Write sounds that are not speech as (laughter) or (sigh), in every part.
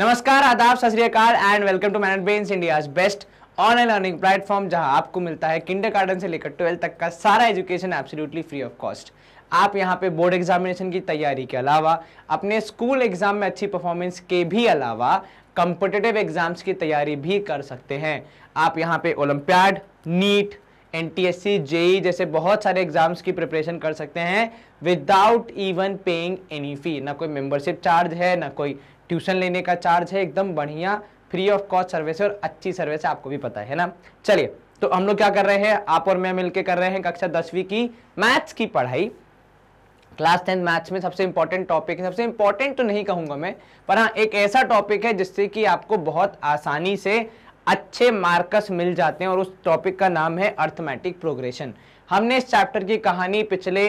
नमस्कार आदाब सत and welcome to magnet brains India best online learning platform जहां आपको मिलता है किंडर गार्डन से लेकर ट्वेल्थ तक का सारा education absolutely free of cost आप यहां पे बोर्ड एग्जामिनेशन की तैयारी के अलावा अपने स्कूल एग्जाम में अच्छी परफॉर्मेंस के भी अलावा कम्पिटेटिव एग्जाम्स की तैयारी भी कर सकते हैं आप यहाँ पे olympiad NEET N T S C JEE जैसे बहुत सारे एग्जाम्स की प्रिपरेशन कर सकते हैं without even paying any fee ना कोई मेंबरशिप चार्ज है ना कोई ट्यूशन लेने का चार्ज है एकदम बढ़िया फ्री ऑफ कॉस्ट सर्विस है और अच्छी सर्विस है आपको भी पता है ना चलिए तो हम लोग क्या कर रहे हैं आप और मैं मिलकर कर रहे हैं कक्षा दसवीं की मैथ्स की पढ़ाई क्लास टेंथ मैथ्स में सबसे इंपॉर्टेंट टॉपिक है सबसे इंपॉर्टेंट तो नहीं कहूंगा मैं पर हाँ एक ऐसा टॉपिक है जिससे कि आपको बहुत आसानी से अच्छे मार्कस मिल जाते हैं और उस टॉपिक का नाम है अर्थमेटिक प्रोग्रेशन हमने इस चैप्टर की कहानी पिछले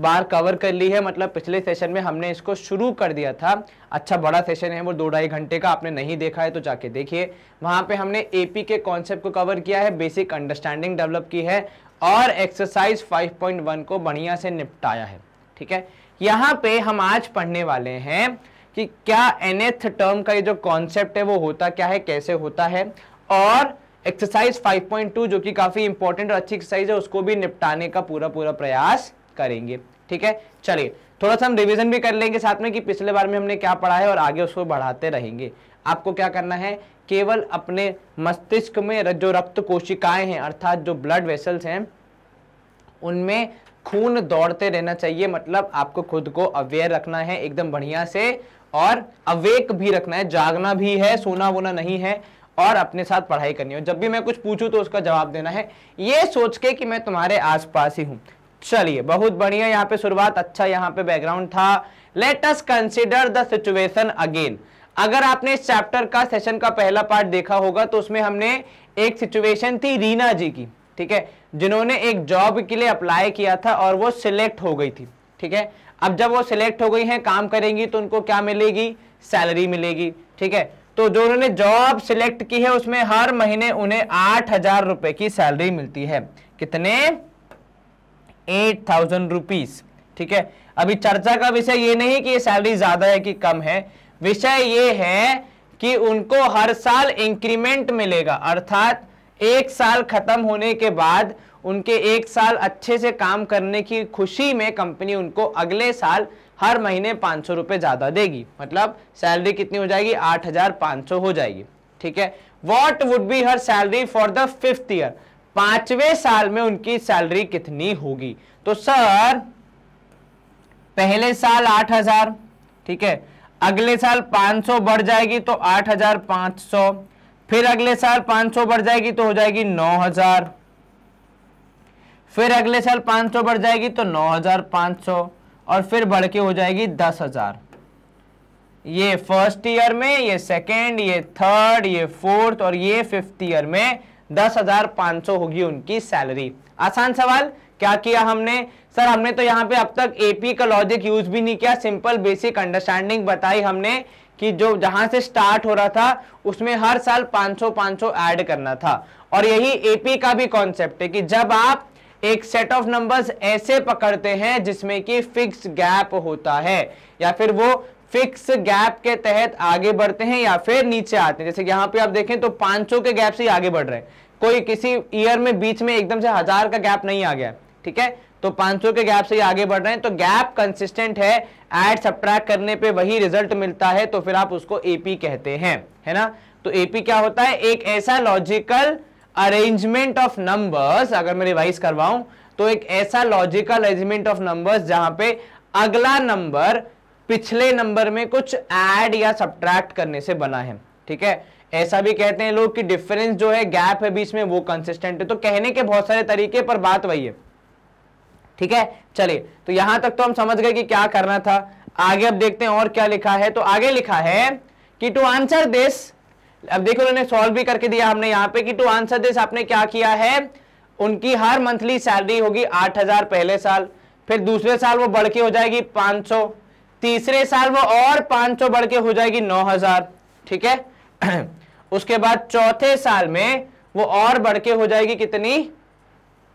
बार कवर कर ली है मतलब पिछले सेशन में हमने इसको शुरू कर दिया था अच्छा बड़ा सेशन है वो दो ढाई घंटे का आपने नहीं देखा है तो जाके देखिए वहाँ पे हमने एपी के कॉन्सेप्ट को कवर किया है बेसिक अंडरस्टैंडिंग डेवलप की है और एक्सरसाइज 5.1 को बढ़िया से निपटाया है ठीक है यहाँ पे हम आज पढ़ने वाले हैं कि क्या एनएथ टर्म का ये जो कॉन्सेप्ट है वो होता क्या है कैसे होता है और एक्सरसाइज 5.2 जो कि काफ़ी इंपॉर्टेंट और अच्छी एक्सरसाइज है उसको भी निपटाने का पूरा पूरा प्रयास करेंगे ठीक है चलिए थोड़ा सा हम रिवीजन भी कर लेंगे साथ में कि पिछले बार में हमने क्या पढ़ा है और आगे उसको बढ़ाते रहेंगे आपको क्या करना है केवल अपने मस्तिष्क में जो रक्त कोशिकाएं हैं अर्थात जो ब्लड वेसल्स हैं उनमें खून दौड़ते रहना चाहिए मतलब आपको खुद को अवेयर रखना है एकदम बढ़िया से और अवेक भी रखना है जागना भी है सोना वोना नहीं है और अपने साथ पढ़ाई करनी हो जब भी मैं कुछ पूछूं तो उसका जवाब देना है ये सोच के कि मैं तुम्हारे आसपास ही हूं चलिए बहुत बढ़िया यहाँ पे शुरुआत अच्छा यहाँ पे बैकग्राउंड था let us consider the situation again अगर आपने इस चैप्टर का सेशन का पहला पार्ट देखा होगा तो उसमें हमने एक सिचुएशन थी रीना जी की ठीक है जिन्होंने एक जॉब के लिए अप्लाई किया था और वो सिलेक्ट हो गई थी ठीक है अब जब वो सिलेक्ट हो गई हैं काम करेंगी तो उनको क्या मिलेगी सैलरी मिलेगी ठीक है तो जो उन्होंने जॉब सिलेक्ट की है उसमें हर महीने उन्हें आठ हजार रुपए की सैलरी मिलती है कितने एट थाउजेंड रुपीज ठीक है अभी चर्चा का विषय ये नहीं कि ये सैलरी ज्यादा है कि कम है विषय ये है कि उनको हर साल इंक्रीमेंट मिलेगा अर्थात एक साल खत्म होने के बाद उनके एक साल अच्छे से काम करने की खुशी में कंपनी उनको अगले साल हर महीने पाँच सौ रुपए ज़्यादा देगी मतलब सैलरी कितनी हो जाएगी आठ हज़ार पांच सौ हो जाएगी ठीक है what would be her salary for the fifth year पांचवें साल में उनकी सैलरी कितनी होगी तो सर पहले साल आठ हजार ठीक है अगले साल पांच सौ बढ़ जाएगी तो आठ हजार पांच सौ फिर अगले साल पांच सौ बढ़ जाएगी तो हो जाएगी नौ हजार फिर अगले साल पांच सौ बढ़ जाएगी तो नौ हजार पांच सौ और फिर बढ़ के हो जाएगी दस हजार ये फर्स्ट ईयर में ये सेकेंड ये थर्ड ये फोर्थ और ये फिफ्थ ईयर में दस हजार सौ होगी उनकी सैलरी आसान सवाल क्या किया हमने सर हमने तो यहाँ पे अब तक एपी का लॉजिक यूज भी नहीं किया सिंपल बेसिक अंडरस्टैंडिंग बताई हमने कि जो जहां से स्टार्ट हो रहा था उसमें हर साल 500 500 ऐड करना था और यही एपी का भी कॉन्सेप्ट है कि जब आप एक सेट ऑफ नंबर्स ऐसे पकड़ते हैं जिसमें कि फिक्स गैप होता है या फिर वो फिक्स गैप के तहत आगे बढ़ते हैं या फिर नीचे आते हैं जैसे यहां पे आप देखें तो 500 के गैप से ही आगे बढ़ रहे हैं कोई किसी ईयर में बीच में एकदम से हजार का गैप नहीं आ गया ठीक है तो 500 के गैप से ही आगे बढ़ रहे हैं तो गैप कंसिस्टेंट है एड सब्ट्रैक्ट करने पे वही रिजल्ट मिलता है तो फिर आप उसको एपी कहते हैं है ना तो एपी क्या होता है एक ऐसा लॉजिकल अरेंजमेंट ऑफ नंबर्स अगर मैं रिवाइज करवाऊं तो एक ऐसा लॉजिकल अरेंजमेंट ऑफ नंबर्स जहां पे अगला नंबर पिछले नंबर में कुछ ऐड या सब्ट्रैक्ट करने से बना है ठीक है ऐसा भी कहते हैं लोग कि डिफरेंस जो है गैप है बीच में वो कंसिस्टेंट है तो कहने के बहुत सारे तरीके पर बात वही है ठीक है चलिए तो यहां तक तो हम समझ गए कि क्या करना था आगे अब देखते हैं और क्या लिखा है तो आगे लिखा है कि टू आंसर दिस अब देखो उन्होंने सॉल्व भी करके दिया हमने यहां पे कि टू आंसर दिस आपने क्या किया है उनकी हर मंथली सैलरी होगी आठ हजार पहले साल फिर दूसरे साल वो बढ़ के हो जाएगी पांच सौ तीसरे साल वो और पांच सौ बढ़ के हो जाएगी नौ हजार ठीक है (clears throat) उसके बाद चौथे साल में वो और बढ़ के हो जाएगी कितनी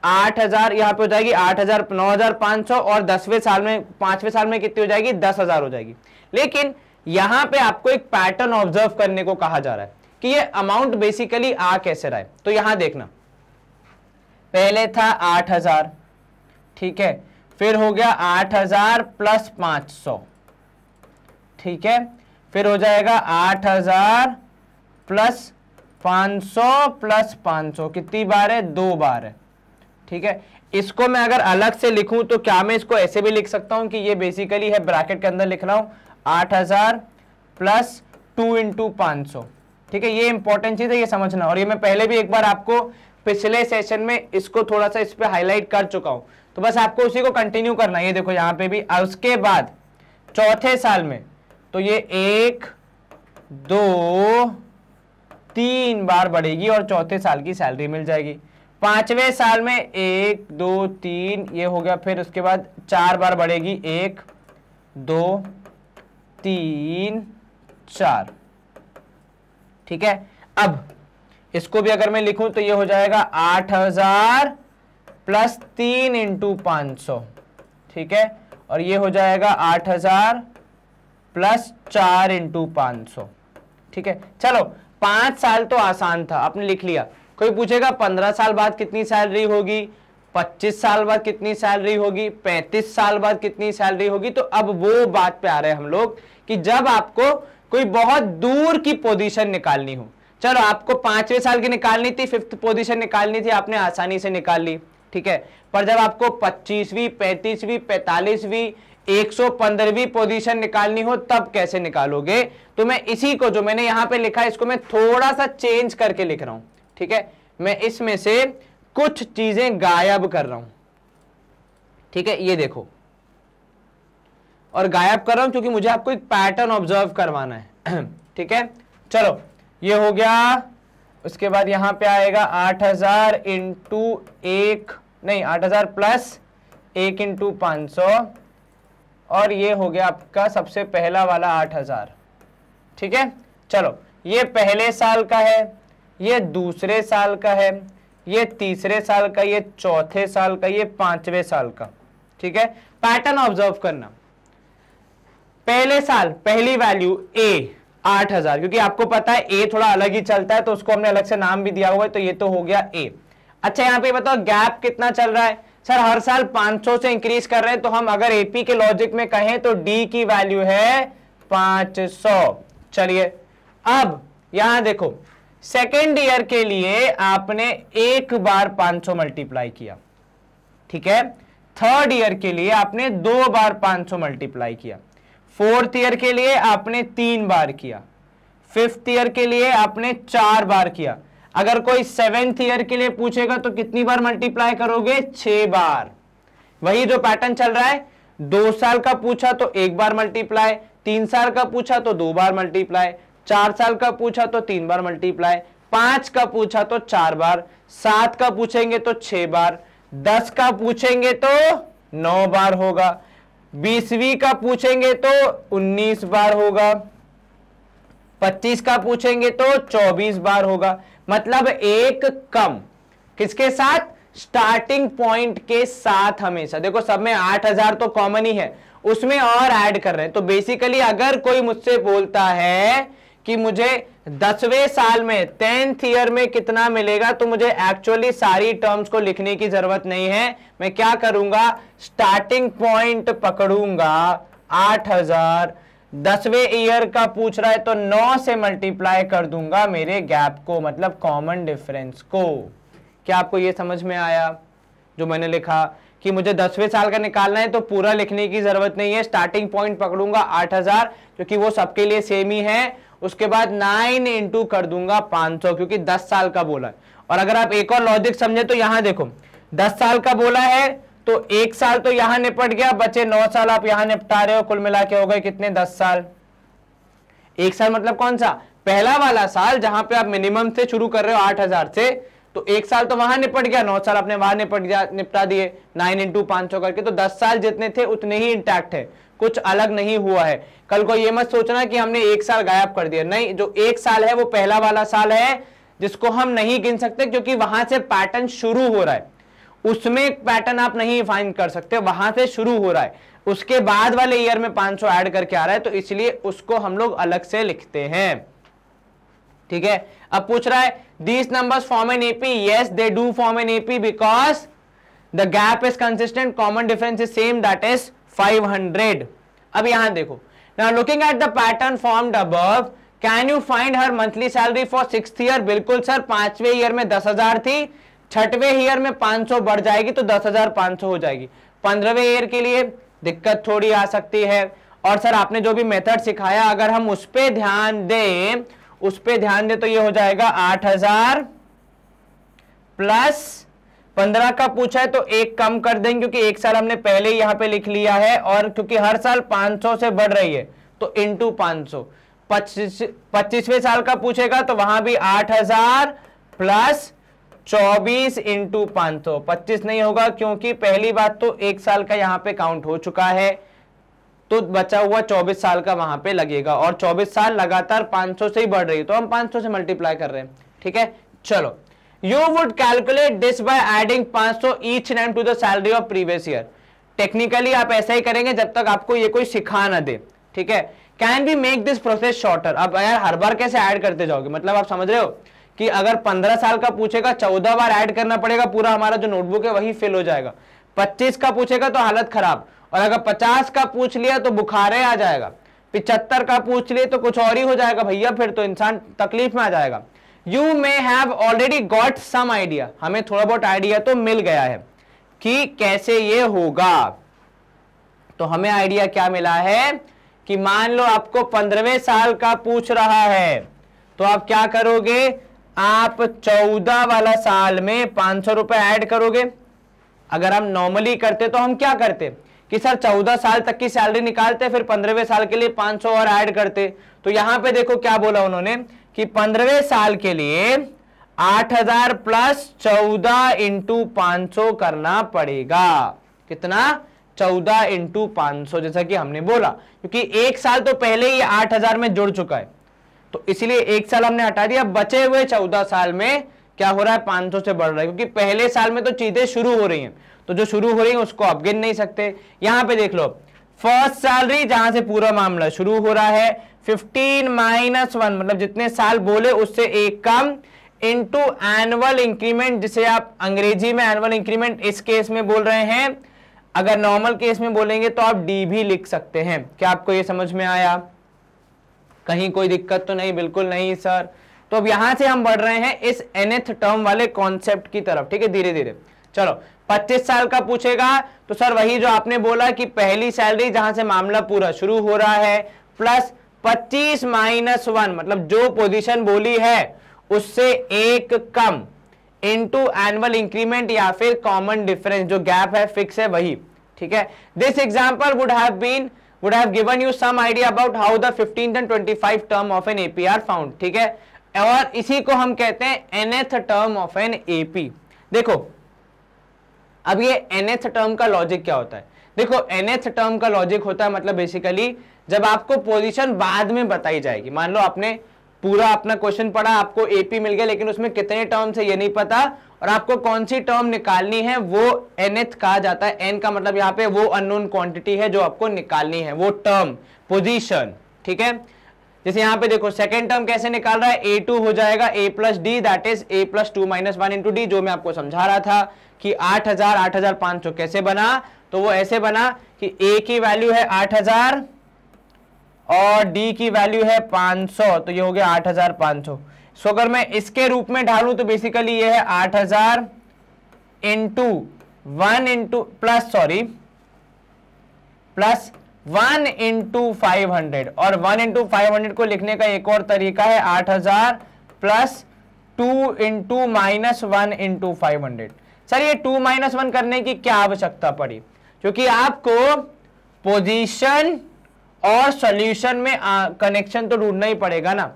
आठ हजार यहाँ पे हो जाएगी आठ हजार नौ हजार पांच सौ और दसवें साल में पांचवें साल में कितनी हो जाएगी दस हजार हो जाएगी लेकिन यहाँ पे आपको एक पैटर्न ऑब्जर्व करने को कहा जा रहा है कि ये अमाउंट बेसिकली आ कैसे रहा है तो यहां देखना पहले था आठ हजार ठीक है फिर हो गया आठ हजार प्लस पांच सौ ठीक है फिर हो जाएगा आठ हजार प्लस पाँच सौ प्लस पाँच सौ कितनी बार है दो बार है ठीक है इसको मैं अगर अलग से लिखूं तो क्या मैं इसको ऐसे भी लिख सकता हूं कि ये बेसिकली है ब्रैकेट के अंदर लिख रहा हूं आठ हजार प्लस टू इंटू पाँच सौ ठीक है ये इंपॉर्टेंट चीज़ है ये समझना और ये मैं पहले भी एक बार आपको पिछले सेशन में इसको थोड़ा सा इस पर हाईलाइट कर चुका हूं तो बस आपको उसी को कंटिन्यू करना ये देखो यहाँ पे भी उसके बाद चौथे साल में तो ये एक दो तीन बार बढ़ेगी और चौथे साल की सैलरी मिल जाएगी पांचवें साल में एक दो तीन ये हो गया फिर उसके बाद चार बार बढ़ेगी एक दो तीन चार ठीक है अब इसको भी अगर मैं लिखूं तो ये हो जाएगा आठ हजार प्लस तीन इंटू पांच सौ ठीक है और ये हो जाएगा आठ हजार प्लस चार इंटू पांच सौ ठीक है चलो पांच साल तो आसान था आपने लिख लिया कोई पूछेगा पंद्रह साल बाद कितनी सैलरी होगी पच्चीस साल बाद कितनी सैलरी होगी पैंतीस साल बाद कितनी सैलरी होगी तो अब वो बात पे आ रहे हैं हम लोग कि जब आपको कोई बहुत दूर की पोजीशन निकालनी हो चलो आपको पांचवें साल की निकालनी थी फिफ्थ पोजीशन निकालनी थी आपने आसानी से निकाल ली ठीक है पर जब आपको पच्चीसवीं पैंतीसवीं पैंतालीसवीं 115वीं पोजीशन निकालनी हो तब कैसे निकालोगे तो मैं इसी को जो मैंने यहां पे लिखा है इसको मैं थोड़ा सा चेंज करके लिख रहा हूं ठीक है मैं इसमें से कुछ चीजें गायब कर रहा हूं ठीक है ये देखो और गायब कर रहा हूं क्योंकि मुझे आपको एक पैटर्न ऑब्जर्व करवाना है (clears throat) ठीक है चलो ये हो गया उसके बाद यहां पे आएगा 8000 हजार इंटू एक नहीं 8000 प्लस एक इंटू सौ और ये हो गया आपका सबसे पहला वाला आठ हजार ठीक है चलो ये पहले साल का है ये दूसरे साल का है ये तीसरे साल का ये चौथे साल का ये पांचवें साल का ठीक है पैटर्न ऑब्जर्व करना पहले साल पहली वैल्यू ए आठ हजार क्योंकि आपको पता है ए थोड़ा अलग ही चलता है तो उसको हमने अलग से नाम भी दिया हुआ है तो ये तो हो गया ए अच्छा यहां पे बताओ गैप कितना चल रहा है सर हर साल 500 से इंक्रीज कर रहे हैं तो हम अगर एपी के लॉजिक में कहें तो डी की वैल्यू है 500 चलिए अब यहां देखो सेकेंड ईयर के लिए आपने एक बार 500 मल्टीप्लाई किया ठीक है थर्ड ईयर के लिए आपने दो बार 500 मल्टीप्लाई किया फोर्थ ईयर के लिए आपने तीन बार किया फिफ्थ ईयर के लिए आपने चार बार किया अगर कोई सेवेंथ ईयर के लिए पूछेगा तो कितनी बार मल्टीप्लाई करोगे छह बार वही जो पैटर्न चल रहा है दो साल का पूछा तो एक बार मल्टीप्लाई तीन साल का पूछा तो दो बार मल्टीप्लाई चार साल का पूछा तो तीन बार मल्टीप्लाई पांच का पूछा तो चार बार सात का पूछेंगे तो छह बार दस का पूछेंगे तो नौ बार होगा बीसवीं का पूछेंगे तो उन्नीस बार होगा पच्चीस का पूछेंगे तो चौबीस बार होगा मतलब एक कम किसके साथ स्टार्टिंग पॉइंट के साथ हमेशा देखो सब में आठ हजार तो कॉमन ही है उसमें और ऐड कर रहे हैं तो बेसिकली अगर कोई मुझसे बोलता है कि मुझे दसवें साल में टेंथ ईयर में कितना मिलेगा तो मुझे एक्चुअली सारी टर्म्स को लिखने की जरूरत नहीं है मैं क्या करूंगा स्टार्टिंग पॉइंट पकड़ूंगा आठ हजार दसवें ईयर का पूछ रहा है तो नौ से मल्टीप्लाई कर दूंगा मेरे गैप को मतलब कॉमन डिफरेंस को क्या आपको ये समझ में आया जो मैंने लिखा कि मुझे दसवें साल का निकालना है तो पूरा लिखने की जरूरत नहीं है स्टार्टिंग पॉइंट पकड़ूंगा आठ हजार क्योंकि वो सबके लिए सेम ही है उसके बाद नाइन इंटू कर दूंगा पांच सौ क्योंकि दस साल का बोला है और अगर आप एक और लॉजिक समझे तो यहां देखो दस साल का बोला है तो एक साल तो यहां निपट गया बचे नौ साल आप यहां निपटा रहे हो कुल मिला के हो गए कितने दस साल एक साल मतलब कौन सा पहला वाला साल जहां पे आप मिनिमम से शुरू कर रहे हो आठ हजार से तो एक साल तो वहां निपट गया नौ साल आपने वहां निपट गया निपटा दिए नाइन इंटू पांच सौ करके तो दस साल जितने थे उतने ही इंटैक्ट है कुछ अलग नहीं हुआ है कल को यह मत सोचना कि हमने एक साल गायब कर दिया नहीं जो एक साल है वो पहला वाला साल है जिसको हम नहीं गिन सकते क्योंकि वहां से पैटर्न शुरू हो रहा है उसमें पैटर्न आप नहीं फाइन कर सकते वहां से शुरू हो रहा है उसके बाद वाले ईयर में 500 ऐड करके आ रहा है तो इसलिए उसको हम लोग अलग से लिखते हैं ठीक है अब पूछ रहा है these number form an AP yes they do form an AP because the gap is consistent common difference is same that is 500 अब यहां देखो now looking at the pattern form अब can you find her monthly salary for six year बिल्कुल sir पांचवे year में दस हजार थी छठवें ईयर में 500 बढ़ जाएगी तो 10,500 हो जाएगी पंद्रहवें ईयर के लिए दिक्कत थोड़ी आ सकती है और सर आपने जो भी मेथड सिखाया अगर हम उस पर ध्यान दें उस पर ध्यान दें तो ये हो जाएगा आठ हजार प्लस पंद्रह का पूछा है तो एक कम कर देंगे क्योंकि एक साल हमने पहले यहां पे लिख लिया है और क्योंकि हर साल सौ से बढ़ रही है तो इंटू पांच सौ पच्चीसवें साल का पूछेगा तो वहां भी आठ हजार प्लस चौबीस इंटू पांच सौ तो पच्चीस नहीं होगा क्योंकि पहली बात तो एक साल का यहाँ पे काउंट हो चुका है तो बचा हुआ चौबीस साल का वहां पे लगेगा और चौबीस साल लगातार पांच सौ से ही बढ़ रही है तो हम पांच सौ से मल्टीप्लाई कर रहे हैं ठीक है चलो you would calculate this by adding 500 सौ each time to the salary of previous year technically आप ऐसा ही करेंगे जब तक आपको ये कोई सिखा ना दे ठीक है can be make this process shorter अब यार हर बार कैसे ऐड करते जाओगे मतलब आप समझ रहे हो कि अगर पंद्रह साल का पूछेगा चौदह बार ऐड करना पड़ेगा पूरा हमारा जो नोटबुक है वही फेल हो जाएगा पच्चीस का पूछेगा तो हालत खराब और अगर पचास का पूछ लिया तो बुखारे आ जाएगा पिछहत्तर का पूछ लिया तो कुछ और ही हो जाएगा भैया फिर तो इंसान तकलीफ में आ जाएगा you may have already got some idea हमें थोड़ा बहुत आइडिया तो मिल गया है कि कैसे ये होगा तो हमें आइडिया क्या मिला है कि मान लो आपको पंद्रहवें साल का पूछ रहा है तो आप क्या करोगे आप चौदह वाला साल में पांच सौ रुपए ऐड करोगे अगर हम नॉर्मली करते तो हम क्या करते कि सर चौदह साल तक की सैलरी निकालते फिर पंद्रहवें साल के लिए पांच सौ और ऐड करते तो यहां पे देखो क्या बोला उन्होंने कि पंद्रहवें साल के लिए आठ हजार प्लस चौदह इंटू पांच सौ करना पड़ेगा कितना चौदह इंटू पांच सौ जैसा कि हमने बोला क्योंकि एक साल तो पहले ही आठ हजार में जुड़ चुका है तो इसलिए एक साल हमने हटा दिया बचे हुए चौदह साल में क्या हो रहा है पांच से बढ़ रहा है क्योंकि पहले साल में तो चीजें शुरू हो रही है तो जो शुरू हो रही है उसको आप गिन नहीं सकते यहां पर देख लो फर्स्ट सैलरी जहां से पूरा मामला शुरू हो रहा है 15 माइनस वन मतलब जितने साल बोले उससे एक कम इनटू एनुअल इंक्रीमेंट जिसे आप अंग्रेजी में एनुअल इंक्रीमेंट इस केस में बोल रहे हैं अगर नॉर्मल केस में बोलेंगे तो आप डी भी लिख सकते हैं क्या आपको ये समझ में आया कहीं कोई दिक्कत तो नहीं बिल्कुल नहीं सर तो अब यहां से हम बढ़ रहे हैं इस एनएथ टर्म वाले कॉन्सेप्ट की तरफ ठीक है धीरे धीरे चलो 25 साल का पूछेगा तो सर वही जो आपने बोला कि पहली सैलरी जहां से मामला पूरा शुरू हो रहा है प्लस 25 माइनस वन मतलब जो पोजीशन बोली है उससे एक कम इनटू एनुअल इंक्रीमेंट या फिर कॉमन डिफरेंस जो गैप है फिक्स है वही ठीक है this example would have been would have given you some idea about how the 15th and 25th term of an APR found ठीक है और इसी को हम कहते हैं nth term of an AP देखो अब ये nth term का लॉजिक क्या होता है देखो nth टर्म का लॉजिक होता है मतलब बेसिकली जब आपको पोजीशन बाद में बताई जाएगी मान लो आपने पूरा अपना क्वेश्चन पढ़ा आपको एपी मिल गया लेकिन उसमें कितने टर्म्स है ये नहीं पता और आपको कौन सी टर्म निकालनी है वो एनएथ कहा जाता है एन का मतलब यहाँ पे वो अननोन क्वांटिटी है जो आपको निकालनी है वो टर्म पोजीशन ठीक है जैसे यहाँ पे देखो सेकेंड टर्म कैसे निकाल रहा है ए टू हो जाएगा a plus d that is a plus two minus one into d जो मैं आपको समझा रहा था कि आठ हजार आठ हजार पांच सौ कैसे बना तो वो ऐसे बना कि ए की वैल्यू है आठ हजार और डी की वैल्यू है पांच सौ तो ये हो गया आठ हजार पांच सौ सो अगर मैं इसके रूप में ढालू तो बेसिकली ये है आठ हजार into one into plus sorry plus one into five hundred और वन इंटू फाइव हंड्रेड को लिखने का एक और तरीका है आठ हजार plus two into minus one into five hundred sir ये टू माइनस वन करने की क्या आवश्यकता पड़ी क्योंकि आपको पोजीशन और सॉल्यूशन में कनेक्शन तो ढूंढना ही पड़ेगा ना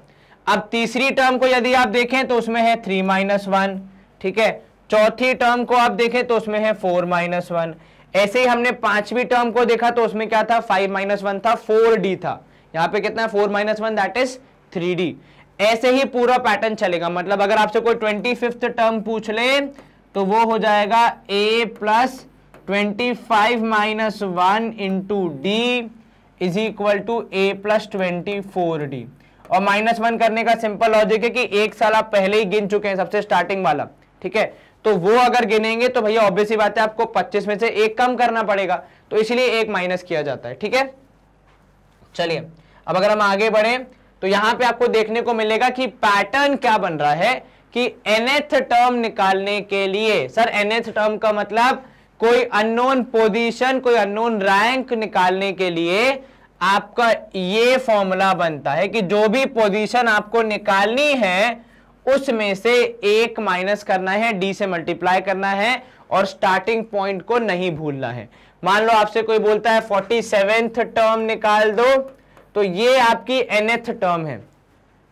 अब तीसरी टर्म को यदि आप देखें तो उसमें है थ्री माइनस वन ठीक है चौथी टर्म को आप देखें तो उसमें है फोर माइनस वन ऐसे ही हमने पांचवी टर्म को देखा तो उसमें क्या था फाइव माइनस वन था फोर डी था यहाँ पे कितना है four minus one that is three d ऐसे ही पूरा पैटर्न चलेगा मतलब अगर आपसे कोई ट्वेंटी फिफ्थ टर्म पूछ ले तो वो हो जाएगा a plus twenty five minus one into d is equal to a plus twenty four d और माइनस वन करने का सिंपल लॉजिक है कि एक साल आप पहले ही गिन चुके हैं सबसे स्टार्टिंग वाला ठीक है तो वो अगर गिनेंगे तो भैया ऑब्वियसली बात है आपको 25 में से एक कम करना पड़ेगा तो इसलिए एक माइनस किया जाता है ठीक है चलिए अब अगर हम आगे बढ़े तो यहां पर आपको देखने को मिलेगा कि पैटर्न क्या बन रहा है कि एनएथ टर्म निकालने के लिए सर एनएथ टर्म का मतलब कोई अननोन पोजीशन कोई अननोन रैंक निकालने के लिए आपका ये फॉर्मूला बनता है कि जो भी पोजीशन आपको निकालनी है उसमें से एक माइनस करना है डी से मल्टीप्लाई करना है और स्टार्टिंग पॉइंट को नहीं भूलना है मान लो आपसे कोई बोलता है फोर्टी सेवेंथ टर्म निकाल दो तो ये आपकी एनएथ टर्म है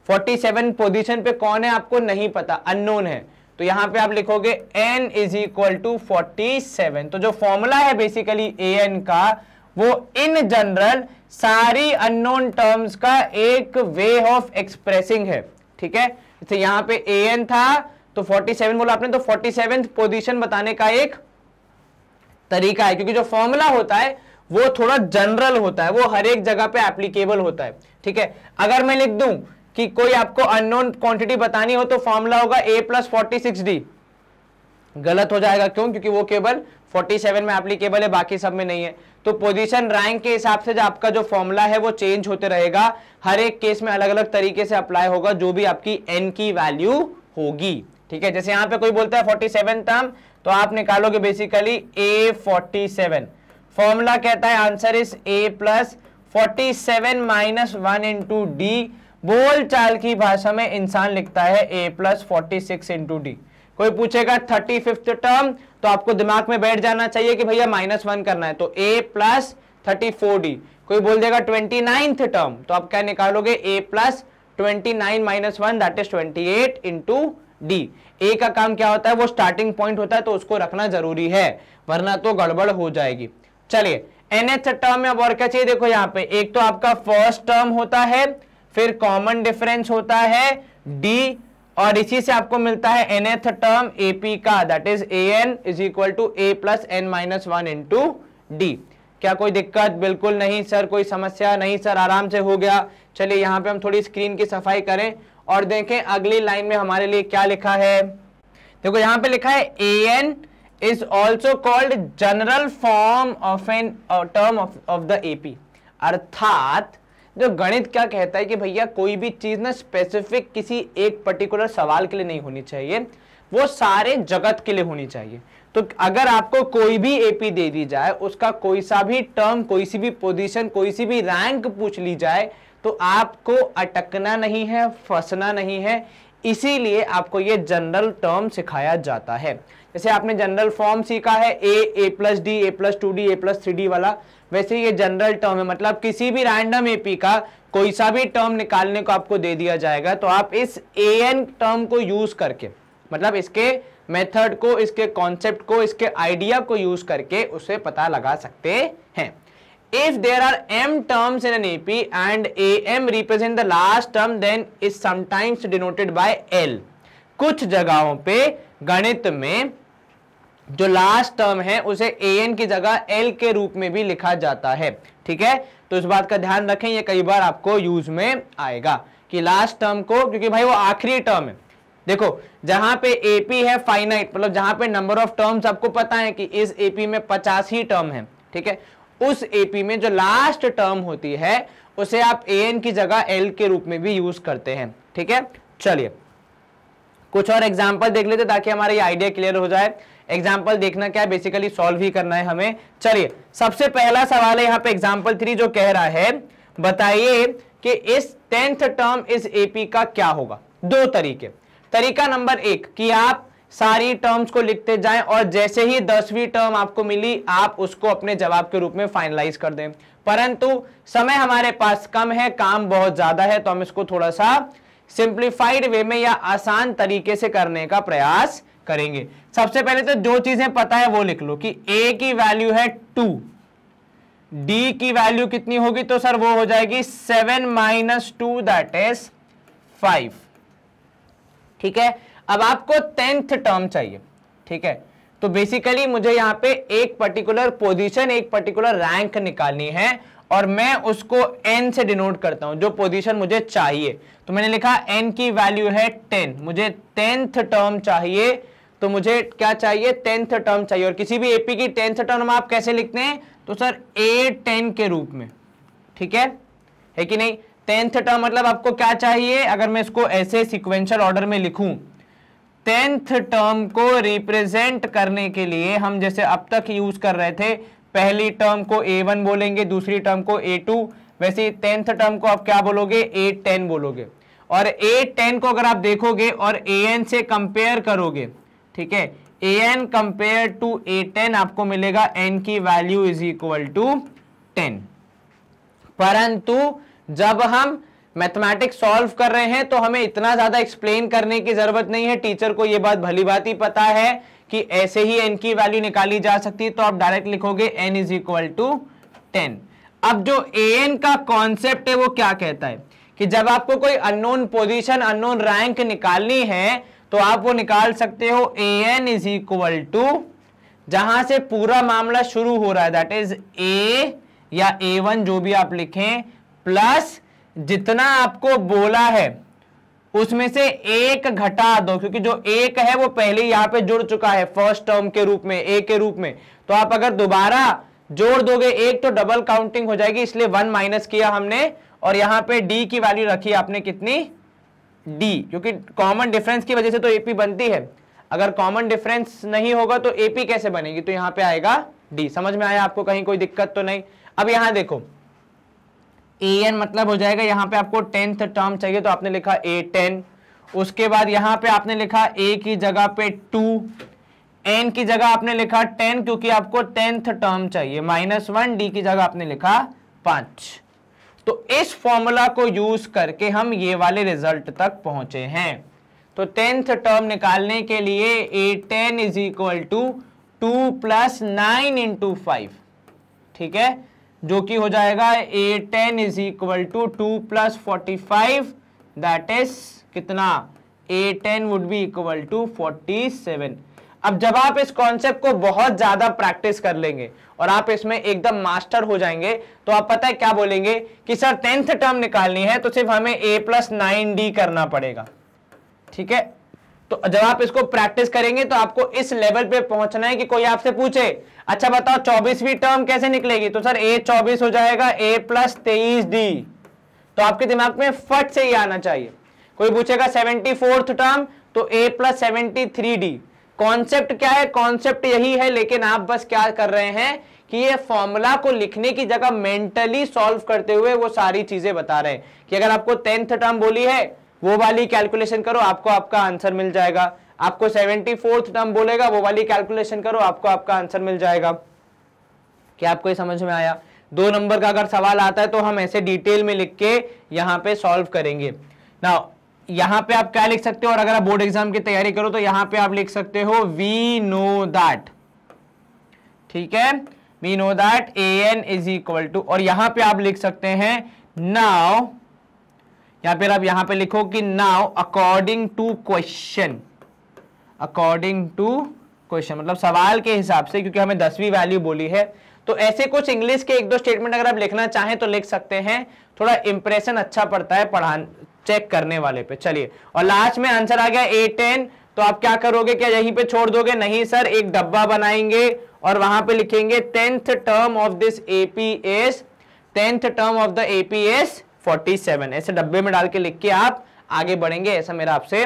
फोर्टी सेवन पोजिशन पे कौन है आपको नहीं पता अननोन है तो यहां पे आप लिखोगे n is equal to forty seven तो जो फॉर्मूला है बेसिकली ए एन का वो इन जनरल सारी अननोन टर्म्स का एक वे ऑफ एक्सप्रेसिंग है ठीक है तो यहां पे ए एन था तो 47 बोला आपने तो सेवन पोजीशन बताने का एक तरीका है क्योंकि जो फॉर्मूला होता है वो थोड़ा जनरल होता है वो हर एक जगह पे एप्लीकेबल होता है ठीक है अगर मैं लिख दूं कि कोई आपको अननोन क्वांटिटी बतानी हो तो फॉर्मूला होगा ए प्लस फोर्टी गलत हो जाएगा क्यों क्योंकि वो केवल 47 में एप्लीकेबल है बाकी सब में नहीं है तो पोजीशन रैंक के हिसाब से जो आपका जो फॉर्मूला है वो चेंज होते रहेगा हर एक केस में अलग अलग तरीके से अप्लाई होगा जो भी आपकी एन की वैल्यू होगी ठीक है जैसे यहाँ पे कोई बोलता है फोर्टी सेवन टर्म तो आप निकालोगे basically a forty seven formula कहता है answer is a plus forty seven minus one into d बोल चाल की भाषा में इंसान लिखता है a plus forty six into d कोई पूछेगा थर्टी फिफ्थ टर्म तो आपको दिमाग में बैठ जाना चाहिए कि भैया माइनस वन करना है तो a plus thirty four d कोई बोल देगा ट्वेंटी नाइन्थ टर्म तो आप क्या निकालोगे a plus twenty nine minus one that is twenty eight into d a का काम क्या होता है वो स्टार्टिंग पॉइंट होता है तो उसको रखना जरूरी है वरना तो गड़बड़ हो जाएगी चलिए एनएच टर्म में अब और क्या चाहिए देखो यहाँ पे एक तो आपका फर्स्ट टर्म होता है फिर कॉमन डिफरेंस होता है डी और इसी से आपको मिलता है एनएथ टर्म एपी का that is a n is equal to a plus n minus one into d क्या कोई दिक्कत बिल्कुल नहीं सर कोई समस्या नहीं सर आराम से हो गया चलिए यहाँ पे हम थोड़ी स्क्रीन की सफाई करें और देखें अगली लाइन में हमारे लिए क्या लिखा है देखो यहाँ पे लिखा है a n is also called general form of n term of the AP अर्थात जो गणित क्या कहता है कि भैया कोई भी चीज़ ना स्पेसिफिक किसी एक पर्टिकुलर सवाल के लिए नहीं होनी चाहिए वो सारे जगत के लिए होनी चाहिए तो अगर आपको कोई भी एपी दे दी जाए उसका कोई सा भी टर्म कोई सी भी पोजीशन कोई सी भी रैंक पूछ ली जाए तो आपको अटकना नहीं है फंसना नहीं है इसीलिए आपको ये जनरल टर्म सिखाया जाता है जैसे आपने जनरल फॉर्म सीखा है a a plus d a plus two d a plus three d वाला वैसे ये जनरल टर्म है मतलब किसी भी रैंडम एपी का कोई सा भी टर्म निकालने को आपको दे दिया जाएगा तो आप इस ए एन टर्म को यूज करके मतलब इसके मेथड को इसके कॉन्सेप्ट को इसके आइडिया को यूज करके उसे पता लगा सकते हैं if there are m terms in an ap and m represent the last term then is sometimes denoted by l कुछ जगहों पे गणित में जो लास्ट टर्म है उसे ए एन की जगह एल के रूप में भी लिखा जाता है ठीक है तो इस बात का ध्यान रखें ये कई बार आपको यूज में आएगा कि लास्ट टर्म को क्योंकि भाई वो आखिरी टर्म है देखो जहां पे एपी है फाइनाइट मतलब जहां पे नंबर ऑफ टर्म्स आपको पता है कि इस एपी में पचास ही टर्म है ठीक है उस एपी में जो लास्ट टर्म होती है उसे आप ए एन की जगह एल के रूप में भी यूज करते हैं ठीक है चलिए कुछ और एग्जाम्पल देख लेते ताकि हमारा ये आइडिया क्लियर हो जाए एग्जाम्पल देखना क्या है बेसिकली सॉल्व ही करना है हमें चलिए सबसे पहला सवाल है यहाँ पे एग्जाम्पल थ्री जो कह रहा है बताइए कि इस टेंथ टर्म इस एपी का क्या होगा दो तरीके तरीका नंबर एक कि आप सारी टर्म्स को लिखते जाएं और जैसे ही दसवीं टर्म आपको मिली आप उसको अपने जवाब के रूप में फाइनलाइज कर दें परंतु समय हमारे पास कम है काम बहुत ज्यादा है तो हम इसको थोड़ा सा सिंप्लीफाइड वे में या आसान तरीके से करने का प्रयास करेंगे सबसे पहले तो जो चीजें पता है वो लिख लो कि ए की वैल्यू है टू डी की वैल्यू कितनी होगी तो सर वो हो जाएगी seven minus two that is five ठीक है अब आपको टेंथ टर्म चाहिए ठीक है तो बेसिकली मुझे यहां पे एक पर्टिकुलर पोजीशन एक पर्टिकुलर रैंक निकालनी है और मैं उसको एन से डिनोट करता हूं जो पोजीशन मुझे चाहिए तो मैंने लिखा एन की वैल्यू है टेन मुझे टेंथ टर्म चाहिए तो मुझे क्या चाहिए टेंथ टर्म चाहिए और किसी भी एपी की टेंथ टर्म आप कैसे लिखते हैं तो सर ए टेन के रूप में ठीक है है कि नहीं टेंथ टर्म मतलब आपको क्या चाहिए अगर मैं इसको ऐसे सिक्वेंशल ऑर्डर में लिखूं टेंथ टर्म को रिप्रेजेंट करने के लिए हम जैसे अब तक यूज कर रहे थे पहली टर्म को ए वन बोलेंगे दूसरी टर्म को ए टू वैसे टेंथ टर्म को आप क्या बोलोगे ए टेन बोलोगे और ए टेन को अगर आप देखोगे और ए एन से कंपेयर करोगे ठीक है a n compare to a ten आपको मिलेगा एन की value is equal to ten परंतु जब हम मैथमेटिक्स सॉल्व कर रहे हैं तो हमें इतना ज्यादा एक्सप्लेन करने की जरूरत नहीं है टीचर को यह बात भली बात ही पता है कि ऐसे ही एन की वैल्यू निकाली जा सकती है तो आप डायरेक्ट लिखोगे n is equal to ten अब जो ए एन का कॉन्सेप्ट है वो क्या कहता है कि जब आपको कोई अननोन पोजीशन अननोन रैंक निकालनी है तो आप वो निकाल सकते हो a n is equal to जहां से पूरा मामला शुरू हो रहा है दैट इज ए या ए वन जो भी आप लिखें प्लस जितना आपको बोला है उसमें से एक घटा दो क्योंकि जो एक है वो पहले यहां पे जुड़ चुका है फर्स्ट टर्म के रूप में ए के रूप में तो आप अगर दोबारा जोड़ दोगे एक तो डबल काउंटिंग हो जाएगी इसलिए वन माइनस किया हमने और यहां पे डी की वैल्यू रखी आपने कितनी डी क्योंकि कॉमन डिफरेंस की वजह से तो एपी बनती है अगर कॉमन डिफरेंस नहीं होगा तो एपी कैसे बनेगी तो यहां पे आएगा डी समझ में आया आपको कहीं कोई दिक्कत तो नहीं अब यहां देखो ए एन मतलब हो जाएगा यहां पे आपको टेंथ टर्म चाहिए तो आपने लिखा ए टेन उसके बाद यहां पे आपने लिखा ए की जगह पे टू एन की जगह आपने लिखा टेन क्योंकि आपको टेंथ टर्म चाहिए माइनस वन डी की जगह आपने लिखा पांच तो इस फॉर्मूला को यूज करके हम ये वाले रिजल्ट तक पहुंचे हैं तो टेंथ टर्म निकालने के लिए a ten is equal to two plus nine into five ठीक है जो कि हो जाएगा a ten is equal to two plus forty five that is कितना a ten would be equal to forty seven अब जब आप इस कॉन्सेप्ट को बहुत ज्यादा प्रैक्टिस कर लेंगे और आप इसमें एकदम मास्टर हो जाएंगे तो आप पता है क्या बोलेंगे कि सर टेंथ टर्म निकालनी है तो सिर्फ हमें ए प्लस नाइन डी करना पड़ेगा ठीक है तो जब आप इसको प्रैक्टिस करेंगे तो आपको इस लेवल पे पहुंचना है कि कोई आपसे पूछे अच्छा बताओ चौबीसवीं टर्म कैसे निकलेगी तो सर ए चौबीस हो जाएगा ए प्लस तेईस डी तो आपके दिमाग में फट से ही आना चाहिए कोई पूछेगा सेवेंटी फोर्थ टर्म तो a plus seventy three d concept क्या है कॉन्सेप्ट यही है लेकिन आप बस क्या कर रहे हैं कि ये फॉर्मूला को लिखने की जगह मेंटली सॉल्व करते हुए वो सारी चीजें बता रहे हैं कि अगर आपको टेंथ टर्म बोली है वो वाली कैलकुलेशन करो आपको आपका आंसर मिल जाएगा आपको सेवेंटी फोर्थ टर्म बोलेगा वो वाली कैलकुलेशन करो आपको आपका आंसर मिल जाएगा क्या आपको ये समझ में आया दो नंबर का अगर सवाल आता है तो हम ऐसे डिटेल में लिख के यहां पे सॉल्व करेंगे ना यहां पे आप क्या लिख सकते हो और अगर आप बोर्ड एग्जाम की तैयारी करो तो यहां पे आप लिख सकते हो वी नो दैट ठीक है we know that a n is equal to और यहां पे आप लिख सकते हैं नाउ या फिर आप यहां पे लिखो कि now according to question according to question मतलब सवाल के हिसाब से क्योंकि हमें दसवीं वैल्यू बोली है तो ऐसे कुछ इंग्लिश के एक दो स्टेटमेंट अगर आप लिखना चाहें तो लिख सकते हैं थोड़ा इंप्रेशन अच्छा पड़ता है पढ़ा चेक करने वाले पे चलिए और लास्ट में आंसर आ गया ए टेन तो आप क्या करोगे क्या यहीं पे छोड़ दोगे नहीं सर एक डब्बा बनाएंगे और वहां पे लिखेंगे tenth term of this APs tenth term of the APs 47 ऐसे डब्बे में डाल के लिख के आप आगे बढ़ेंगे ऐसा मेरा आपसे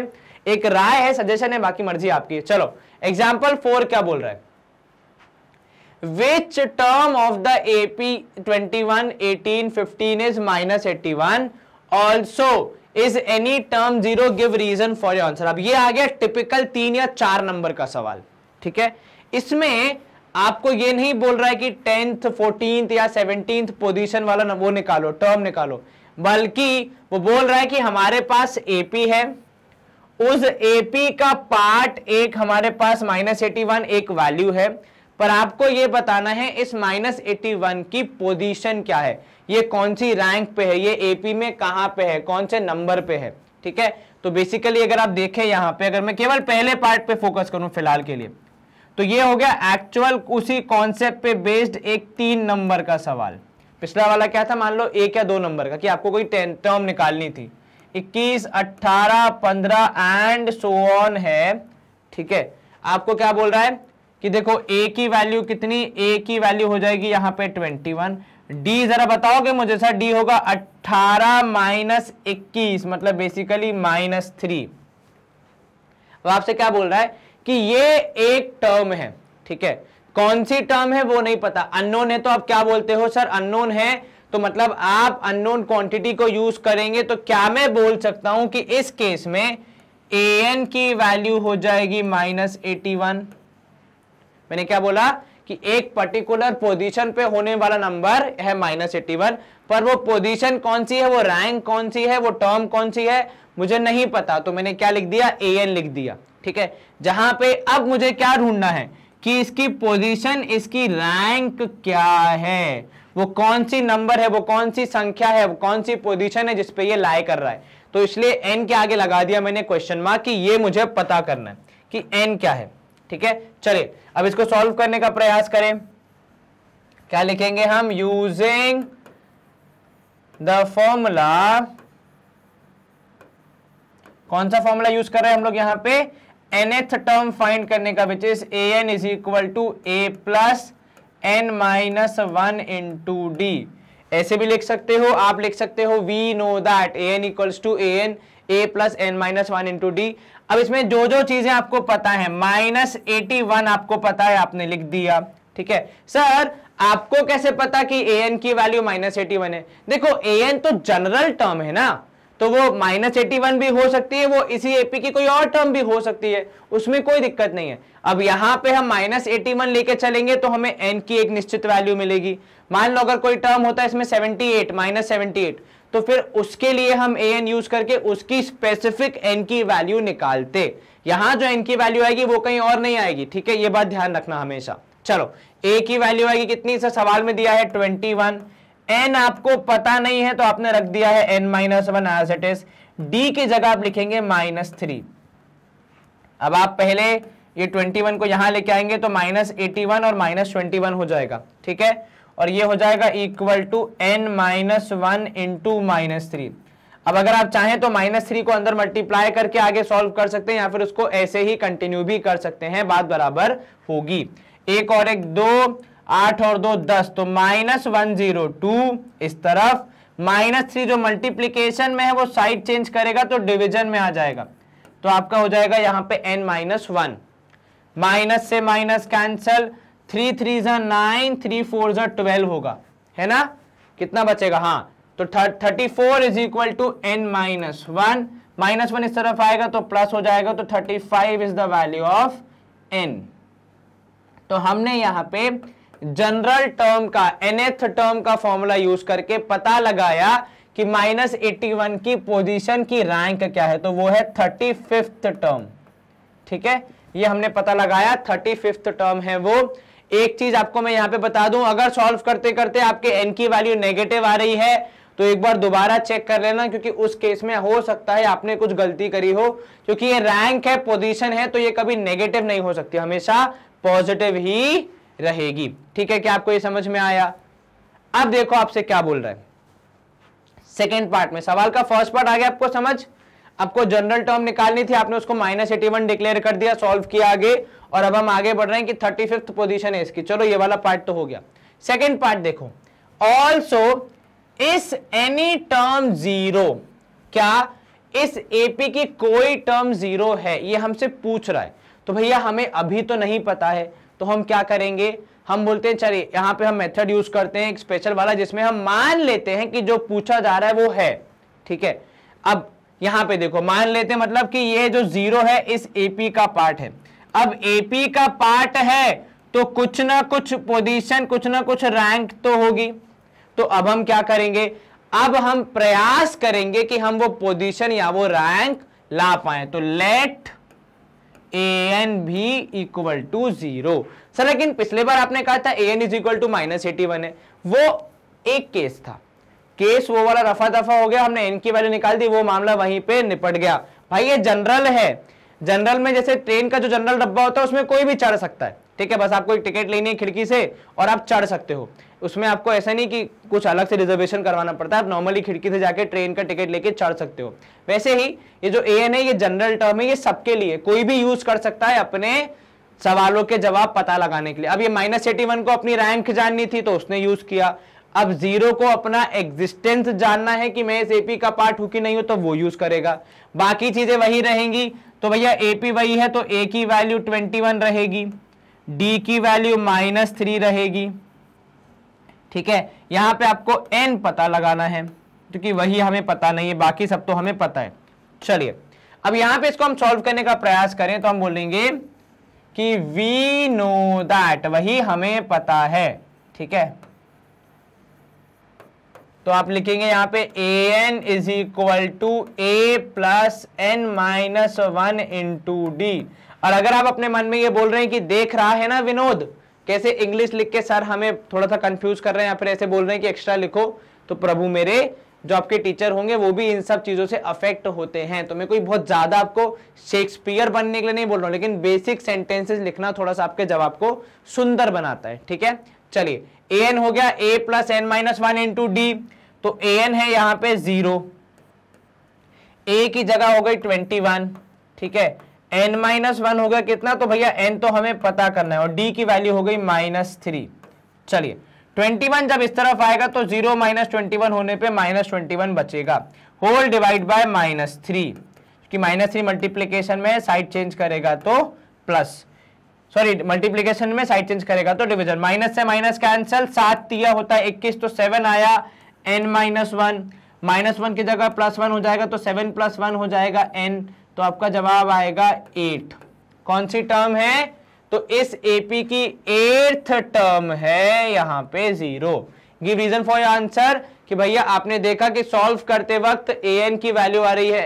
एक राय है सजेशन है बाकी मर्जी आपकी चलो एग्जाम्पल फोर क्या बोल रहा है which term of the AP twenty one eighteen fifteen is minus eighty one also is any term zero give reason for your answer अब ये आ गया टिपिकल तीन या चार नंबर का सवाल ठीक है इसमें आपको ये नहीं बोल रहा है कि टेंथ फोर्टींथ या सेवनटींथ पोजिशन वाला वो निकालो टर्म निकालो बल्कि वो बोल रहा है कि हमारे पास एपी है उस एपी का पार्ट एक हमारे पास माइनस एटी वन एक वैल्यू है पर आपको ये बताना है इस माइनस एटी वन की पोजीशन क्या है ये कौन सी रैंक पे है ये एपी में कहां पे है कौन से नंबर पे है ठीक है तो बेसिकली अगर आप देखें यहां पे अगर मैं केवल पहले पार्ट पे फोकस करूं फिलहाल के लिए तो ये हो गया एक्चुअल उसी कॉन्सेप्ट पे बेस्ड एक तीन नंबर का सवाल पिछला वाला क्या था मान लो एक या दो नंबर का कि आपको कोई टर्म निकालनी थी इक्कीस अट्ठारह पंद्रह एंड सो ऑन है ठीक है आपको क्या बोल रहा है कि देखो ए की वैल्यू कितनी ए की वैल्यू हो जाएगी यहाँ पे 21 डी जरा बताओगे मुझे सर डी होगा अट्ठारह माइनस इक्कीस मतलब बेसिकली माइनस थ्री अब आपसे क्या बोल रहा है कि ये एक टर्म है ठीक है कौन सी टर्म है वो नहीं पता अननोन है तो आप क्या बोलते हो सर अननोन है तो मतलब आप अननोन क्वांटिटी को यूज करेंगे तो क्या मैं बोल सकता हूं कि इस केस में ए एन की वैल्यू हो जाएगी माइनस एटी वन मैंने क्या बोला कि एक पर्टिकुलर पोजीशन पे होने वाला नंबर है माइनस एट्टी वन पर वो पोजीशन कौन सी है वो रैंक कौन सी है वो टर्म कौन सी है मुझे नहीं पता तो मैंने क्या लिख दिया ए एन लिख दिया ठीक है जहां पे अब मुझे क्या ढूंढना है कि इसकी पोजीशन इसकी रैंक क्या है वो कौन सी नंबर है वो कौन सी संख्या है वो कौन सी पोजीशन है जिसपे ये लाई कर रहा है तो इसलिए एन के आगे लगा दिया मैंने क्वेश्चन मार्क कि ये मुझे पता करना है कि एन क्या है ठीक है चलिए अब इसको सॉल्व करने का प्रयास करें क्या लिखेंगे हम यूजिंग द फॉर्मूला कौन सा फॉर्मूला यूज कर रहे हैं हम लोग यहां पे एथ टर्म फाइंड करने का which is a n is equal to a plus n minus one in into d ऐसे भी लिख सकते हो आप लिख सकते हो we know that a n equals to a n a plus n minus one into d अब इसमें जो जो चीजें आपको पता है माइनस एटी वन आपको पता है आपने लिख दिया ठीक है सर आपको कैसे पता कि ए एन की वैल्यू माइनस एटी वन है देखो ए एन तो जनरल टर्म है ना तो वो माइनस एटी वन भी हो सकती है वो इसी एपी की कोई और टर्म भी हो सकती है उसमें कोई दिक्कत नहीं है अब यहां पे हम माइनस एटी वन लेके चलेंगे तो हमें एन की एक निश्चित वैल्यू मिलेगी मान लो अगर कोई टर्म होता है इसमें seventy eight minus seventy eight तो फिर उसके लिए हम ए एन यूज करके उसकी स्पेसिफिक एन की वैल्यू निकालते यहां जो एन की वैल्यू आएगी वो कहीं और नहीं आएगी ठीक है ये बात ध्यान रखना हमेशा चलो ए की वैल्यू आएगी कितनी से सवाल में दिया है ट्वेंटी वन एन आपको पता नहीं है तो आपने रख दिया है n minus one as it is d की जगह आप लिखेंगे माइनस थ्री अब आप पहले ये 21 को यहां लेके आएंगे तो माइनस एटी और माइनस ट्वेंटी हो जाएगा ठीक है और ये हो जाएगा equal to n minus one into minus three अब अगर आप चाहें तो माइनस थ्री को अंदर मल्टीप्लाई करके आगे सॉल्व कर सकते हैं या फिर उसको ऐसे ही कंटिन्यू भी कर सकते हैं बात बराबर होगी एक और एक दो आठ और दो दस तो माइनस वन जीरो टू इस तरफ माइनस थ्री जो मल्टीप्लीकेशन में है वो साइड चेंज करेगा तो डिविजन में आ जाएगा तो आपका हो जाएगा यहां पर एन माइनस वन माइनस से माइनस कैंसल थ्री थ्री ज़ा नाइन थ्री फोर ज़ा ट्वेल्व होगा है ना कितना बचेगा हाँ तो thirty four is equal to n minus one minus one इस तरफ आएगा तो प्लस हो जाएगा तो thirty five is the value of n तो हमने यहां पे जनरल टर्म का एनएथ टर्म का फॉर्मूला यूज करके पता लगाया कि माइनस एट्टी वन की पोजीशन की रैंक क्या है तो वो है थर्टी फिफ्थ टर्म ठीक है ये हमने पता लगाया थर्टी फिफ्थ टर्म है वो एक चीज आपको मैं यहां पे बता दूं अगर सॉल्व करते करते आपके एन की वैल्यू नेगेटिव आ रही है तो एक बार दोबारा चेक कर लेना क्योंकि उस केस में हो सकता है आपने कुछ गलती करी हो क्योंकि ये रैंक है पोजीशन है तो ये कभी नेगेटिव नहीं हो सकती हमेशा पॉजिटिव ही रहेगी ठीक है क्या आपको ये समझ में आया अब देखो आपसे क्या बोल रहा है सेकेंड पार्ट में सवाल का फर्स्ट पार्ट आ गया आपको समझ आपको जनरल टर्म निकालनी थी आपने उसको माइनस एटी वन डिक्लेयर कर दिया सॉल्व किया आगे और अब हम आगे बढ़ रहे हैं कि थर्टी फिफ्थ पोजिशन है इसकी चलो ये वाला पार्ट तो हो गया सेकेंड पार्ट देखो also is any term zero क्या इस एपी की कोई टर्म जीरो है ये हमसे पूछ रहा है तो भैया हमें अभी तो नहीं पता है तो हम क्या करेंगे हम बोलते हैं चलिए यहां पे हम मेथड यूज करते हैं एक स्पेशल वाला जिसमें हम मान लेते हैं कि जो पूछा जा रहा है वो है ठीक है अब यहां पे देखो मान लेते मतलब कि ये जो जीरो है इस एपी का पार्ट है अब एपी का पार्ट है तो कुछ ना कुछ पोजीशन कुछ ना कुछ रैंक तो होगी तो अब हम क्या करेंगे अब हम प्रयास करेंगे कि हम वो पोजीशन या वो रैंक ला पाए तो लेट ए एन भी इक्वल टू जीरो सर लेकिन पिछले बार आपने कहा था a n is equal to minus eighty one है वो एक केस था केस वो वाला रफा दफा हो गया हमने एन की वैल्यू निकाल दी वो मामला वहीं पे निपट गया भाई ये जनरल है जनरल में जैसे ट्रेन का जो जनरल डब्बा होता है उसमें कोई भी चढ़ सकता है ठीक है बस आपको एक टिकट लेनी है खिड़की से और आप चढ़ सकते हो उसमें आपको ऐसा नहीं कि कुछ अलग से रिजर्वेशन करवाना पड़ता है आप नॉर्मली खिड़की से जाके ट्रेन का टिकट लेके चढ़ सकते हो वैसे ही ये जो ए है ये जनरल टर्म है ये सबके लिए कोई भी यूज कर सकता है अपने सवालों के जवाब पता लगाने के लिए अब ये माइनस एटी वन को अपनी रैंक जाननी थी तो उसने यूज किया अब जीरो को अपना एग्जिस्टेंस जानना है कि मैं इस एपी का पार्ट हूं कि नहीं हूं तो वो यूज करेगा बाकी चीजें वही रहेंगी तो भैया एपी वही है तो ए की वैल्यू ट्वेंटी वन रहेगी डी की वैल्यू माइनस थ्री रहेगी ठीक है यहां पे आपको एन पता लगाना है क्योंकि वही हमें पता नहीं है बाकी सब तो हमें पता है चलिए अब यहां पे इसको हम सॉल्व करने का प्रयास करें तो हम बोलेंगे कि वी नो दैट वही हमें पता है ठीक है तो आप लिखेंगे यहाँ पे a n is equal to a plus n minus one into d और अगर आप अपने मन में ये बोल रहे हैं कि देख रहा है ना विनोद कैसे इंग्लिश लिख के सर हमें थोड़ा सा कंफ्यूज कर रहे हैं या फिर ऐसे बोल रहे हैं कि एक्स्ट्रा लिखो तो प्रभु मेरे जो आपके टीचर होंगे वो भी इन सब चीज़ों से अफेक्ट होते हैं तो मैं कोई बहुत ज़्यादा आपको शेक्सपियर बनने के लिए नहीं बोल रहा हूँ लेकिन बेसिक सेंटेंसेस लिखना थोड़ा सा आपके जवाब को सुंदर बनाता है ठीक है चलिए ए एन हो गया a plus n minus one into d तो ए एन है यहां पे जीरो ए की जगह हो गई ट्वेंटी वन ठीक है एन माइनस वन हो गया कितना तो भैया एन तो हमें पता करना है और डी की वैल्यू हो गई माइनस थ्री चलिए ट्वेंटी वन जब इस तरफ आएगा तो जीरो माइनस ट्वेंटी वन होने पे माइनस ट्वेंटी वन बचेगा whole divide by minus three क्योंकि माइनस थ्री मल्टीप्लीकेशन में साइड चेंज करेगा तो प्लस सॉरी मल्टीप्लीकेशन में साइड चेंज करेगा तो डिविजन माइनस से माइनस कैंसल सात दिया होता है इक्कीस तो सेवन आया n minus one minus one की जगह प्लस वन हो जाएगा तो सेवन प्लस वन हो जाएगा एन तो आपका जवाब आएगा एट कौन सी टर्म है तो इस एपी की एट्थ टर्म है यहां पे zero give reason for your answer कि भैया आपने देखा कि सॉल्व करते वक्त ए एन की वैल्यू आ रही है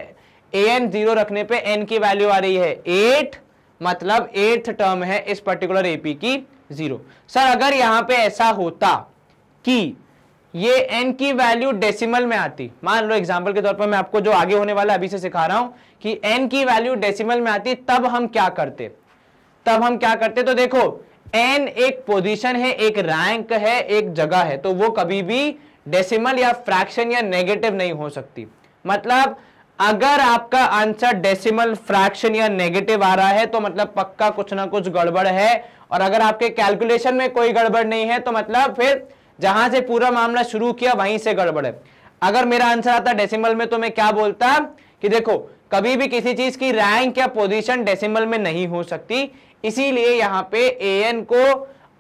ए एन जीरो रखने पे एन की वैल्यू आ रही है एट मतलब एट्थ टर्म है इस पर्टिकुलर एपी की जीरो सर अगर यहां पे ऐसा होता कि ये एन की वैल्यू डेसिमल में आती मान लो एग्जाम्पल के तौर पर मैं आपको जो आगे होने वाला अभी से सिखा रहा हूं कि एन की वैल्यू डेसिमल में आती तब हम क्या करते तब हम क्या करते तो देखो एन एक पोजीशन है एक रैंक है एक जगह है तो वो कभी भी डेसिमल या फ्रैक्शन या नेगेटिव नहीं हो सकती मतलब अगर आपका आंसर डेसिमल फ्रैक्शन या नेगेटिव आ रहा है तो मतलब पक्का कुछ ना कुछ गड़बड़ है और अगर आपके कैलकुलेशन में कोई गड़बड़ नहीं है तो मतलब फिर जहां से पूरा मामला शुरू किया वहीं से गड़बड़ है अगर मेरा आंसर आता डेसिमल में तो मैं क्या बोलता कि देखो कभी भी किसी चीज की रैंक या पोजीशन डेसिमल में नहीं हो सकती इसीलिए यहां पे ए एन को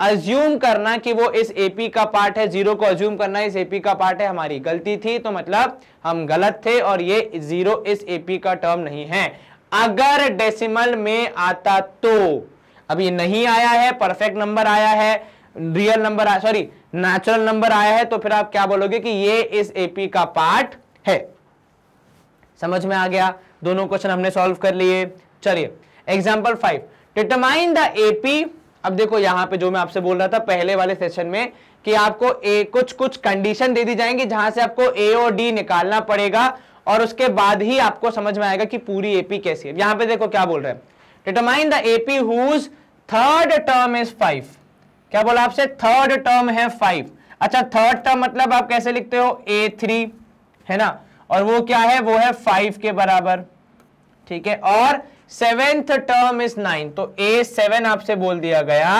अज्यूम करना कि वो इस एपी का पार्ट है जीरो को अज्यूम करना इस एपी का पार्ट है हमारी गलती थी तो मतलब हम गलत थे और ये जीरो इस एपी का टर्म नहीं है अगर डेसिमल में आता तो अभी नहीं आया है परफेक्ट नंबर आया है रियल नंबर आया सॉरी नेचुरल नंबर आया है तो फिर आप क्या बोलोगे कि ये इस एपी का पार्ट है समझ में आ गया दोनों क्वेश्चन हमने सॉल्व कर लिए चलिए example five determine the AP अब देखो यहां पे जो मैं आपसे बोल रहा था पहले वाले सेशन में कि आपको ए कुछ कुछ कंडीशन दे दी जाएंगी जहां से आपको ए और डी निकालना पड़ेगा और उसके बाद ही आपको समझ में आएगा कि पूरी एपी कैसी है यहां पे देखो क्या बोल रहे हैं determine the AP whose third term is five क्या बोला आपसे थर्ड टर्म है फाइव अच्छा थर्ड टर्म मतलब आप कैसे लिखते हो ए थ्री है ना और वो क्या है वो है फाइव के बराबर ठीक है और सेवेंथ टर्म इज नाइन तो ए सेवन आपसे बोल दिया गया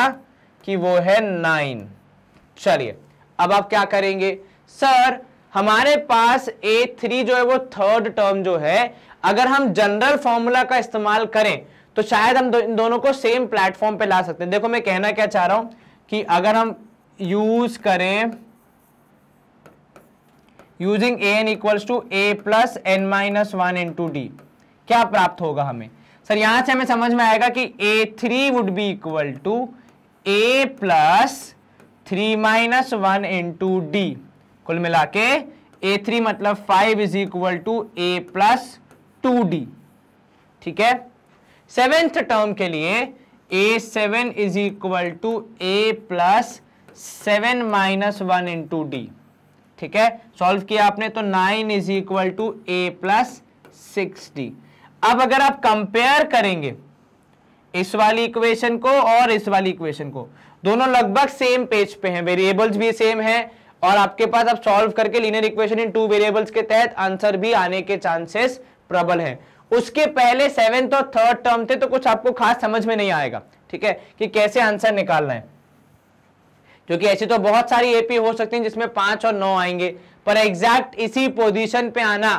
कि वो है नाइन चलिए अब आप क्या करेंगे सर हमारे पास ए थ्री जो है वो थर्ड टर्म जो है अगर हम जनरल फॉर्मूला का इस्तेमाल करें तो शायद हम दो, इन दोनों को सेम प्लेटफॉर्म पे ला सकते हैं देखो मैं कहना क्या चाह रहा हूं कि अगर हम यूज करें using a n equals to a plus n minus one in into d क्या प्राप्त होगा हमें सर यहां से हमें समझ में आएगा कि a three would be equal to a plus three minus one in into d कुल मिला के ए थ्री मतलब five is equal to a plus two d ठीक है सेवेंथ टर्म के लिए a seven is equal to a plus seven minus one into d ठीक है सॉल्व किया आपने तो nine is equal to a plus six d अब अगर आप कंपेयर करेंगे इस वाली इक्वेशन को और इस वाली इक्वेशन को दोनों लगभग सेम पेज पे हैं वेरिएबल्स भी सेम है और आपके पास आप सॉल्व करके linear equation in two variables के तहत आंसर भी आने के चांसेस प्रबल है उसके पहले सेवेंथ और थर्ड टर्म थे तो कुछ आपको खास समझ में नहीं आएगा ठीक है कि कैसे आंसर निकालना है क्योंकि ऐसी तो बहुत सारी एपी हो सकती हैं जिसमें पांच और नौ आएंगे पर एग्जैक्ट इसी पोजीशन पे आना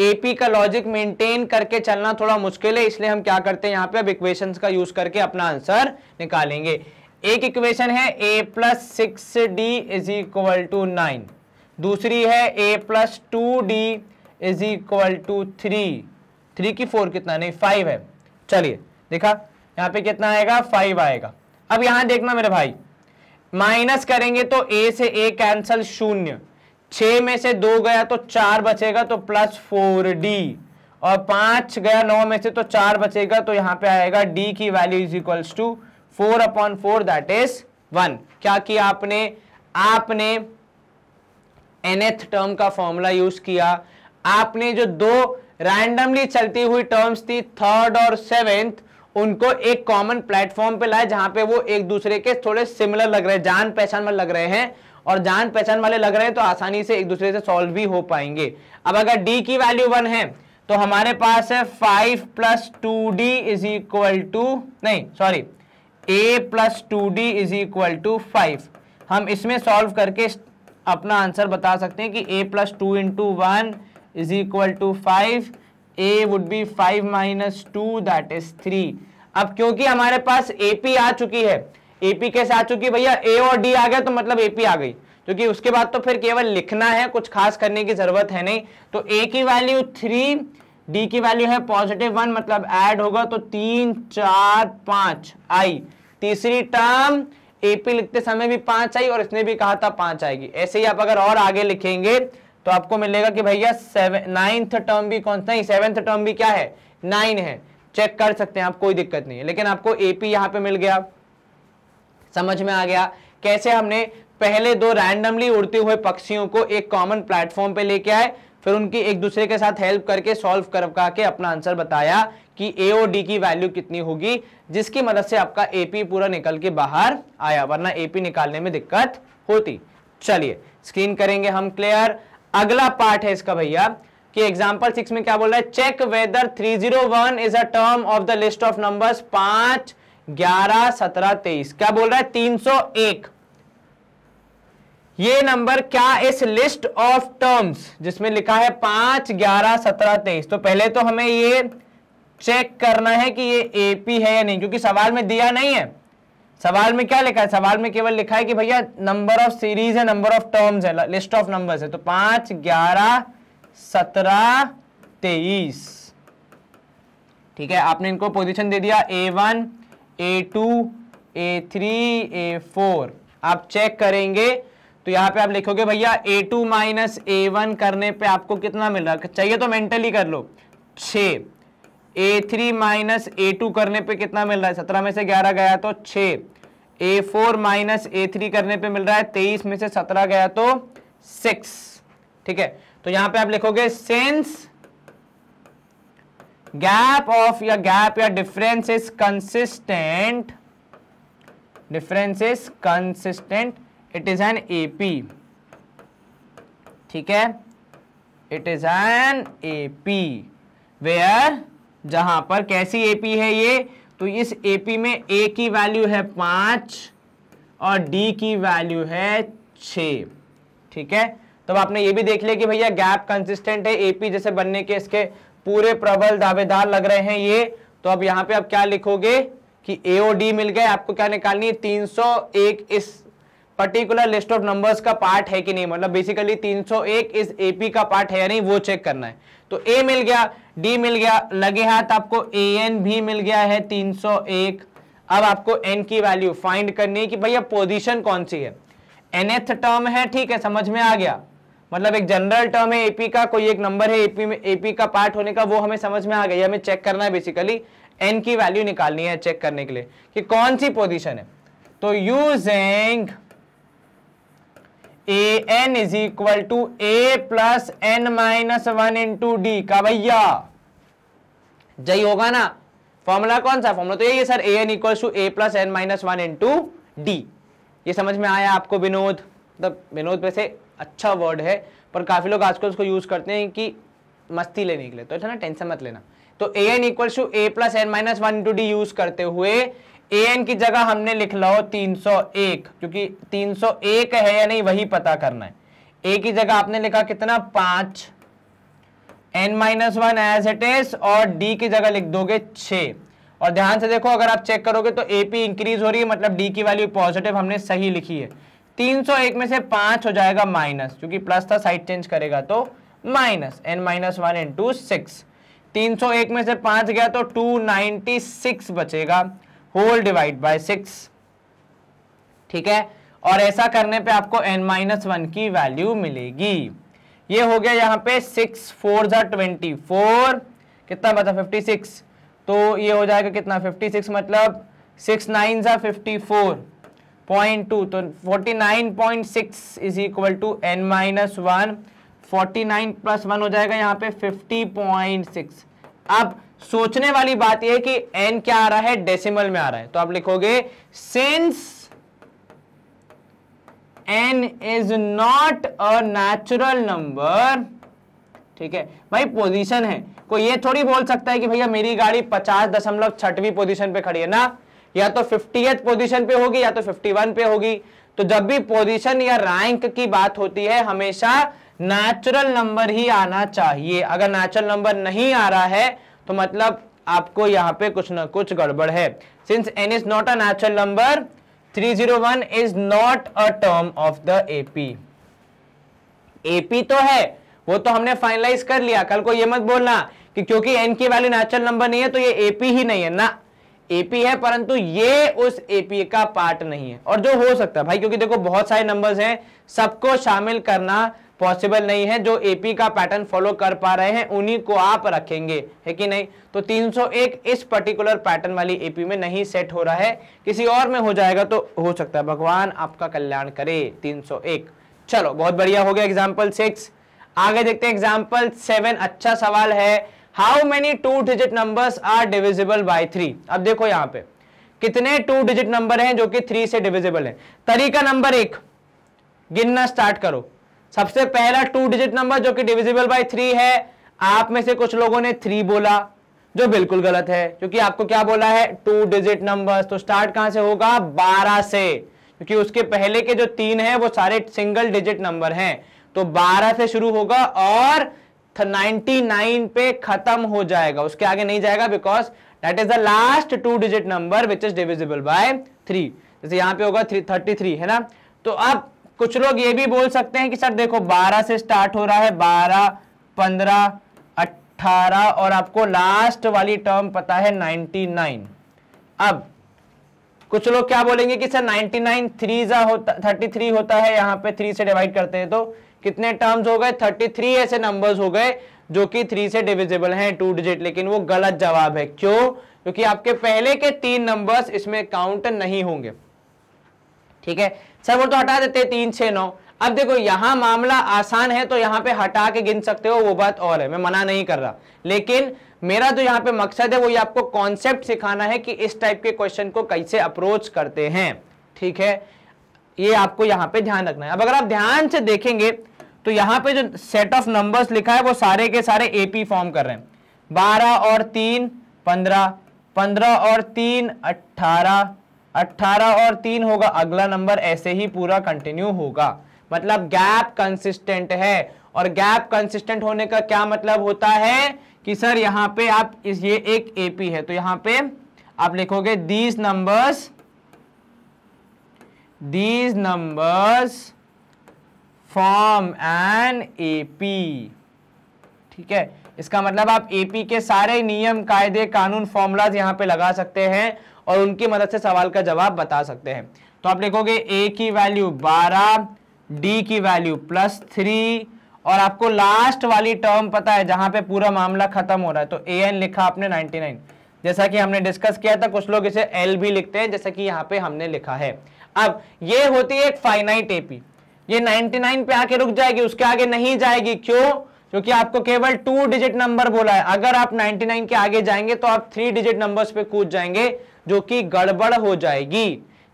एपी का लॉजिक मेंटेन करके चलना थोड़ा मुश्किल है इसलिए हम क्या करते हैं यहां पे अब इक्वेशंस का यूज करके अपना आंसर निकालेंगे एक इक्वेशन है a plus six d is equal to nine दूसरी है a plus two d is equal to three three की फोर कितना नहीं फाइव है चलिए देखा यहाँ पे कितना आएगा फाइव आएगा अब यहां देखना मेरे भाई माइनस करेंगे तो ए से ए कैंसल शून्य छ में से दो गया तो चार बचेगा तो प्लस फोर डी और पांच गया नौ में से तो चार बचेगा तो यहां पे आएगा डी की value is equals to four upon four that is one क्या किया आपने आपने एनएथ टर्म का फॉर्मूला यूज किया आपने जो दो रैंडमली चलती हुई टर्म्स थी थर्ड और सेवेंथ उनको एक कॉमन प्लेटफॉर्म पे लाए जहां पे वो एक दूसरे के थोड़े सिमिलर लग रहे हैं जान पहचान वाले लग रहे हैं और जान पहचान वाले लग रहे हैं तो आसानी से एक दूसरे से सॉल्व भी हो पाएंगे अब अगर डी की वैल्यू वन है तो हमारे पास है five plus two d is equal to नहीं sorry a plus two d is equal to five हम इसमें सॉल्व करके अपना आंसर बता सकते हैं कि a plus two into one is equal to five a would be five minus two that is three अब क्योंकि हमारे पास एपी आ चुकी है एपी कैसे आ चुकी है भैया ए और डी आ गया तो मतलब एपी आ गई क्योंकि उसके बाद तो फिर केवल लिखना है कुछ खास करने की जरूरत है नहीं तो ए की वैल्यू थ्री डी की वैल्यू है पॉजिटिव वन मतलब ऐड होगा तो तीन चार पांच आई तीसरी टर्म एपी लिखते समय भी पांच आई और इसने भी कहा था पांच आएगी ऐसे ही आप अगर और आगे लिखेंगे तो आपको मिलेगा कि भैया नाइन्थ टर्म भी कौन सा सेवेंथ टर्म भी क्या है नाइन है चेक कर सकते हैं आप कोई दिक्कत नहीं है लेकिन आपको एपी यहां पे मिल गया समझ में आ गया कैसे हमने पहले दो रैंडमली उड़ते हुए पक्षियों को एक कॉमन प्लेटफॉर्म पे लेके आए फिर उनकी एक दूसरे के साथ हेल्प करके सॉल्व करवा के अपना आंसर बताया कि ए और डी की वैल्यू कितनी होगी जिसकी मदद से आपका एपी पूरा निकल के बाहर आया वरना एपी निकालने में दिक्कत होती चलिए स्क्रीन करेंगे हम क्लियर अगला पार्ट है इसका भैया कि एग्जाम्पल सिक्स में क्या बोल रहा है check whether three zero one is a term of the list of number पांच ग्यारह सत्रह तेईस क्या बोल रहा है तीन सौ एक ये नंबर क्या इस लिस्ट ऑफ टर्म्स जिसमें लिखा है पांच ग्यारह सत्रह तेईस तो पहले तो हमें ये चेक करना है कि ये एपी है या नहीं क्योंकि सवाल में दिया नहीं है सवाल में क्या लिखा है सवाल में केवल लिखा है कि भैया नंबर ऑफ सीरीज है नंबर ऑफ टर्म्स है लिस्ट ऑफ नंबर्स है तो पांच ग्यारह सत्रह तेईस ठीक है आपने इनको पोजीशन दे दिया a one a two a three a four आप चेक करेंगे तो यहां पे आप लिखोगे भैया a two minus a one करने पे आपको कितना मिल रहा है चाहिए तो मेंटली कर लो छे a three minus a two करने पे कितना मिल रहा है सत्रह में से ग्यारह गया तो छ a four minus a three करने पे मिल रहा है तेईस में से सत्रह गया तो सिक्स ठीक है तो यहां पे आप लिखोगे सेंस गैप ऑफ या गैप या difference is consistent difference is consistent it is an AP ठीक है it is an AP where जहां पर कैसी एपी है ये तो इस एपी में ए की वैल्यू है पांच और डी की वैल्यू है छ ठीक है तो आपने ये भी देख लिया कि भैया गैप कंसिस्टेंट है एपी जैसे बनने के इसके पूरे प्रबल दावेदार लग रहे हैं ये तो अब यहां पे आप क्या लिखोगे कि ए ओ डी मिल गए आपको क्या निकालनी है तीन एक इस पर्टिकुलर लिस्ट ऑफ नंबर्स का पार्ट है कि नहीं मतलब बेसिकली 301 इस एपी का पार्ट है या नहीं वो चेक करना है तो ए मिल गया डी मिल गया लगे हाथ आपको ए एन भी मिल गया है 301 अब आपको एन की वैल्यू फाइंड करनी है कि भैया पोजीशन कौन सी है एनएथ टर्म है ठीक है समझ में आ गया मतलब एक जनरल टर्म है एपी का कोई एक नंबर है एपी में एपी का पार्ट होने का वो हमें समझ में आ गया हमें चेक करना है बेसिकली एन की वैल्यू निकालनी है चेक करने के लिए कि कौन सी पोजीशन है तो using a n is equal to a plus n minus one into d का भैया जय होगा ना फॉर्मूला कौन सा फॉर्मूला तो यही है sir a n equal to a plus n minus one into d ये समझ में आया आपको विनोद मतलब विनोद वैसे अच्छा वर्ड है पर काफ़ी लोग आजकल उसको यूज़ करते हैं कि मस्ती लेने के लिए तो है ना टेंशन मत लेना तो a n equal to a plus n minus one into d use करते हुए ए एन की जगह हमने लिख लो 301 क्योंकि 301 है या नहीं वही पता करना है ए की जगह आपने लिखा कितना पांच n minus one as it is और डी की जगह लिख दोगे छ और ध्यान से देखो अगर आप चेक करोगे तो ए पी इंक्रीज हो रही है मतलब डी की वैल्यू पॉजिटिव हमने सही लिखी है 301 में से पांच हो जाएगा माइनस क्योंकि प्लस था साइड चेंज करेगा तो minus n minus one into six तीन में से पांच गया तो टू बचेगा होल डिवाइड बाय सिक्स ठीक है और ऐसा करने पे आपको एन माइनस वन की वैल्यू मिलेगी ये हो गया यहाँ पे सिक्स फोर ज़ा ट्वेंटी फोर कितना बता फिफ्टी सिक्स तो ये हो जाएगा कितना फिफ्टी सिक्स मतलब सिक्स नाइन ज़ा फिफ्टी फोर पॉइंट टू तो forty nine point six is equal to n minus one forty nine plus one हो जाएगा यहाँ पे फिफ्टी पॉइंट सिक्स अब सोचने वाली बात यह कि एन क्या आ रहा है डेसिमल में आ रहा है तो आप लिखोगे since n is not a natural number ठीक है भाई पोजीशन है कोई ये थोड़ी बोल सकता है कि भैया मेरी गाड़ी पचास दशमलव छठवीं पोजीशन पे खड़ी है ना या तो फिफ्टी पोजीशन पे होगी या तो फिफ्टी वन पे होगी तो जब भी पोजीशन या रैंक की बात होती है हमेशा नेचुरल नंबर ही आना चाहिए अगर नेचुरल नंबर नहीं आ रहा है तो मतलब आपको यहाँ पे कुछ ना कुछ गड़बड़ है since n is not a natural number 301 is not a term of the AP AP तो है वो तो हमने फाइनलाइज कर लिया कल को ये मत बोलना कि क्योंकि एन की वैल्यू नेचुरल नंबर नहीं है तो ये एपी ही नहीं है ना एपी है परंतु ये उस एपी का पार्ट नहीं है और जो हो सकता है भाई क्योंकि देखो बहुत सारे नंबर्स हैं सबको शामिल करना पॉसिबल नहीं है जो एपी का पैटर्न फॉलो कर पा रहे हैं उन्हीं को आप रखेंगे है कि नहीं तो 301 इस पर्टिकुलर पैटर्न वाली एपी में नहीं सेट हो रहा है किसी और में हो जाएगा तो हो सकता है भगवान आपका कल्याण करे 301 चलो बहुत बढ़िया हो गया एग्जाम्पल सिक्स आगे देखते हैं एग्जाम्पल सेवन अच्छा सवाल है how many two digit number are divisible by three अब देखो यहाँ पे कितने टू डिजिट नंबर हैं जो कि थ्री से डिविजिबल हैं तरीका नंबर एक गिनना स्टार्ट करो सबसे पहला टू डिजिट नंबर जो कि डिविजिबल बाय थ्री है आप में से कुछ लोगों ने थ्री बोला जो बिल्कुल गलत है क्योंकि आपको क्या बोला है टू डिजिट नंबर तो स्टार्ट कहां से होगा बारह से क्योंकि उसके पहले के जो तीन है वो सारे सिंगल डिजिट नंबर हैं तो बारह से शुरू होगा और नाइनटी नाइन पे खत्म हो जाएगा उसके आगे नहीं जाएगा because that is the last two digit number which is divisible by three जैसे यहां पे होगा थ्री थर्टी थ्री है ना तो अब कुछ लोग ये भी बोल सकते हैं कि सर देखो 12 से स्टार्ट हो रहा है 12, 15, 18 और आपको लास्ट वाली टर्म पता है 99। अब कुछ लोग क्या बोलेंगे कि सर 99 नाइन थ्री होता थ्री होता है यहाँ पे थ्री से डिवाइड करते हैं तो कितने टर्म्स हो गए 33 ऐसे नंबर्स हो गए जो कि थ्री से डिविजिबल हैं टू डिजिट लेकिन वो गलत जवाब है क्यों क्योंकि आपके पहले के तीन नंबर्स इसमें काउंट नहीं होंगे ठीक है सर वो तो हटा देते तीन छह नौ अब देखो यहां मामला आसान है तो यहाँ पे हटा के गिन सकते हो वो बात और है मैं मना नहीं कर रहा लेकिन मेरा जो यहाँ पे मकसद है वो ये आपको कॉन्सेप्ट सिखाना है कि इस टाइप के क्वेश्चन को कैसे अप्रोच करते हैं ठीक है ये आपको यहाँ पे ध्यान रखना है अब अगर आप ध्यान से देखेंगे तो यहाँ पे जो सेट ऑफ नंबर्स लिखा है वो सारे के सारे एपी फॉर्म कर रहे हैं बारह और तीन पंद्रह पंद्रह और तीन अट्ठारह अट्ठारह और तीन होगा अगला नंबर ऐसे ही पूरा कंटिन्यू होगा मतलब गैप कंसिस्टेंट है और गैप कंसिस्टेंट होने का क्या मतलब होता है कि सर यहां पे आप इस ये एक एपी है तो यहां पे आप लिखोगे these numbers these numbers form an AP ठीक है इसका मतलब आप एपी के सारे नियम कायदे कानून फॉर्मूलाज यहाँ पे लगा सकते हैं और उनकी मदद से सवाल का जवाब बता सकते हैं तो आप देखोगे ए की वैल्यू बारह डी की वैल्यू प्लस थ्री और आपको लास्ट वाली टर्म पता है जहां पे पूरा मामला खत्म हो रहा है तो ए एन लिखा आपने 99 जैसा कि हमने डिस्कस किया था कुछ लोग इसे एल भी लिखते हैं जैसा कि यहाँ पे हमने लिखा है अब ये होती है एक फाइनाइट एपी ये 99 पे आके रुक जाएगी उसके आगे नहीं जाएगी क्यों क्योंकि आपको केवल टू डिजिट नंबर बोला है अगर आप 99 के आगे जाएंगे तो आप थ्री डिजिट नंबर्स पे कूद जाएंगे जो कि गड़बड़ हो जाएगी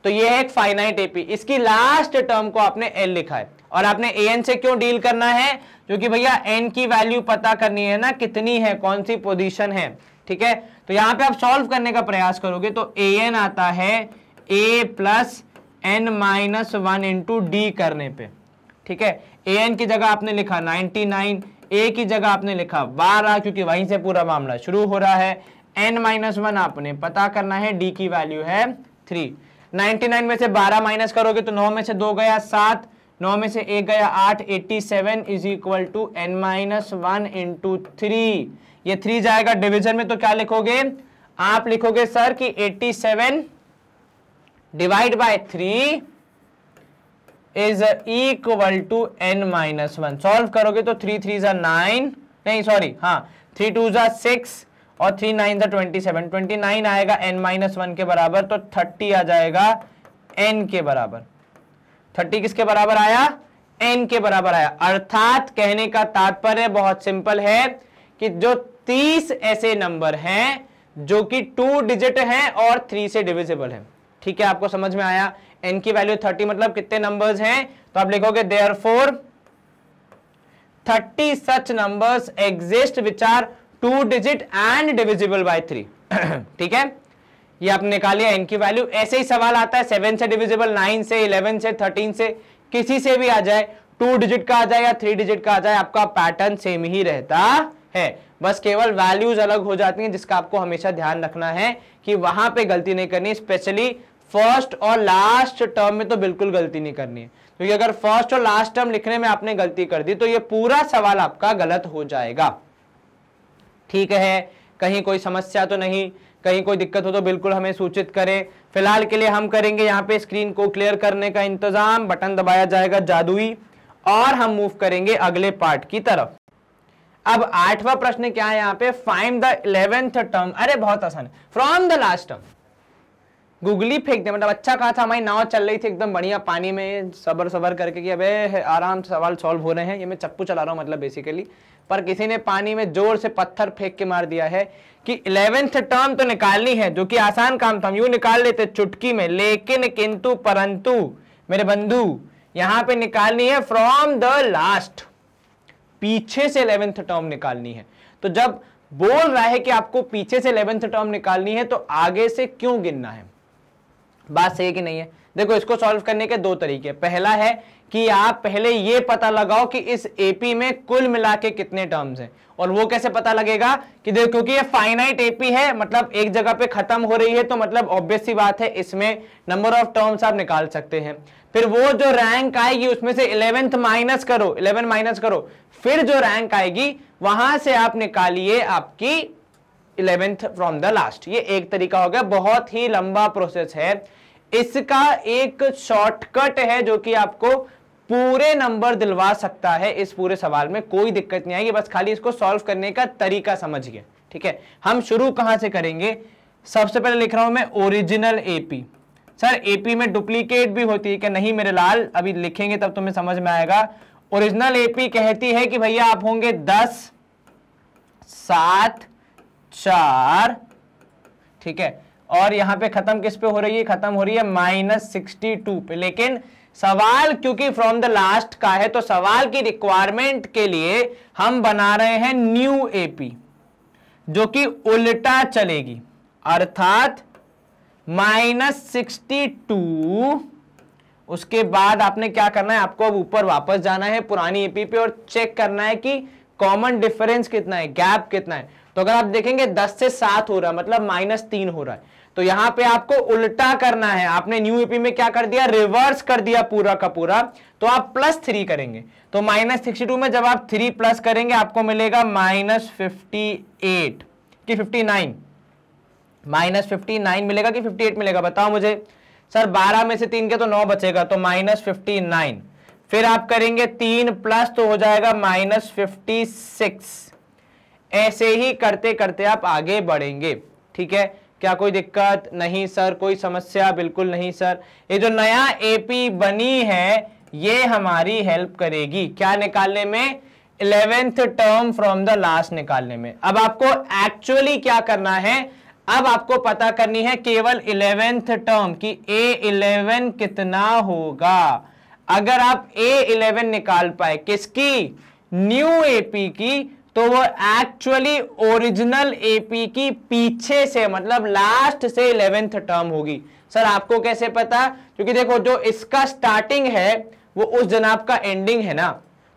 तो ये है एक फाइनाइट एपी इसकी लास्ट टर्म को आपने एल लिखा है और आपने ए एन से क्यों डील करना है क्योंकि भैया एन की वैल्यू पता करनी है ना कितनी है कौन सी पोजिशन है ठीक है तो यहां पे आप सॉल्व करने का प्रयास करोगे तो ए एन आता है a plus n minus one into d करने पे ठीक है ए एन की जगह आपने लिखा नाइनटी नाइन ए की जगह आपने लिखा बारह क्योंकि वहीं से पूरा मामला शुरू हो रहा है एन माइनस वन आपने पता करना है डी की वैल्यू है थ्री 99 में से 12 माइनस करोगे तो 9 में से 2 गया 7 9 में से 1 गया 8 87 is equal to n minus one into three ये थ्री जाएगा डिवीजन में तो क्या लिखोगे आप लिखोगे सर कि 87 divide by three is equal to n minus one solve करोगे तो थ्री थ्री जा नाइन नहीं सॉरी हाँ थ्री टू जा सिक्स और थ्री नाइन था ट्वेंटी सेवन ट्वेंटी नाइन आएगा एन माइनस वन के बराबर तो थर्टी आ जाएगा एन के बराबर थर्टी किसके बराबर आया एन के बराबर आया अर्थात कहने का तात्पर्य बहुत सिंपल है कि जो तीस ऐसे नंबर हैं जो कि टू डिजिट हैं और थ्री से डिविजिबल है ठीक है आपको समझ में आया एन की वैल्यू थर्टी मतलब कितने नंबर्स हैं तो आप लिखोगे therefore thirty such numbers exist which are two digit and divisible by three (clears throat) ठीक है ये आप निकाल लिया इनकी वैल्यू ऐसे ही सवाल आता है सेवन से डिविजिबल नाइन से इलेवन से थर्टीन से किसी से भी आ जाए टू डिजिट का आ जाए या थ्री डिजिट का आ जाए आपका पैटर्न सेम ही रहता है बस केवल वैल्यूज अलग हो जाती हैं जिसका आपको हमेशा ध्यान रखना है कि वहां पे गलती नहीं करनी स्पेशली फर्स्ट और लास्ट टर्म में तो बिल्कुल गलती नहीं करनी है क्योंकि अगर फर्स्ट और लास्ट टर्म लिखने में आपने गलती कर दी तो ये पूरा सवाल आपका गलत हो जाएगा ठीक है कहीं कोई समस्या तो नहीं कहीं कोई दिक्कत हो तो बिल्कुल हमें सूचित करें फिलहाल के लिए हम करेंगे यहाँ पे स्क्रीन को क्लियर करने का इंतजाम बटन दबाया जाएगा जादुई और हम मूव करेंगे अगले पार्ट की तरफ अब आठवां प्रश्न क्या है यहाँ पे फाइंड द इलेवेंथ टर्म अरे बहुत आसान from the last term googly फेंक दे मतलब अच्छा कहा था हमारी नाव चल रही थी एकदम बढ़िया पानी में सबर सबर करके कि अबे आराम से सवाल सॉल्व हो रहे हैं ये मैं चप्पू चला रहा हूँ मतलब बेसिकली पर किसी ने पानी में जोर से पत्थर फेंक के मार दिया है कि इलेवेंथ टर्म तो निकालनी है जो कि आसान काम था हम यूँ निकाल लेते चुटकी में लेकिन किंतु परंतु मेरे बंधु यहाँ पे निकालनी है फ्रॉम द लास्ट पीछे से इलेवेंथ टर्म निकालनी है तो जब बोल रहा है कि आपको पीछे से इलेवेंथ टर्म निकालनी है तो आगे से क्यों गिनना है बात सही है कि नहीं है देखो इसको सॉल्व करने के दो तरीके पहला है कि आप पहले ये पता लगाओ कि इस एपी में कुल मिला के कितने टर्म्स हैं और वो कैसे पता लगेगा कि देखो क्योंकि ये फाइनाइट एपी है मतलब एक जगह पे खत्म हो रही है तो मतलब ऑब्वियस सी बात है इसमें नंबर ऑफ टर्म्स आप निकाल सकते हैं फिर वो जो रैंक आएगी उसमें से इलेवेंथ माइनस करो इलेवन माइनस करो फिर जो रैंक आएगी वहां से आप निकालिए आपकी इलेवेंथ फ्रॉम द लास्ट ये एक तरीका हो गया बहुत ही लंबा प्रोसेस है इसका एक शॉर्टकट है जो कि आपको पूरे नंबर दिलवा सकता है इस पूरे सवाल में कोई दिक्कत नहीं आएगी बस खाली इसको सॉल्व करने का तरीका समझिए ठीक है हम शुरू कहां से करेंगे सबसे पहले लिख रहा हूं मैं ओरिजिनल एपी सर एपी में डुप्लीकेट भी होती है क्या नहीं मेरे लाल अभी लिखेंगे तब तुम्हें समझ में आएगा ओरिजिनल एपी कहती है कि भैया आप होंगे दस सात चार ठीक है और यहां पे खत्म किस पे हो रही है खत्म हो रही है माइनस सिक्सटी टू पे लेकिन सवाल क्योंकि फ्रॉम द लास्ट का है तो सवाल की रिक्वायरमेंट के लिए हम बना रहे हैं न्यू एपी जो कि उल्टा चलेगी अर्थात माइनस सिक्सटी टू उसके बाद आपने क्या करना है आपको अब ऊपर वापस जाना है पुरानी एपी पे और चेक करना है कि कॉमन डिफरेंस कितना है गैप कितना है तो अगर आप देखेंगे दस से सात हो रहा है मतलब माइनस तीन हो रहा है तो यहां पे आपको उल्टा करना है आपने न्यू एपी में क्या कर दिया रिवर्स कर दिया पूरा का पूरा तो आप प्लस थ्री करेंगे तो माइनस सिक्सटी टू में जब आप थ्री प्लस करेंगे आपको मिलेगा माइनस फिफ्टी एट कि fifty nine minus fifty nine मिलेगा कि फिफ्टी एट मिलेगा बताओ मुझे सर बारह में से तीन के तो नौ बचेगा तो माइनस फिफ्टी नाइन फिर आप करेंगे तीन प्लस तो हो जाएगा माइनस फिफ्टी सिक्स ऐसे ही करते करते आप आगे बढ़ेंगे ठीक है क्या कोई दिक्कत नहीं सर कोई समस्या बिल्कुल नहीं सर ये जो नया एपी बनी है ये हमारी हेल्प करेगी क्या निकालने में eleventh term from the last निकालने में अब आपको एक्चुअली क्या करना है अब आपको पता करनी है केवल इलेवेंथ टर्म कि ए इलेवन कितना होगा अगर आप ए इलेवन निकाल पाए किसकी न्यू एपी की तो वो एक्चुअली ओरिजिनल एपी की पीछे से मतलब लास्ट से इलेवेंथ टर्म होगी सर आपको कैसे पता क्योंकि देखो जो इसका स्टार्टिंग है वो उस जनाब का एंडिंग है ना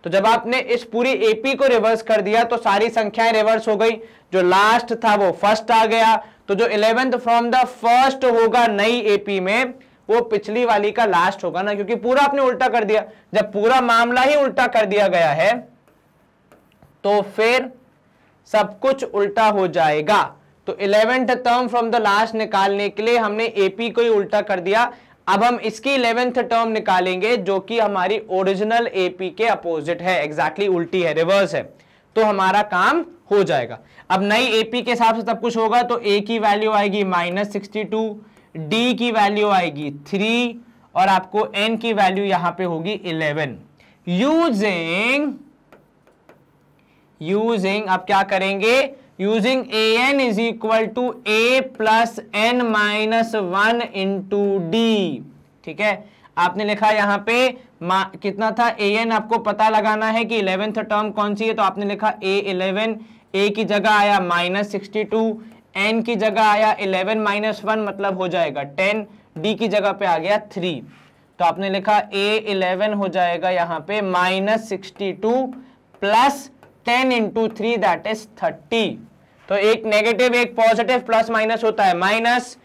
तो जब आपने इस पूरी एपी को रिवर्स कर दिया तो सारी संख्याएं रिवर्स हो गई जो लास्ट था वो फर्स्ट आ गया तो जो इलेवेंथ फ्रॉम द फर्स्ट होगा नई एपी में वो पिछली वाली का लास्ट होगा ना क्योंकि पूरा आपने उल्टा कर दिया जब पूरा मामला ही उल्टा कर दिया गया है तो फिर सब कुछ उल्टा हो जाएगा तो eleventh term from the last निकालने के लिए हमने एपी को ही उल्टा कर दिया अब हम इसकी इलेवेंथ टर्म निकालेंगे जो कि हमारी ओरिजिनल एपी के अपोजिट है एग्जैक्टली exactly उल्टी है रिवर्स है तो हमारा काम हो जाएगा अब नई एपी के हिसाब से सब कुछ होगा तो ए की वैल्यू आएगी माइनस सिक्सटी टू डी की वैल्यू आएगी थ्री और आपको एन की वैल्यू यहां पे होगी इलेवन यूजिंग यूजिंग अब क्या करेंगे using a n is equal to a plus n minus one into d ठीक है आपने लिखा यहाँ पे कितना था ए एन आपको पता लगाना है कि इलेवेंथ टर्म कौन सी है तो आपने लिखा ए इलेवन ए की जगह आया माइनस सिक्सटी टू एन की जगह आया इलेवन माइनस वन मतलब हो जाएगा टेन डी की जगह पे आ गया थ्री तो आपने लिखा ए इलेवन हो जाएगा यहाँ पे minus sixty two plus ten into three that is thirty तो एक नेगेटिव एक पॉजिटिव प्लस माइनस होता है माइनस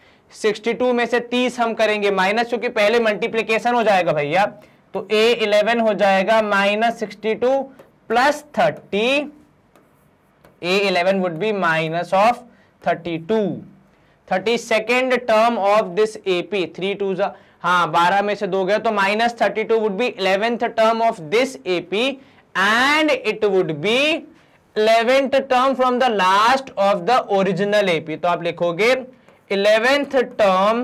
62 में से 30 हम करेंगे माइनस क्योंकि पहले मल्टीप्लीकेशन हो जाएगा भैया तो ए 11 हो जाएगा minus sixty two plus thirty a eleven would be minus of thirty two thirty second term of this AP three two हाँ बारह में से दो गया तो minus thirty two would be eleventh term of this AP and it would be eleventh term from the last of the original AP तो आप लिखोगे इलेवेंथ टर्म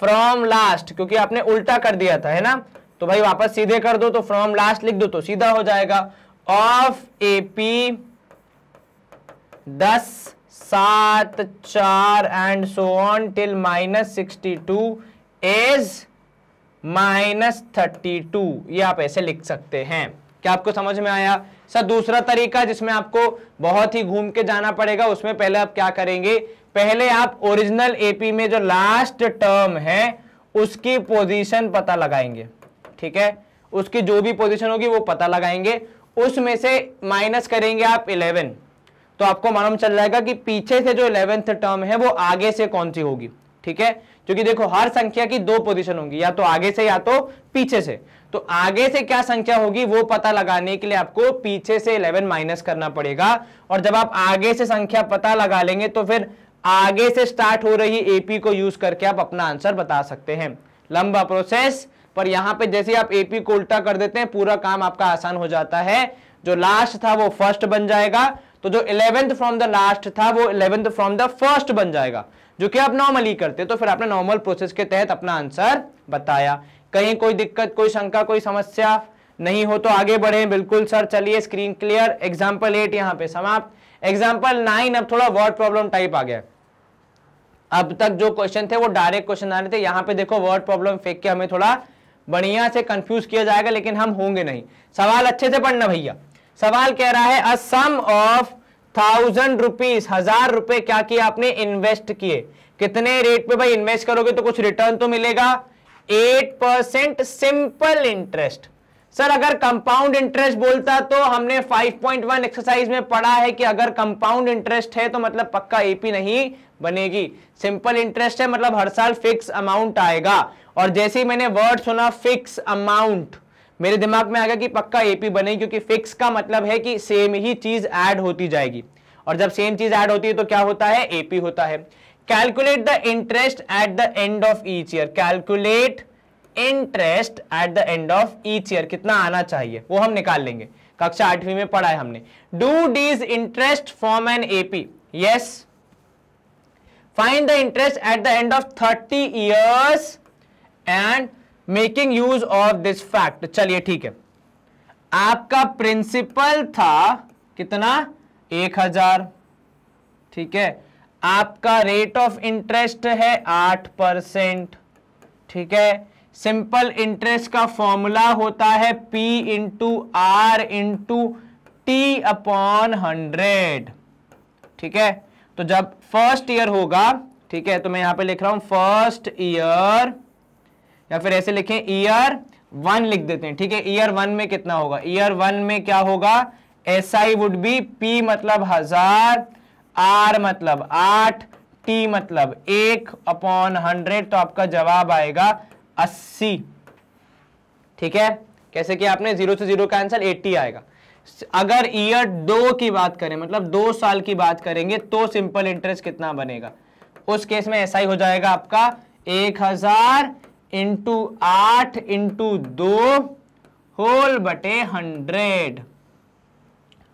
फ्रॉम लास्ट क्योंकि आपने उल्टा कर दिया था है ना तो भाई वापस सीधे कर दो तो फ्रॉम लास्ट लिख दो तो सीधा हो जाएगा ऑफ पी दस सात चार and so on till minus sixty two as minus thirty two ये आप ऐसे लिख सकते हैं क्या आपको समझ में आया सर दूसरा तरीका जिसमें आपको बहुत ही घूम के जाना पड़ेगा उसमें पहले आप क्या करेंगे पहले आप ओरिजिनल एपी में जो लास्ट टर्म है उसकी पोजीशन पता लगाएंगे ठीक है उसकी जो भी पोजीशन होगी वो पता लगाएंगे उसमें से माइनस करेंगे आप इलेवन तो आपको मालूम चल जाएगा कि पीछे से जो इलेवेंथ टर्म है वो आगे से कौन सी होगी ठीक है क्योंकि देखो हर संख्या की दो पोजिशन होंगी या तो आगे से या तो पीछे से तो आगे से क्या संख्या होगी वो पता लगाने के लिए आपको पीछे से 11 माइनस करना पड़ेगा और जब आप आगे से संख्या पता लगा लेंगे तो फिर आगे से स्टार्ट हो रही एपी को यूज करके आप अपना आंसर बता सकते हैं लंबा प्रोसेस पर यहां पे जैसे आप एपी को उल्टा कर देते हैं पूरा काम आपका आसान हो जाता है जो लास्ट था वो फर्स्ट बन जाएगा तो जो इलेवेंथ फ्रॉम द लास्ट था वो इलेवेंथ फ्रॉम द फर्स्ट बन जाएगा जो कि आप नॉर्मली करते तो फिर आपने नॉर्मल प्रोसेस के तहत अपना आंसर बताया कहीं कोई दिक्कत कोई शंका कोई समस्या नहीं हो तो आगे बढ़े बिल्कुल सर चलिए स्क्रीन क्लियर एग्जाम्पल एट यहाँ पे समाप्त एग्जाम्पल नाइन अब थोड़ा वर्ड प्रॉब्लम टाइप आ गया अब तक जो क्वेश्चन थे वो डायरेक्ट क्वेश्चन आ रहे थे यहाँ पे देखो वर्ड प्रॉब्लम फेंक के हमें थोड़ा बढ़िया से कंफ्यूज किया जाएगा लेकिन हम होंगे नहीं सवाल अच्छे से पढ़ना भैया सवाल कह रहा है a sum of thousand rupees हजार रुपए क्या किया आपने इन्वेस्ट किए कितने रेट पे भाई इन्वेस्ट करोगे तो कुछ रिटर्न तो मिलेगा eight percent simple interest sir अगर कंपाउंड इंटरेस्ट बोलता तो हमने 5.1 एक्सरसाइज में पढ़ा है कि अगर कंपाउंड इंटरेस्ट है तो मतलब पक्का एपी नहीं बनेगी सिंपल इंटरेस्ट है मतलब हर साल फिक्स अमाउंट आएगा और जैसे ही मैंने वर्ड सुना फिक्स अमाउंट मेरे दिमाग में आ गया कि पक्का एपी बने क्योंकि फिक्स का मतलब है कि सेम ही चीज ऐड होती जाएगी और जब सेम चीज ऐड होती है तो क्या होता है एपी होता है calculate the interest at the end of each year calculate interest at the end of each year कितना आना चाहिए वो हम निकाल लेंगे कक्षा आठवीं में पढ़ा है हमने do these interest form an AP yes find the interest at the end of thirty years and making use of this fact चलिए ठीक है आपका प्रिंसिपल था कितना एक हजार ठीक है आपका रेट ऑफ इंटरेस्ट है आठ परसेंट ठीक है सिंपल इंटरेस्ट का फॉर्मूला होता है p into r into t upon hundred ठीक है तो जब फर्स्ट ईयर होगा ठीक है तो मैं यहां पे लिख रहा हूं फर्स्ट ईयर या फिर ऐसे लिखें ईयर वन लिख देते हैं ठीक है ईयर वन में कितना होगा ईयर वन में क्या होगा S I would be p मतलब हजार आर मतलब आठ टी मतलब एक अपॉन हंड्रेड तो आपका जवाब आएगा अस्सी ठीक है कैसे कि आपने जीरो से जीरो का आंसर एट्टी आएगा अगर ईयर दो की बात करें मतलब दो साल की बात करेंगे तो सिंपल इंटरेस्ट कितना बनेगा उस केस में ऐसा ही हो जाएगा आपका एक हजार इंटू आठ इंटू दो होल बटे हंड्रेड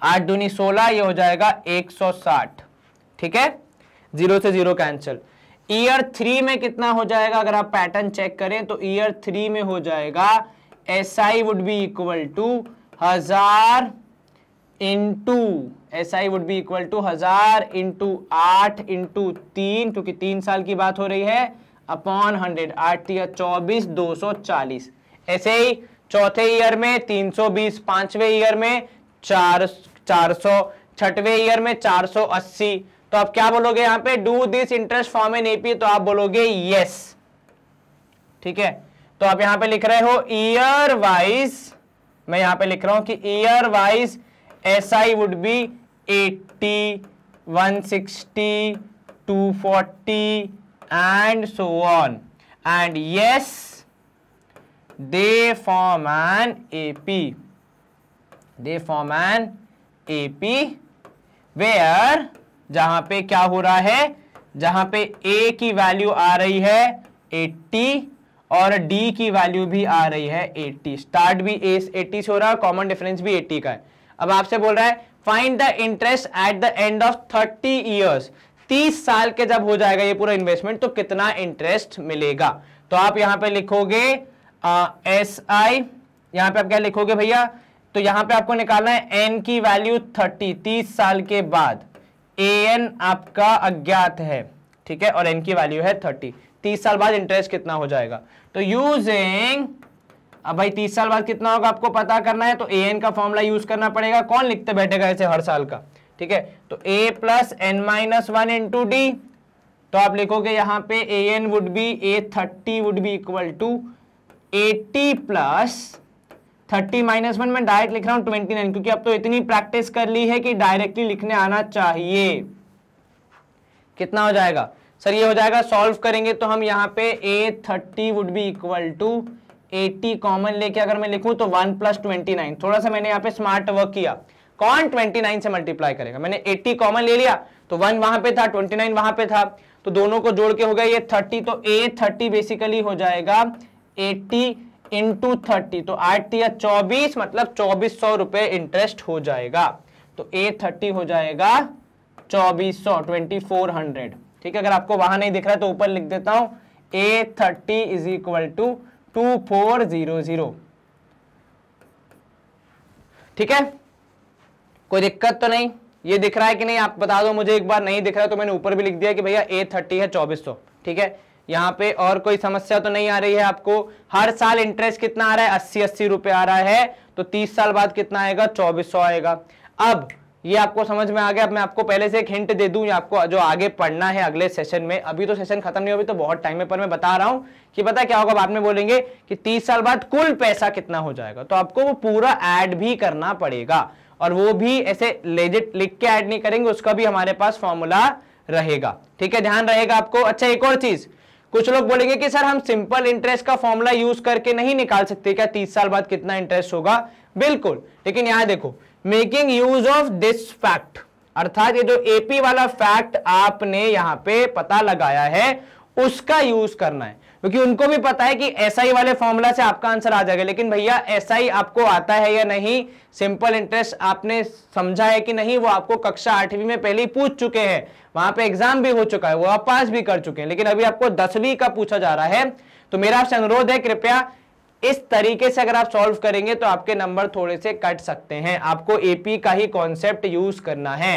आठ दूनी सोलह ये हो जाएगा एक सौ साठ ठीक है जीरो से जीरो कैंसिल ईयर थ्री में कितना हो जाएगा अगर आप पैटर्न चेक करें तो ईयर थ्री में हो जाएगा S I would be equal to हजार into S I would be equal to हजार इंटू आठ इंटू तीन क्योंकि तीन साल की बात हो रही है अपॉन हंड्रेड आठ या चौबीस दो सौ चालीस ऐसे ही चौथे ईयर में तीन सौ बीस पांचवे ईयर में चार चार सौ छठवे ईयर में चार सौ अस्सी तो आप क्या बोलोगे यहां पे do this interest form an AP तो आप बोलोगे यस ठीक है तो आप यहां पे लिख रहे हो ईयर वाइज मैं यहां पे लिख रहा हूं कि year wise S I would be eighty one sixty two forty and so on and yes they form an ap they form an ap where जहां पे क्या हो रहा है जहां पे a की वैल्यू आ रही है 80 और d की वैल्यू भी आ रही है 80 स्टार्ट भी a 80 से हो रहा है कॉमन डिफरेंस भी 80 का है अब आपसे बोल रहा है find the interest at the end of 30 years तीस साल के जब हो जाएगा ये पूरा इन्वेस्टमेंट तो कितना इंटरेस्ट मिलेगा तो आप यहां पे लिखोगे एस आई यहां पे आप क्या लिखोगे भैया तो यहां पे आपको निकालना है एन की वैल्यू थर्टी तीस साल के बाद ए एन आपका अज्ञात है ठीक है और एन की वैल्यू है थर्टी तीस साल बाद इंटरेस्ट कितना हो जाएगा तो यूजिंग अब भाई तीस साल बाद कितना होगा आपको पता करना है तो ए एन का फॉर्मूला यूज करना पड़ेगा कौन लिखते बैठेगा ऐसे हर साल का ठीक है तो a plus n minus one in into d तो आप लिखोगे यहां पे a n would be a thirty would be equal to eighty plus thirty minus one मैं डायरेक्ट लिख रहा हूं ट्वेंटी नाइन क्योंकि अब तो इतनी प्रैक्टिस कर ली है कि डायरेक्टली लिखने आना चाहिए कितना हो जाएगा सर ये हो जाएगा सॉल्व करेंगे तो हम यहाँ पे a thirty would be equal to eighty common लेके अगर मैं लिखूं तो वन प्लस ट्वेंटी नाइन थोड़ा सा मैंने यहाँ पे स्मार्ट वर्क किया कौन 29 से मल्टीप्लाई करेगा मैंने 80 कॉमन ले लिया तो 1 वहां पे था 29 वहां पे था तो दोनों को जोड़ के हो गया ये 30 तो ए 30 बेसिकली हो जाएगा 80 इंटू थर्टी तो आठ या चौबीस मतलब चौबीस सौ रुपए इंटरेस्ट हो जाएगा तो ए थर्टी हो जाएगा चौबीस सौ ट्वेंटी फोर हंड्रेड ठीक है अगर आपको वहां नहीं दिख रहा है तो ऊपर लिख देता हूं a thirty is equal to two four zero zero ठीक है कोई दिक्कत तो नहीं ये दिख रहा है कि नहीं आप बता दो मुझे एक बार नहीं दिख रहा है तो मैंने ऊपर भी लिख दिया कि भैया ए थर्टी है चौबीस सौ ठीक है यहाँ पे और कोई समस्या तो नहीं आ रही है आपको हर साल इंटरेस्ट कितना आ रहा है अस्सी अस्सी रुपए आ रहा है तो तीस साल बाद कितना आएगा चौबीस सौ आएगा अब ये आपको समझ में आ गया अब मैं आपको पहले से एक हिंट दे दूं आपको जो आगे पढ़ना है अगले सेशन में अभी तो सेशन खत्म नहीं हुआ तो बहुत टाइम है पर मैं बता रहा हूं कि पता क्या होगा बाद में बोलेंगे कि 30 साल बाद कुल पैसा कितना हो जाएगा तो आपको वो पूरा ऐड भी करना पड़ेगा और वो भी ऐसे लेजिट लिख के ऐड नहीं करेंगे उसका भी हमारे पास फॉर्मूला रहेगा ठीक है ध्यान रहेगा आपको अच्छा एक और चीज कुछ लोग बोलेंगे कि सर हम सिंपल इंटरेस्ट का फॉर्मूला यूज करके नहीं निकाल सकते क्या तीस साल बाद कितना इंटरेस्ट होगा बिल्कुल लेकिन यहां देखो making use of this fact अर्थात ये जो एपी वाला फैक्ट आपने यहां पे पता लगाया है उसका यूज करना है क्योंकि उनको भी पता है कि एसआई वाले फॉर्मूला से आपका आंसर आ जाएगा लेकिन भैया एसआई आपको आता है या नहीं सिंपल इंटरेस्ट आपने समझा है कि नहीं वो आपको कक्षा आठवीं में पहले ही पूछ चुके हैं वहां पे एग्जाम भी हो चुका है वो आप पास भी कर चुके हैं लेकिन अभी आपको दसवीं का पूछा जा रहा है तो मेरा आपसे अनुरोध है कृपया इस तरीके से अगर आप सॉल्व करेंगे तो आपके नंबर थोड़े से कट सकते हैं आपको एपी का ही कॉन्सेप्ट यूज करना है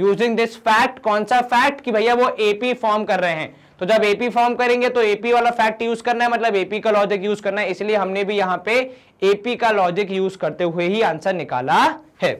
यूजिंग दिस फैक्ट कौन सा फैक्ट कि भैया वो एपी फॉर्म कर रहे हैं तो जब एपी फॉर्म करेंगे तो एपी वाला फैक्ट यूज करना है मतलब एपी का लॉजिक यूज करना है इसलिए हमने भी यहां पे एपी का लॉजिक यूज करते हुए ही आंसर निकाला है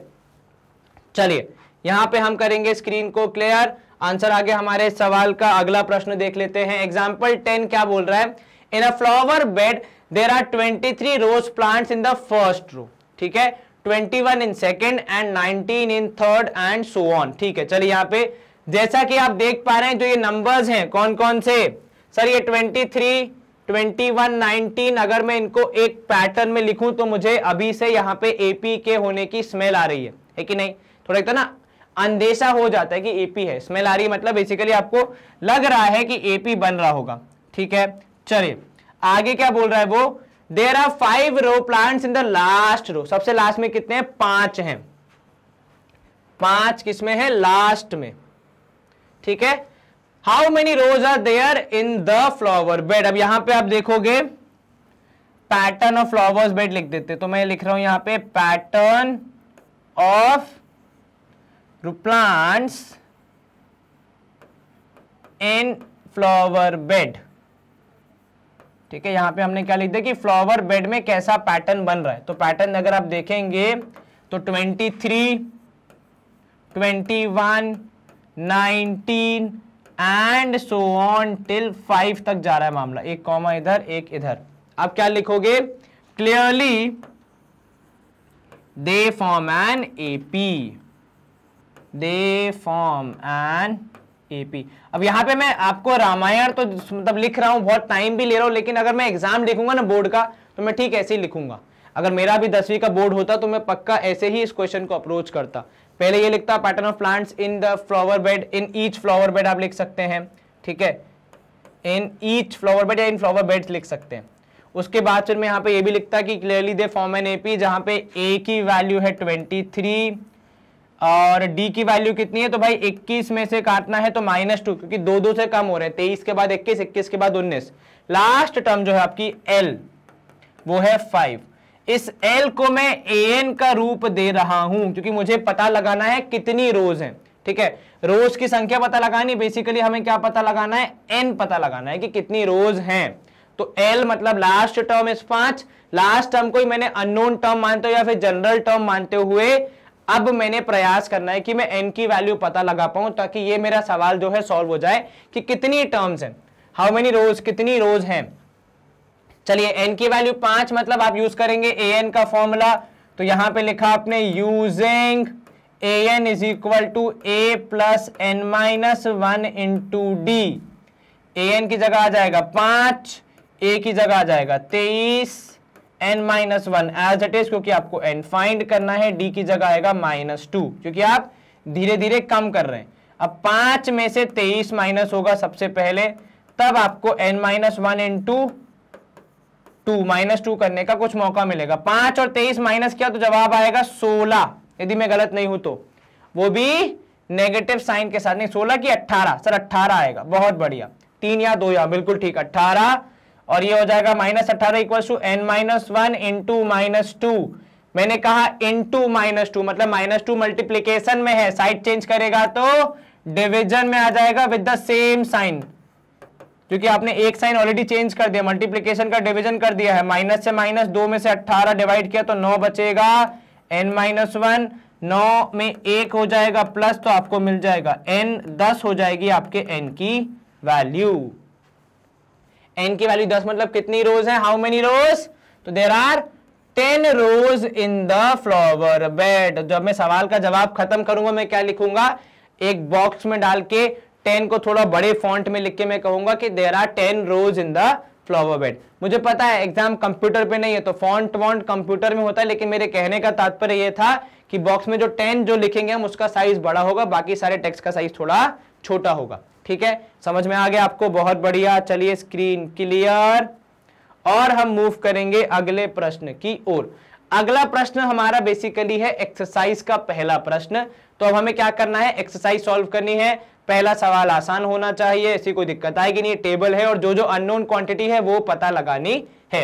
चलिए यहां पे हम करेंगे स्क्रीन को क्लियर आंसर आगे हमारे सवाल का अगला प्रश्न देख लेते हैं एग्जाम्पल टेन क्या बोल रहा है in a flower bed there are twenty three rose plant in the first row ठीक है twenty one in second and nineteen in third and so on ठीक है चलिए यहाँ पे जैसा कि आप देख पा रहे हैं जो ये नंबर्स हैं कौन कौन से सर ये 23, 21, 19 अगर मैं इनको एक पैटर्न में लिखूं तो मुझे अभी से यहाँ पे एपी के होने की स्मेल आ रही है है कि नहीं थोड़ा इतना तो अंदेशा हो जाता है कि एपी है स्मेल आ रही है मतलब बेसिकली आपको लग रहा है कि एपी बन रहा होगा ठीक है चलिए आगे क्या बोल रहा है वो there are five row plants in the last row सबसे लास्ट में कितने हैं पांच हैं पांच किसमें है लास्ट में ठीक है how many rose are there in the flower bed अब यहां पे आप देखोगे पैटर्न ऑफ फ्लावर्स बेड लिख देते तो मैं लिख रहा हूं यहां पे pattern of plants in flower bed ठीक है यहां पे हमने क्या लिख दिया कि फ्लावर बेड में कैसा पैटर्न बन रहा है तो पैटर्न अगर आप देखेंगे तो 23, 21, nineteen and so on till five तक जा रहा है मामला एक कॉमा इधर एक इधर अब क्या लिखोगे clearly they form an AP they form an P अब यहाँ पे मैं आपको रामायण तो मतलब लिख रहा हूं बहुत टाइम भी ले रहा हूं लेकिन अगर मैं एग्जाम लिखूंगा ना बोर्ड का तो मैं ठीक ऐसे ही लिखूंगा अगर मेरा भी दसवीं का बोर्ड होता तो मैं पक्का ऐसे ही इस क्वेश्चन को अप्रोच करता पहले ये लिखता pattern of plants in the flower bed in each flower bed आप लिख सकते हैं ठीक है इन ईच फ्लावर बेड या इन फ्लावर बेड्स लिख सकते हैं उसके बाद फिर मैं यहाँ पे ये भी लिखता कि clearly they form an AP जहाँ पे ए की वैल्यू है ट्वेंटी थ्री और डी की वैल्यू कितनी है तो भाई इक्कीस में से काटना है तो माइनस टू क्योंकि दो दो से कम हो रहे हैं तेईस के बाद इक्कीस इक्कीस के बाद उन्नीस लास्ट टर्म जो है आपकी एल वो है फाइव इस एल को मैं ए एन का रूप दे रहा हूं क्योंकि मुझे पता लगाना है कितनी रोज है ठीक है रोज की संख्या पता लगानी बेसिकली हमें क्या पता लगाना है एन पता लगाना है कि कितनी रोज हैं तो एल मतलब लास्ट टर्म इस पांच लास्ट टर्म को ही मैंने अननोन टर्म मानते हुए या फिर जनरल टर्म मानते हुए अब मैंने प्रयास करना है कि मैं एन की वैल्यू पता लगा पाऊं ताकि ये मेरा सवाल जो है सॉल्व हो जाए कि कितनी टर्म्स हैं हाउ मेनी रोज कितनी रोज हैं चलिए एन की वैल्यू पांच मतलब आप यूज करेंगे ए एन का फॉर्मूला तो यहां पे लिखा आपने using a n is equal to a plus n minus one in into d a n की जगह आ जाएगा पांच ए की जगह आ जाएगा तेईस n minus one as it is क्योंकि आपको एन फाइंड करना है डी की जगह आएगा माइनस टू क्योंकि आप धीरे धीरे कम कर रहे हैं अब पांच में से तेईस माइनस होगा सबसे पहले तब आपको एन माइनस वन इन टू टू माइनस टू करने का कुछ मौका मिलेगा पांच और तेईस माइनस किया तो जवाब आएगा सोलह यदि मैं गलत नहीं हूं तो वो भी नेगेटिव साइन के साथ नहीं सोलह की अट्ठारह सर अट्ठारह आएगा बहुत बढ़िया तीन या दो या बिल्कुल ठीक अट्ठारह और ये हो जाएगा माइनस अट्ठारह equal to n minus one into minus two मैंने कहा इन टू माइनस टू मतलब माइनस टू मल्टीप्लीकेशन में है साइड चेंज करेगा तो डिविजन में आ जाएगा विद द सेम साइन क्योंकि आपने एक साइन ऑलरेडी चेंज कर दिया मल्टीप्लीकेशन का डिविजन कर दिया है माइनस से माइनस दो में से अट्ठारह डिवाइड किया तो नौ बचेगा एन माइनस वन नौ में एक हो जाएगा प्लस तो आपको मिल जाएगा एन दस हो जाएगी आपके एन की वैल्यू एन की वैल्यू दस मतलब कितनी रोज है हाउ मेनी रोज तो there are ten rose in the flower bed जब मैं सवाल का जवाब खत्म करूंगा मैं क्या लिखूंगा एक बॉक्स में डाल के टेन को थोड़ा बड़े फॉन्ट में लिख के मैं कहूंगा कि there are ten rose in the flower bed मुझे पता है एग्जाम कंप्यूटर पे नहीं है तो फॉन्ट वॉन्ट कंप्यूटर में होता है लेकिन मेरे कहने का तात्पर्य यह था कि बॉक्स में जो टेन जो लिखेंगे हम उसका साइज बड़ा होगा बाकी सारे टेक्स्ट का साइज थोड़ा छोटा होगा ठीक है समझ में आ गया आपको बहुत बढ़िया चलिए स्क्रीन क्लियर और हम मूव करेंगे अगले प्रश्न की ओर अगला प्रश्न हमारा बेसिकली है एक्सरसाइज का पहला प्रश्न तो अब हमें क्या करना है एक्सरसाइज सॉल्व करनी है पहला सवाल आसान होना चाहिए ऐसी कोई दिक्कत आएगी नहीं टेबल है और जो जो अननोन क्वांटिटी है वो पता लगानी है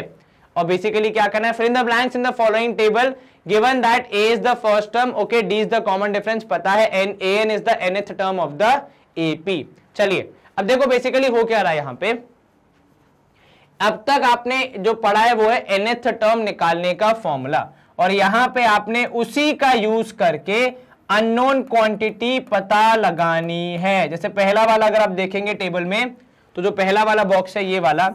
और बेसिकली क्या करना है फिर in the blanks in the following table given that a is the first term okay d is the common difference पता है and a n is the nth term of the A P चलिए अब देखो basically हो क्या रहा है यहां पे अब तक आपने जो पढ़ा है वो है एनथ टर्म निकालने का फॉर्मूला और यहां पे आपने उसी का यूज करके अननोन क्वांटिटी पता लगानी है जैसे पहला वाला अगर आप देखेंगे टेबल में तो जो पहला वाला बॉक्स है ये वाला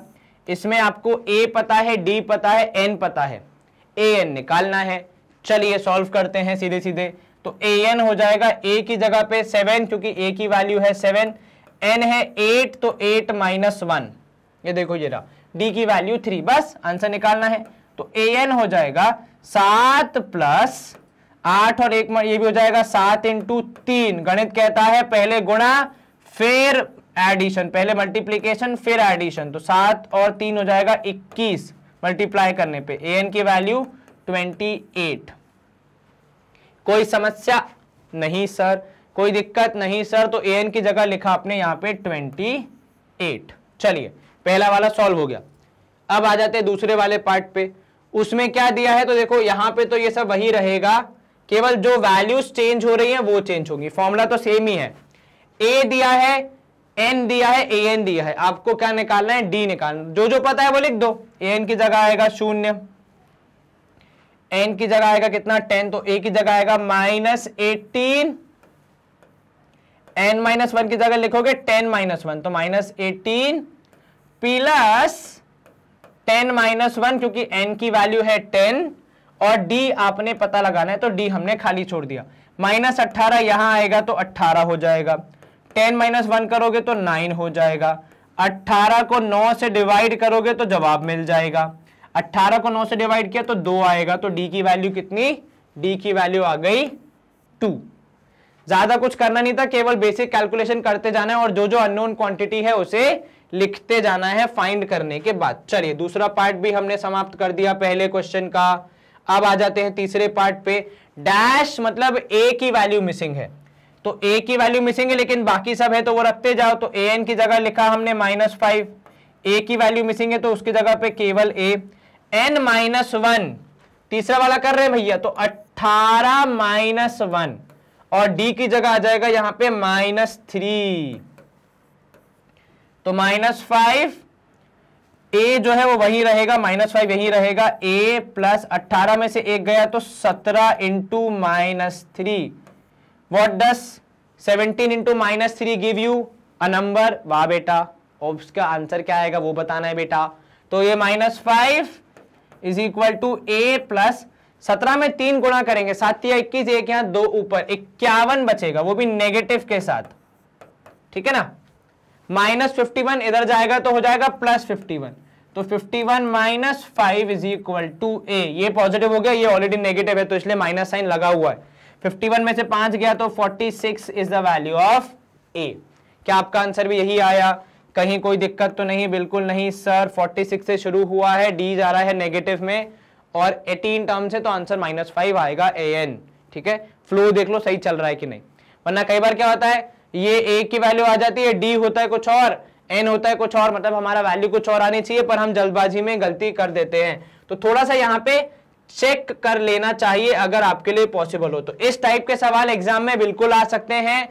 इसमें आपको ए पता है डी पता है एन पता है ए एन निकालना है चलिए सॉल्व करते हैं सीधे सीधे तो ए एन हो जाएगा ए की जगह पे सेवन क्योंकि ए की वैल्यू है सेवन एन है एट तो एट माइनस वन ये देखो ये रहा डी की वैल्यू थ्री बस आंसर निकालना है तो ए एन हो जाएगा सात प्लस आठ और एक ये भी हो जाएगा सात इंटू तीन गणित कहता है पहले गुणा फिर एडिशन पहले मल्टीप्लीकेशन फिर एडिशन तो सात और तीन हो जाएगा इक्कीस मल्टीप्लाई करने पे ए एन की वैल्यू ट्वेंटी एट कोई समस्या नहीं सर कोई दिक्कत नहीं सर तो ए एन की जगह लिखा आपने यहां पे ट्वेंटी एट चलिए पहला वाला सॉल्व हो गया अब आ जाते हैं दूसरे वाले पार्ट पे उसमें क्या दिया है तो देखो यहां पे तो ये सब वही रहेगा केवल जो वैल्यूज चेंज हो रही हैं वो चेंज होंगी फॉर्मूला तो सेम ही है ए दिया है एन दिया है ए एन दिया है आपको क्या निकालना है डी निकालना जो जो पता है वो लिख दो ए एन की जगह आएगा शून्य एन की जगह आएगा कितना टेन तो ए की जगह आएगा minus eighteen n minus one की जगह लिखोगे टेन माइनस वन तो minus eighteen plus ten minus one क्योंकि एन की वैल्यू है टेन और डी आपने पता लगाना है तो डी हमने खाली छोड़ दिया माइनस अट्ठारह यहां आएगा तो अट्ठारह हो जाएगा टेन माइनस वन करोगे तो नाइन हो जाएगा अट्ठारह को नौ से डिवाइड करोगे तो जवाब मिल जाएगा अट्ठारह को नौ से डिवाइड किया तो दो आएगा तो डी की वैल्यू कितनी डी की वैल्यू आ गई टू ज्यादा कुछ करना नहीं था केवल बेसिक कैलकुलेशन करते जाना है और जो जो अननोन क्वांटिटी है उसे लिखते जाना है फाइंड करने के बाद चलिए दूसरा पार्ट भी हमने समाप्त कर दिया पहले क्वेश्चन का अब आ जाते हैं तीसरे पार्ट पे डैश मतलब ए की वैल्यू मिसिंग है तो ए की वैल्यू मिसिंग है लेकिन बाकी सब है तो वो रखते जाओ तो ए एन की जगह लिखा हमने माइनस फाइव ए की वैल्यू मिसिंग है तो उसकी जगह पे केवल ए एन माइनस वन तीसरा वाला कर रहे हैं भैया तो अट्ठारह माइनस वन और डी की जगह आ जाएगा यहां पे माइनस थ्री तो माइनस फाइव ए जो है वो वही रहेगा माइनस फाइव यही रहेगा ए प्लस अट्ठारह में से एक गया तो सत्रह into minus three what does seventeen into minus three give you a number वाह बेटा उसका आंसर क्या आएगा वो बताना है बेटा तो ये minus five is equal to a plus सत्रह में तीन गुणा करेंगे सात या इक्कीस एक या दो ऊपर इक्यावन बचेगा वो भी नेगेटिव के साथ ठीक है ना माइनस फिफ्टी वन इधर जाएगा तो हो जाएगा प्लस फिफ्टी वन तो 51 one minus five is equal to a ये पॉजिटिव हो गया ये ऑलरेडी नेगेटिव है तो इसलिए माइनस साइन लगा हुआ है 51 में से पांच गया तो 46 is the value of a क्या आपका आंसर भी यही आया कहीं कोई दिक्कत तो नहीं बिल्कुल नहीं सर 46 से शुरू हुआ है डी जा रहा है नेगेटिव में और 18 टर्म से तो आंसर माइनस फाइव आएगा ए एन ठीक है फ्लो देख लो सही चल रहा है कि नहीं वरना कई बार क्या होता है ये ए की वैल्यू आ जाती है डी होता है कुछ और एन होता है कुछ और मतलब हमारा वैल्यू कुछ और आनी चाहिए पर हम जल्दबाजी में गलती कर देते हैं तो थोड़ा सा यहाँ पे चेक कर लेना चाहिए अगर आपके लिए पॉसिबल हो तो इस टाइप के सवाल एग्जाम में बिल्कुल आ सकते हैं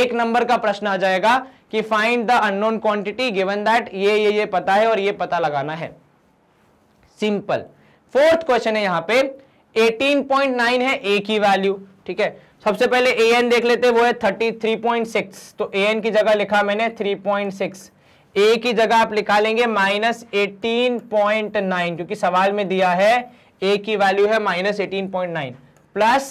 एक नंबर का प्रश्न आ जाएगा कि find the unknown quantity given that ये ये ये पता है और ये पता लगाना है सिंपल फोर्थ क्वेश्चन है यहाँ पे 18.9 है ए की वैल्यू ठीक है सबसे पहले ए एन देख लेते वो है थर्टी थ्री पॉइंट सिक्स तो ए एन की जगह लिखा मैंने थ्री पॉइंट सिक्स ए की जगह आप लिखा लेंगे माइनस एटीन पॉइंट नाइन क्योंकि सवाल में दिया है ए की वैल्यू है minus eighteen point nine plus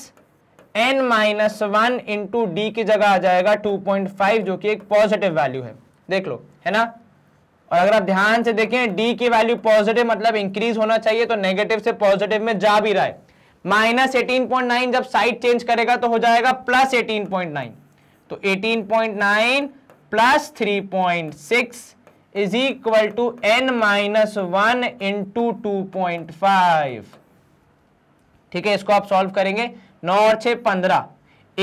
n minus one into d की जगह आ जाएगा टू पॉइंट फाइव जो कि एक पॉजिटिव वैल्यू है देख लो है ना और अगर आप ध्यान से देखें डी की वैल्यू पॉजिटिव मतलब इंक्रीज होना चाहिए तो नेगेटिव से पॉजिटिव में जा भी रहा है माइनस एटीन पॉइंट नाइन जब साइड चेंज करेगा तो हो जाएगा प्लस एटीन पॉइंट नाइन तो eighteen point nine plus three point six is equal to n minus one into two point five ठीक है इसको आप सॉल्व करेंगे नौ और छह पंद्रह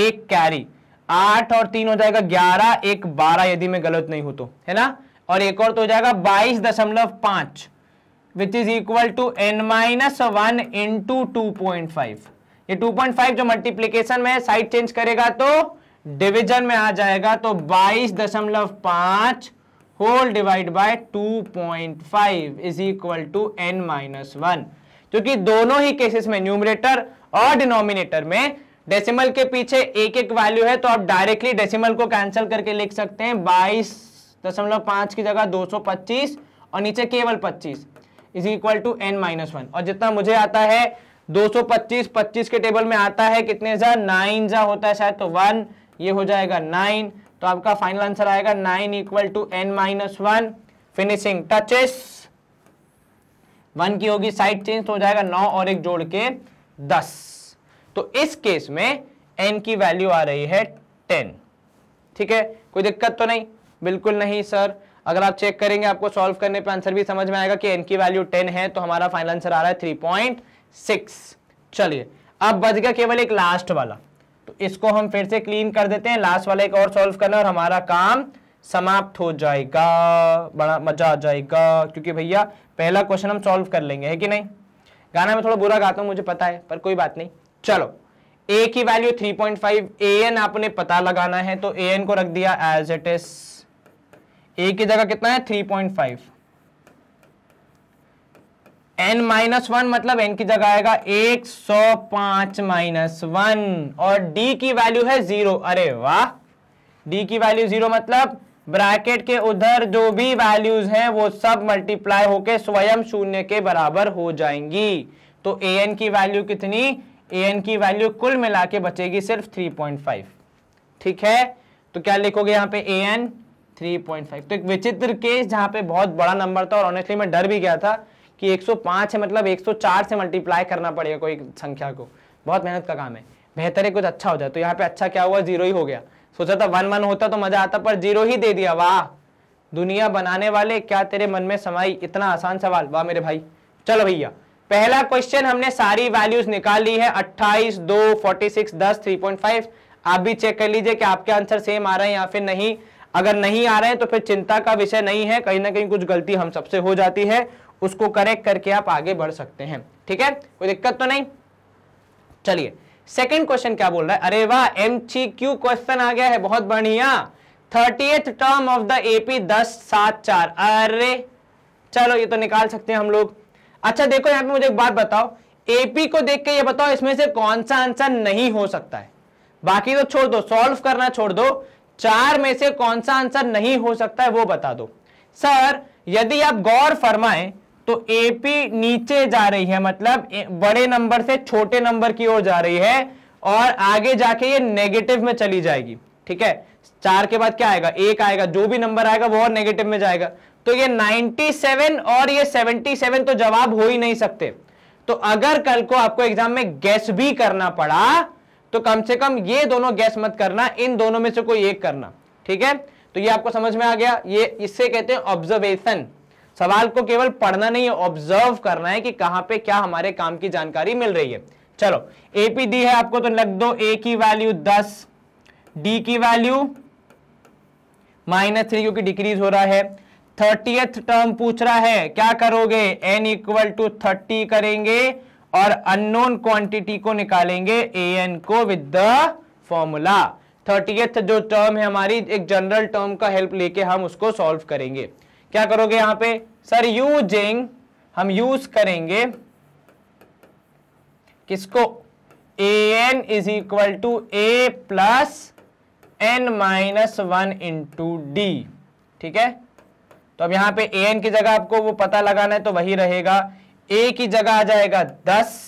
एक कैरी आठ और तीन हो जाएगा ग्यारह एक बारह यदि मैं गलत नहीं हूं तो है ना और एक और तो हो जाएगा बाईस दशमलव पांच which is equal to n minus one into two point five ये टू पॉइंट फाइव जो मल्टीप्लीकेशन में साइड चेंज करेगा तो डिविजन में आ जाएगा तो बाईस दशमलव पांच whole divide by two point five is equal to n minus one क्योंकि दोनों ही केसेस में न्यूमरेटर और डिनोमिनेटर में डेसिमल के पीछे एक एक वैल्यू है तो आप डायरेक्टली डेसिमल को कैंसिल करके लिख सकते हैं बाईस दशमलव पांच की जगह दो सौ पच्चीस और नीचे केवल पच्चीस is equal to n minus one और जितना मुझे आता है 225 25 के टेबल में आता है कितने जा नाइन जा होता है शायद तो वन ये हो जाएगा नाइन तो आपका फाइनल आंसर आएगा nine equal to n minus one finishing touches one की होगी साइड चेंज तो हो जाएगा नौ और एक जोड़ के दस तो इस केस में एन की वैल्यू आ रही है टेन ठीक है कोई दिक्कत तो नहीं बिल्कुल नहीं सर अगर आप चेक करेंगे आपको सॉल्व करने पे आंसर भी समझ में आएगा कि एन की वैल्यू टेन है तो हमारा फाइनल आंसर आ रहा है थ्री पॉइंट सिक्स चलिए अब बच गया केवल एक लास्ट वाला तो इसको हम फिर से क्लीन कर देते हैं लास्ट वाला एक और सॉल्व करना और हमारा काम समाप्त हो जाएगा बड़ा मजा आ जाएगा क्योंकि भैया पहला क्वेश्चन हम सॉल्व कर लेंगे है कि नहीं गाना में थोड़ा बुरा गाता हूँ मुझे पता है पर कोई बात नहीं चलो ए की वैल्यू 3.5 एन आपने पता लगाना है तो ए एन को रख दिया एज इट इज ए की जगह कितना है three point five n minus one मतलब एन की जगह आएगा एक सौ पांच माइनस वन और डी की वैल्यू है जीरो अरे वाह डी की वैल्यू जीरो मतलब ब्रैकेट के उधर जो भी वैल्यूज हैं वो सब मल्टीप्लाई होके स्वयं शून्य के बराबर हो जाएंगी तो ए एन की वैल्यू कितनी ए एन की वैल्यू कुल मिला के बचेगी सिर्फ थ्री पॉइंट फाइव ठीक है तो क्या लिखोगे यहां पे ए एन 3.5 तो एक विचित्र केस जहां पे बहुत बड़ा नंबर था और ऑनेस्टली मैं डर भी गया था कि 105 है मतलब 104 से मल्टीप्लाई करना पड़ेगा कोई संख्या को बहुत मेहनत का काम है बेहतर है कुछ अच्छा हो जाए तो यहाँ पे अच्छा क्या हुआ जीरो ही हो गया सोचा था वन वन होता तो मजा आता पर जीरो ही दे दिया वाह दुनिया बनाने वाले क्या तेरे मन में समाई इतना आसान सवाल वाह मेरे भाई चलो भैया पहला क्वेश्चन हमने सारी वैल्यूज निकाल ली है अट्ठाईस 28, 2, 46, 10, 3.5 आप भी चेक कर लीजिए कि आपके आंसर सेम आ रहे हैं या फिर नहीं अगर नहीं आ रहे हैं तो फिर चिंता का विषय नहीं है कहीं ना कहीं कुछ गलती हम सबसे हो जाती है उसको करेक्ट करके आप आगे बढ़ सकते हैं ठीक है कोई दिक्कत तो नहीं चलिए सेकेंड क्वेश्चन क्या बोल रहा है अरे वाह एम क्यू क्वेश्चन आ गया है बहुत बढ़िया thirty term of the AP दस सात चार अरे चलो ये तो निकाल सकते हैं हम लोग अच्छा देखो यहां पे मुझे एक बात बताओ एपी को देख के ये बताओ इसमें से कौन सा आंसर नहीं हो सकता है बाकी तो छोड़ दो सॉल्व करना छोड़ दो चार में से कौन सा आंसर नहीं हो सकता है वो बता दो सर यदि आप गौर फरमाए तो एपी नीचे जा रही है मतलब बड़े नंबर से छोटे नंबर की ओर जा रही है और आगे जाके ये नेगेटिव में चली जाएगी ठीक है चार के बाद क्या आएगा एक आएगा जो भी नंबर आएगा वो और नेगेटिव में जाएगा तो ये 97 और ये 77 तो जवाब हो ही नहीं सकते तो अगर कल को आपको एग्जाम में गैस भी करना पड़ा तो कम से कम ये दोनों गैस मत करना इन दोनों में से कोई एक करना ठीक है तो ये आपको समझ में आ गया ये इससे कहते हैं ऑब्जर्वेशन सवाल को केवल पढ़ना नहीं है ऑब्जर्व करना है कि कहां पे क्या हमारे काम की जानकारी मिल रही है चलो एपी दी है आपको तो लग दो ए की वैल्यू दस डी की वैल्यू माइनस थ्री क्योंकि डिक्रीज हो रहा है थर्टीएथ टर्म पूछ रहा है क्या करोगे एन इक्वल टू थर्टी करेंगे और अननोन क्वांटिटी को निकालेंगे ए एन को विद द फॉर्मूला थर्टीएथ जो टर्म है हमारी एक जनरल टर्म का हेल्प लेके हम उसको सॉल्व करेंगे क्या करोगे यहां पे सर यूजिंग हम यूज करेंगे किसको a n is equal to a plus n minus one into d ठीक है तो अब यहां पे ए एन की जगह आपको वो पता लगाना है तो वही रहेगा ए की जगह आ जाएगा दस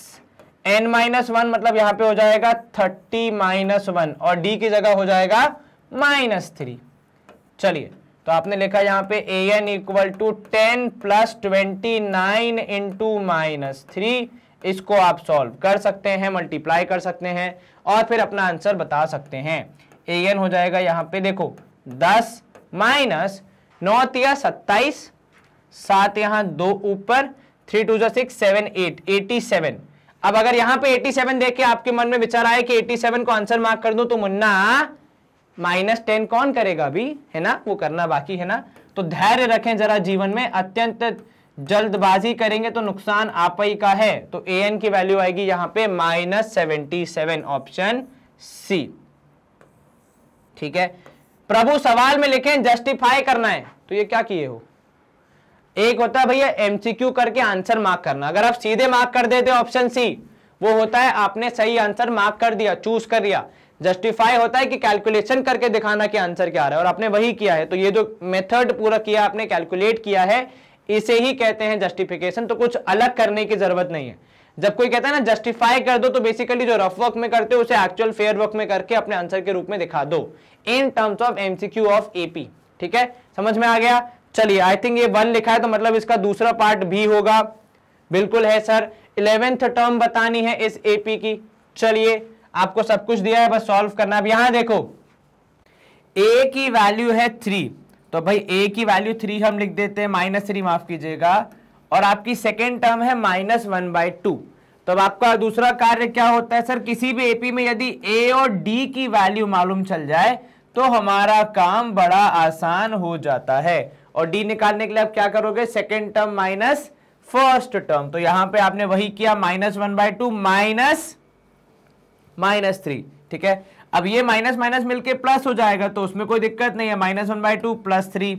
एन माइनस वन मतलब यहाँ पे हो जाएगा थर्टी माइनस वन और डी की जगह हो जाएगा माइनस थ्री चलिए तो आपने लिखा यहां पे a n equal to ten plus twenty nine into minus three इसको आप सॉल्व कर सकते हैं मल्टीप्लाई कर सकते हैं और फिर अपना आंसर बता सकते हैं ए एन हो जाएगा यहाँ पे देखो दस माइनस नौ तिया सत्ताईस सात यहां दो ऊपर थ्री टू जो six seven eight eighty seven अब अगर यहां पे 87 देख के आपके मन में विचार आए कि 87 को आंसर मार्क कर दो तो मुन्ना माइनस टेन कौन करेगा अभी है ना वो करना बाकी है ना तो धैर्य रखें जरा जीवन में अत्यंत जल्दबाजी करेंगे तो नुकसान आप ही का है तो ए एन की वैल्यू आएगी यहां पे minus seventy seven option C ठीक है प्रभु सवाल में लिखें जस्टिफाई करना है तो ये क्या किए हो एक होता है भैया एमसीक्यू करके आंसर मार्क करना अगर आप सीधे मार्क कर देते ऑप्शन सी वो होता है आपने सही आंसर मार्क कर दिया चूज कर लिया जस्टिफाई होता है कि कैलकुलेशन करके दिखाना कि आंसर क्या आ रहा है और आपने वही किया है तो ये जो मेथड पूरा किया आपने कैलकुलेट किया है इसे ही कहते हैं जस्टिफिकेशन तो कुछ अलग करने की जरूरत नहीं है जब कोई कहता है ना जस्टिफाई कर दो तो बेसिकली जो रफ वर्क में करते हो उसे एक्चुअल फेयर वर्क में करके अपने आंसर के रूप में दिखा दो in terms of MCQ of AP ठीक है समझ में आ गया चलिए आई थिंक ये वन लिखा है तो मतलब इसका दूसरा पार्ट भी होगा बिल्कुल है सर इलेवेंथ टर्म बतानी है इस एपी की चलिए आपको सब कुछ दिया है बस सॉल्व करना अब यहां देखो ए की वैल्यू है थ्री तो भाई ए की वैल्यू थ्री हम लिख देते हैं माइनस थ्री माफ कीजिएगा और आपकी सेकेंड टर्म है माइनस वन बाई टू तो अब आपका दूसरा कार्य क्या होता है सर किसी भी एपी में यदि ए और डी की वैल्यू मालूम चल जाए तो हमारा काम बड़ा आसान हो जाता है और डी निकालने के लिए आप क्या करोगे second term minus first term तो यहां पे आपने वही किया minus one by two minus minus three ठीक है अब ये माइनस माइनस मिलके प्लस हो जाएगा तो उसमें कोई दिक्कत नहीं है minus one by two plus three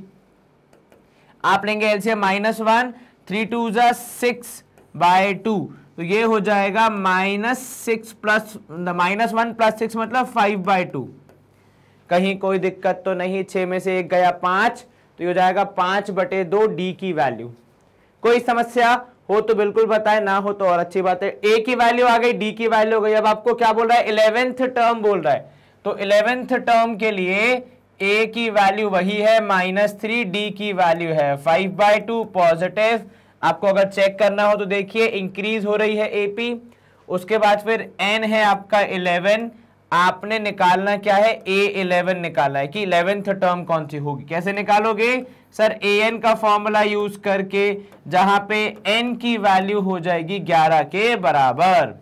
आप लेंगे LCM minus one three two जा सिक्स बाय टू तो ये हो जाएगा minus six plus minus one plus six मतलब फाइव बाय टू कहीं कोई दिक्कत तो नहीं छह में से एक गया पांच तो ये हो जाएगा पांच बटे दो डी की वैल्यू कोई समस्या हो तो बिल्कुल बताए ना हो तो और अच्छी बात है ए की वैल्यू आ गई डी की वैल्यू हो गई अब आपको क्या बोल रहा है इलेवेंथ टर्म बोल रहा है तो इलेवेंथ टर्म के लिए ए की वैल्यू वही है माइनस थ्री डी की वैल्यू है फाइव बाय टू पॉजिटिव आपको अगर चेक करना हो तो देखिए इंक्रीज हो रही है एपी उसके बाद फिर एन है आपका इलेवन आपने निकालना क्या है ए इलेवन निकालना है कि इलेवेंथ टर्म कौन सी होगी कैसे निकालोगे सर ए एन का फॉर्मूला यूज करके जहां पे एन की वैल्यू हो जाएगी ग्यारह के बराबर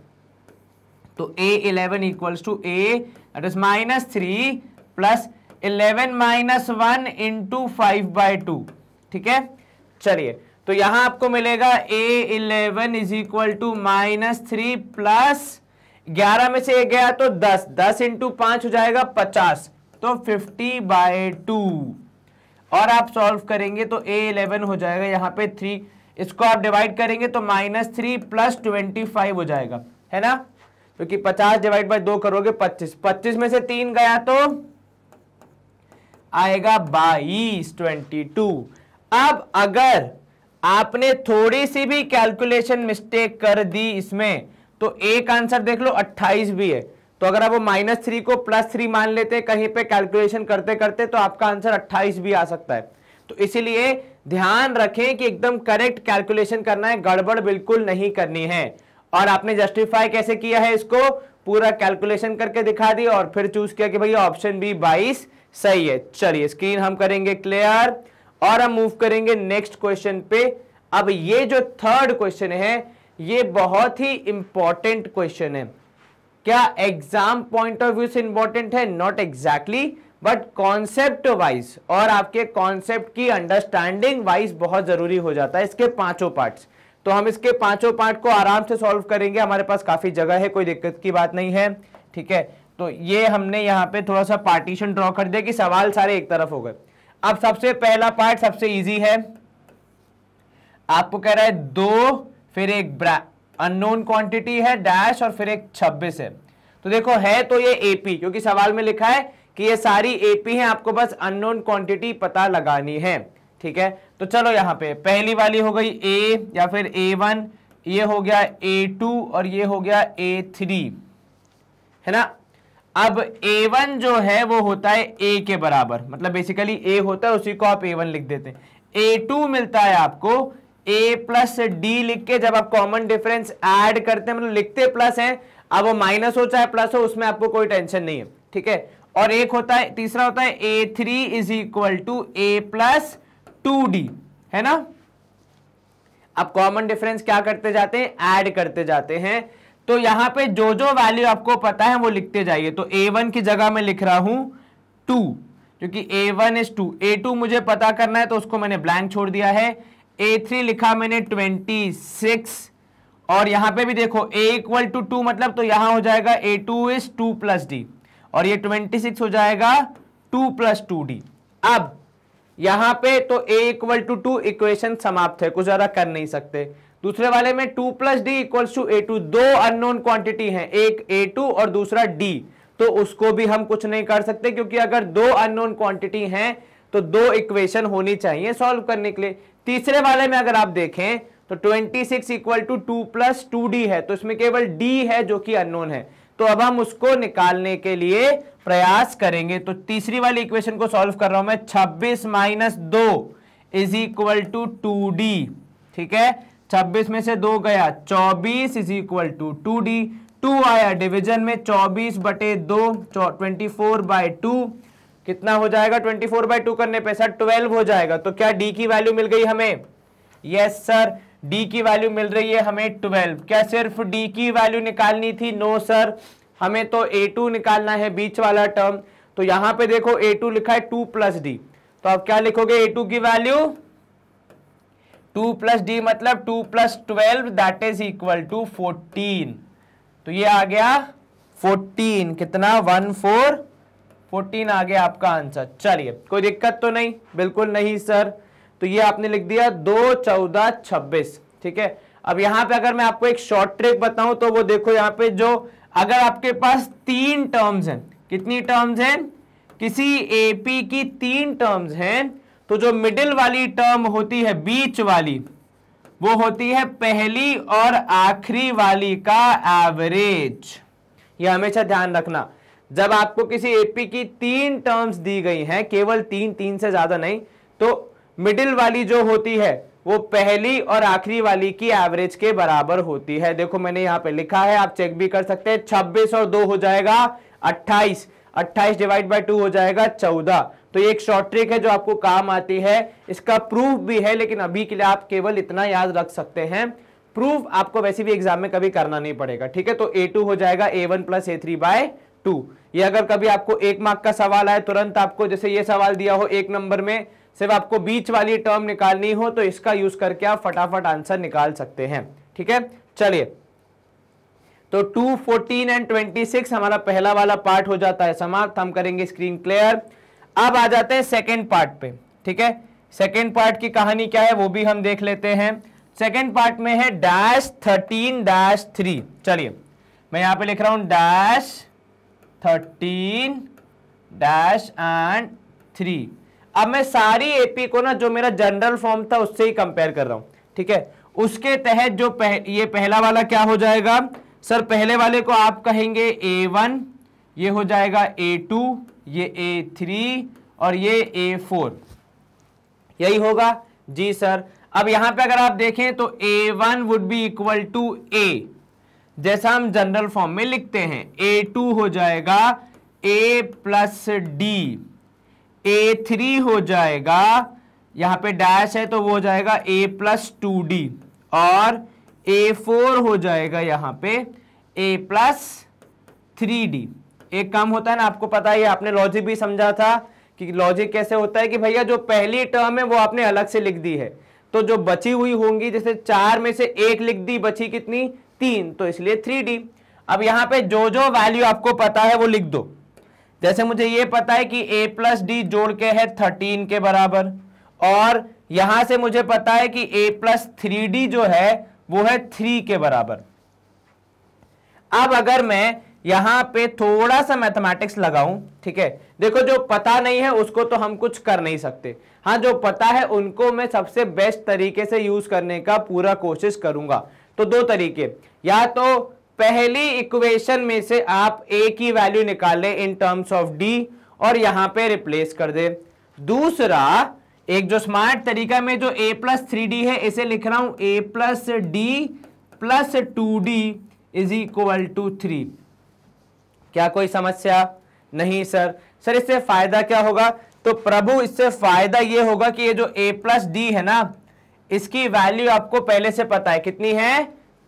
तो a eleven equals to is minus three plus eleven minus one into five by two ठीक है चलिए तो यहां आपको मिलेगा a eleven is equal to minus three plus ग्यारह में से एक गया तो दस दस इंटू पांच हो जाएगा पचास तो फिफ्टी बाय टू और आप सॉल्व करेंगे तो ए इलेवन हो जाएगा यहाँ पे थ्री इसको आप डिवाइड करेंगे तो minus three plus twenty five हो जाएगा है ना क्योंकि तो पचास डिवाइड बाई दो करोगे पच्चीस पच्चीस में से तीन गया तो आएगा बाईस ट्वेंटी टू अब अगर आपने थोड़ी सी भी कैलकुलेशन मिस्टेक कर दी इसमें तो एक आंसर देख लो अट्ठाइस भी है तो अगर आप वो माइनस थ्री को प्लस थ्री मान लेते हैं कहीं पे कैलकुलेशन करते करते तो आपका आंसर अट्ठाईस भी आ सकता है तो इसीलिए ध्यान रखें कि एकदम करेक्ट कैलकुलेशन करना है गड़बड़ बिल्कुल नहीं करनी है और आपने जस्टिफाई कैसे किया है इसको पूरा कैलकुलेशन करके दिखा दी और फिर चूज किया कि भैया ऑप्शन बी बाईस सही है चलिए स्क्रीन हम करेंगे क्लियर और हम मूव करेंगे नेक्स्ट क्वेश्चन पे अब ये जो थर्ड क्वेश्चन है ये बहुत ही इंपॉर्टेंट क्वेश्चन है क्या एग्जाम पॉइंट ऑफ व्यू से इंपॉर्टेंट है not exactly but concept wise और आपके कॉन्सेप्ट की अंडरस्टैंडिंग वाइज बहुत जरूरी हो जाता है इसके पांचों पार्ट्स तो हम इसके पांचों पार्ट को आराम से सॉल्व करेंगे हमारे पास काफी जगह है कोई दिक्कत की बात नहीं है ठीक है तो ये हमने यहाँ पे थोड़ा सा पार्टीशन ड्रॉ कर दिया कि सवाल सारे एक तरफ हो गए अब सबसे पहला पार्ट सबसे इजी है आपको कह रहा है दो फिर एक अननोन क्वांटिटी है डैश और फिर एक 26 है तो देखो है तो ये एपी क्योंकि सवाल में लिखा है कि ये सारी एपी है आपको बस अननोन क्वांटिटी पता लगानी है ठीक है तो चलो यहाँ पे पहली वाली हो गई ए या फिर ए वन ये हो गया ए टू और ये हो गया ए थ्री है ना अब ए वन जो है वो होता है ए के बराबर मतलब बेसिकली ए होता है उसी को आप ए वन लिख देते हैं ए टू मिलता है आपको ए प्लस डी लिख के जब आप कॉमन डिफरेंस ऐड करते हैं मतलब लिखते प्लस हैं अब वो माइनस हो चाहे प्लस हो उसमें आपको कोई टेंशन नहीं है ठीक है और एक होता है तीसरा होता है a three is equal to a plus two d है ना अब कॉमन डिफरेंस क्या करते जाते हैं ऐड करते जाते हैं तो यहां पे जो जो वैल्यू आपको पता है वो लिखते जाइए तो ए वन की जगह मैं लिख रहा हूं टू क्योंकि a one is two a two मुझे पता करना है तो उसको मैंने ब्लैंक छोड़ दिया है ए थ्री लिखा मैंने ट्वेंटी सिक्स और यहां पे भी देखो ए इक्वल टू टू मतलब तो यहां हो जाएगा a two is two plus d और ये ट्वेंटी सिक्स हो जाएगा टू प्लस टू डी अब यहां पे तो a equal to two equation समाप्त है कुछ ज़्यादा कर नहीं सकते दूसरे वाले में two plus d equal to a two दो अननोन क्वांटिटी है एक ए टू और दूसरा डी तो उसको भी हम कुछ नहीं कर सकते क्योंकि अगर दो अननोन क्वांटिटी हैं तो दो इक्वेशन होनी चाहिए सॉल्व करने के लिए तीसरे वाले में अगर आप देखें तो 26 six equal to two plus two d है तो इसमें केवल डी है जो कि अननोन है तो अब हम उसको निकालने के लिए प्रयास करेंगे तो तीसरी वाली इक्वेशन को सॉल्व कर रहा हूं मैं 26 माइनस दो is equal to two d ठीक है 26 में से दो गया 24 is equal to two d two आया डिविजन में 24 बटे दो ट्वेंटी फोर बाय टू कितना हो जाएगा 24 फोर बाई टू करने पे सर 12 हो जाएगा तो क्या डी की वैल्यू मिल गई हमें यस सर डी की वैल्यू मिल रही है हमें 12 क्या सिर्फ डी की वैल्यू निकालनी थी नो no, सर हमें तो a2 निकालना है बीच वाला टर्म तो यहां पे देखो a2 लिखा है 2 प्लस डी तो अब क्या लिखोगे a2 की वैल्यू 2 प्लस डी मतलब 2 plus twelve that is equal to 14 तो ये आ गया 14 कितना वन फोर फोर्टीन आ गया आपका आंसर चलिए कोई दिक्कत तो नहीं बिल्कुल नहीं सर तो ये आपने लिख दिया दो चौदह छब्बीस ठीक है अब यहां पे अगर मैं आपको एक शॉर्ट ट्रिक बताऊं तो वो देखो यहाँ पे जो अगर आपके पास तीन टर्म्स हैं कितनी टर्म्स हैं किसी एपी की तीन टर्म्स हैं तो जो मिडिल वाली टर्म होती है बीच वाली वो होती है पहली और आखिरी वाली का एवरेज ये हमेशा ध्यान रखना जब आपको किसी एपी की तीन टर्म्स दी गई हैं केवल तीन तीन से ज्यादा नहीं तो मिडिल वाली जो होती है वो पहली और आखिरी वाली की एवरेज के बराबर होती है देखो मैंने यहां पे लिखा है आप चेक भी कर सकते हैं छब्बीस और दो हो जाएगा अट्ठाईस अट्ठाईस डिवाइड बाई टू हो जाएगा चौदह तो ये एक शॉर्ट ट्रिक है जो आपको काम आती है इसका प्रूफ भी है लेकिन अभी के लिए आप केवल इतना याद रख सकते हैं प्रूफ आपको वैसे भी एग्जाम में कभी करना नहीं पड़ेगा ठीक है तो ए टू हो जाएगा a one plus a three by two ये अगर कभी आपको एक मार्क का सवाल आए तुरंत आपको जैसे ये सवाल दिया हो एक नंबर में सिर्फ आपको बीच वाली टर्म निकालनी हो तो इसका यूज करके आप फटाफट आंसर निकाल सकते हैं ठीक है चलिए तो टू फोर्टीन एंड 26 हमारा पहला वाला पार्ट हो जाता है समाप्त हम करेंगे स्क्रीन क्लियर अब आ जाते हैं सेकेंड पार्ट पे ठीक है सेकेंड पार्ट की कहानी क्या है वो भी हम देख लेते हैं सेकेंड पार्ट में है डैश थर्टीन डैश थ्री चलिए मैं यहां पे लिख रहा हूं dash thirteen dash and three अब मैं सारी एपी को ना जो मेरा जनरल फॉर्म था उससे ही कंपेयर कर रहा हूं ठीक है उसके तहत जो पह, ये पहला वाला क्या हो जाएगा सर पहले वाले को आप कहेंगे ए वन ये हो जाएगा ए टू ये ए थ्री और ये ए फोर यही होगा जी सर अब यहां पे अगर आप देखें तो a one would be equal to a जैसा हम जनरल फॉर्म में लिखते हैं ए टू हो जाएगा a plus d a three हो जाएगा यहां पे डैश है तो वो हो जाएगा ए प्लस टू डी और ए फोर हो जाएगा यहाँ पे ए प्लस थ्री डी एक काम होता है ना आपको पता है आपने लॉजिक भी समझा था कि लॉजिक कैसे होता है कि भैया जो पहली टर्म है वो आपने अलग से लिख दी है तो जो बची हुई होंगी जैसे चार में से एक लिख दी बची कितनी तीन तो इसलिए थ्री डी अब यहां पे जो जो वैल्यू आपको पता है वो लिख दो जैसे मुझे ये पता है कि a प्लस डी जोड़ के है थर्टीन के बराबर और यहां से मुझे पता है कि a प्लस थ्री डी जो है वो है थ्री के बराबर अब अगर मैं यहां पे थोड़ा सा मैथमेटिक्स लगाऊं ठीक है देखो जो पता नहीं है उसको तो हम कुछ कर नहीं सकते हाँ जो पता है उनको मैं सबसे बेस्ट तरीके से यूज करने का पूरा कोशिश करूंगा तो दो तरीके या तो पहली इक्वेशन में से आप ए की वैल्यू लें इन टर्म्स ऑफ डी और यहां पे रिप्लेस कर दे दूसरा एक जो स्मार्ट तरीका में जो ए प्लस थ्री डी है इसे लिख रहा हूं a plus d plus two d is equal to three क्या कोई समस्या नहीं सर सर इससे फायदा क्या होगा तो प्रभु इससे फायदा ये होगा कि ये जो ए प्लस डी है ना इसकी वैल्यू आपको पहले से पता है कितनी है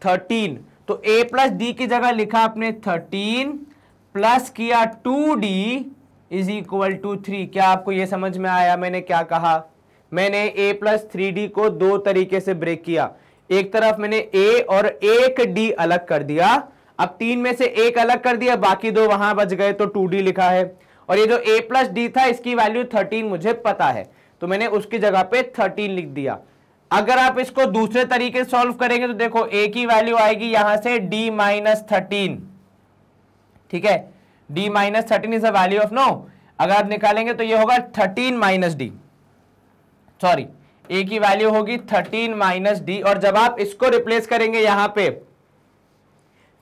थर्टीन तो ए प्लस डी की जगह लिखा आपने थर्टीन प्लस किया two d is equal to three क्या आपको यह समझ में आया मैंने क्या कहा मैंने a प्लस थ्री डी को दो तरीके से ब्रेक किया एक तरफ मैंने a और एक d अलग कर दिया अब तीन में से एक अलग कर दिया बाकी दो वहां बच गए तो टू डी लिखा है और ये जो a प्लस डी था इसकी वैल्यू थर्टीन मुझे पता है तो मैंने उसकी जगह पे थर्टीन लिख दिया अगर आप इसको दूसरे तरीके सॉल्व करेंगे तो देखो ए की वैल्यू आएगी यहां से डी माइनस थर्टीन ठीक है d minus thirteen is a value of no अगर आप निकालेंगे तो ये होगा thirteen minus d sorry a की वैल्यू होगी थर्टीन माइनस डी और जब आप इसको रिप्लेस करेंगे यहां पे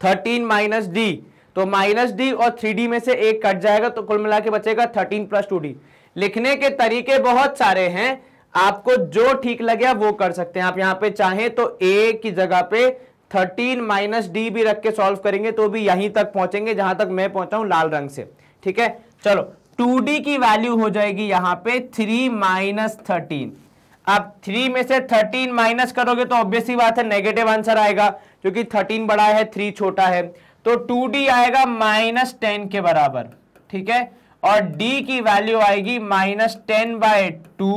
थर्टीन माइनस डी तो माइनस डी और थ्री डी में से एक कट जाएगा तो कुल मिला के बचेगा थर्टीन प्लस टू डी लिखने के तरीके बहुत सारे हैं आपको जो ठीक लगे वो कर सकते हैं आप यहां पे चाहें तो ए की जगह पे थर्टीन माइनस डी भी रख के सॉल्व करेंगे तो भी यहीं तक पहुंचेंगे जहां तक मैं पहुंचा हूं लाल रंग से ठीक है चलो टू डी की वैल्यू हो जाएगी यहां पे थ्री माइनस थर्टीन आप थ्री में से थर्टीन माइनस करोगे तो ऑब्वियसली बात है नेगेटिव आंसर आएगा क्योंकि थर्टीन बड़ा है थ्री छोटा है तो टू डी आएगा माइनस टेन के बराबर ठीक है और डी की वैल्यू आएगी minus ten by two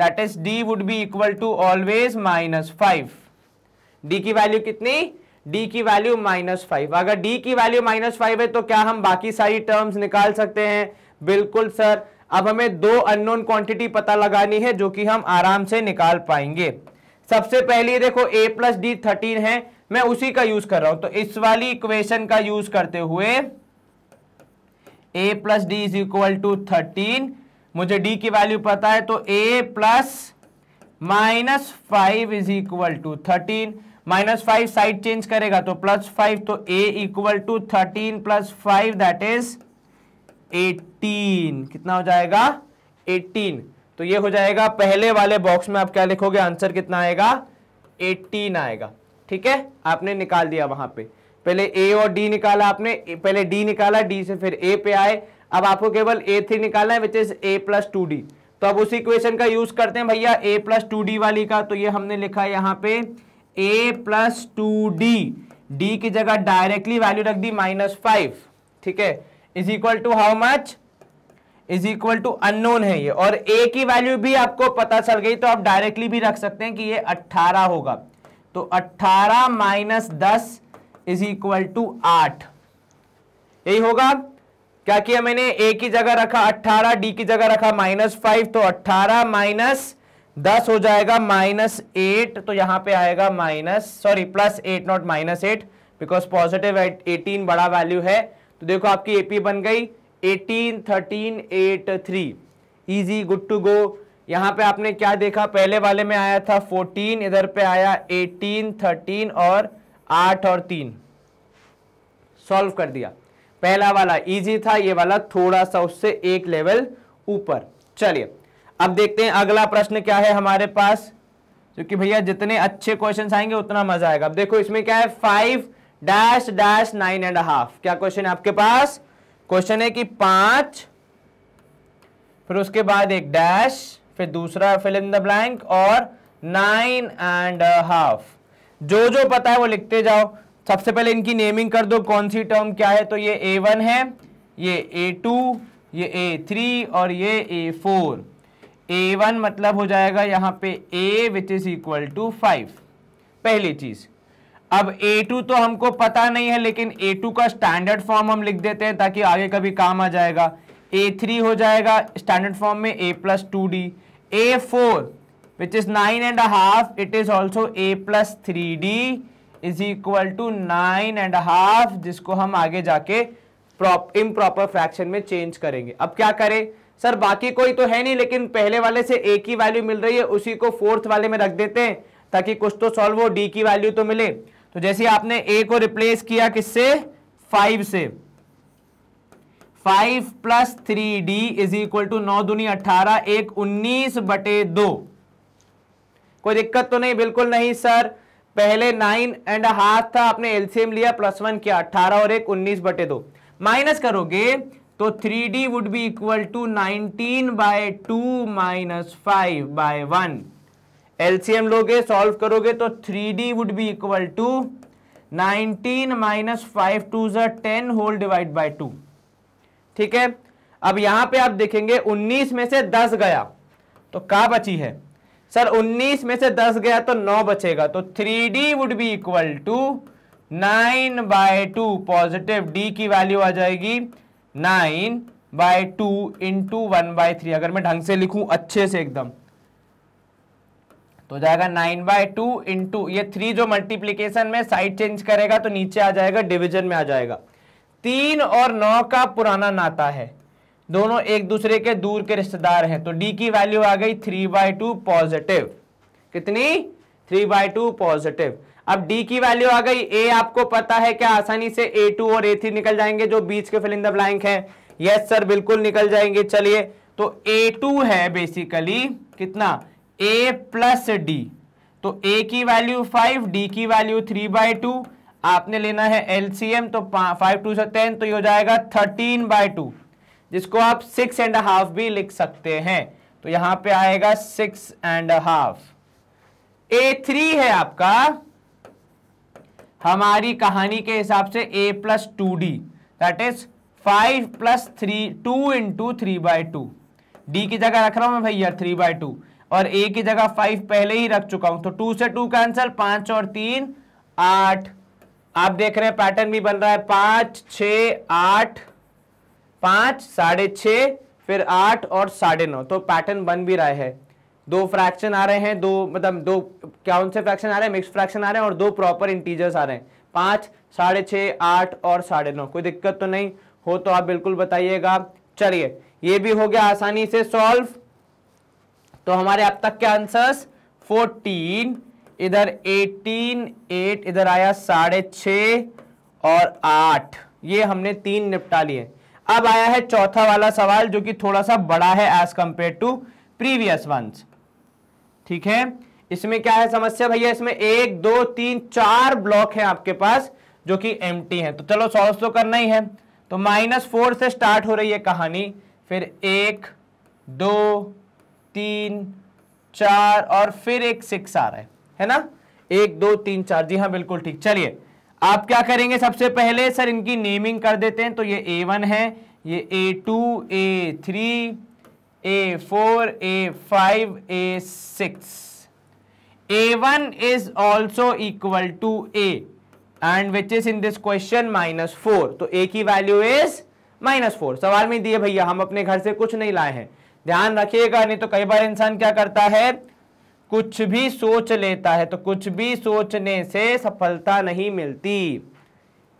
that is d would be equal to always minus five d की वैल्यू कितनी डी की वैल्यू माइनस फाइव अगर डी की वैल्यू माइनस फाइव है तो क्या हम बाकी सारी टर्म्स निकाल सकते हैं बिल्कुल सर अब हमें दो अननोन क्वांटिटी पता लगानी है जो कि हम आराम से निकाल पाएंगे सबसे पहली देखो ए प्लस डी थर्टीन है मैं उसी का यूज कर रहा हूं तो इस वाली इक्वेशन का यूज करते हुए a plus d is equal to thirteen मुझे डी की वैल्यू पता है तो a plus minus five is equal to thirteen minus five side change करेगा तो प्लस फाइव तो a equal to thirteen plus five that is eighteen कितना हो जाएगा एटीन तो ये हो जाएगा पहले वाले बॉक्स में आप क्या लिखोगे आंसर कितना आएगा एटीन आएगा ठीक है आपने निकाल दिया वहां पे पहले ए और डी निकाला आपने पहले डी निकाला डी से फिर ए पे आए अब आपको केवल ए थ्री निकालना है which is a plus two d तो अब उसी इक्वेशन का यूज करते हैं भैया ए प्लस टू डी वाली का तो ये हमने लिखा है यहाँ पे a plus two d d की जगह डायरेक्टली वैल्यू रख दी माइनस फाइव ठीक है is equal to how much is equal to unknown है ये और ए की वैल्यू भी आपको पता चल गई तो आप डायरेक्टली भी रख सकते हैं कि ये अट्ठारह होगा तो अट्ठारह माइनस दस इज इक्वल टू आठ यही होगा क्या किया मैंने ए की जगह रखा अट्ठारह डी की जगह रखा माइनस फाइव तो अट्ठारह माइनस दस हो जाएगा माइनस एट तो यहां पे आएगा minus sorry plus eight not minus eight because positive eighteen बड़ा वैल्यू है तो देखो आपकी एपी बन गई eighteen thirteen eight three easy good to go यहां पे आपने क्या देखा पहले वाले में आया था फोर्टीन इधर पे आया एटीन थर्टीन और आठ और तीन सॉल्व कर दिया पहला वाला इजी था ये वाला थोड़ा सा उससे एक लेवल ऊपर चलिए अब देखते हैं अगला प्रश्न क्या है हमारे पास क्योंकि भैया जितने अच्छे क्वेश्चन आएंगे उतना मजा आएगा अब देखो इसमें क्या है five dash dash nine and half क्या क्वेश्चन है आपके पास क्वेश्चन है कि पांच फिर उसके बाद एक डैश फिर दूसरा फिल इन द ब्लैंक और नाइन एंड हाफ जो जो पता है वो लिखते जाओ सबसे पहले इनकी नेमिंग कर दो कौन सी टर्म क्या है तो ये ए वन है ये ए टू ये ए थ्री और ये ए फोर ए वन मतलब हो जाएगा यहाँ पे a which is equal to five पहली चीज़ अब ए टू तो हमको पता नहीं है लेकिन ए टू का स्टैंडर्ड फॉर्म हम लिख देते हैं ताकि आगे कभी काम आ जाएगा ए थ्री हो जाएगा स्टैंडर्ड फॉर्म में a plus two d a four which is nine and half it is also a plus three d is equal to nine and half जिसको हम आगे जाके इम इम्प्रॉपर फ्रैक्शन में चेंज करेंगे अब क्या करें सर बाकी कोई तो है नहीं लेकिन पहले वाले से ए की वैल्यू मिल रही है उसी को फोर्थ वाले में रख देते हैं ताकि कुछ तो सॉल्व हो डी की वैल्यू तो मिले तो जैसे आपने ए को रिप्लेस किया किससे फाइव से five plus three d is equal to नौ दुनी अट्ठारह एक उन्नीस बटे दो कोई दिक्कत तो नहीं बिल्कुल नहीं सर पहले नाइन एंड हाफ था आपने एलसीएम लिया प्लस वन किया अट्ठारह और एक उन्नीस बटे दो माइनस करोगे तो three d would be equal to nineteen by two minus five by one LCM लोगे सॉल्व करोगे तो three d would be equal to nineteen minus five two जर ten whole divide by two ठीक है अब यहां पे आप देखेंगे उन्नीस में से दस गया तो का बची है सर 19 में से 10 गया तो 9 बचेगा तो 3d would be equal to 9 by two positive d की वैल्यू आ जाएगी 9 by two into one by three अगर मैं ढंग से लिखूं अच्छे से एकदम तो जाएगा नाइन बाय टू इंटू ये थ्री जो मल्टीप्लीकेशन में साइड चेंज करेगा तो नीचे आ जाएगा डिविजन में आ जाएगा तीन और नौ का पुराना नाता है दोनों एक दूसरे के दूर के रिश्तेदार हैं तो डी की वैल्यू आ गई थ्री बाई टू पॉजिटिव कितनी थ्री बाई टू पॉजिटिव अब डी की वैल्यू आ गई ए आपको पता है क्या आसानी से ए टू और ए थ्री निकल जाएंगे जो बीच के फिल द ब्लैंक है यस सर बिल्कुल निकल जाएंगे चलिए तो ए टू है बेसिकली कितना ए प्लस डी तो ए की वैल्यू फाइव डी की वैल्यू थ्री बाय टू आपने लेना है एलसीएम तो फाइव टू से टेन तो ये हो जाएगा थर्टीन बाई टू जिसको आप सिक्स एंड हाफ भी लिख सकते हैं तो यहां पे आएगा six and half a three है आपका हमारी कहानी के हिसाब से a plus two d that is five plus three two into three by two d की जगह रख रहा हूं मैं भैया थ्री बाय टू और ए की जगह फाइव पहले ही रख चुका हूं तो टू से टू कैंसल पांच और तीन आठ आप देख रहे हैं पैटर्न भी बन रहा है पांच छ आठ पांच साढ़े छ फिर आठ और साढ़े नौ तो पैटर्न बन भी रहा है दो फ्रैक्शन आ रहे हैं दो मतलब दो क्या उनसे फ्रैक्शन आ रहे हैं मिक्स फ्रैक्शन आ रहे हैं और दो प्रॉपर इंटीजर्स आ रहे हैं पांच साढ़े छ आठ और साढ़े नौ कोई दिक्कत तो नहीं हो तो आप बिल्कुल बताइएगा चलिए ये भी हो गया आसानी से सॉल्व तो हमारे अब तक के आंसर्स फोर्टीन इधर एटीन एट इधर आया साढ़े छ और आठ ये हमने तीन निपटा लिए अब आया है चौथा वाला सवाल जो कि थोड़ा सा बड़ा है as compare to previous ones ठीक है इसमें क्या है समस्या भैया इसमें एक दो तीन चार ब्लॉक है आपके पास जो कि एम है तो चलो सॉल्व तो करना ही है तो माइनस फोर से स्टार्ट हो रही है कहानी फिर एक दो तीन चार और फिर एक सिक्स आ रहा है है ना एक दो तीन चार जी हाँ बिल्कुल ठीक चलिए आप क्या करेंगे सबसे पहले सर इनकी नेमिंग कर देते हैं तो ये ए वन है ये a two a three a four a five a six a one is also equal to a and which is in this question minus four तो ए की वैल्यू इज माइनस फोर सवाल में दिए भैया हम अपने घर से कुछ नहीं लाए हैं ध्यान रखिएगा नहीं तो कई बार इंसान क्या करता है कुछ भी सोच लेता है तो कुछ भी सोचने से सफलता नहीं मिलती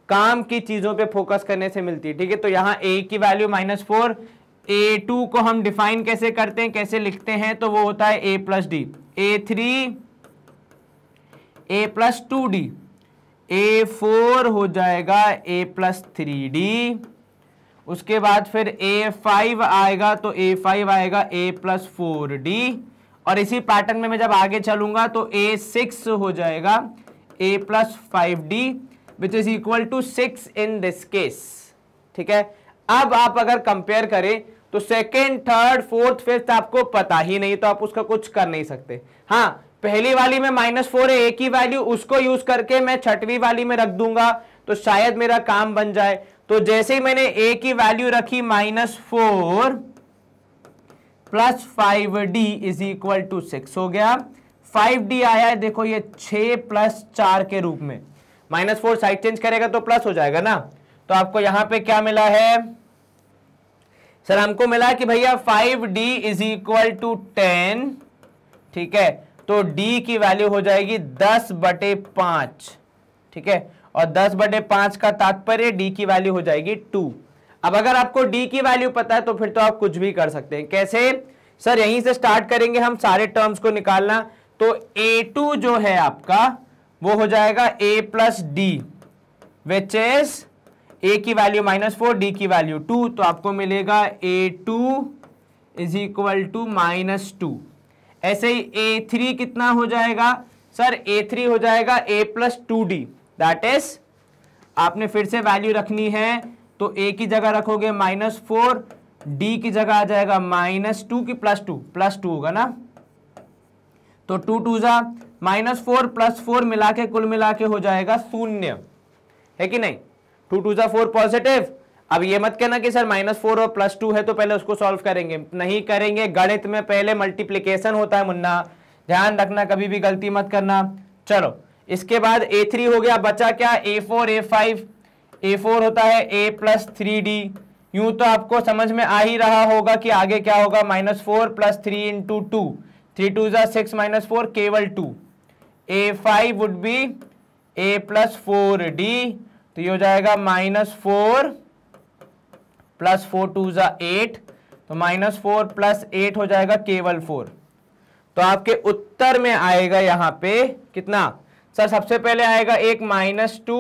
काम की चीजों पे फोकस करने से मिलती है ठीक है तो यहाँ ए की value minus four a two को हम डिफाइन कैसे करते हैं कैसे लिखते हैं तो वो होता है a plus d a three a plus two d a four हो जाएगा ए प्लस थ्री डी उसके बाद फिर ए फाइव आएगा तो ए फाइव आएगा ए प्लस फोर डी और इसी पैटर्न में मैं जब आगे चलूंगा तो ए सिक्स हो जाएगा a plus five d which is equal to six in this case ठीक है अब आप अगर कंपेयर करें तो सेकेंड थर्ड फोर्थ फिफ्थ आपको पता ही नहीं तो आप उसका कुछ कर नहीं सकते हाँ पहली वाली में माइनस फोर है ए की वैल्यू उसको यूज करके मैं छठवीं वाली में रख दूंगा तो शायद मेरा काम बन जाए तो जैसे ही मैंने ए की वैल्यू रखी minus four plus five d is equal to six हो गया फाइव डी आया है देखो ये छ प्लस चार के रूप में माइनस फोर साइड चेंज करेगा तो प्लस हो जाएगा ना तो आपको यहां पे क्या मिला है सर हमको मिला कि भैया five d is equal to ten ठीक है तो डी की वैल्यू हो जाएगी दस बटे पांच ठीक है और दस बटे पांच का तात्पर्य डी की वैल्यू हो जाएगी टू अब अगर आपको डी की वैल्यू पता है तो फिर तो आप कुछ भी कर सकते हैं कैसे सर यहीं से स्टार्ट करेंगे हम सारे टर्म्स को निकालना तो ए टू जो है आपका वो हो जाएगा a plus d which is a की वैल्यू माइनस फोर डी की वैल्यू टू तो आपको मिलेगा a two is equal to minus two ऐसे ही ए थ्री कितना हो जाएगा सर ए थ्री हो जाएगा a plus two d that is आपने फिर से वैल्यू रखनी है तो ए की जगह रखोगे माइनस फोर डी की जगह आ जाएगा माइनस टू की प्लस टू प्लस टू होगा ना तो टू टू जा माइनस फोर प्लस फोर मिला के कुल मिला के हो जाएगा शून्य है कि नहीं टू टू जा फोर पॉजिटिव अब ये मत कहना कि सर माइनस फोर और प्लस टू है तो पहले उसको सॉल्व करेंगे नहीं करेंगे गणित में पहले मल्टीप्लीकेशन होता है मुन्ना ध्यान रखना कभी भी गलती मत करना चलो इसके बाद ए थ्री हो गया बचा क्या a four a five a four होता है ए प्लस थ्री डी यूं तो आपको समझ में आ ही रहा होगा कि आगे क्या होगा minus four plus three into two three two जो सिक्स माइनस फोर केवल two a five would be a plus four d तो ये हो जाएगा minus four plus four two ज़ा एट तो माइनस फोर प्लस एट हो जाएगा केवल फोर तो आपके उत्तर में आएगा यहाँ पे कितना सर सबसे पहले आएगा एक माइनस टू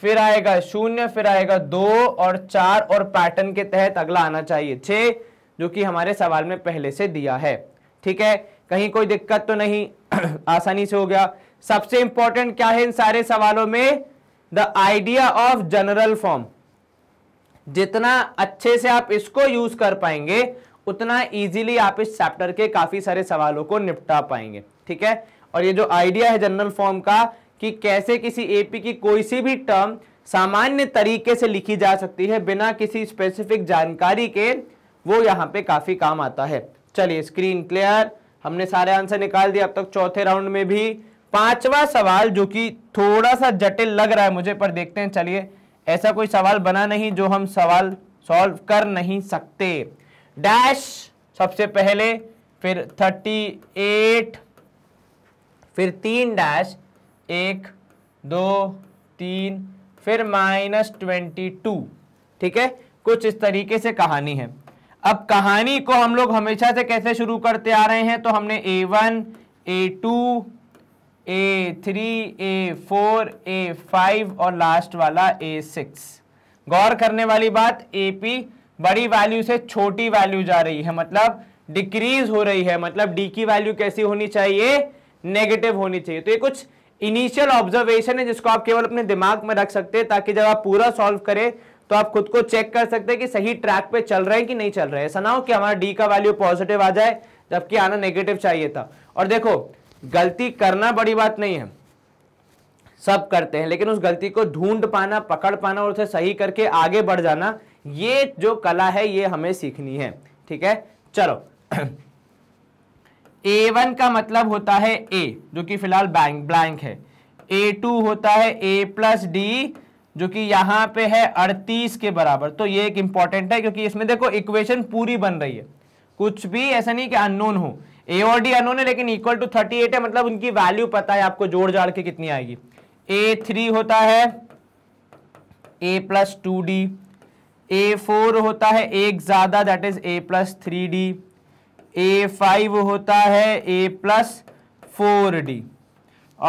फिर आएगा शून्य फिर आएगा दो और चार और पैटर्न के तहत अगला आना चाहिए छ जो कि हमारे सवाल में पहले से दिया है ठीक है कहीं कोई दिक्कत तो नहीं (clears throat) आसानी से हो गया सबसे इंपॉर्टेंट क्या है इन सारे सवालों में the idea of general form जितना अच्छे से आप इसको यूज कर पाएंगे उतना इजीली आप इस चैप्टर के काफी सारे सवालों को निपटा पाएंगे ठीक है और ये जो आइडिया है जनरल फॉर्म का कि कैसे किसी एपी की कोई सी भी टर्म सामान्य तरीके से लिखी जा सकती है बिना किसी स्पेसिफिक जानकारी के वो यहाँ पे काफ़ी काम आता है चलिए स्क्रीन क्लियर हमने सारे आंसर निकाल दिए अब तक चौथे राउंड में भी पांचवा सवाल जो कि थोड़ा सा जटिल लग रहा है मुझे पर देखते हैं चलिए ऐसा कोई सवाल बना नहीं जो हम सवाल सॉल्व कर नहीं सकते डैश सबसे पहले फिर थर्टी एट फिर तीन डैश एक दो तीन फिर माइनस ट्वेंटी टू ठीक है कुछ इस तरीके से कहानी है अब कहानी को हम लोग हमेशा से कैसे शुरू करते आ रहे हैं तो हमने a one a two a three a four a five और लास्ट वाला ए सिक्स गौर करने वाली बात ए पी बड़ी वैल्यू से छोटी वैल्यू जा रही है मतलब डिक्रीज हो रही है मतलब डी की वैल्यू कैसी होनी चाहिए नेगेटिव होनी चाहिए तो ये कुछ इनिशियल ऑब्जर्वेशन है जिसको आप केवल अपने दिमाग में रख सकते हैं ताकि जब आप पूरा सॉल्व करें तो आप खुद को चेक कर सकते हैं कि सही ट्रैक पे चल रहे हैं कि नहीं चल रहे हैं ऐसा ना हो कि हमारा डी का वैल्यू पॉजिटिव आ जाए जबकि आना नेगेटिव चाहिए था और देखो गलती करना बड़ी बात नहीं है सब करते हैं लेकिन उस गलती को ढूंढ पाना पकड़ पाना और उसे सही करके आगे बढ़ जाना ये जो कला है ये हमें सीखनी है ठीक है चलो (clears throat) ए वन का मतलब होता है ए जो कि फिलहाल बैंक ब्लैंक है ए टू होता है ए प्लस डी जो कि यहां पे है अड़तीस के बराबर तो ये एक इंपॉर्टेंट है क्योंकि इसमें देखो इक्वेशन पूरी बन रही है कुछ भी ऐसा नहीं कि अननोन हो ए और डी अनोन है लेकिन इक्वल टू थर्टी एट है मतलब उनकी वैल्यू पता है आपको जोड़ जाड़ के कितनी आएगी ए थ्री होता है a plus two d a four होता है एक ज़्यादा that is a plus three d a five होता है ए प्लस फोर डी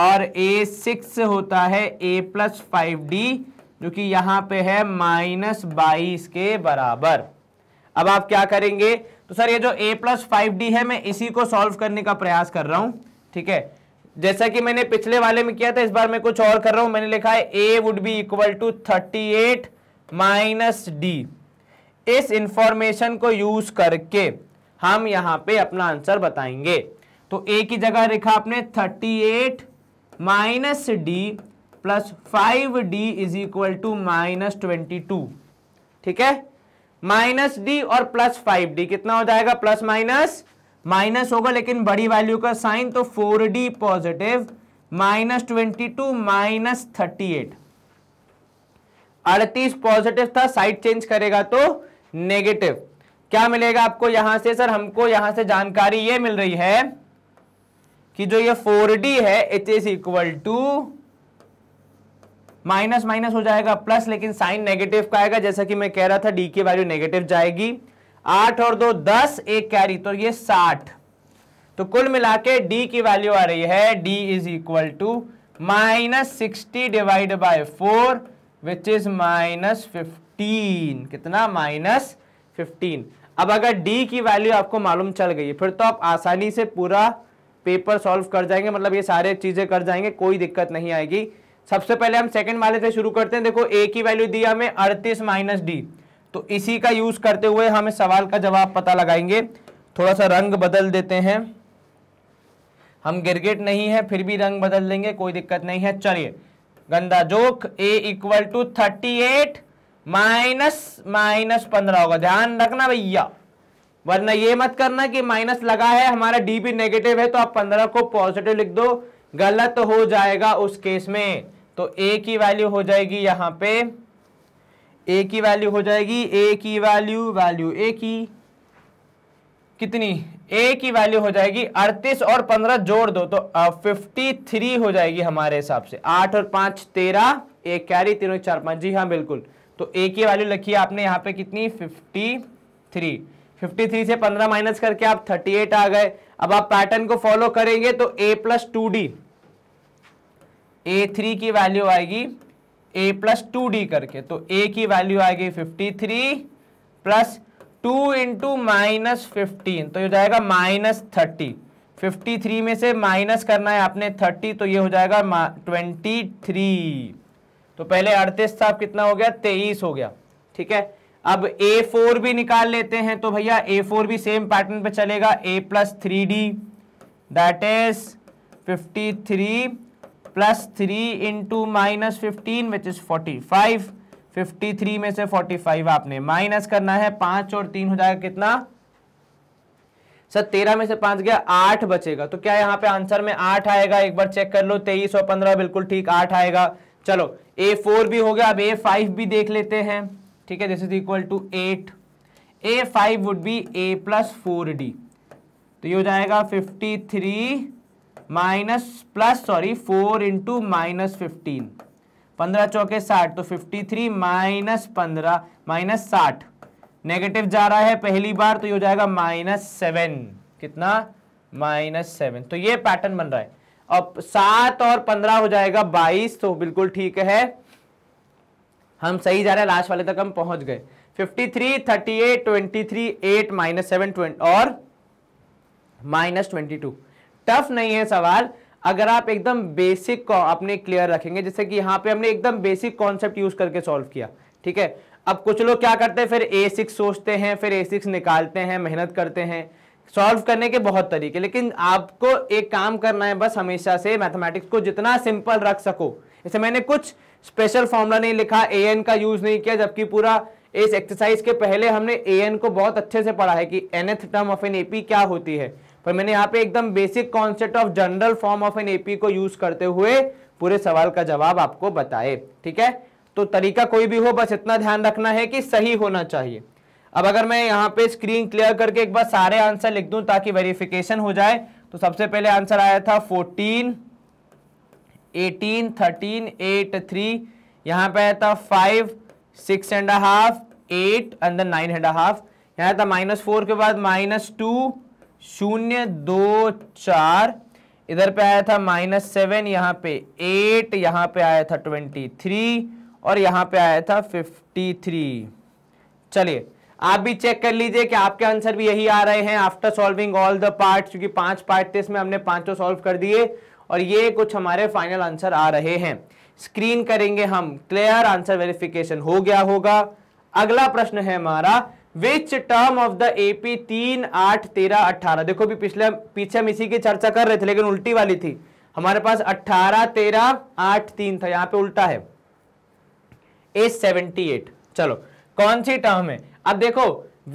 और ए सिक्स होता है ए प्लस फाइव डी जो कि यहाँ पे है माइनस बाईस के बराबर अब आप क्या करेंगे तो सर ये जो ए प्लस फाइव डी है मैं इसी को सॉल्व करने का प्रयास कर रहा हूँ ठीक है जैसा कि मैंने पिछले वाले में किया था इस बार मैं कुछ और कर रहा हूँ मैंने लिखा है a would be equal to thirty eight minus d इस इंफॉर्मेशन को यूज करके हम यहाँ पे अपना आंसर बताएंगे तो ए की जगह रेखा आपने thirty eight minus d plus five d is equal to minus twenty two ठीक है माइनस डी और प्लस फाइव डी कितना हो जाएगा प्लस माइनस माइनस होगा लेकिन बड़ी वैल्यू का साइन तो four d positive minus twenty two minus thirty eight अड़तीस पॉजिटिव था साइड चेंज करेगा तो नेगेटिव क्या मिलेगा आपको यहां से सर हमको यहां से जानकारी ये मिल रही है कि जो ये फोर डी है h is equal to minus minus हो जाएगा प्लस लेकिन साइन नेगेटिव का आएगा जैसा कि मैं कह रहा था डी की वैल्यू नेगेटिव जाएगी आठ और दो दस एक कैरी तो ये साठ तो कुल मिला के डी की वैल्यू आ रही है d is equal to minus sixty divide by four which is minus fifteen कितना माइनस फिफ्टीन अब अगर डी की वैल्यू आपको मालूम चल गई फिर तो आप आसानी से पूरा पेपर सॉल्व कर जाएंगे मतलब ये सारे चीज़ें कर जाएंगे कोई दिक्कत नहीं आएगी सबसे पहले हम सेकंड वाले से शुरू करते हैं देखो ए की वैल्यू दी हमें अड़तीस माइनस डी तो इसी का यूज़ करते हुए हम इस सवाल का जवाब पता लगाएंगे थोड़ा सा रंग बदल देते हैं हम गिरगेट नहीं है फिर भी रंग बदल देंगे कोई दिक्कत नहीं है चलिए गंदा joke a equal to thirty eight minus minus पंद्रह होगा ध्यान रखना भैया वरना ये मत करना कि माइनस लगा है हमारा डी भी नेगेटिव है तो आप पंद्रह को पॉजिटिव लिख दो गलत हो जाएगा उस केस में तो ए की वैल्यू हो जाएगी यहाँ पे ए की वैल्यू हो जाएगी ए की वैल्यू वैल्यू ए की कितनी ए की वैल्यू हो जाएगी अड़तीस और पंद्रह जोड़ दो तो फिफ्टी थ्री हो जाएगी हमारे हिसाब से आठ और पांच तेरह एक कैरी तीनों चार पांच जी हाँ बिल्कुल तो ए की वैल्यू लिखी है आपने यहाँ पे कितनी फिफ्टी थ्री फिफ्टी थ्री से पंद्रह माइनस करके आप थर्टी एट आ गए अब आप पैटर्न को फॉलो करेंगे तो a plus two d a three की वैल्यू आएगी ए प्लस टू डी करके तो ए की वैल्यू आएगी fifty three plus two into minus fifteen तो ये हो जाएगा माइनस थर्टी फिफ्टी थ्री में से माइनस करना है आपने थर्टी तो ये हो जाएगा ट्वेंटी थ्री तो पहले अड़तीस था अब कितना हो गया तेईस हो गया ठीक है अब ए फोर भी निकाल लेते हैं तो भैया ए फोर भी सेम पैटर्न पे चलेगा a plus three d that is fifty three plus three into minus fifteen which is forty five fifty three में से फोर्टी फाइव आपने माइनस करना है पांच और तीन हो जाएगा कितना सर तेरह में से पांच गया आठ बचेगा तो क्या यहाँ पे आंसर में आठ आएगा एक बार चेक कर लो तेईस और पंद्रह बिल्कुल ठीक आठ आएगा चलो ए फोर भी हो गया अब ए फाइव भी देख लेते हैं ठीक है this is equal to eight a five would be a plus four d तो ये हो जाएगा fifty three minus plus sorry four into minus fifteen पंद्रह चौके साठ तो फिफ्टी थ्री माइनस पंद्रह माइनस साठ नेगेटिव जा रहा है पहली बार तो ये हो जाएगा माइनस सेवन कितना माइनस सेवन तो ये पैटर्न बन रहा है अब सात और पंद्रह हो जाएगा बाईस तो बिल्कुल ठीक है हम सही जा रहे हैं लास्ट वाले तक हम पहुंच गए fifty three thirty eight twenty three eight minus seven twenty और माइनस ट्वेंटी टू टफ नहीं है सवाल अगर आप एकदम बेसिक अपने क्लियर रखेंगे जैसे कि यहां पे हमने एकदम बेसिक कॉन्सेप्ट यूज करके सॉल्व किया ठीक है अब कुछ लोग क्या करते हैं फिर ए सिक्स सोचते हैं फिर ए सिक्स निकालते हैं मेहनत करते हैं सॉल्व करने के बहुत तरीके लेकिन आपको एक काम करना है बस हमेशा से मैथमेटिक्स को जितना सिंपल रख सको इसे मैंने कुछ स्पेशल फॉर्मूला नहीं लिखा ए एन का यूज नहीं किया जबकि पूरा इस एक्सरसाइज के पहले हमने ए एन को बहुत अच्छे से पढ़ा है कि N th term of an AP क्या होती है पर मैंने यहाँ पे एकदम basic concept of general form of an AP को यूज करते हुए पूरे सवाल का जवाब आपको बताए ठीक है तो तरीका कोई भी हो बस इतना ध्यान रखना है कि सही होना चाहिए अब अगर मैं यहाँ पे स्क्रीन क्लियर करके एक बार सारे आंसर लिख दूं ताकि वेरिफिकेशन हो जाए तो सबसे पहले आंसर आया था fourteen eighteen thirteen eight three यहाँ पे आया था five six and half eight and nine and half यहाँ था माइनस फोर के बाद माइनस टू शून्य दो चार इधर पे आया था माइनस सेवन यहाँ पे एट यहाँ पे आया था ट्वेंटी थ्री और यहाँ पे आया था फिफ्टी थ्री चलिए आप भी चेक कर लीजिए कि आपके आंसर भी यही आ रहे हैं after solving all the part क्योंकि पांच पार्ट थे इसमें हमने पांचों सॉल्व कर दिए और ये कुछ हमारे फाइनल आंसर आ रहे हैं स्क्रीन करेंगे हम क्लियर आंसर वेरिफिकेशन हो गया होगा अगला प्रश्न है हमारा which term of the AP तीन आठ तेरह अट्ठारह देखो भी पिछले पीछे हम इसी की चर्चा कर रहे थे लेकिन उल्टी वाली थी हमारे पास अट्ठारह तेरह आठ तीन था यहाँ पे उल्टा है ए सेवेंटी एट चलो कौन सी टर्म है अब देखो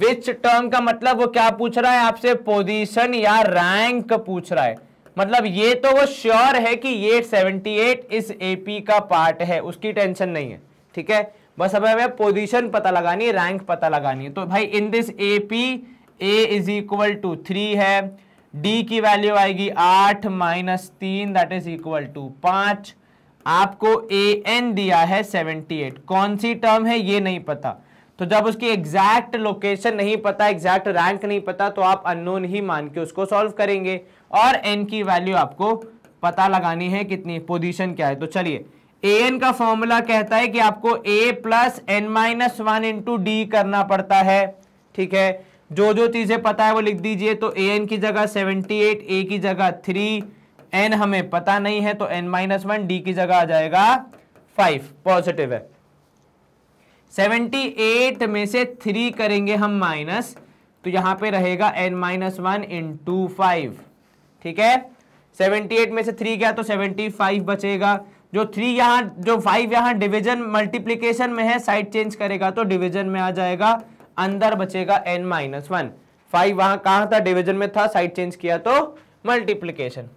विच टर्म का मतलब वो क्या पूछ रहा है आपसे पोजीशन या रैंक पूछ रहा है मतलब ये तो वो श्योर है कि ये 78 इस एपी का पार्ट है उसकी टेंशन नहीं है ठीक है बस अब हमें पोजीशन पता लगानी है रैंक पता लगानी है तो भाई in this AP a is equal to three है डी की वैल्यू आएगी आठ माइनस तीन दैट इज इक्वल टू पांच आपको ए एन दिया है 78 एट कौन सी टर्म है ये नहीं पता तो जब उसकी एग्जैक्ट लोकेशन नहीं पता एग्जैक्ट रैंक नहीं पता तो आप अननोन ही मान के उसको सॉल्व करेंगे और एन की वैल्यू आपको पता लगानी है कितनी पोजीशन क्या है तो चलिए ए एन का फॉर्मूला कहता है कि आपको a plus n minus one into d करना पड़ता है ठीक है जो जो चीज़ें पता है वो लिख दीजिए तो ए एन की जगह सेवेंटी एट ए की जगह थ्री एन हमें पता नहीं है तो एन माइनस वन डी की जगह आ जाएगा फाइव पॉजिटिव है सेवेंटी एट में से थ्री करेंगे हम माइनस तो यहाँ पे रहेगा एन माइनस वन इन टू फाइव ठीक है सेवेंटी एट में से थ्री गया तो सेवेंटी फाइव बचेगा जो थ्री यहाँ जो फाइव यहाँ डिवीजन मल्टीप्लीकेशन में है साइड चेंज करेगा तो डिवीजन में आ जाएगा अंदर बचेगा एन माइनस वन फाइव वहाँ कहाँ था डिवीजन में था साइड चेंज किया तो मल्टीप्लीकेशन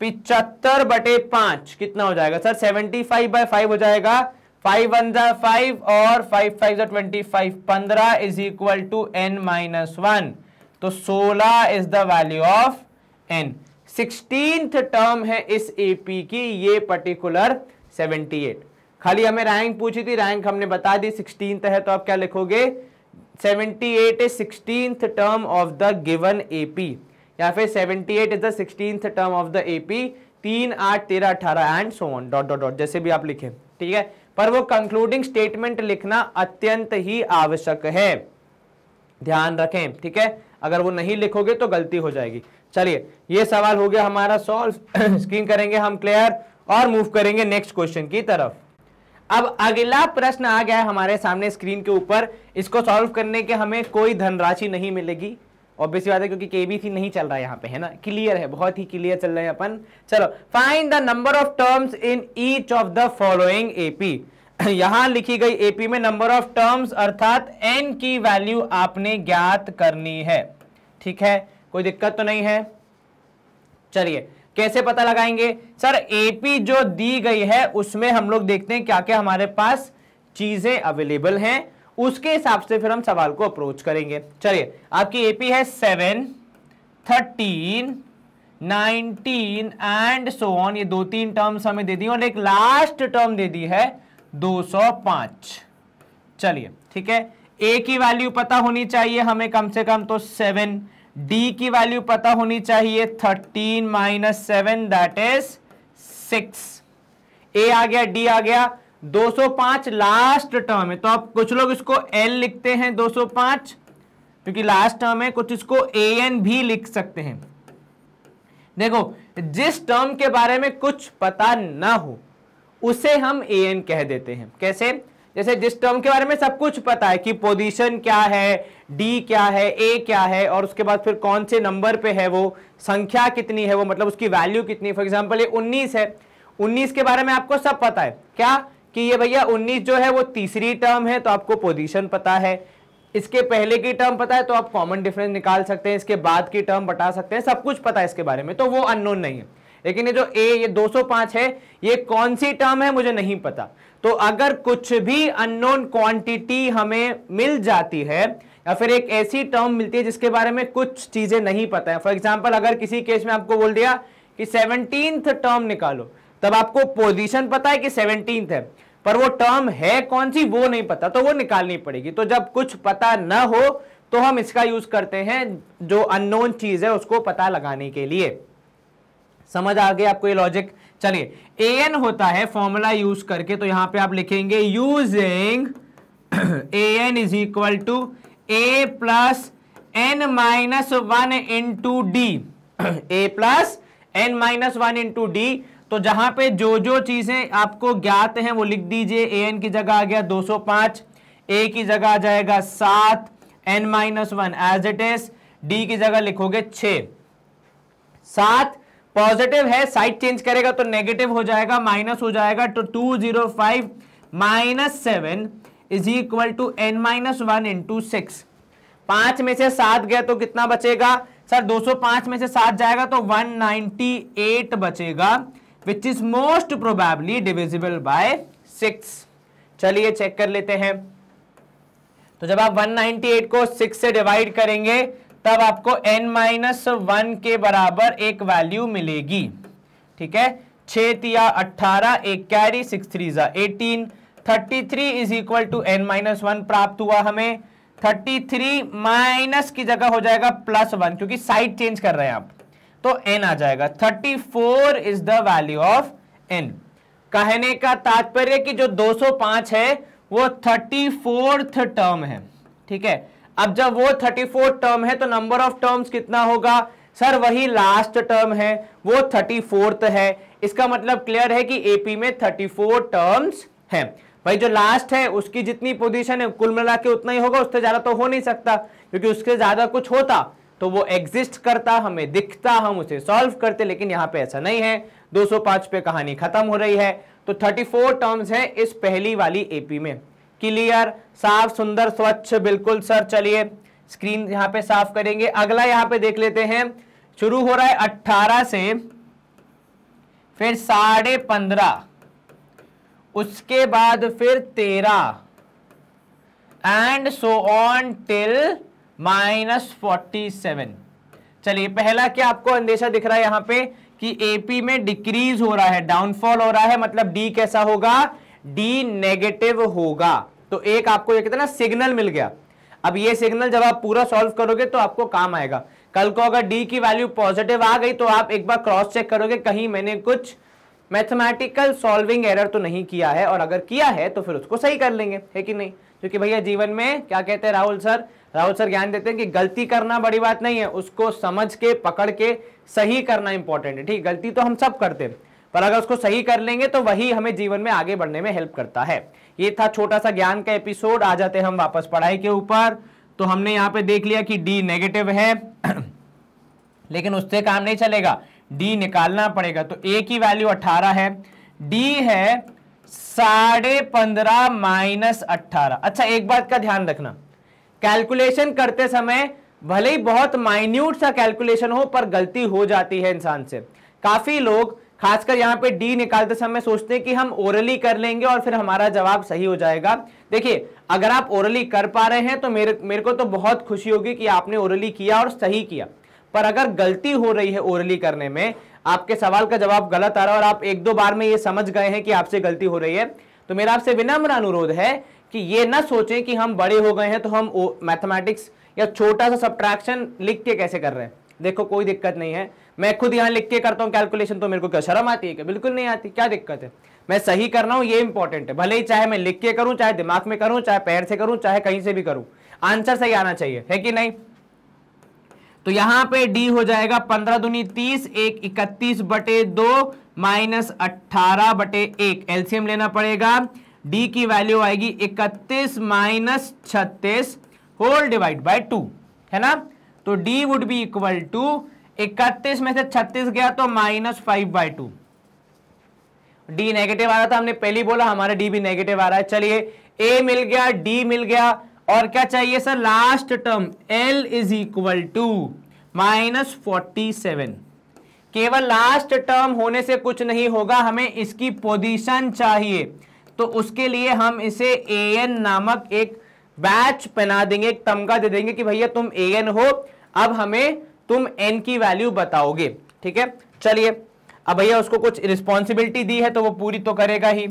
पिचहत्तर बटे पांच कितना हो जाएगा sir seventy five by five हो जाएगा फाइव वन ज़ा फाइव और फाइव फाइव ज़ा ट्वेंटी फाइव पंद्रह is equal to n minus one तो सोलह is the value of n sixteenth term है इस एपी की ये पर्टिकुलर सेवेंटी एट खाली हमें रैंक पूछी थी रैंक हमने बता दी सिक्सटींथ है तो आप क्या लिखोगे seventy eight is sixteenth term of the given AP या फिर seventy eight is the sixteenth term of the AP तीन आठ तेरह अठारह and so on dot dot dot जैसे भी आप लिखें ठीक है पर वो कंक्लूडिंग स्टेटमेंट लिखना अत्यंत ही आवश्यक है ध्यान रखें ठीक है अगर वो नहीं लिखोगे तो गलती हो जाएगी चलिए ये सवाल हो गया हमारा सॉल्व स्क्रीन (clears throat) करेंगे हम क्लियर और मूव करेंगे नेक्स्ट क्वेश्चन की तरफ अब अगला प्रश्न आ गया है हमारे सामने स्क्रीन के ऊपर इसको सॉल्व करने के हमें कोई धनराशि नहीं मिलेगी ऑब्वियस बात है क्योंकि सी नहीं चल रहा है यहाँ पे है ना क्लियर है बहुत ही क्लियर चल रहे हैं अपन चलो find the number of terms in each of the following AP यहां लिखी गई एपी में नंबर ऑफ टर्म्स अर्थात एन की वैल्यू आपने ज्ञात करनी है ठीक है कोई दिक्कत तो नहीं है चलिए कैसे पता लगाएंगे सर एपी जो दी गई है उसमें हम लोग देखते हैं क्या क्या हमारे पास चीजें अवेलेबल हैं उसके हिसाब से फिर हम सवाल को अप्रोच करेंगे चलिए आपकी एपी है seven thirteen nineteen and so on ये दो तीन टर्म्स हमें दे दी और एक लास्ट टर्म दे दी है 205 चलिए ठीक है ए की वैल्यू पता होनी चाहिए हमें कम से कम तो सेवन डी की वैल्यू पता होनी चाहिए thirteen minus seven that is six ए आ गया डी आ गया 205 लास्ट टर्म है तो आप कुछ लोग इसको एल लिखते हैं 205 क्योंकि लास्ट टर्म है कुछ इसको ए एन भी लिख सकते हैं देखो जिस टर्म के बारे में कुछ पता ना हो उसे हम ए एन कह देते हैं कैसे जैसे जिस टर्म के बारे में सब कुछ पता है कि पोजीशन क्या है डी क्या है ए क्या है और उसके बाद फिर कौन से नंबर पे है वो संख्या कितनी है वो मतलब उसकी वैल्यू कितनी फॉर एग्जाम्पल ये 19 है 19 के बारे में आपको सब पता है क्या कि ये भैया 19 जो है वो तीसरी टर्म है तो आपको पोजीशन पता है इसके पहले की टर्म पता है तो आप कॉमन डिफरेंस निकाल सकते हैं इसके बाद की टर्म बता सकते हैं सब कुछ पता है इसके बारे में तो वो अननोन नहीं है लेकिन ये जो ए ये 205 है ये कौन सी टर्म है मुझे नहीं पता तो अगर कुछ भी अननोन क्वांटिटी हमें मिल जाती है या फिर एक ऐसी टर्म मिलती है जिसके बारे में कुछ चीजें नहीं पता है फॉर एग्जाम्पल अगर किसी केस में आपको बोल दिया कि सेवनटीन्थ टर्म निकालो तब आपको पोजीशन पता है कि सेवनटीन्थ है पर वो टर्म है कौन सी वो नहीं पता तो वो निकालनी पड़ेगी तो जब कुछ पता न हो तो हम इसका यूज करते हैं जो अननोन चीज है उसको पता लगाने के लिए समझ आ गया आपको ये लॉजिक चलिए ए एन होता है फॉर्मूला यूज करके तो यहां पे आप लिखेंगे using a n is equal to a plus n minus one into d a plus n minus one into d तो जहां पे जो जो चीजें आपको ज्ञात हैं वो लिख दीजिए ए एन की जगह आ गया 205 ए की जगह आ जाएगा सात n minus one as it is d की जगह लिखोगे छ सात पॉजिटिव है साइड चेंज करेगा तो नेगेटिव हो जाएगा माइनस हो जाएगा तो two zero five minus seven is equal to n minus one into six पांच में से सात गया तो कितना बचेगा सर 205 में से सात जाएगा तो 198 बचेगा which is most probably divisible by six चलिए चेक कर लेते हैं तो जब आप 198 को 6 से डिवाइड करेंगे तब आपको n माइनस वन के बराबर एक वैल्यू मिलेगी ठीक है छिया तिया अट्ठारह एक कैरी सिक्स थ्री ज़ा eighteen thirty three is equal to n minus one प्राप्त हुआ हमें थर्टी थ्री माइनस की जगह हो जाएगा प्लस वन क्योंकि साइड चेंज कर रहे हैं आप तो एन आ जाएगा thirty four is the value of n कहने का तात्पर्य कि जो 205 है वो थर्टी फोर्थ टर्म है ठीक है अब जब वो थर्टी फोर्थ टर्म है तो नंबर ऑफ टर्म्स कितना होगा सर वही लास्ट टर्म है वो थर्टी फोर्थ है इसका मतलब क्लियर है कि एपी में थर्टी फोर टर्म्स है भाई जो लास्ट है उसकी जितनी पोजीशन है कुल मिला के उतना ही होगा उससे ज़्यादा तो हो नहीं सकता क्योंकि उसके ज़्यादा कुछ होता तो वो एग्जिस्ट करता हमें दिखता हम उसे सॉल्व करते लेकिन यहां पे ऐसा नहीं है 205 पे कहानी खत्म हो रही है तो 34 टर्म्स हैं इस पहली वाली एपी में क्लियर साफ सुंदर स्वच्छ बिल्कुल सर चलिए स्क्रीन यहां पे साफ करेंगे अगला यहां पे देख लेते हैं शुरू हो रहा है 18 से फिर साढ़े पंद्रह उसके बाद फिर तेरह and so on till minus forty seven चलिए पहला क्या आपको अंदेशा दिख रहा है यहां पे कि एपी में डिक्रीज हो रहा है डाउनफॉल हो रहा है मतलब डी कैसा होगा डी नेगेटिव होगा तो एक आपको ये कितना सिग्नल मिल गया अब ये सिग्नल जब आप पूरा सॉल्व करोगे तो आपको काम आएगा कल को अगर डी की वैल्यू पॉजिटिव आ गई तो आप एक बार क्रॉस चेक करोगे कहीं मैंने कुछ मैथमेटिकल सॉल्विंग एरर तो नहीं किया है और अगर किया है तो फिर उसको सही कर लेंगे है कि नहीं क्योंकि भैया जीवन में क्या कहते हैं राहुल सर राहुल सर ज्ञान देते हैं कि गलती करना बड़ी बात नहीं है उसको समझ के पकड़ के सही करना इंपॉर्टेंट है ठीक गलती तो हम सब करते हैं पर अगर उसको सही कर लेंगे तो वही हमें जीवन में आगे बढ़ने में हेल्प करता है ये था छोटा सा ज्ञान का एपिसोड आ जाते हम वापस पढ़ाई के ऊपर तो हमने यहाँ पे देख लिया कि डी नेगेटिव है (clears throat) लेकिन उससे काम नहीं चलेगा डी निकालना पड़ेगा तो ए की वैल्यू अट्ठारह है डी है साढ़े पंद्रह माइनस अट्ठारह अच्छा एक बात का ध्यान रखना कैलकुलेशन करते समय भले ही बहुत माइन्यूट सा कैलकुलेशन हो पर गलती हो जाती है इंसान से काफी लोग खासकर यहाँ पे डी निकालते समय सोचते हैं कि हम ओरली कर लेंगे और फिर हमारा जवाब सही हो जाएगा देखिए अगर आप ओरली कर पा रहे हैं तो मेरे मेरे को तो बहुत खुशी होगी कि आपने ओरली किया और सही किया पर अगर गलती हो रही है ओरली करने में आपके सवाल का जवाब गलत आ रहा है और आप एक दो बार में ये समझ गए हैं कि आपसे गलती हो रही है तो मेरा आपसे विनम्र अनुरोध है कि ये ना सोचें कि हम बड़े हो गए हैं तो हम मैथमेटिक्स या छोटा सा सब्ट्रैक्शन लिख के कैसे कर रहे हैं देखो कोई दिक्कत नहीं है मैं खुद यहाँ लिख के करता हूँ कैलकुलेशन तो मेरे को क्या शर्म आती है क्या बिल्कुल नहीं आती क्या दिक्कत है मैं सही कर रहा हूँ ये इंपॉर्टेंट है भले ही चाहे मैं लिख के करूँ चाहे दिमाग में करूँ चाहे पैर से करूँ चाहे कहीं से भी करूँ आंसर सही आना चाहिए है कि नहीं तो यहां पे डी हो जाएगा पंद्रह दुनी तीस एक इकतीस बटे दो माइनस अट्ठारह बटे एक एल्सियम लेना पड़ेगा डी की वैल्यू आएगी इकतीस माइनस छत्तीस होल डिवाइड बाय टू है ना तो d would be equal to इकतीस में से छत्तीस गया तो minus five by two d negative आ रहा था हमने पहले बोला हमारा डी भी नेगेटिव आ रहा है चलिए ए मिल गया डी मिल गया और क्या चाहिए sir last term l is equal to minus forty seven केवल लास्ट टर्म होने से कुछ नहीं होगा हमें इसकी पोजीशन चाहिए तो उसके लिए हम इसे ए एन नामक एक बैच पहना देंगे एक तमगा दे देंगे कि भैया तुम ए एन हो अब हमें तुम एन की वैल्यू बताओगे ठीक है चलिए अब भैया उसको कुछ रिस्पॉन्सिबिलिटी दी है तो वो पूरी तो करेगा ही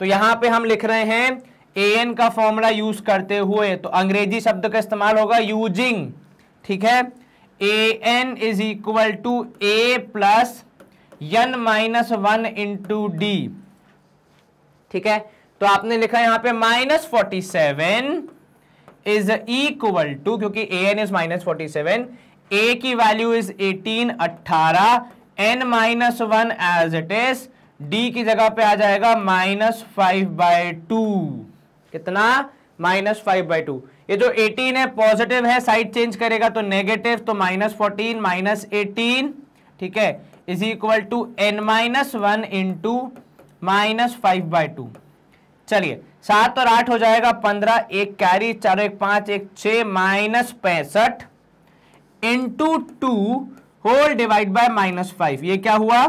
तो यहां पे हम लिख रहे हैं ए एन का फॉर्मूला यूज करते हुए तो अंग्रेजी शब्द का इस्तेमाल होगा यूजिंग ठीक है a n is equal to a plus n minus one into d ठीक है तो आपने लिखा यहां पे minus forty seven is equal to क्योंकि a n is minus forty seven a की वैल्यू इज एटीन अट्ठारह n minus one as it is d की जगह पे आ जाएगा माइनस फाइव बाई टू कितना माइनस फाइव बाई टू ये जो एटीन है पॉजिटिव है साइड चेंज करेगा तो नेगेटिव तो माइनस फोर्टीन माइनस एटीन ठीक है is equal to n minus one into minus five by two चलिए सात और आठ हो जाएगा पंद्रह एक कैरी चार एक पांच एक छ माइनस पैंसठ into two whole divide by minus five ये क्या हुआ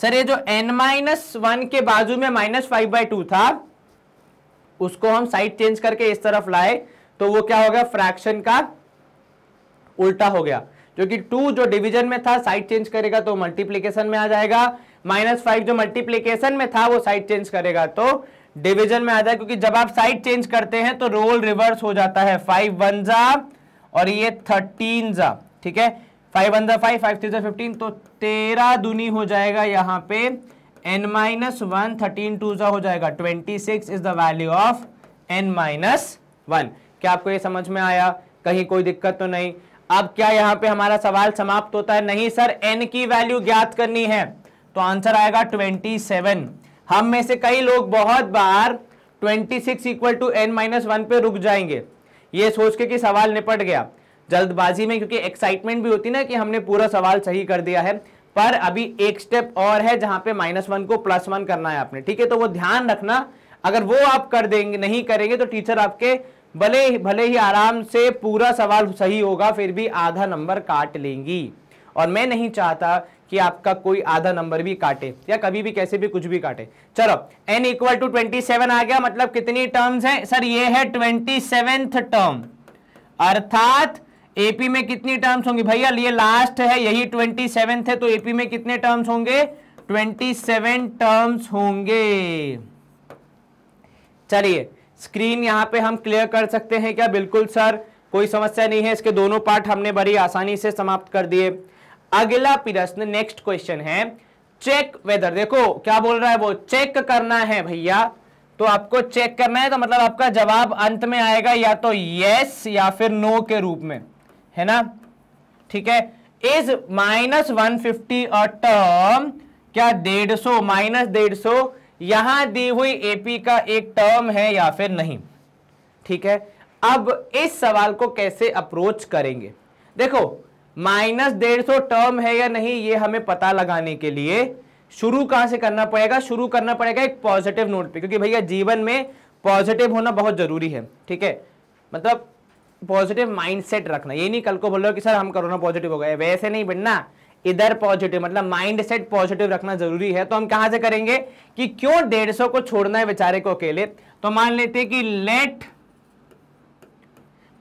सर ये जो एन माइनस वन के बाजू में माइनस फाइव बाई टू था उसको हम साइड चेंज करके इस तरफ लाए तो वो क्या हो गया फ्रैक्शन का उल्टा हो गया क्योंकि टू जो डिवीजन में था साइड चेंज करेगा तो मल्टीप्लीकेशन में आ जाएगा माइनस फाइव जो मल्टीप्लीकेशन में था वो साइड चेंज करेगा तो डिविजन में आ जाए क्योंकि जब आप साइड चेंज करते हैं तो रोल रिवर्स हो जाता है फाइव वन जा और ये थर्टीन जा ठीक है फाइव वन जा फाइव फाइव थ्री जा फिफ्टीन तो तेरह दुनी हो जाएगा यहाँ पे n minus one thirteen two जा हो जाएगा twenty six is the value of n minus one क्या आपको ये समझ में आया कहीं कोई दिक्कत तो नहीं अब क्या यहाँ पे हमारा सवाल समाप्त होता है नहीं सर एन की वैल्यू ज्ञात करनी है तो आंसर आएगा ट्वेंटी सेवन हम में से कई लोग बहुत बार twenty six equal to n minus one पे रुक जाएंगे ये सोच के कि सवाल निपट गया जल्दबाजी में क्योंकि एक्साइटमेंट भी होती ना कि हमने पूरा सवाल सही कर दिया है पर अभी एक स्टेप और है जहां पे माइनस वन को प्लस वन करना है आपने ठीक है तो वो ध्यान रखना अगर वो आप कर देंगे नहीं करेंगे तो टीचर आपके भले भले ही आराम से पूरा सवाल सही होगा फिर भी आधा नंबर काट लेंगी और मैं नहीं चाहता कि आपका कोई आधा नंबर भी काटे या कभी भी कैसे भी कुछ भी काटे चलो n equal to twenty seven आ गया मतलब कितनी टर्म्स हैं सर ये है ट्वेंटी टर्म अर्थात एपी में कितनी टर्म्स होंगी भैया ये लास्ट है यही ट्वेंटी सेवन है तो एपी में कितने टर्म्स होंगे ट्वेंटी सेवन टर्म्स होंगे चलिए स्क्रीन यहां पे हम क्लियर कर सकते हैं क्या बिल्कुल सर कोई समस्या नहीं है इसके दोनों पार्ट हमने बड़ी आसानी से समाप्त कर दिए अगला प्रश्न नेक्स्ट क्वेश्चन है चेक वेदर देखो क्या बोल रहा है वो चेक करना है भैया तो आपको चेक करना है तो मतलब आपका जवाब अंत में आएगा या तो यस या फिर नो के रूप में है ना ठीक है इज माइनस वन फिफ्टी और टर्म क्या डेढ़ सो माइनस डेढ़ सो यहां दी हुई एपी का एक टर्म है या फिर नहीं ठीक है अब इस सवाल को कैसे अप्रोच करेंगे देखो माइनस डेढ़ सौ टर्म है या नहीं ये हमें पता लगाने के लिए शुरू कहां से करना पड़ेगा शुरू करना पड़ेगा एक पॉजिटिव नोट पे क्योंकि भैया जीवन में पॉजिटिव होना बहुत ज़रूरी है ठीक है मतलब पॉजिटिव माइंडसेट रखना ये नहीं कल को बोल रहे हो कि सर हम कोरोना पॉजिटिव हो गए वैसे नहीं बनना इधर पॉजिटिव मतलब माइंडसेट पॉजिटिव रखना जरूरी है तो हम कहां से करेंगे कि क्यों डेढ़ सौ को छोड़ना है बेचारे को अकेले तो मान लेते कि let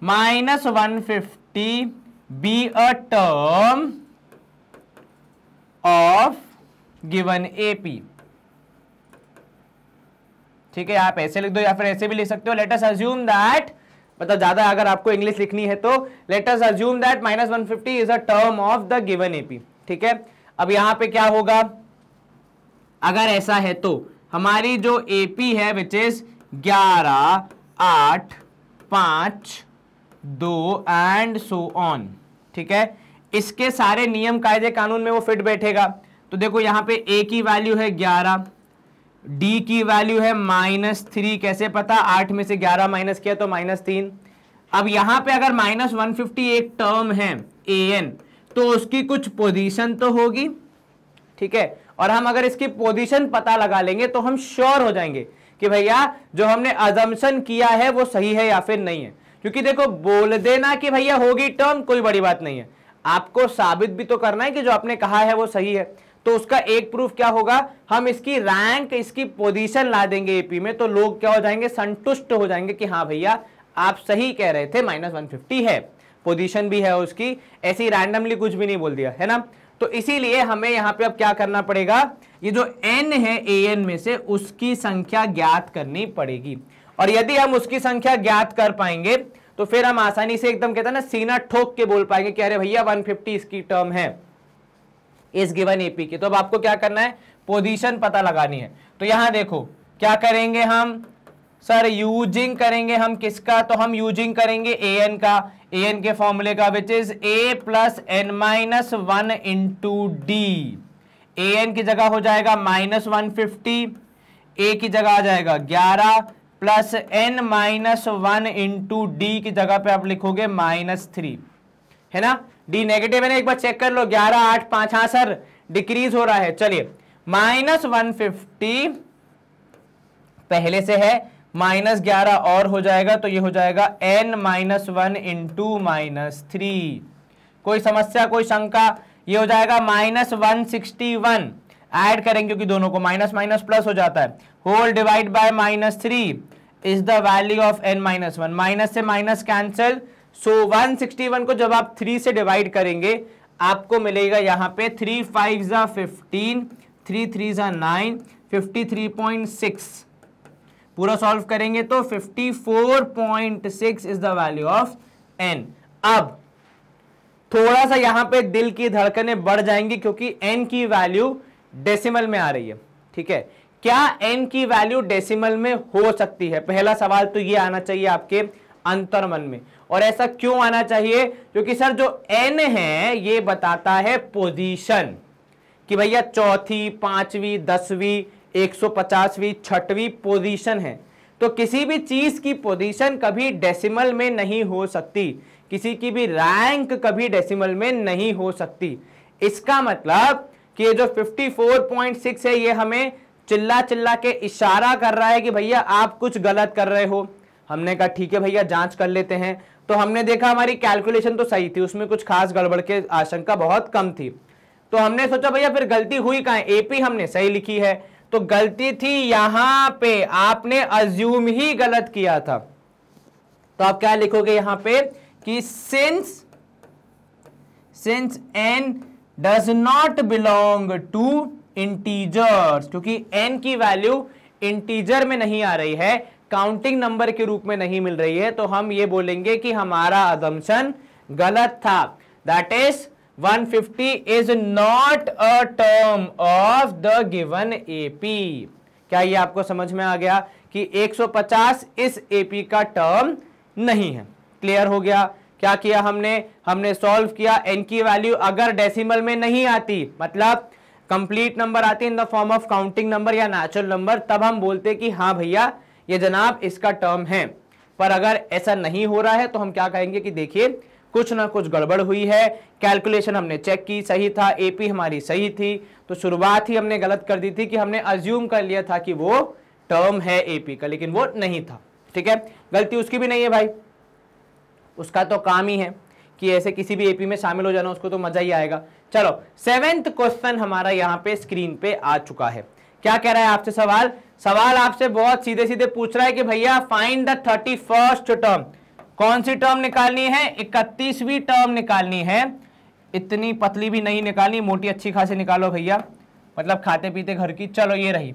minus one fifty be a term of given AP. ठीक है आप ऐसे लिख दो या फिर ऐसे भी लिख सकते हो लेटस अज्यूम दैट मतलब ज्यादा अगर आपको इंग्लिश लिखनी है तो us assume that minus one fifty is a term of the given AP ठीक है अब यहां पे क्या होगा अगर ऐसा है तो हमारी जो एपी है विच इज ग्यारह आठ पांच दो एंड सो ऑन ठीक है इसके सारे नियम कायदे कानून में वो फिट बैठेगा तो देखो यहाँ पे ए की वैल्यू है ग्यारह डी की वैल्यू है माइनस थ्री कैसे पता आठ में से ग्यारह माइनस किया तो माइनस तीन अब यहाँ पे अगर माइनस वन फिफ्टी एक टर्म है ए एन तो उसकी कुछ पोजीशन तो होगी ठीक है और हम अगर इसकी पोजीशन पता लगा लेंगे तो हम श्योर हो जाएंगे कि भैया जो हमने अजम्पन किया है वो सही है या फिर नहीं है क्योंकि देखो बोल देना कि भैया होगी टर्म कोई बड़ी बात नहीं है आपको साबित भी तो करना है कि जो आपने कहा है वो सही है तो उसका एक प्रूफ क्या होगा हम इसकी रैंक इसकी पोजीशन ला देंगे एपी में तो लोग क्या हो जाएंगे संतुष्ट हो जाएंगे कि हाँ भैया आप सही कह रहे थे माइनस वन फिफ्टी है पोजीशन भी है उसकी ऐसी रैंडमली कुछ भी नहीं बोल दिया है ना तो इसीलिए हमें यहाँ पे अब क्या करना पड़ेगा ये जो एन है ए एन में से उसकी संख्या ज्ञात करनी पड़ेगी और यदि हम उसकी संख्या ज्ञात कर पाएंगे तो फिर हम आसानी से एकदम कहते हैं ना सीना ठोक के बोल पाएंगे कि अरे भैया 150 इसकी टर्म है इस गिवन एपी की तो अब आपको क्या करना है पोजीशन पता लगानी है तो यहां देखो क्या करेंगे हम सर यूजिंग करेंगे हम किसका तो हम यूजिंग करेंगे ए एन का ए एन के फॉर्मूले का which is a plus n minus one into d a n की जगह हो जाएगा माइनस वन फिफ्टी ए की जगह आ जाएगा ग्यारह plus n minus one into d की जगह पे आप लिखोगे माइनस थ्री है ना डी नेगेटिव है ना एक बार चेक कर लो ग्यारह आठ पांच हाँ सर डिक्रीज हो रहा है चलिए माइनस वन फिफ्टी पहले से है माइनस ग्यारह और हो जाएगा तो ये हो जाएगा n minus one into minus three कोई समस्या कोई शंका ये हो जाएगा minus one sixty one add करेंगे क्योंकि दोनों को माइनस माइनस प्लस हो जाता है whole divide by minus three is the value of n minus one minus से minus cancel so one sixty one को जब आप थ्री से डिवाइड करेंगे आपको मिलेगा यहाँ पे थ्री फाइव ज़ा फिफ्टीन थ्री थ्री ज़ा nine fifty three point six पूरा सॉल्व करेंगे तो fifty four point six is the value of n अब थोड़ा सा यहाँ पे दिल की धड़कनें बढ़ जाएंगी क्योंकि एन की वैल्यू डेसिमल में आ रही है ठीक है क्या एन की वैल्यू डेसिमल में हो सकती है पहला सवाल तो ये आना चाहिए आपके अंतर्मन में और ऐसा क्यों आना चाहिए क्योंकि सर जो एन है ये बताता है पोजीशन कि भैया चौथी पांचवी दसवीं एक सौ पचासवीं छठवीं पोजीशन है तो किसी भी चीज की पोजीशन कभी डेसिमल में नहीं हो सकती किसी की भी रैंक कभी डेसिमल में नहीं हो सकती इसका मतलब कि ये जो 54.6 है ये हमें चिल्ला चिल्ला के इशारा कर रहा है कि भैया आप कुछ गलत कर रहे हो हमने कहा ठीक है भैया जांच कर लेते हैं तो हमने देखा हमारी कैलकुलेशन तो सही थी उसमें कुछ खास गड़बड़ के आशंका बहुत कम थी तो हमने सोचा भैया फिर गलती हुई कहा एपी हमने सही लिखी है तो गलती थी यहां पे आपने अज्यूम ही गलत किया था तो आप क्या लिखोगे यहां पे कि since since n does not belong to integers क्योंकि एन की वैल्यू इंटीजर में नहीं आ रही है काउंटिंग नंबर के रूप में नहीं मिल रही है तो हम ये बोलेंगे कि हमारा अजम्पन गलत था that is 150 is not a term of the given AP क्या ये आपको समझ में आ गया कि 150 इस एपी का टर्म नहीं है क्लियर हो गया क्या किया हमने हमने सॉल्व किया एन की वैल्यू अगर डेसिमल में नहीं आती मतलब कंप्लीट नंबर आते हैं in the form of counting number या नेचुरल नंबर तब हम बोलते हैं कि हाँ भैया ये जनाब इसका टर्म है पर अगर ऐसा नहीं हो रहा है तो हम क्या कहेंगे कि देखिए कुछ ना कुछ गड़बड़ हुई है कैलकुलेशन हमने चेक की सही था एपी हमारी सही थी तो शुरुआत ही हमने गलत कर दी थी कि हमने अज्यूम कर लिया था कि वो टर्म है एपी का लेकिन वो नहीं था ठीक है गलती उसकी भी नहीं है भाई उसका तो काम ही है कि ऐसे किसी भी एपी में शामिल हो जाना उसको तो मज़ा ही आएगा चलो सेवेंथ क्वेश्चन हमारा यहाँ पे स्क्रीन पे आ चुका है क्या कह रहा है आपसे सवाल सवाल आपसे बहुत सीधे सीधे पूछ रहा है कि भैया find the thirty first term कौन सी टर्म निकालनी है इकतीसवीं टर्म निकालनी है इतनी पतली भी नहीं निकालनी मोटी अच्छी खासी निकालो भैया मतलब खाते पीते घर की चलो ये रही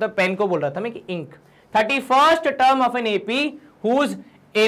तो पेन को बोल रहा था मैं कि इंक thirty first term of an AP whose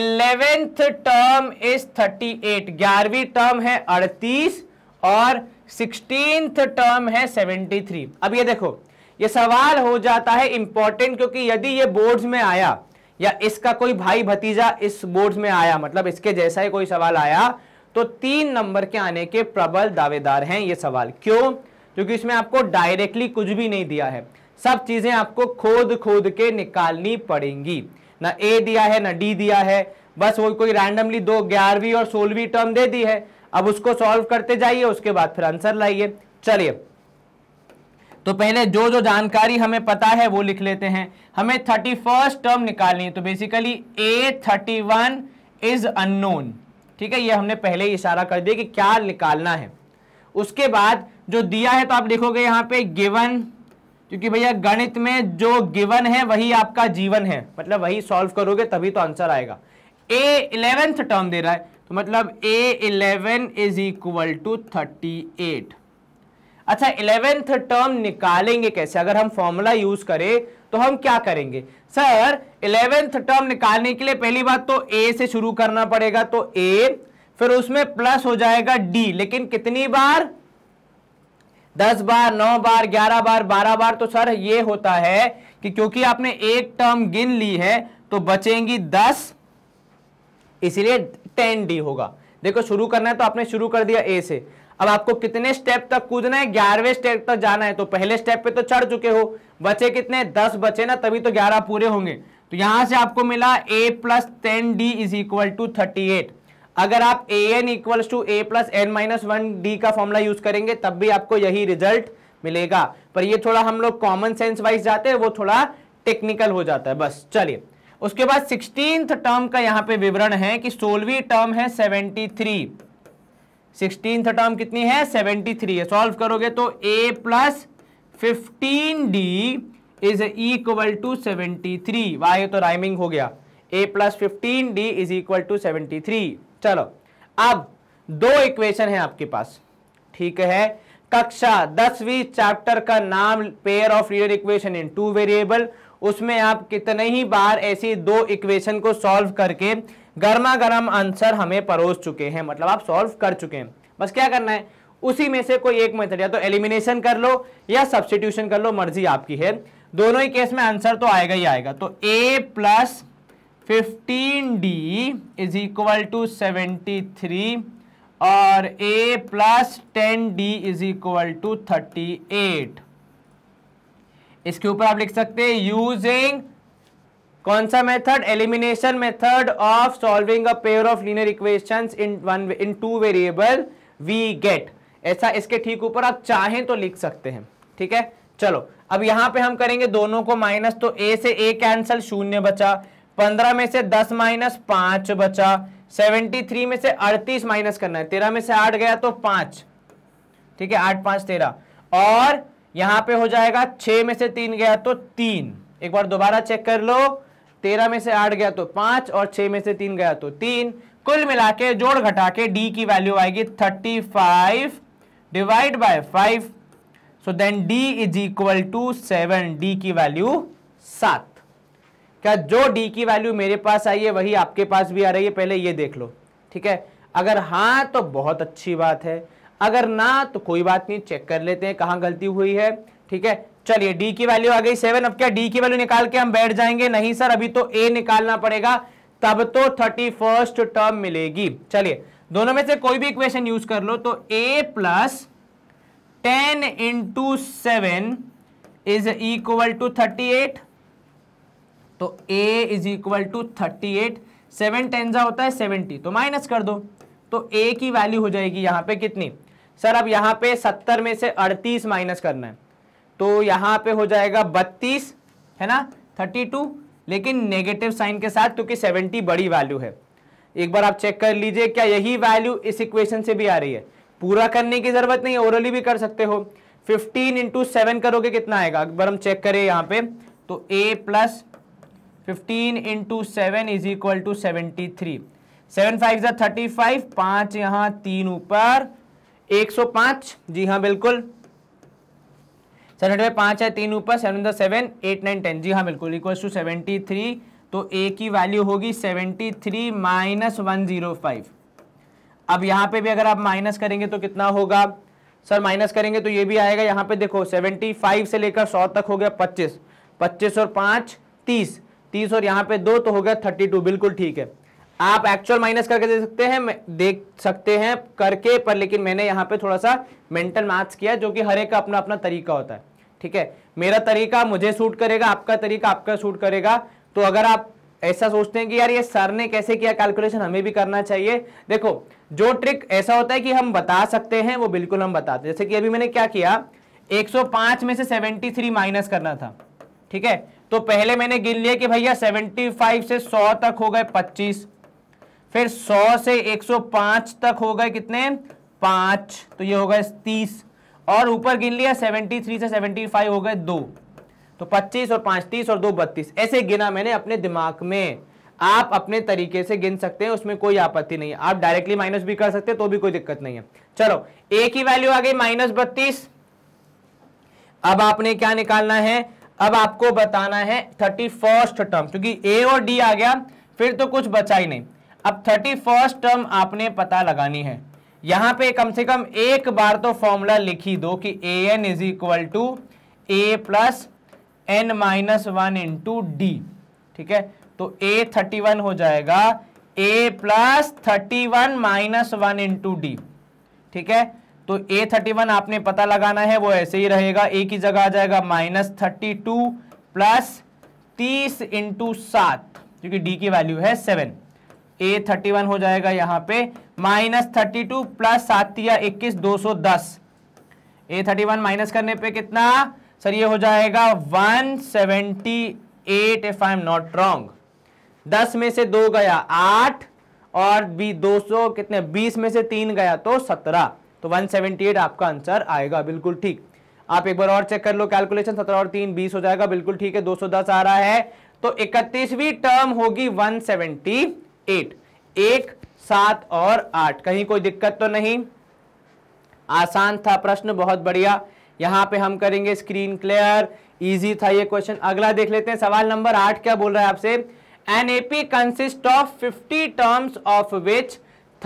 eleventh term is thirty eight ग्यारहवीं टर्म है अड़तीस और सिक्सटींथ टर्म है 73 अब ये देखो ये सवाल हो जाता है इंपॉर्टेंट क्योंकि यदि ये बोर्ड्स में आया या इसका कोई भाई भतीजा इस बोर्ड्स में आया मतलब इसके जैसा ही कोई सवाल आया तो तीन नंबर के आने के प्रबल दावेदार हैं ये सवाल क्यों क्योंकि इसमें आपको डायरेक्टली कुछ भी नहीं दिया है सब चीज़ें आपको खोद खोद के निकालनी पड़ेंगी ना ए दिया है ना डी दिया है बस वो कोई रैंडमली दो ग्यारहवीं और सोलहवीं टर्म दे दी है अब उसको सॉल्व करते जाइए उसके बाद फिर आंसर लाइए चलिए तो पहले जो जो जानकारी हमें पता है वो लिख लेते हैं हमें थर्टी फर्स्ट टर्म निकालनी है तो basically a thirty one is unknown ठीक है ये हमने पहले ही इशारा कर दिया कि क्या निकालना है उसके बाद जो दिया है तो आप देखोगे यहां पे गिवन क्योंकि भैया गणित में जो गिवन है वही आपका जीवन है मतलब वही सॉल्व करोगे तभी तो आंसर आएगा ए इलेवेंथ टर्म दे रहा है तो मतलब a eleven is equal to thirty eight अच्छा इलेवेंथ टर्म निकालेंगे कैसे अगर हम फॉर्मूला यूज करें तो हम क्या करेंगे सर इलेवेंथ टर्म निकालने के लिए पहली बात तो ए से शुरू करना पड़ेगा तो ए फिर उसमें प्लस हो जाएगा डी लेकिन कितनी बार दस बार नौ बार ग्यारह बार बारह बार तो सर ये होता है कि क्योंकि आपने एक टर्म गिन ली है तो बचेंगी दस इसलिए टेन डी होगा देखो शुरू करना है तो आपने शुरू कर दिया ए से अब आपको कितने स्टेप तक कूदना है ग्यारहवें स्टेप तक जाना है तो पहले स्टेप पे तो चढ़ चुके हो बचे कितने दस बचे ना तभी तो ग्यारह पूरे होंगे तो यहां से आपको मिला a plus ten d is equal to thirty eight अगर आप a n equals to a plus n minus one d का फॉर्मूला यूज करेंगे तब भी आपको यही रिजल्ट मिलेगा पर ये थोड़ा हम लोग कॉमन सेंस वाइज जाते हैं वो थोड़ा टेक्निकल हो जाता है बस चलिए उसके बाद सिक्सटीन टर्म का यहां पे विवरण है कि सोलवी टर्म है सेवेंटी थ्री सिक्सटीन टर्म कितनी है सेवेंटी थ्री है सॉल्व करोगे तो a plus fifteen d is equal to seventy three वाह तो राइमिंग हो गया a plus fifteen d is equal to seventy three चलो अब दो इक्वेशन है आपके पास ठीक है कक्षा दसवीं चैप्टर का नाम pair of real equation in two variable उसमें आप कितने ही बार ऐसी दो इक्वेशन को सॉल्व करके गर्मा गर्म आंसर हमें परोस चुके हैं मतलब आप सॉल्व कर चुके हैं बस क्या करना है उसी में से कोई एक मेथड या तो एलिमिनेशन कर लो या सब्सटीट्यूशन कर लो मर्जी आपकी है दोनों ही केस में आंसर तो आएगा ही आएगा तो a plus fifteen d is equal to seventy three और a plus ten d is equal to thirty eight इसके ऊपर आप लिख सकते हैं यूजिंग कौन सा method elimination method of solving a pair of linear equations in one in two variable we get ऐसा इसके ठीक ऊपर आप चाहें तो लिख सकते हैं ठीक है चलो अब यहां पे हम करेंगे दोनों को माइनस तो ए से ए कैंसल शून्य बचा पंद्रह में से दस माइनस पांच बचा सेवेंटी थ्री में से अड़तीस माइनस करना है तेरह में से आठ गया तो पांच ठीक है आठ पांच तेरह और यहां पे हो जाएगा छह में से तीन गया तो तीन एक बार दोबारा चेक कर लो तेरह में से आठ गया तो पांच और छह में से तीन गया तो तीन कुल मिला के जोड़ घटा के डी की वैल्यू आएगी thirty five divide by five so then d is equal to seven d की वैल्यू सात क्या जो डी की वैल्यू मेरे पास आई है वही आपके पास भी आ रही है पहले ये देख लो ठीक है अगर हाँ तो बहुत अच्छी बात है अगर ना तो कोई बात नहीं चेक कर लेते हैं कहां गलती हुई है ठीक है चलिए डी की वैल्यू आ गई सेवन अब क्या डी की वैल्यू निकाल के हम बैठ जाएंगे नहीं सर अभी तो ए निकालना पड़ेगा तब तो थर्टी फर्स्ट टर्म मिलेगी चलिए दोनों में से कोई भी इक्वेशन यूज कर लो तो a plus ten into seven is equal to thirty eight तो a is equal to thirty eight seven ten होता है सेवनटी तो माइनस कर दो तो ए की वैल्यू हो जाएगी यहां पे कितनी सर अब यहाँ पे सत्तर में से अड़तीस माइनस करना है तो यहाँ पे हो जाएगा बत्तीस है ना थर्टी टू लेकिन नेगेटिव साइन के साथ क्योंकि सेवेंटी बड़ी वैल्यू है एक बार आप चेक कर लीजिए क्या यही वैल्यू इस इक्वेशन से भी आ रही है पूरा करने की जरूरत नहीं ओरली भी कर सकते हो फिफ्टीन इंटू सेवन करोगे कितना आएगा अगर हम चेक करें यहाँ पे तो a plus fifteen into seven is equal to seventy three seven five thirty five पाँच यहाँ तीन ऊपर 105 जी हाँ बिल्कुल सर हंड्रेड पांच है तीन ऊपर seven seven eight nine ten जी हाँ बिल्कुल इक्वल टू सेवेंटी थ्री तो ए की वैल्यू होगी seventy three minus one zero five अब यहाँ पे भी अगर आप माइनस करेंगे तो कितना होगा सर माइनस करेंगे तो ये भी आएगा यहाँ पे देखो सेवेंटी फाइव से लेकर सौ तक हो गया पच्चीस पच्चीस और पाँच तीस तीस और यहाँ पे दो तो हो गया थर्टी टू बिल्कुल ठीक है आप एक्चुअल माइनस करके दे सकते हैं देख सकते हैं करके पर लेकिन मैंने यहाँ पे थोड़ा सा मेंटल मैथ्स किया जो कि हर एक का अपना अपना तरीका होता है ठीक है मेरा तरीका मुझे सूट करेगा आपका तरीका आपका सूट करेगा तो अगर आप ऐसा सोचते हैं कि यार ये सर ने कैसे किया कैलकुलेशन हमें भी करना चाहिए देखो जो ट्रिक ऐसा होता है कि हम बता सकते हैं वो बिल्कुल हम बताते जैसे कि अभी मैंने क्या किया 105 में से 73 माइनस करना था ठीक है तो पहले मैंने गिन लिया कि भैया 75 से 100 तक हो गए पच्चीस फिर 100 से 105 तक हो गए कितने पांच तो ये हो गए तीस और ऊपर गिन लिया 73 से 75 हो गए दो तो 25 और पांच तीस और दो बत्तीस ऐसे गिना मैंने अपने दिमाग में आप अपने तरीके से गिन सकते हैं उसमें कोई आपत्ति नहीं है आप डायरेक्टली माइनस भी कर सकते हैं तो भी कोई दिक्कत नहीं है चलो एक ही वैल्यू आ गई माइनस बत्तीस अब आपने क्या निकालना है अब आपको बताना है थर्टी फर्स्ट टर्म क्योंकि ए और डी आ गया फिर तो कुछ बचा ही नहीं अब थर्टी फर्स्ट टर्म आपने पता लगानी है यहां पे कम से कम एक बार तो फॉर्मूला लिखी दो कि a n is equal to a plus n minus one into d ठीक है तो ए थर्टी वन हो जाएगा a plus thirty one minus one into d ठीक है तो ए थर्टी वन आपने पता लगाना है वो ऐसे ही रहेगा ए की जगह आ जाएगा माइनस थर्टी टू प्लस तीस इंटू सात क्योंकि डी की वैल्यू है सेवन ए थर्टी वन हो जाएगा यहाँ पे माइनस थर्टी टू प्लस सात या इक्कीस दो सौ दस ए थर्टी वन माइनस करने पे कितना सर ये हो जाएगा one seventy eight if I am not wrong दस में से दो गया आठ और बी दो सौ कितने बीस में से तीन गया तो सत्रह तो वन सेवेंटी एट आपका आंसर आएगा बिल्कुल ठीक आप एक बार और चेक कर लो कैलकुलेशन सत्रह और तीन बीस हो जाएगा बिल्कुल ठीक है दो सौ दस आ रहा है तो इकतीसवीं टर्म होगी वन सेवेंटी एट एक सात और आठ कहीं कोई दिक्कत तो नहीं आसान था प्रश्न बहुत बढ़िया यहां पे हम करेंगे स्क्रीन क्लियर इजी था ये क्वेश्चन अगला देख लेते हैं सवाल नंबर आठ क्या बोल रहा है आपसे an AP consist of fifty terms of which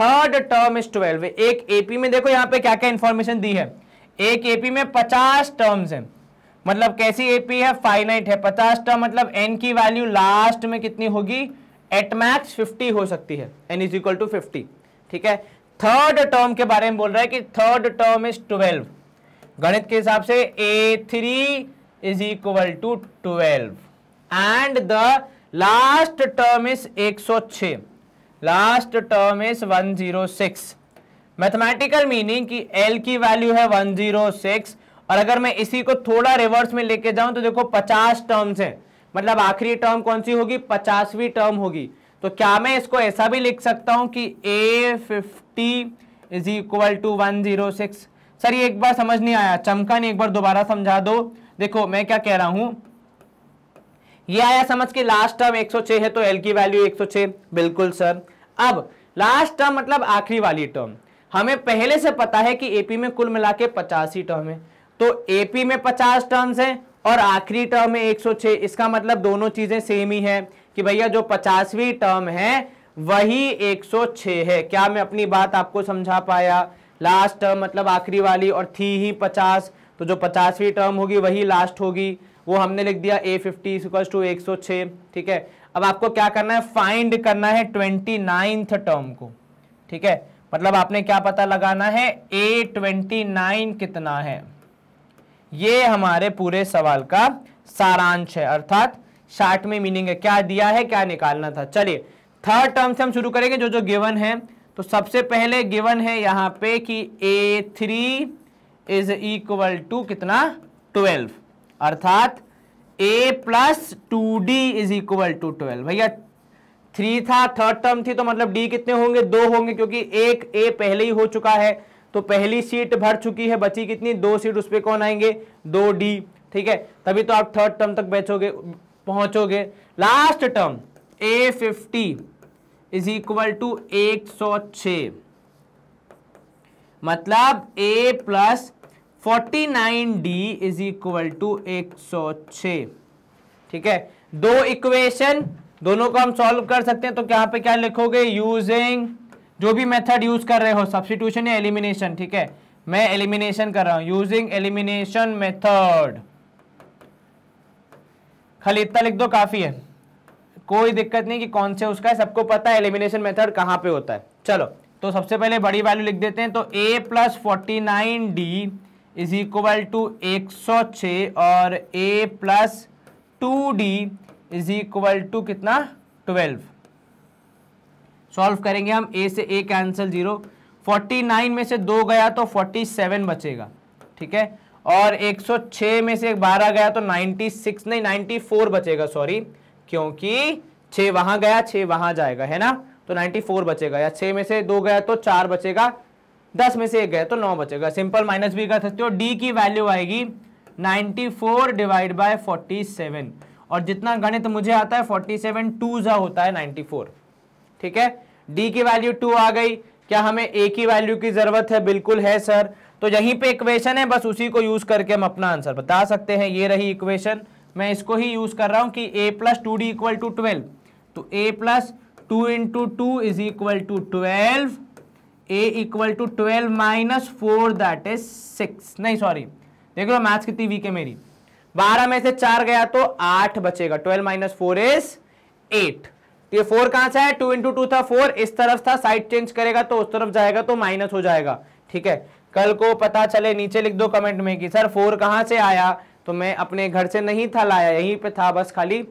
third term is twelve एक एपी में देखो यहां पे क्या क्या इंफॉर्मेशन दी है एक एपी में पचास टर्म्स हैं मतलब कैसी एपी है फाइनाइट है पचास टर्म मतलब एन की वैल्यू लास्ट में कितनी होगी एट मैक्स फिफ्टी हो सकती है n is equal to fifty ठीक है थर्ड टर्म के बारे में बोल रहा है कि थर्ड टर्म इज ट्वेल्व गणित के हिसाब से a three is equal to twelve and the last term is 106 last term is 106 mathematical meaning की एल की वैल्यू है 106 और अगर मैं इसी को थोड़ा रिवर्स में लेके जाऊं तो देखो 50 टर्म्स हैं मतलब आखिरी टर्म कौन सी होगी पचासवीं टर्म होगी तो क्या मैं इसको ऐसा भी लिख सकता हूं कि a fifty is equal to one zero six sir ये एक बार समझ नहीं आया चमका नहीं एक बार दोबारा समझा दो देखो मैं क्या कह रहा हूं ये आया समझ के लास्ट टर्म 106 है तो एल की वैल्यू 106 बिल्कुल सर अब लास्ट टर्म मतलब आखिरी वाली टर्म हमें पहले से पता है कि एपी में कुल मिला के पचासी टर्म है तो एपी में पचास टर्म्स हैं और आखिरी टर्म है 106 इसका मतलब दोनों चीजें सेम ही है कि भैया जो पचासवीं टर्म है वही 106 है क्या मैं अपनी बात आपको समझा पाया लास्ट टर्म मतलब आखिरी वाली और थी ही 50 तो जो पचासवीं टर्म होगी वही लास्ट होगी वो हमने लिख दिया ए फिफ्टी टू एक सौ छः ठीक है अब आपको क्या करना है फाइंड करना है ट्वेंटी नाइन्थ टर्म को ठीक है मतलब आपने क्या पता लगाना है ए ट्वेंटी नाइन कितना है ये हमारे पूरे सवाल का सारांश है अर्थात शार्ट में मीनिंग है क्या दिया है क्या निकालना था चलिए थर्ड टर्म से हम शुरू करेंगे जो जो गिवन है तो सबसे पहले गिवन है यहाँ पे कि a three is equal to कितना ट्वेल्व अर्थात a plus two d is equal to twelve भैया थ्री था थर्ड टर्म थी तो मतलब डी कितने होंगे दो होंगे क्योंकि एक ए पहले ही हो चुका है तो पहली सीट भर चुकी है बची कितनी दो सीट उस पर कौन आएंगे दो डी ठीक है तभी तो आप थर्ड टर्म तक बेचोगे पहुंचोगे last term a fifty is equal to एक सौ छ मतलब a plus forty nine d is equal to एक सौ छ ठीक है दो इक्वेशन दोनों को हम सॉल्व कर सकते हैं तो यहां पे क्या लिखोगे यूजिंग जो भी मेथड यूज कर रहे हो सब्सिट्यूशन या एलिमिनेशन ठीक है मैं एलिमिनेशन कर रहा हूं यूजिंग एलिमिनेशन मेथड खाली इतना लिख दो काफी है कोई दिक्कत नहीं कि कौन से उसका है सबको पता है एलिमिनेशन मेथड कहाँ पे होता है चलो तो सबसे पहले बड़ी वैल्यू लिख देते हैं तो a plus forty nine d is equal to एक सौ छ और a plus two d is equal to कितना ट्वेल्व सॉल्व करेंगे हम ए से ए कैंसिल जीरो 49 में से दो गया तो 47 बचेगा ठीक है और 106 में से 12 गया तो 96 नहीं 94 बचेगा सॉरी क्योंकि 6 वहां गया 6 वहां जाएगा है ना तो 94 बचेगा या 6 में से दो गया तो चार बचेगा 10 में से एक गया तो नौ बचेगा सिंपल माइनस भी कर सकते हो डी की वैल्यू आएगी 94 फोर डिवाइड बाय फोर्टी और जितना गणित मुझे आता है 47 सेवन टू जा होता है 94 ठीक है डी की वैल्यू टू आ गई क्या हमें ए की वैल्यू की जरूरत है बिल्कुल है सर तो यहीं पे इक्वेशन है बस उसी को यूज करके हम अपना आंसर बता सकते हैं ये रही इक्वेशन मैं इसको ही यूज कर रहा हूं कि a plus two d equal to twelve तो a plus two into two is equal to twelve a equal to twelve minus four that is six नहीं सॉरी देख लो मैथ्स कितनी वीक है मेरी बारह में से चार गया तो आठ बचेगा twelve minus four is eight तो ये फोर कहां से है टू इंटू टू था फोर इस तरफ था साइड चेंज करेगा तो उस तरफ जाएगा तो माइनस हो जाएगा ठीक है कल को पता चले नीचे लिख दो कमेंट में कि सर फोर कहां से आया तो मैं अपने घर से नहीं था लाया यहीं पे था बस खाली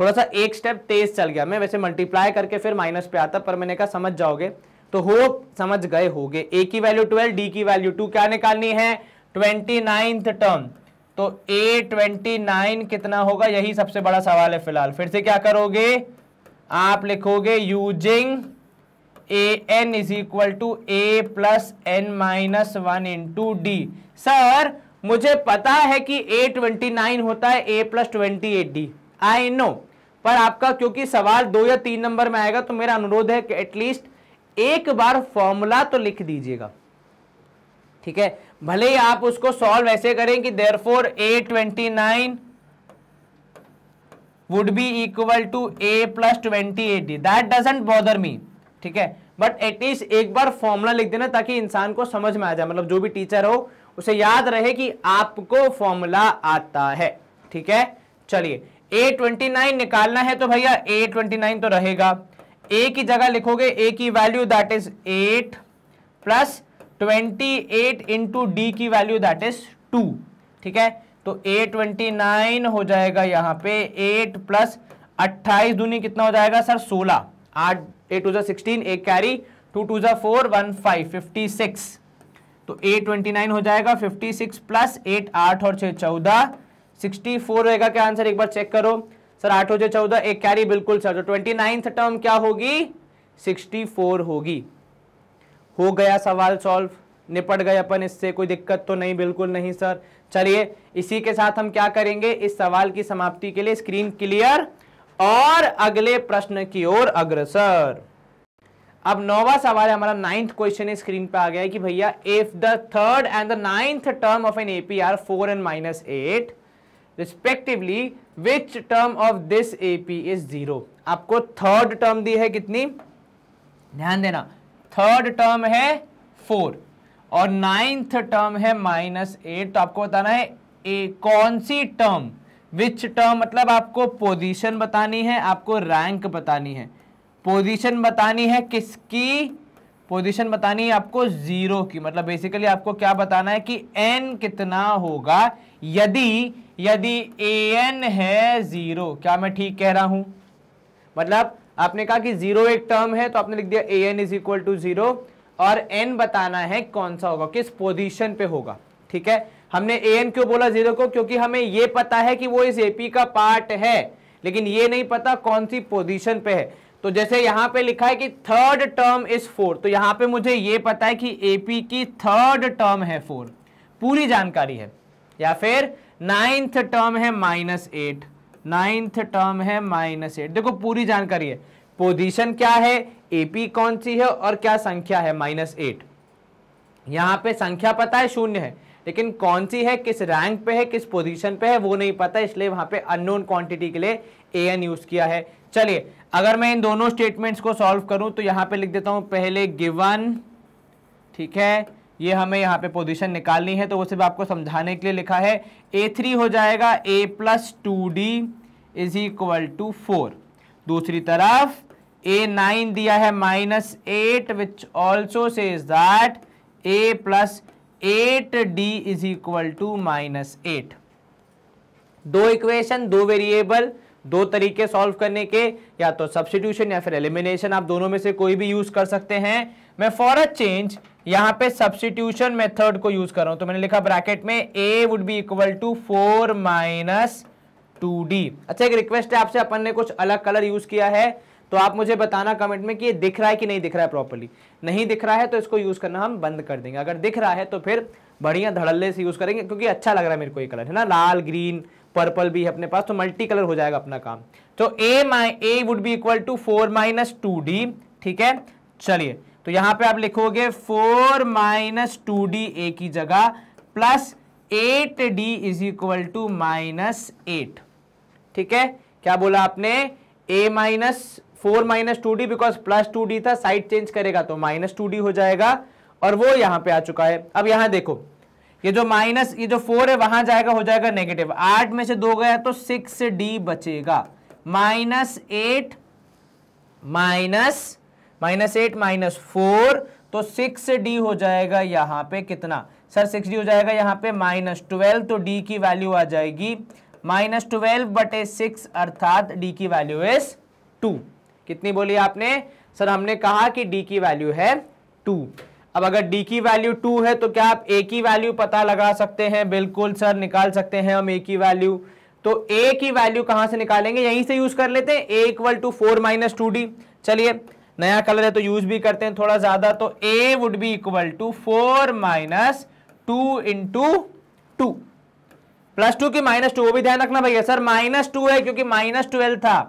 थोड़ा सा एक स्टेप तेज चल गया मैं वैसे मल्टीप्लाई करके फिर माइनस पे आता पर मैंने कहा समझ जाओगे तो हो समझ गए होगे ए की वैल्यू ट्वेल्व डी की वैल्यू टू क्या निकालनी है ट्वेंटी नाइन्थ टर्म तो ए ट्वेंटी नाइन कितना होगा यही सबसे बड़ा सवाल है फिलहाल फिर से क्या करोगे आप लिखोगे using a n is equal to a plus n minus one two d sir मुझे पता है कि ए ट्वेंटी नाइन होता है a plus twenty eight d I know पर आपका क्योंकि सवाल दो या तीन नंबर में आएगा तो मेरा अनुरोध है कि एटलीस्ट एक बार फॉर्मूला तो लिख दीजिएगा ठीक है भले ही आप उसको सॉल्व ऐसे करें कि therefore a twenty nine would be equal to a plus twenty eight d that doesn't bother me ठीक है बट एटलीस्ट एक बार फॉर्मूला लिख देना ताकि इंसान को समझ में आ जाए मतलब जो भी टीचर हो उसे याद रहे कि आपको फॉर्मूला आता है ठीक है चलिए ए ट्वेंटी नाइन निकालना है तो भैया ए ट्वेंटी नाइन तो रहेगा ए की जगह लिखोगे ए की value that is eight plus twenty eight into d की वैल्यू दैट इज टू ठीक है तो ए ट्वेंटी नाइन हो जाएगा यहाँ पे एट प्लस अट्ठाईस दूनी कितना हो जाएगा सर सोलह आठ एट टू जो सिक्सटीन एक कैरी टू टू जो four one five fifty six तो ए ट्वेंटी नाइन हो जाएगा फिफ्टी सिक्स प्लस एट आठ और छः चौदह सिक्सटी फोर रहेगा क्या आंसर एक बार चेक करो सर आठ हो जाए चौदह एक कैरी बिल्कुल सर तो ट्वेंटी नाइन्थ टर्म क्या होगी सिक्सटी फोर होगी हो गया सवाल सॉल्व निपट गए अपन इससे कोई दिक्कत तो नहीं बिल्कुल नहीं सर चलिए इसी के साथ हम क्या करेंगे इस सवाल की समाप्ति के लिए स्क्रीन क्लियर और अगले प्रश्न की ओर अग्रसर अब नौवा सवाल है हमारा नाइन्थ क्वेश्चन स्क्रीन पे आ गया है कि भैया if the third and the ninth term of an AP are four and minus eight respectively which term of this AP is zero आपको थर्ड टर्म दी है कितनी ध्यान देना थर्ड टर्म है फोर और नाइन्थ टर्म है माइनस एट तो आपको बताना है ए कौन सी टर्म विच टर्म मतलब आपको पोजीशन बतानी है आपको रैंक बतानी है पोजीशन बतानी है किसकी पोजीशन बतानी है आपको जीरो की मतलब बेसिकली आपको क्या बताना है कि एन कितना होगा यदि यदि ए एन है जीरो क्या मैं ठीक कह रहा हूं मतलब आपने कहा कि जीरो एक टर्म है तो आपने लिख दिया a n is equal to zero और एन बताना है कौन सा होगा किस पोजीशन पे होगा ठीक है हमने ए एन क्यों बोला जीरो को क्योंकि हमें ये पता है कि वो इस एपी का पार्ट है लेकिन ये नहीं पता कौन सी पोजीशन पे है तो जैसे यहां पे लिखा है कि थर्ड टर्म इज फोर तो यहां पे मुझे ये पता है कि एपी की थर्ड टर्म है फोर पूरी जानकारी है या फिर नाइन्थ टर्म है माइनस एट नाइन्थ टर्म है माइनस एट देखो पूरी जानकारी है पोजीशन क्या है एपी कौन सी है और क्या संख्या है माइनस एट यहाँ पे संख्या पता है शून्य है लेकिन कौन सी है किस रैंक पे है किस पोजीशन पे है वो नहीं पता इसलिए वहां पे अननोन क्वांटिटी के लिए ए एन यूज़ किया है चलिए अगर मैं इन दोनों स्टेटमेंट्स को सॉल्व करूं तो यहाँ पे लिख देता हूँ पहले गिवन ठीक है ये हमें यहाँ पे पोजीशन निकालनी है तो वो सिर्फ आपको समझाने के लिए लिखा है ए थ्री हो जाएगा a plus two d is equal to four दूसरी तरफ ए नाइन दिया है minus eight which also is that a plus eight d is equal to minus eight दो इक्वेशन दो वेरिएबल दो तरीके सॉल्व करने के या तो सब्सटीट्यूशन या फिर एलिमिनेशन आप दोनों में से कोई भी यूज कर सकते हैं मैं फॉर अ चेंज यहां पे सब्सटीट्यूशन मेथड को यूज कर रहा हूं तो मैंने लिखा ब्रैकेट में a would be equal to four minus two d अच्छा एक रिक्वेस्ट है आपसे अपन ने कुछ अलग कलर यूज किया है तो आप मुझे बताना कमेंट में कि ये दिख रहा है कि नहीं दिख रहा है प्रॉपरली नहीं दिख रहा है तो इसको यूज़ करना हम बंद कर देंगे अगर दिख रहा है तो फिर बढ़िया धड़ल्ले से यूज़ करेंगे क्योंकि अच्छा लग रहा है मेरे को ये कलर है ना लाल ग्रीन पर्पल भी है अपने पास तो मल्टी कलर हो जाएगा अपना काम तो a my a would be equal to four minus two d ठीक है चलिए तो यहां पे आप लिखोगे four minus two d a की जगह plus eight d is equal to minus eight ठीक है क्या बोला आपने a minus four minus two d because plus two d था साइड चेंज करेगा तो माइनस टू डी हो जाएगा और वो यहां पे आ चुका है अब यहां देखो ये जो माइनस ये जो फोर है वहां जाएगा हो जाएगा नेगेटिव आठ में से दो गया तो सिक्स डी बचेगा minus eight minus minus eight minus four तो सिक्स डी हो जाएगा यहाँ पे कितना सर सिक्स डी हो जाएगा यहाँ पे माइनस ट्वेल्व तो डी की वैल्यू आ जाएगी माइनस ट्वेल्व बटे सिक्स अर्थात डी की वैल्यू इज टू कितनी बोली आपने सर हमने कहा कि डी की वैल्यू है टू अब अगर डी की वैल्यू टू है तो क्या आप ए की वैल्यू पता लगा सकते हैं बिल्कुल सर निकाल सकते हैं हम ए की वैल्यू तो ए की वैल्यू कहां से निकालेंगे यहीं से यूज कर लेते हैं a equal to four minus two d चलिए नया कलर है तो यूज भी करते हैं थोड़ा ज्यादा तो a would be equal to four minus two into two plus two की माइनस टू वो भी ध्यान रखना भैया सर माइनस टू है क्योंकि माइनस ट्वेल्व था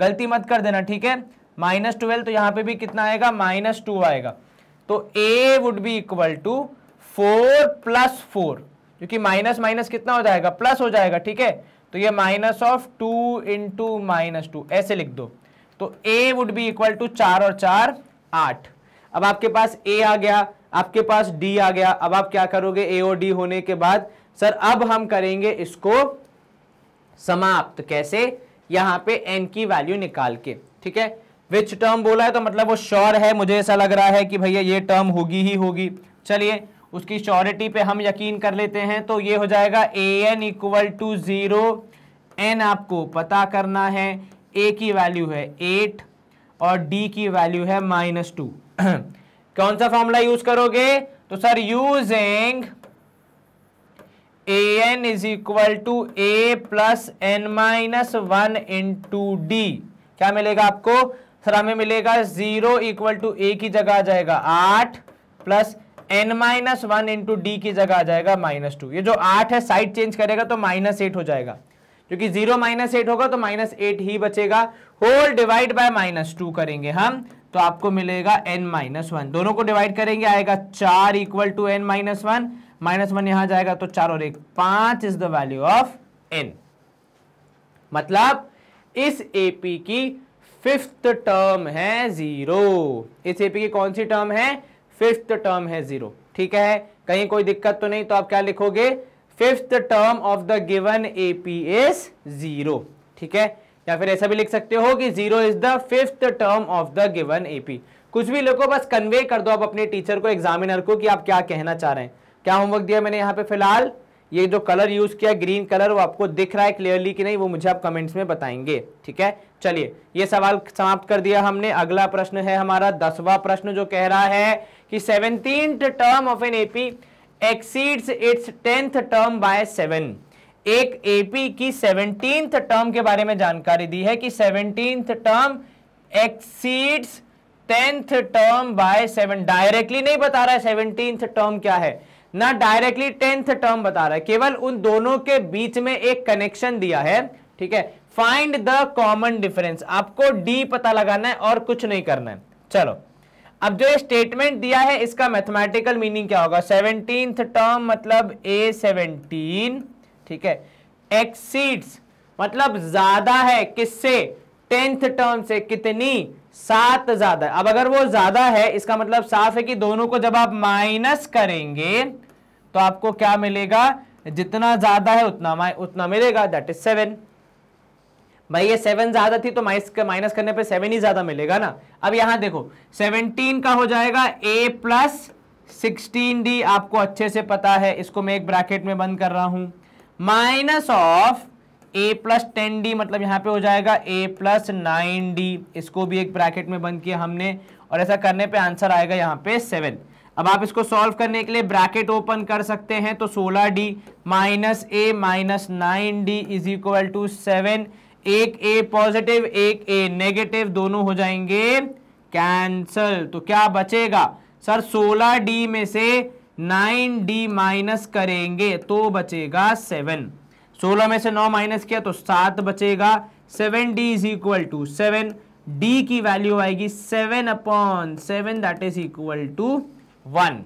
गलती मत कर देना ठीक है माइनस ट्वेल्व तो यहां पे भी कितना आएगा माइनस टू आएगा तो a would be equal to four plus four क्योंकि माइनस माइनस कितना हो जाएगा प्लस हो जाएगा ठीक है तो ये minus of two into minus two ऐसे लिख दो तो a would be equal to चार और चार आठ अब आपके पास ए आ गया आपके पास डी आ गया अब आप क्या करोगे ए और डी होने के बाद सर अब हम करेंगे इसको समाप्त कैसे यहाँ पे एन की वैल्यू निकाल के ठीक है विच टर्म बोला है तो मतलब वो श्योर है मुझे ऐसा लग रहा है कि भैया ये टर्म होगी ही होगी चलिए उसकी श्योरिटी पे हम यकीन कर लेते हैं तो ये हो जाएगा a n equal to zero n आपको पता करना है ए की वैल्यू है एट और डी की वैल्यू है माइनस टू (clears throat) कौन सा फॉर्मूला यूज़ करोगे तो sir using a n is equal to a plus n minus one two d क्या मिलेगा आपको सर हमें मिलेगा जीरो इक्वल टू ए की जगह आ जाएगा आठ plus n minus one into d की जगह आ जाएगा माइनस टू ये जो आठ है साइड चेंज करेगा तो माइनस एट हो जाएगा क्योंकि जीरो माइनस एट होगा तो माइनस एट ही बचेगा whole divide by minus two करेंगे हम तो आपको मिलेगा एन माइनस वन दोनों को डिवाइड करेंगे आएगा चार equal to n minus one minus one यहां जाएगा तो चार और एक पांच is the value of n मतलब इस एपी की फिफ्थ टर्म है जीरो इस एपी की कौन सी टर्म है फिफ्थ टर्म है जीरो ठीक है कहीं कोई दिक्कत तो नहीं तो आप क्या लिखोगे fifth term of the given AP is zero ठीक है या फिर ऐसा भी लिख सकते हो कि zero is the fifth term of the given AP कुछ भी लोगों बस कन्वे कर दो आप अपने टीचर को एग्जामिनर को कि आप क्या कहना चाह रहे हैं क्या होमवर्क दिया मैंने यहाँ पे फिलहाल ये जो कलर यूज किया ग्रीन कलर वो आपको दिख रहा है क्लियरली कि नहीं वो मुझे आप कमेंट्स में बताएंगे ठीक है चलिए ये सवाल समाप्त कर दिया हमने अगला प्रश्न है हमारा दसवा प्रश्न जो कह रहा है कि seventeen term of an AP exceeds its tenth term by seven एक एपी की सेवनटीन टर्म के बारे में जानकारी दी है कि seventeen term exceeds tenth term by seven directly नहीं बता रहा है सेवनटीन टर्म क्या है ना डायरेक्टली टेंथ टर्म बता रहा है केवल उन दोनों के बीच में एक कनेक्शन दिया है ठीक है फाइंड द कॉमन डिफरेंस आपको डी पता लगाना है और कुछ नहीं करना है चलो अब जो ये स्टेटमेंट दिया है इसका मैथमेटिकल मीनिंग क्या होगा सेवनटीन टर्म मतलब ए सेवनटीन ठीक है एक्सीड्स मतलब ज्यादा है किससे टेंथ टर्म से कितनी सात ज्यादा अब अगर वो ज्यादा है इसका मतलब साफ है कि दोनों को जब आप माइनस करेंगे तो आपको क्या मिलेगा जितना ज्यादा है उतना उतना मिलेगा दैट इज सेवन भाई ये सेवन ज्यादा थी तो माइनस करने पे सेवन ही ज्यादा मिलेगा ना अब यहां देखो सेवनटीन का हो जाएगा ए प्लस सिक्सटीन डी आपको अच्छे से पता है इसको मैं एक ब्रैकेट में बंद कर रहा हूं minus of a plus ten d मतलब यहाँ पे हो जाएगा ए प्लस नाइन डी इसको भी एक ब्रैकेट में बंद किया हमने और ऐसा करने पे आंसर आएगा यहाँ पे सेवन अब आप इसको सॉल्व करने के लिए ब्रैकेट ओपन कर सकते हैं तो सोलह d minus a minus nine d is equal to seven एक ए पॉजिटिव एक ए नेगेटिव दोनों हो जाएंगे कैंसल तो क्या बचेगा सर सोलह डी में से नाइन डी माइनस करेंगे तो बचेगा सेवन सोलह में से नौ माइनस किया तो सात बचेगा seven d is equal to seven d की वैल्यू आएगी seven upon seven that is equal to one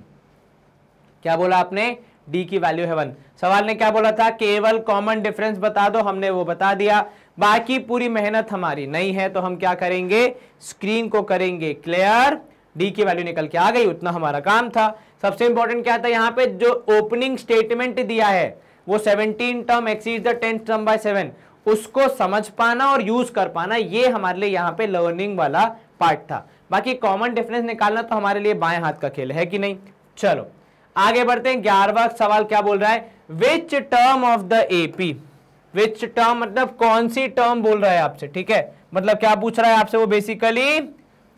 क्या बोला आपने डी की वैल्यू है वन सवाल ने क्या बोला था केवल कॉमन डिफरेंस बता दो हमने वो बता दिया बाकी पूरी मेहनत हमारी नहीं है तो हम क्या करेंगे स्क्रीन को करेंगे क्लियर डी की वैल्यू निकल के आ गई उतना हमारा काम था सबसे इंपॉर्टेंट क्या था यहां पे जो ओपनिंग स्टेटमेंट दिया है वो seventeen term exceed the tenth term by seven उसको समझ पाना और यूज कर पाना ये हमारे लिए यहाँ पे लर्निंग वाला पार्ट था बाकी कॉमन डिफरेंस निकालना तो हमारे लिए बाएं हाथ का खेल है कि नहीं चलो आगे बढ़ते हैं ग्यारहवा सवाल क्या बोल रहा है which term of the AP which term मतलब कौन सी टर्म बोल रहा है आपसे ठीक है मतलब क्या पूछ रहा है आपसे वो बेसिकली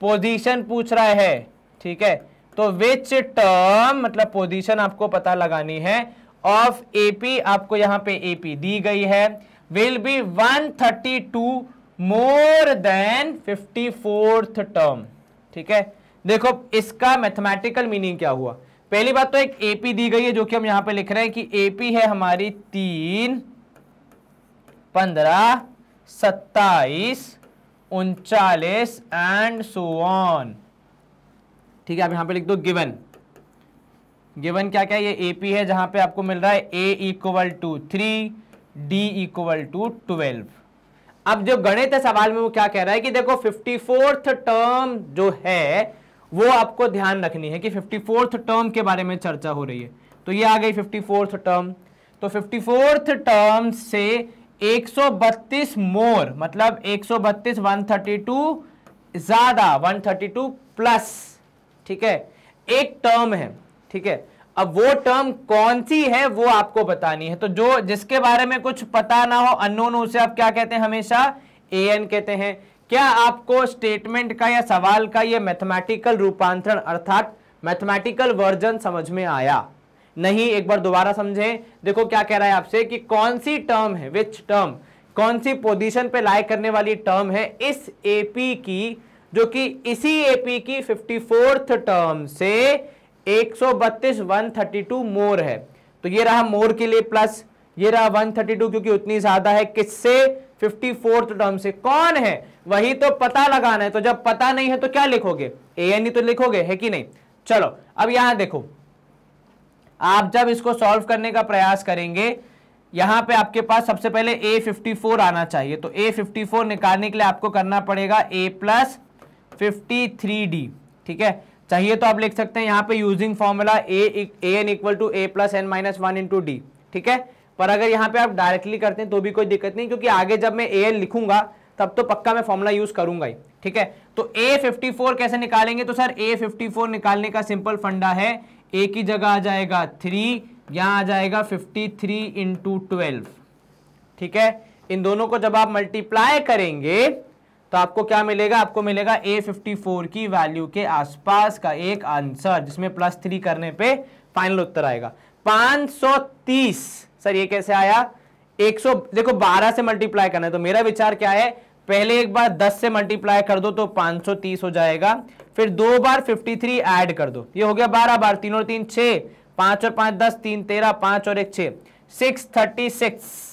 पोजिशन पूछ रहा है ठीक है तो विच टर्म मतलब पोजिशन आपको पता लगानी है ऑफ एपी आपको यहां पे एपी दी गई है will be 132 more than fourth term ठीक है देखो इसका मैथमेटिकल मीनिंग क्या हुआ पहली बात तो एक एपी दी गई है जो कि हम यहां पे लिख रहे हैं कि एपी है हमारी तीन पंद्रह सत्ताईस उनचालीस एंड सो ऑन ठीक है आप यहां पे लिख दो गिवन गिवन क्या क्या ये ए पी है जहाँ पे आपको मिल रहा है a equal to three d equal to twelve अब जो गणित है सवाल में वो क्या कह रहा है कि देखो फिफ्टी फोर्थ टर्म जो है वो आपको ध्यान रखनी है कि फिफ्टी फोर्थ टर्म के बारे में चर्चा हो रही है तो ये आ गई फिफ्टी फोर्थ टर्म तो फिफ्टी फोर्थ टर्म से एक सौ बत्तीस मोर मतलब एक सौ बत्तीस वन थर्टी टू ज्यादा वन थर्टी टू प्लस ठीक है एक टर्म है ठीक है अब वो टर्म कौन सी है वो आपको बतानी है तो जो जिसके बारे में कुछ पता ना हो अनोन उसे आप क्या कहते हैं हमेशा ए एन कहते हैं क्या आपको स्टेटमेंट का या सवाल का ये मैथमेटिकल रूपांतरण अर्थात मैथमेटिकल वर्जन समझ में आया नहीं एक बार दोबारा समझें देखो क्या कह रहा है आपसे कि कौन सी टर्म है विच टर्म कौन सी पोजीशन पे लाइक करने वाली टर्म है इस एपी की जो कि इसी एपी की फिफ्टी टर्म से एक सौ बत्तीस वन थर्टी टू मोर है तो ये रहा मोर के लिए प्लस ये रहा वन थर्टी टू क्योंकि उतनी ज्यादा है किससे फिफ्टी फोर्थ टर्म से कौन है वही तो पता लगाना है तो जब पता नहीं है तो क्या लिखोगे ए एन ई तो लिखोगे है कि नहीं चलो अब यहां देखो आप जब इसको सॉल्व करने का प्रयास करेंगे यहां पे आपके पास सबसे पहले ए फिफ्टी फोर आना चाहिए तो ए फिफ्टी फोर निकालने के लिए आपको करना पड़ेगा a plus fifty three d ठीक है चाहिए तो आप लिख सकते हैं यहाँ पे using formula a n equal to a plus n minus one into d ठीक है पर अगर यहाँ पे आप डायरेक्टली करते हैं तो भी कोई दिक्कत नहीं क्योंकि आगे जब मैं ए एन लिखूंगा तब तो पक्का मैं फॉर्मूला यूज करूंगा ही ठीक है तो ए फिफ्टी फोर कैसे निकालेंगे तो सर ए फिफ्टी फोर निकालने का सिंपल फंडा है ए की जगह आ जाएगा थ्री यहाँ आ जाएगा फिफ्टी थ्री इंटू ट्वेल्व ठीक है इन दोनों को जब आप मल्टीप्लाई करेंगे तो आपको क्या मिलेगा आपको मिलेगा ए फिफ्टी फोर की वैल्यू के आसपास का एक आंसर जिसमें प्लस थ्री करने पे फाइनल उत्तर आएगा 530 सर ये कैसे आया 100 देखो 12 से मल्टीप्लाई करना है तो मेरा विचार क्या है पहले एक बार 10 से मल्टीप्लाई कर दो तो 530 हो जाएगा फिर दो बार 53 ऐड कर दो ये हो गया 12 बार तीन और तीन छः पाँच और पांच दस तीन तेरह पांच और एक छः सिक्स थर्टी सिक्स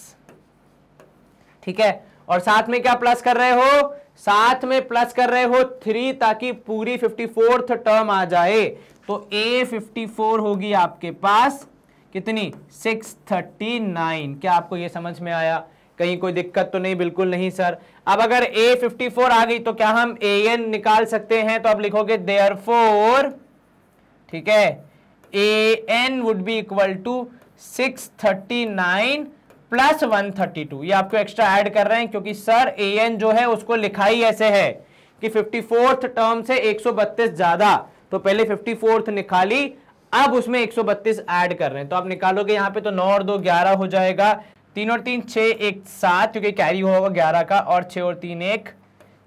ठीक है और साथ में क्या प्लस कर रहे हो साथ में प्लस कर रहे हो थ्री ताकि पूरी फिफ्टी फोर्थ टर्म आ जाए तो ए फिफ्टी फोर होगी आपके पास कितनी सिक्स थर्टी नाइन क्या आपको यह समझ में आया कहीं कोई दिक्कत तो नहीं बिल्कुल नहीं सर अब अगर ए फिफ्टी फोर आ गई तो क्या हम ए एन निकाल सकते हैं तो अब लिखोगे देयर फोर ठीक है a n would be equal to six thirty nine plus one thirty two ये आपको एक्स्ट्रा ऐड कर रहे हैं क्योंकि सर ए एन जो है उसको लिखा ही ऐसे है कि फिफ्टी फोर्थ टर्म से एक सौ बत्तीस ज्यादा तो पहले फिफ्टी फोर्थ निकाली अब उसमें एक सौ बत्तीस ऐड कर रहे हैं तो आप निकालोगे यहाँ पे तो नौ और दो ग्यारह हो जाएगा तीन और तीन छः एक सात क्योंकि कैरी होगा ग्यारह का और छः और तीन एक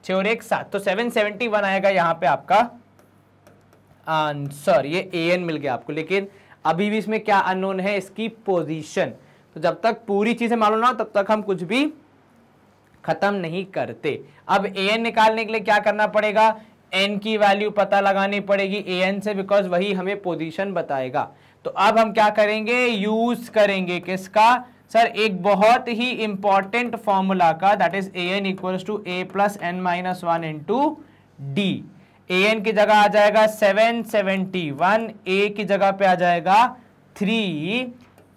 छः और एक सात तो सेवन सेवेंटी वन आएगा यहाँ पे आपका आंसर ये ए एन मिल गया आपको लेकिन अभी भी इसमें क्या अनोन है इसकी पोजिशन तो जब तक पूरी चीज़ें मालूम ना हो तब तक हम कुछ भी ख़त्म नहीं करते अब ए निकालने के लिए क्या करना पड़ेगा एन की वैल्यू पता लगानी पड़ेगी ए एन से बिकॉज वही हमें पोजिशन बताएगा तो अब हम क्या करेंगे यूज करेंगे किसका सर एक बहुत ही इंपॉर्टेंट फॉर्मूला का that is a n equals to a plus n minus one in into d a n की जगह आ जाएगा सेवन सेवेंटी वन ए की जगह पे आ जाएगा थ्री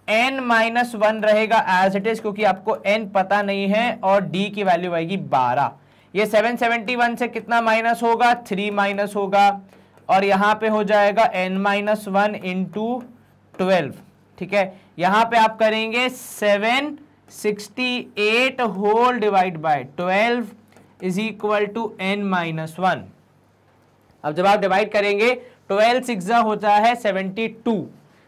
एन माइनस वन रहेगा एज इट इज क्योंकि आपको एन पता नहीं है और डी की वैल्यू आएगी बारह ये सेवन सेवेंटी वन से कितना माइनस होगा थ्री माइनस होगा और यहां पे हो जाएगा एन माइनस वन इन टू ट्वेल्व ठीक है यहां पे आप करेंगे seven sixty eight whole divide by twelve is equal to n minus one अब जब आप डिवाइड करेंगे ट्वेल्व सिक्स होता है सेवेंटी टू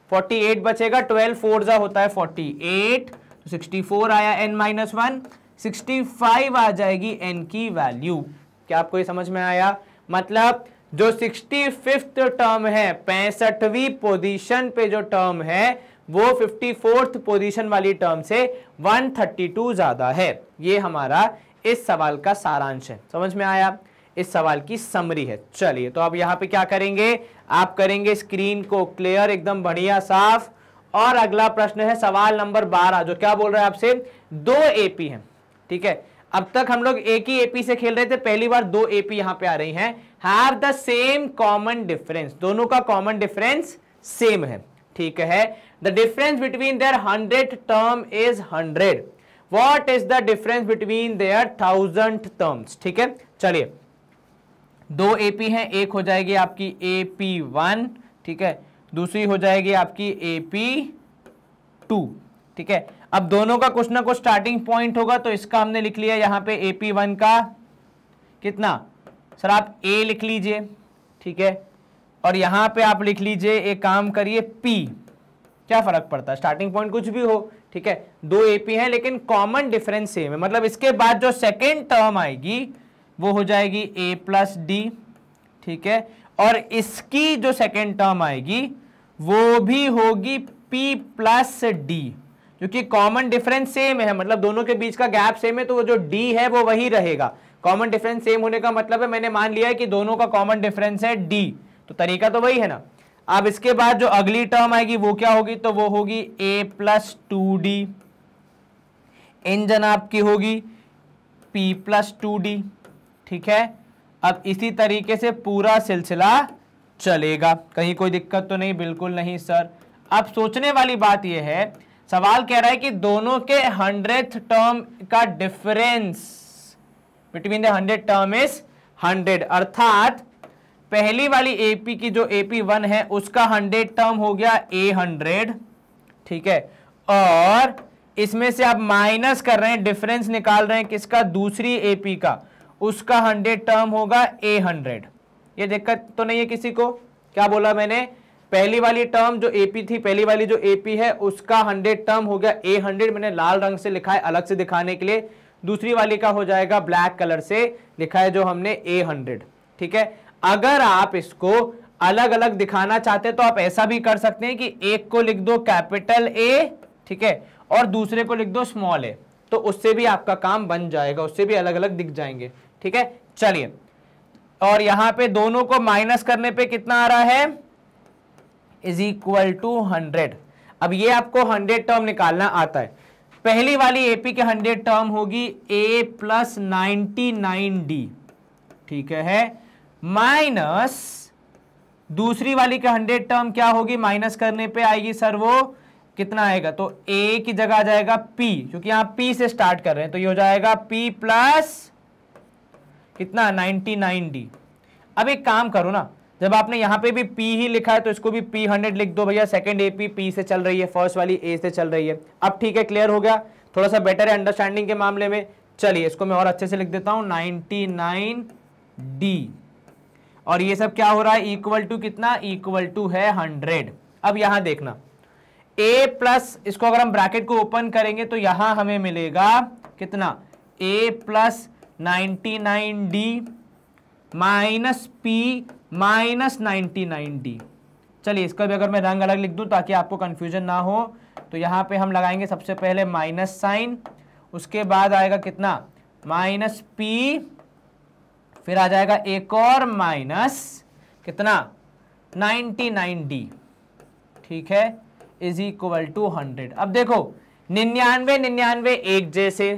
फोर्टी एट बचेगा ट्वेल्व फोर जा होता है फोर्टी एट तो सिक्सटी फोर आया n minus one sixty five आ जाएगी एन की वैल्यू क्या आपको ये समझ में आया मतलब जो सिक्सटी फिफ्थ टर्म है पैंसठवीं पोजीशन पे जो टर्म है वो फिफ्टी फोर्थ पोजिशन वाली टर्म से 132 ज़्यादा है ये हमारा इस सवाल का सारांश है समझ में आया इस सवाल की समरी है चलिए तो अब यहां पे क्या करेंगे आप करेंगे स्क्रीन को क्लियर एकदम बढ़िया साफ और अगला प्रश्न है सवाल नंबर बारह जो क्या बोल रहा है आपसे दो एपी हैं ठीक है अब तक हम लोग एक ही एपी से खेल रहे थे पहली बार दो एपी यहां पर आ रही है have the same common difference दोनों का कॉमन डिफरेंस सेम है ठीक है the difference between their hundred term is hundred what is the difference between their thousand terms ठीक है चलिए दो ए पी हैं एक हो जाएगी आपकी ए पी वन ठीक है दूसरी हो जाएगी आपकी ए पी टू ठीक है अब दोनों का कुछ ना कुछ स्टार्टिंग पॉइंट होगा तो इसका हमने लिख लिया यहाँ पे ए पी वन का कितना सर आप ए लिख लीजिए ठीक है और यहाँ पे आप लिख लीजिए एक काम करिए पी क्या फ़र्क पड़ता है स्टार्टिंग पॉइंट कुछ भी हो ठीक है दो ए पी हैं लेकिन कॉमन डिफरेंस सेम है मतलब इसके बाद जो सेकेंड टर्म आएगी वो हो जाएगी ए प्लस डी ठीक है और इसकी जो सेकेंड टर्म आएगी वो भी होगी पी प्लस डी क्योंकि कॉमन डिफरेंस सेम है मतलब दोनों के बीच का गैप सेम है तो वो जो डी है वो वही रहेगा कॉमन डिफरेंस सेम होने का मतलब है मैंने मान लिया है कि दोनों का कॉमन डिफरेंस है डी तो तरीका तो वही है ना अब इसके बाद जो अगली टर्म आएगी वो क्या होगी तो वो होगी ए प्लस टू डी इंजन आपकी होगी पी प्लस टू डी ठीक है अब इसी तरीके से पूरा सिलसिला चलेगा कहीं कोई दिक्कत तो नहीं बिल्कुल नहीं सर अब सोचने वाली बात यह है सवाल कह रहा है कि दोनों के हंड्रेड टर्म का difference between the hundred term is hundred अर्थात पहली वाली एपी की जो एपी वन है उसका हंड्रेड टर्म हो गया ए हंड्रेड ठीक है और इसमें से आप माइनस कर रहे हैं डिफरेंस निकाल रहे हैं किसका दूसरी एपी का उसका हंड्रेड टर्म होगा ए हंड्रेड ये दिक्कत तो नहीं है किसी को क्या बोला मैंने पहली वाली टर्म जो एपी थी पहली वाली जो एपी है उसका हंड्रेड टर्म हो गया ए हंड्रेड मैंने लाल रंग से लिखा है अलग से दिखाने के लिए दूसरी वाली का हो जाएगा ब्लैक कलर से लिखा है जो हमने ए हंड्रेड ठीक है अगर आप इसको अलग अलग दिखाना चाहते तो आप ऐसा भी कर सकते हैं कि एक को लिख दो कैपिटल ए ठीक है और दूसरे को लिख दो स्मॉल ए तो उससे भी आपका काम बन जाएगा उससे भी अलग अलग दिख जाएंगे ठीक है चलिए और यहां पे दोनों को माइनस करने पे कितना आ रहा है इज इक्वल टू हंड्रेड अब ये आपको हंड्रेड टर्म निकालना आता है पहली वाली एपी के हंड्रेड टर्म होगी a plus ninety nine d ठीक है माइनस दूसरी वाली के हंड्रेड टर्म क्या होगी माइनस करने पे आएगी सर वो कितना आएगा तो ए की जगह आ जाएगा पी क्योंकि यहां पी से स्टार्ट कर रहे हैं तो ये हो जाएगा पी प्लस कितना नाइन्टी नाइन डी अब एक काम करो ना जब आपने यहाँ पे भी P ही लिखा है तो इसको भी P हंड्रेड लिख दो भैया सेकंड ए पी पी से चल रही है फर्स्ट वाली ए से चल रही है अब ठीक है क्लियर हो गया थोड़ा सा बेटर है अंडरस्टैंडिंग के मामले में चलिए इसको मैं और अच्छे से लिख देता हूँ नाइन्टी नाइन डी और ये सब क्या हो रहा है इक्वल टू कितना इक्वल टू है हंड्रेड अब यहाँ देखना ए प्लस इसको अगर हम ब्रैकेट को ओपन करेंगे तो यहाँ हमें मिलेगा कितना a plus 99d nine d minus p minus ninety nine d चलिए इसका भी अगर मैं रंग अलग लिख दूं ताकि आपको कंफ्यूजन ना हो तो यहाँ पे हम लगाएंगे सबसे पहले माइनस साइन उसके बाद आएगा कितना माइनस पी फिर आ जाएगा एक और माइनस कितना नाइन डी ठीक है इज इक्वल टू हंड्रेड अब देखो निन्यानवे निन्यानवे एक जैसे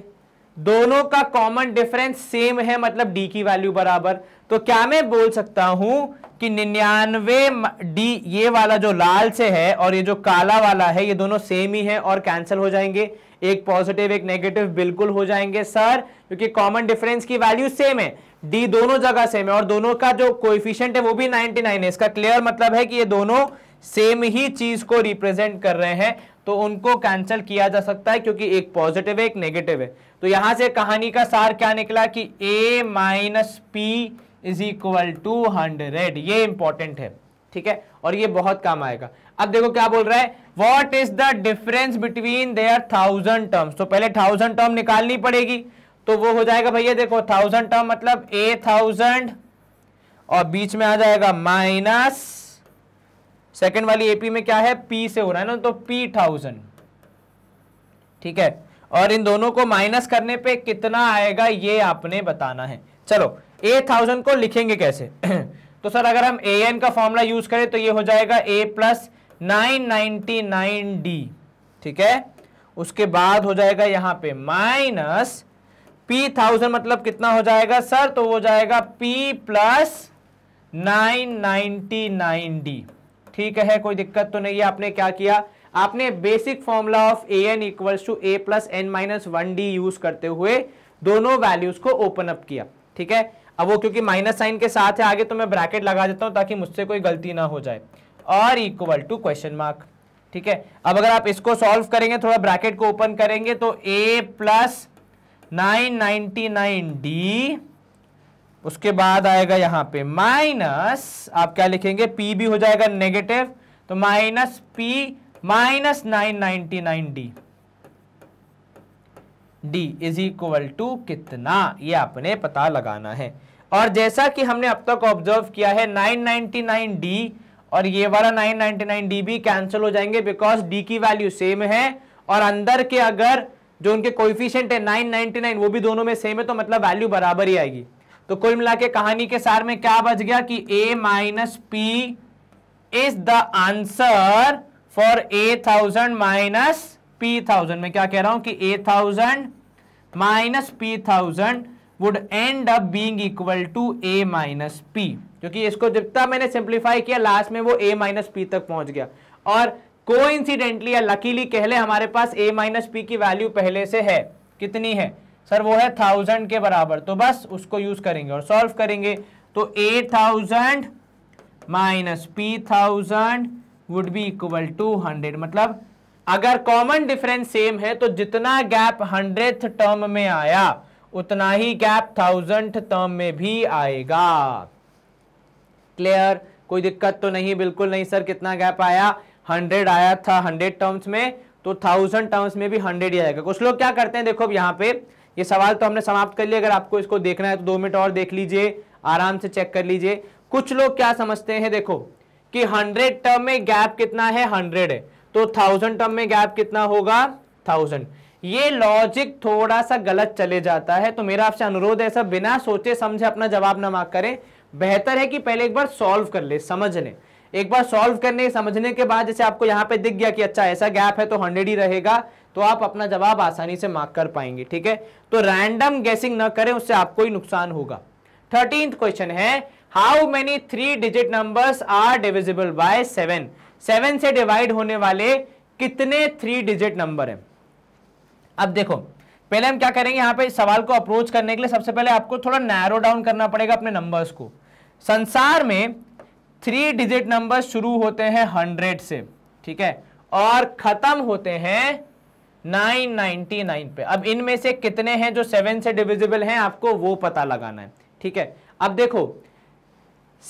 दोनों का कॉमन डिफरेंस सेम है मतलब डी की वैल्यू बराबर तो क्या मैं बोल सकता हूं कि निन्यानवे डी ये वाला जो लाल से है और ये जो काला वाला है ये दोनों सेम ही है और कैंसिल हो जाएंगे एक पॉजिटिव एक नेगेटिव बिल्कुल हो जाएंगे सर क्योंकि कॉमन डिफरेंस की वैल्यू सेम है डी दोनों जगह सेम है और दोनों का जो कोइफिशियंट है वो भी 99 है इसका क्लियर मतलब है कि ये दोनों सेम ही चीज को रिप्रेजेंट कर रहे हैं तो उनको कैंसिल किया जा सकता है क्योंकि एक पॉजिटिव है एक नेगेटिव है तो यहां से कहानी का सार क्या निकला कि a minus p is equal to hundred ये इंपॉर्टेंट है ठीक है और ये बहुत काम आएगा अब देखो क्या बोल रहा है what is the difference between their thousand terms तो पहले थाउजेंड टर्म निकालनी पड़ेगी तो वो हो जाएगा भैया देखो थाउजेंड टर्म मतलब ए थाउजेंड और बीच में आ जाएगा माइनस सेकेंड वाली एपी में क्या है पी से हो रहा है ना तो पी थाउजेंड ठीक है और इन दोनों को माइनस करने पे कितना आएगा ये आपने बताना है चलो ए थाउजेंड को लिखेंगे कैसे (clears throat) तो सर अगर हम ए एन का फॉर्मूला यूज करें तो ये हो जाएगा a plus nine ninety nine d ठीक है उसके बाद हो जाएगा यहां पे माइनस पी थाउजेंड मतलब कितना हो जाएगा सर तो हो जाएगा p plus nine ninety nine d ठीक है कोई दिक्कत तो नहीं है आपने क्या किया आपने basic formula of a n equals to a plus n minus one d use करते हुए दोनों वैल्यूज को ओपन अप किया ठीक है अब वो क्योंकि माइनस साइन के साथ है आगे तो मैं ब्रैकेट लगा देता हूं ताकि मुझसे कोई गलती ना हो जाए और इक्वल टू क्वेश्चन मार्क ठीक है अब अगर आप इसको सॉल्व करेंगे थोड़ा ब्रैकेट को ओपन करेंगे तो a plus nine ninety nine d उसके बाद आएगा यहां पे माइनस आप क्या लिखेंगे पी भी हो जाएगा नेगेटिव तो minus p minus nine ninety nine d d is equal to कितना ये आपने पता लगाना है और जैसा कि हमने अब तक ऑब्जर्व किया है नाइन डी और ये वाला नाइन डी भी कैंसिल हो जाएंगे बिकॉज डी की वैल्यू सेम है और अंदर के अगर जो उनके कोइफिशियंट है 999 वो भी दोनों में सेम है तो मतलब वैल्यू बराबर ही आएगी तो कुल मिला के कहानी के सार में क्या बच गया कि a minus p is the answer for a thousand minus p thousand में क्या कह रहा हूं कि a thousand minus p thousand would end up being equal to a minus p क्योंकि इसको तक मैंने सिंप्लीफाई किया लास्ट में वो ए माइनस पी तक पहुंच गया और को या लकीली कहले हमारे पास ए माइनस पी की वैल्यू पहले से है कितनी है सर वो है थाउजेंड के बराबर तो बस उसको यूज करेंगे और सॉल्व करेंगे तो a thousand minus p thousand would be equal to hundred मतलब अगर कॉमन डिफरेंस सेम है तो जितना गैप हंड्रेड टर्म में आया उतना ही गैप थाउजेंड टर्म में भी आएगा क्लियर कोई दिक्कत तो नहीं बिल्कुल नहीं सर कितना गैप आया हंड्रेड आया था हंड्रेड टर्म्स में तो थाउजेंड टर्म्स में भी हंड्रेड ही आएगा कुछ लोग क्या करते हैं देखो अब पर ये सवाल तो हमने समाप्त कर लिया अगर आपको इसको देखना है तो दो मिनट और देख लीजिए आराम से चेक कर लीजिए कुछ लोग क्या समझते हैं देखो कि हंड्रेड टर्म में गैप कितना है हंड्रेड है तो थाउजेंड टर्म में गैप कितना होगा थाउजेंड ये लॉजिक थोड़ा सा गलत चले जाता है तो मेरा आपसे अनुरोध है सब बिना सोचे समझे अपना जवाब ना मांग करें बेहतर है कि पहले एक बार सॉल्व कर ले समझ ले एक बार सॉल्व करने समझने के बाद जैसे आपको यहाँ पे दिख गया कि अच्छा ऐसा गैप है तो हंड्रेड ही रहेगा तो आप अपना जवाब आसानी से मार्क कर पाएंगे ठीक है तो रैंडम गैसिंग ना करें उससे आपको ही नुकसान होगा थर्टीन क्वेश्चन है how many three digit numbers are divisible by seven seven से डिवाइड होने वाले कितने थ्री डिजिट नंबर है अब देखो पहले हम क्या करेंगे यहां पे सवाल को अप्रोच करने के लिए सबसे पहले आपको थोड़ा नैरो डाउन करना पड़ेगा अपने नंबर्स को संसार में थ्री डिजिट नंबर्स शुरू होते हैं हंड्रेड से ठीक है और खत्म होते हैं 999 पे अब इनमें से कितने हैं जो सेवन से डिविजिबल हैं आपको वो पता लगाना है ठीक है अब देखो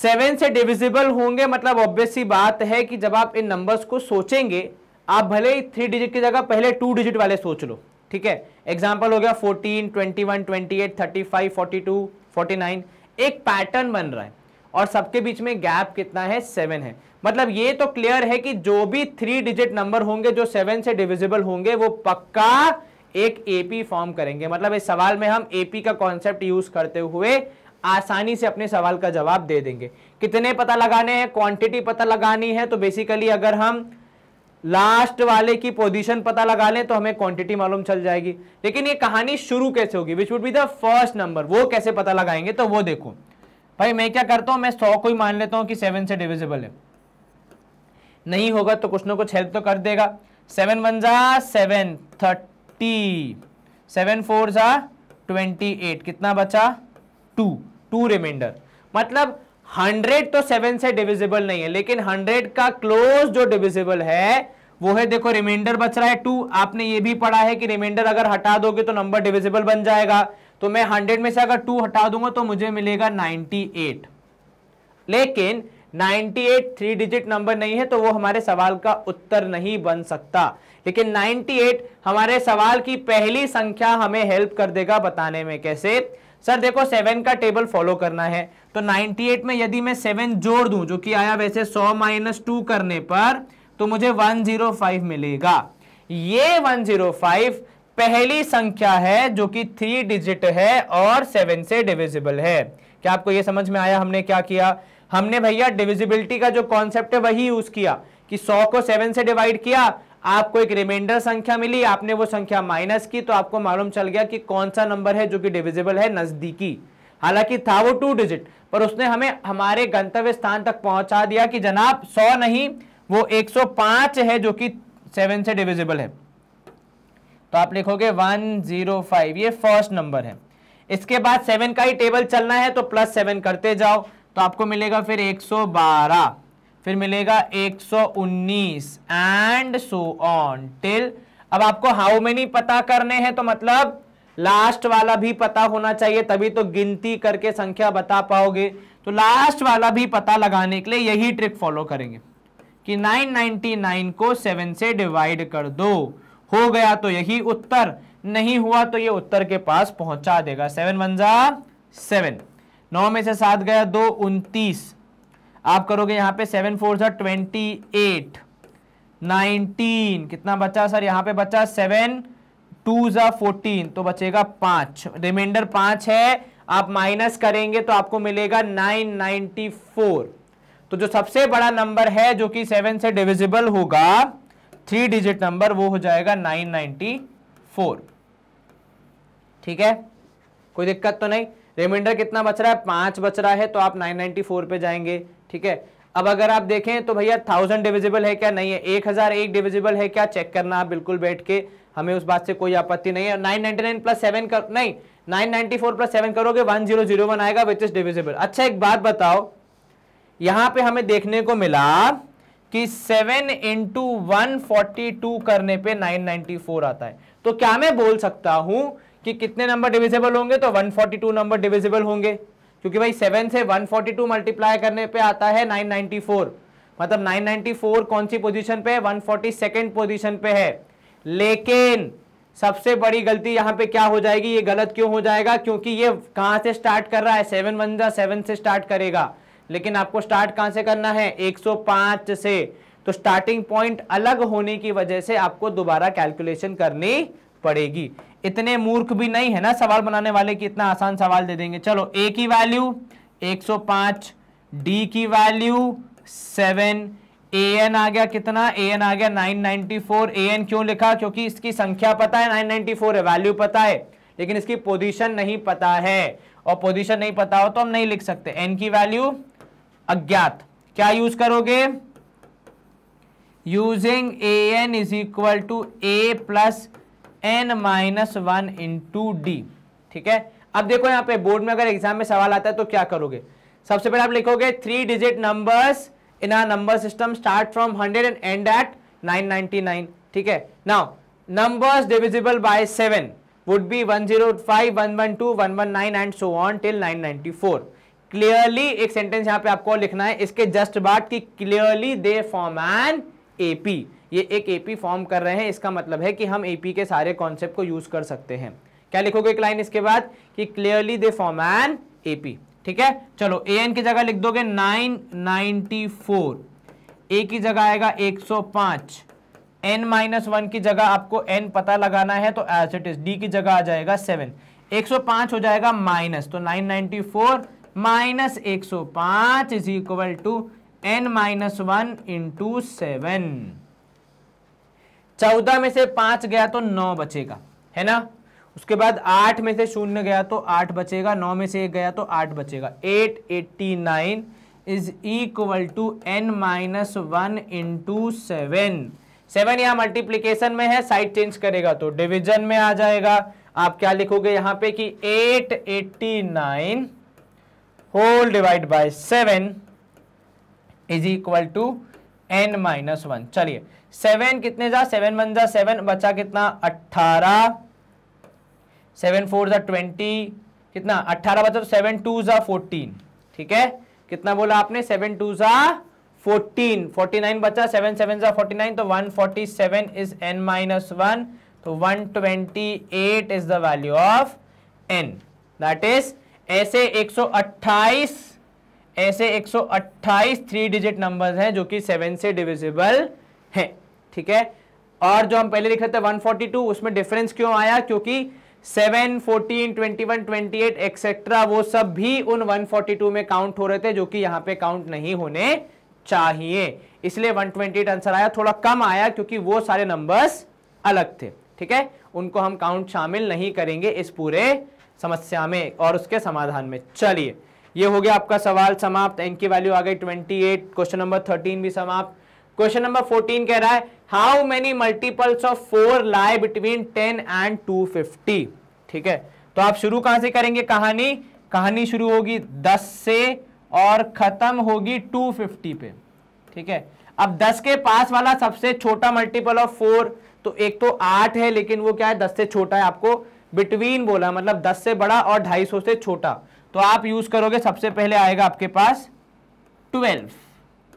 सेवन से डिविजिबल होंगे मतलब ऑब्वियस बात है कि जब आप इन नंबर्स को सोचेंगे आप भले ही थ्री डिजिट की जगह पहले टू डिजिट वाले सोच लो ठीक है एग्जाम्पल हो गया fourteen twenty one twenty eight thirty five forty two forty nine एक पैटर्न बन रहा है और सबके बीच में गैप कितना है सेवन है मतलब ये तो क्लियर है कि जो भी थ्री डिजिट नंबर होंगे जो सेवन से डिविजिबल होंगे वो पक्का एक एपी फॉर्म करेंगे मतलब इस सवाल में हम एपी का कॉन्सेप्ट यूज करते हुए आसानी से अपने सवाल का जवाब दे देंगे कितने पता लगाने हैं क्वांटिटी पता लगानी है तो बेसिकली अगर हम लास्ट वाले की पोजीशन पता लगा लें तो हमें क्वांटिटी मालूम चल जाएगी लेकिन ये कहानी शुरू कैसे होगी which would be the first number वो कैसे पता लगाएंगे तो वो देखो भाई मैं क्या करता हूँ मैं सौ को ही मान लेता हूँ कि सेवन से डिविजिबल है नहीं होगा तो कुछ ना कुछ हेल्प तो कर देगा सेवन वन जा सेवन थर्टी सेवन फोर जा ट्वेंटी एट कितना बचा टू टू रिमाइंडर मतलब हंड्रेड तो सेवन से डिविजिबल नहीं है लेकिन हंड्रेड का क्लोज जो डिविजिबल है वो है देखो रिमाइंडर बच रहा है टू आपने ये भी पढ़ा है कि रिमाइंडर अगर हटा दोगे तो नंबर डिविजिबल बन जाएगा तो मैं हंड्रेड में से अगर टू हटा दूंगा तो मुझे मिलेगा नाइनटी एट लेकिन ninety eight three digit number नहीं है तो वो हमारे सवाल का उत्तर नहीं बन सकता लेकिन एट हमारे सवाल की पहली संख्या हमें हेल्प कर देगा बताने में कैसे सर देखो सेवन का टेबल फॉलो करना है तो 98 में यदि मैं सेवन जोड़ दूं जो कि आया वैसे 100 माइनस टू करने पर तो मुझे 105 मिलेगा ये 105 पहली संख्या है जो कि थ्री डिजिट है और सेवन से डिविजिबल है क्या आपको यह समझ में आया हमने क्या किया हमने भैया डिविजिबिलिटी का जो कॉन्सेप्ट है वही यूज किया कि 100 को 7 से डिवाइड किया आपको एक रिमाइंडर संख्या मिली आपने वो संख्या माइनस की तो आपको मालूम चल गया कि कौन सा नंबर है जो कि डिविजिबल है नजदीकी हालांकि था वो टू डिजिट पर उसने हमें हमारे गंतव्य स्थान तक पहुंचा दिया कि जनाब सौ नहीं वो 105 है जो कि सेवन से डिविजिबल है तो आप लिखोगे वन जीरो फाइव ये फर्स्ट नंबर है इसके बाद सेवन का ही टेबल चलना है तो प्लस सेवन करते जाओ तो आपको मिलेगा फिर एक सौ बारह फिर मिलेगा एक सौ उन्नीस एंड सो ऑन टिल अब आपको हाउ मेनी पता करने हैं तो मतलब लास्ट वाला भी पता होना चाहिए तभी तो गिनती करके संख्या बता पाओगे तो लास्ट वाला भी पता लगाने के लिए यही ट्रिक फॉलो करेंगे कि 999 को 7 से डिवाइड कर दो हो गया तो यही उत्तर नहीं हुआ तो ये उत्तर के पास पहुंचा देगा सेवन वन जा सेवन नौ में से सात गया दो उनतीस आप करोगे यहाँ पे सेवन फोर सा ट्वेंटी एट नाइनटीन कितना बचा सर यहाँ पे बचा सेवन टू ज़ा फोर्टीन तो बचेगा पाँच रिमाइंडर पाँच है आप माइनस करेंगे तो आपको मिलेगा नाइन नाइन्टी फोर तो जो सबसे बड़ा नंबर है जो कि सेवन से डिविजिबल होगा थ्री डिजिट नंबर वो हो जाएगा नाइन नाइन्टी फोर ठीक है कोई दिक्कत तो नहीं रिमाइंडर कितना बच रहा है पांच बच रहा है तो आप नाइन नाइन्टी फोर पे जाएंगे ठीक है अब अगर आप देखें तो भैया थाउजेंड डिविजिबल है क्या नहीं है एक हजार एक डिविजिबल है क्या चेक करना आप बिल्कुल बैठ के हमें उस बात से कोई आपत्ति नहीं है nine ninety nine plus seven कर नहीं nine ninety four plus seven करोगे वन जीरो जीरो वन आएगा विच इज डिविजिबल अच्छा एक बात बताओ यहां पे हमें देखने को मिला कि 7 इंटू वन करने पे 994 आता है तो क्या मैं बोल सकता हूं कि कितने नंबर डिविजिबल होंगे तो 142 नंबर डिविजिबल होंगे क्योंकि भाई 7 से 142 मल्टीप्लाई करने पे आता है 994 मतलब 994 कौन सी पोजीशन पे है सेकेंड पोजीशन पे है लेकिन सबसे बड़ी गलती यहां पे क्या हो जाएगी ये गलत क्यों हो जाएगा क्योंकि ये कहां से स्टार्ट कर रहा है सेवन वन जा सेवन से स्टार्ट करेगा लेकिन आपको स्टार्ट कहां से करना है 105 से तो स्टार्टिंग पॉइंट अलग होने की वजह से आपको दोबारा कैलकुलेशन करनी पड़ेगी इतने मूर्ख भी नहीं है ना सवाल बनाने वाले कि इतना आसान सवाल दे देंगे चलो ए की वैल्यू 105 डी की वैल्यू 7 ए एन आ गया कितना ए एन आ गया 994 ए एन क्यों लिखा क्योंकि इसकी संख्या पता है 994 है वैल्यू पता है लेकिन इसकी पोजीशन नहीं पता है और पोजीशन नहीं पता हो तो हम नहीं लिख सकते एन की वैल्यू अज्ञात क्या यूज करोगे using a n is equal to a plus n minus one in into d ठीक है अब देखो यहां पे बोर्ड में अगर एग्जाम में सवाल आता है तो क्या करोगे सबसे पहले आप लिखोगे three digit numbers in our number system start from hundred and end at nine ninety nine ठीक है now numbers divisible by seven would be one one one zero five two one one nine and so on till nine ninety four clearly एक sentence यहाँ पे आपको लिखना है इसके just बाद की clearly they form an AP ये एक एपी फॉर्म कर रहे हैं इसका मतलब है कि हम एपी के सारे कॉन्सेप्ट को यूज कर सकते हैं क्या लिखोगे एक लाइन इसके बाद कि clearly they form an AP ठीक है चलो ए एन की जगह लिख दोगे नाइन नाइनटी फोर ए की जगह आएगा एक सौ पांच एन माइनस वन की जगह आपको एन पता लगाना है तो एज इट इज डी की जगह आ जाएगा सेवन एक सौ पांच हो जाएगा माइनस तो नाइन नाइनटी फोर माइनस एक सौ पांच is equal to n minus one into seven चौदह में से पांच गया तो नौ बचेगा है ना उसके बाद आठ में से शून्य गया तो आठ बचेगा नौ में से एक गया तो आठ बचेगा eight eighty nine is equal to n minus one into seven seven यहां मल्टीप्लीकेशन में है साइड चेंज करेगा तो डिविजन में आ जाएगा आप क्या लिखोगे यहां पे कि eight eighty nine whole divide by seven is equal to n minus one चलिए सेवन कितने जा सेवन वन जा सेवन बचा कितना अट्ठारह सेवन फोर जा ट्वेंटी कितना अट्ठारह बचा तो सेवन टू जा फोर्टीन ठीक है कितना बोला आपने सेवन टू जा फोर्टीन फोर्टी नाइन बचा सेवन सेवन जा फोर्टी नाइन तो one forty seven is n minus one तो one twenty eight is the value of n that is ऐसे 128 ऐसे 128 थ्री डिजिट नंबर्स हैं जो कि सेवन से डिविजिबल हैं ठीक है और जो हम पहले लिख रहे थे 142 उसमें डिफरेंस क्यों आया क्योंकि 7, 14, 21, 28 एक्सेट्रा वो सब भी उन 142 में काउंट हो रहे थे जो कि यहां पे काउंट नहीं होने चाहिए इसलिए 128 आंसर आया थोड़ा कम आया क्योंकि वो सारे नंबर्स अलग थे ठीक है उनको हम काउंट शामिल नहीं करेंगे इस पूरे समस्या में और उसके समाधान में चलिए ये हो गया आपका सवाल समाप्त एन की वैल्यू आ गई 28 क्वेश्चन नंबर 13 भी समाप्त क्वेश्चन नंबर 14 कह रहा है how many multiples of four lie between 10 and 250 ठीक है तो आप शुरू कहां से करेंगे कहानी कहानी शुरू होगी 10 से और खत्म होगी 250 पे ठीक है अब 10 के पास वाला सबसे छोटा मल्टीपल ऑफ फोर तो एक तो आठ है लेकिन वो क्या है दस से छोटा है आपको बिटवीन बोला मतलब दस से बड़ा और ढाई सौ से छोटा तो आप यूज करोगे सबसे पहले आएगा आपके पास ट्वेल्व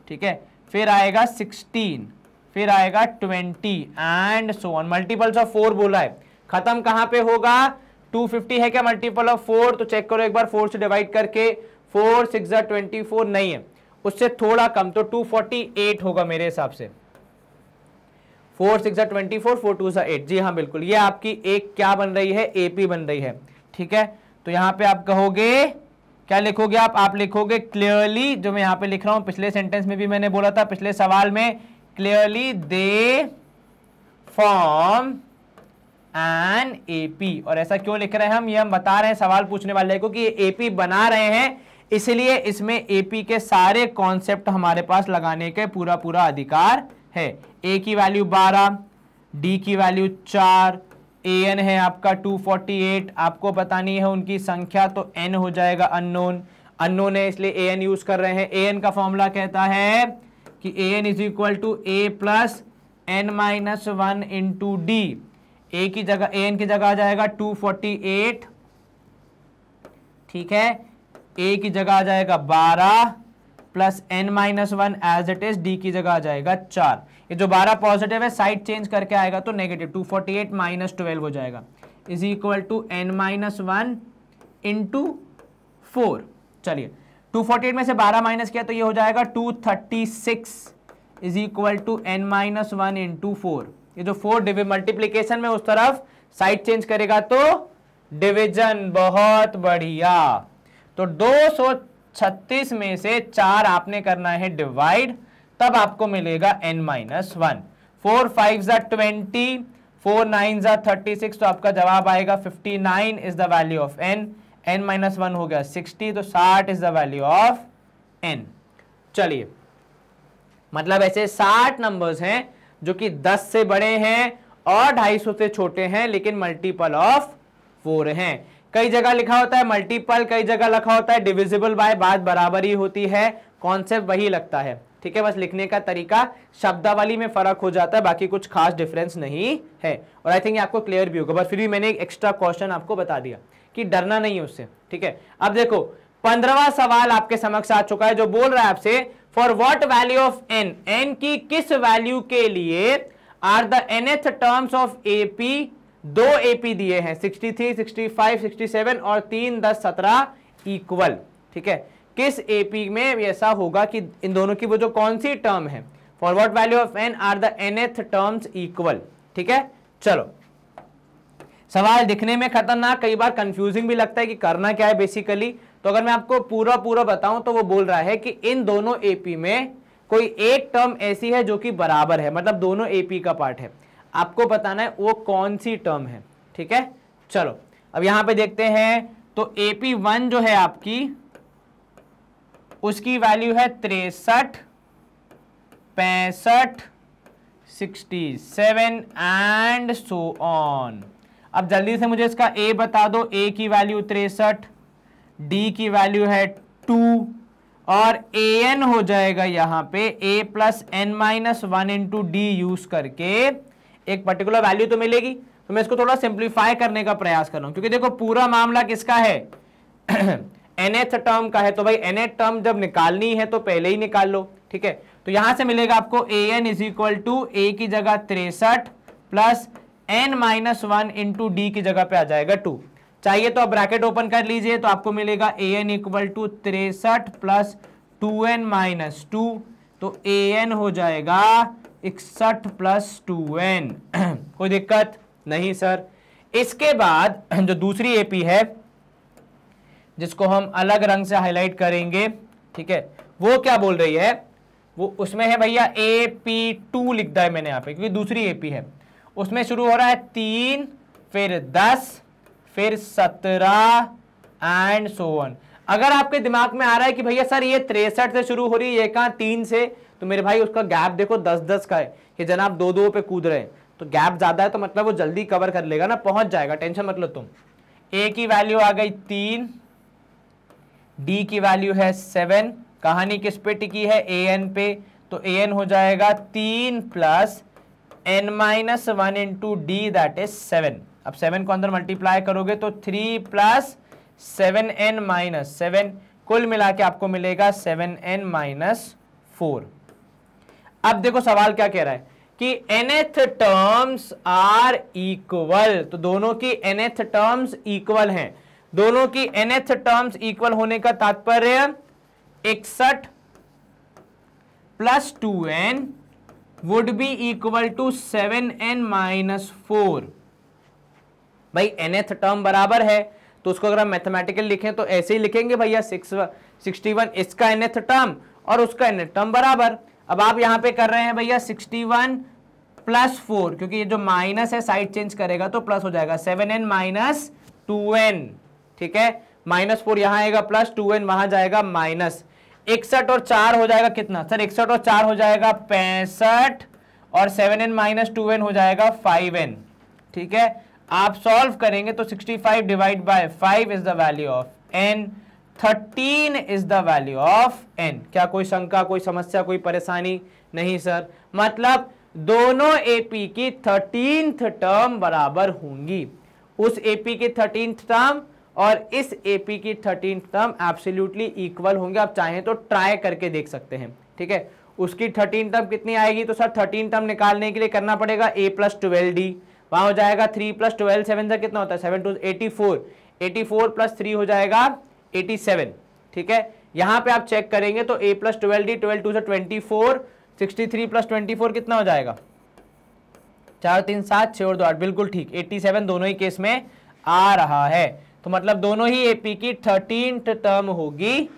ठीक है फिर आएगा सिक्सटीन फिर आएगा twenty and so on multiples of four बोला है खत्म कहाँ पे होगा 250 है क्या मल्टीपल ऑफ फोर तो चेक करो एक बार फोर से डिवाइड करके फोर सिक्स ट्वेंटी फोर नहीं है उससे थोड़ा कम तो 248 होगा मेरे हिसाब से four six twenty four four two सा एट जी हाँ बिल्कुल ये आपकी एक क्या बन रही है एपी बन रही है ठीक है तो यहाँ पे आप कहोगे क्या लिखोगे आप आप लिखोगे क्लियरली जो मैं यहाँ पे लिख रहा हूँ पिछले सेंटेंस में भी मैंने बोला था पिछले सवाल में clearly they form an AP और ऐसा क्यों लिख रहे हैं हम ये हम बता रहे हैं सवाल पूछने वाले को कि ये एपी बना रहे हैं इसलिए इसमें एपी के सारे कॉन्सेप्ट हमारे पास लगाने के पूरा पूरा अधिकार है ए की वैल्यू बारह डी की वैल्यू चार ए एन है आपका 248 आपको बतानी है उनकी संख्या तो एन हो जाएगा अननोन अननोन है इसलिए ए एन यूज कर रहे हैं ए एन का फॉर्मूला कहता है कि a n is equal to a plus n minus one in into d a की जगह ए एन की जगह आ जाएगा 248 ठीक है ए की जगह आ जाएगा 12 plus n minus one as it is d की जगह आ जाएगा चार ये जो बारह पॉजिटिव है साइड चेंज करके आएगा तो negative two forty eight minus twelve हो जाएगा is equal to n minus one in into four चलिए टू फोर्टी एट में से बारह माइनस किया तो ये हो जाएगा two thirty six is equal to n minus one in into four ये जो फोर डिवि मल्टीप्लीकेशन में उस तरफ साइड चेंज करेगा तो डिविजन बहुत बढ़िया तो दो सौ छत्तीस में से चार आपने करना है डिवाइड तब आपको मिलेगा n minus one four five ज़ा ट्वेंटी फोर नाइन ज़ा थर्टी सिक्स तो आपका जवाब आएगा fifty nine is the value of n n minus one हो गया सिक्सटी तो साठ is the value of n चलिए मतलब ऐसे साठ नंबर्स हैं जो कि दस से बड़े हैं और ढाई सौ से छोटे हैं लेकिन मल्टीपल ऑफ फोर हैं कई जगह लिखा होता है मल्टीपल कई जगह लिखा होता है डिविजिबल बाय बात बराबर ही होती है कॉन्सेप्ट वही लगता है ठीक है बस लिखने का तरीका शब्दावली में फर्क हो जाता है बाकी कुछ खास डिफरेंस नहीं है और आई थिंक आपको क्लियर भी होगा बस फिर भी मैंने एक एक्स्ट्रा क्वेश्चन आपको बता दिया कि डरना नहीं है उससे ठीक है अब देखो पंद्रवा सवाल आपके समक्ष आ चुका है जो बोल रहा है आपसे for what value of n n की किस वैल्यू के लिए are the nth terms of A P दो एपी दिए हैं 63, 65, 67 और तीन दस सत्रह इक्वल ठीक है किस एपी में ऐसा होगा कि इन दोनों की वो जो कौन सी टर्म है for what value of n are the nth terms equal ठीक है चलो सवाल दिखने में खतरनाक कई बार कंफ्यूजिंग भी लगता है कि करना क्या है बेसिकली तो अगर मैं आपको पूरा पूरा बताऊं तो वो बोल रहा है कि इन दोनों एपी में कोई एक टर्म ऐसी है जो कि बराबर है मतलब दोनों एपी का पार्ट है आपको बताना है वो कौन सी टर्म है ठीक है चलो अब यहां पे देखते हैं तो एपी वन जो है आपकी उसकी वैल्यू है तिरसठ पैंसठ sixty seven and so on अब जल्दी से मुझे इसका ए बता दो ए की वैल्यू तिरसठ डी की वैल्यू है टू और ए एन हो जाएगा यहां पे a plus n minus one into d use करके एक पर्टिकुलर वैल्यू तो मिलेगी तो मैं इसको थोड़ा सिंप्लीफाई करने का प्रयास कर रहा हूं क्योंकि देखो पूरा मामला किसका है एनएथ (clears throat) टर्म का है तो भाई एनएथ टर्म जब निकालनी है तो पहले ही निकाल लो ठीक है तो यहां से मिलेगा आपको a n is equal to a की जगह तिरसठ plus n minus one into d की जगह पे आ जाएगा टू चाहिए तो आप ब्रैकेट ओपन कर लीजिए तो आपको मिलेगा ए एन इक्वल टू तिरसठ plus two n minus two तो ए एन हो जाएगा इकसठ प्लस टू एन (clears throat) कोई दिक्कत नहीं सर इसके बाद (clears throat) जो दूसरी एपी है जिसको हम अलग रंग से हाईलाइट करेंगे ठीक है वो क्या बोल रही है वो उसमें है भैया ए पी टू लिखता है मैंने यहाँ पे क्योंकि दूसरी एपी है उसमें शुरू हो रहा है तीन फिर दस फिर सत्रह एंड सोवन अगर आपके दिमाग में आ रहा है कि भैया सर ये तिरसठ से शुरू हो रही है ये कहाँ तीन से तो मेरे भाई उसका गैप देखो दस दस का है कि जनाब दो दो पे कूद रहे हैं तो गैप ज़्यादा है तो मतलब वो जल्दी कवर कर लेगा ना पहुंच जाएगा टेंशन मतलब तुम ए की वैल्यू आ गई तीन डी की वैल्यू है सेवन कहानी किस पे टिकी है ए एन पे तो ए एन हो जाएगा तीन plus n minus one into d that is seven अब सेवन को अंदर मल्टीप्लाई करोगे तो three plus seven n minus seven कुल मिला के आपको मिलेगा सेवन एन माइनस फोर अब देखो सवाल क्या कह रहा है कि nth टर्म्स आर इक्वल तो दोनों की nth टर्म्स इक्वल हैं दोनों की nth टर्म्स इक्वल होने का तात्पर्य इकसठ plus two n would be equal to seven n minus four भाई nth टर्म बराबर है तो उसको अगर हम मैथमेटिकल लिखें तो ऐसे ही लिखेंगे भैया सिक्स सिक्सटी वन इसका nth टर्म और उसका nth टर्म बराबर अब आप यहां पे कर रहे हैं भैया सिक्सटी वन प्लस फोर क्योंकि ये जो माइनस है साइड चेंज करेगा तो प्लस हो जाएगा seven n minus two n ठीक है माइनस फोर यहां आएगा प्लस टू एन वहां जाएगा माइनस इकसठ और चार हो जाएगा कितना सर इकसठ और चार हो जाएगा पैंसठ और seven n minus two n हो जाएगा फाइव एन ठीक है आप सॉल्व करेंगे तो sixty five divide by five is the value of n thirteen is the value of n क्या कोई शंका कोई समस्या कोई परेशानी नहीं सर मतलब दोनों एपी की थर्टींथ टर्म बराबर होंगी उस एपी की थर्टींथ टर्म और इस एपी की थर्टीन टर्म एब्सोल्युटली इक्वल होंगे आप चाहें तो ट्राई करके देख सकते हैं ठीक है उसकी थर्टीन टर्म कितनी आएगी तो सर थर्टीन टर्म निकालने के लिए करना पड़ेगा ए प्लस ट्वेल्व डी वहां हो जाएगा three plus twelve seven sir कितना होता है seven two eighty four eighty four plus three हो जाएगा एटी सेवन ठीक है यहां पे आप चेक करेंगे तो a plus twelve d twelve two से twenty four sixty three plus twenty four कितना हो जाएगा चार तीन सात छः और दो आठ बिल्कुल ठीक एट्टी सेवन दोनों ही केस में आ रहा है तो मतलब दोनों ही एपी की थर्टीन टर्म होगी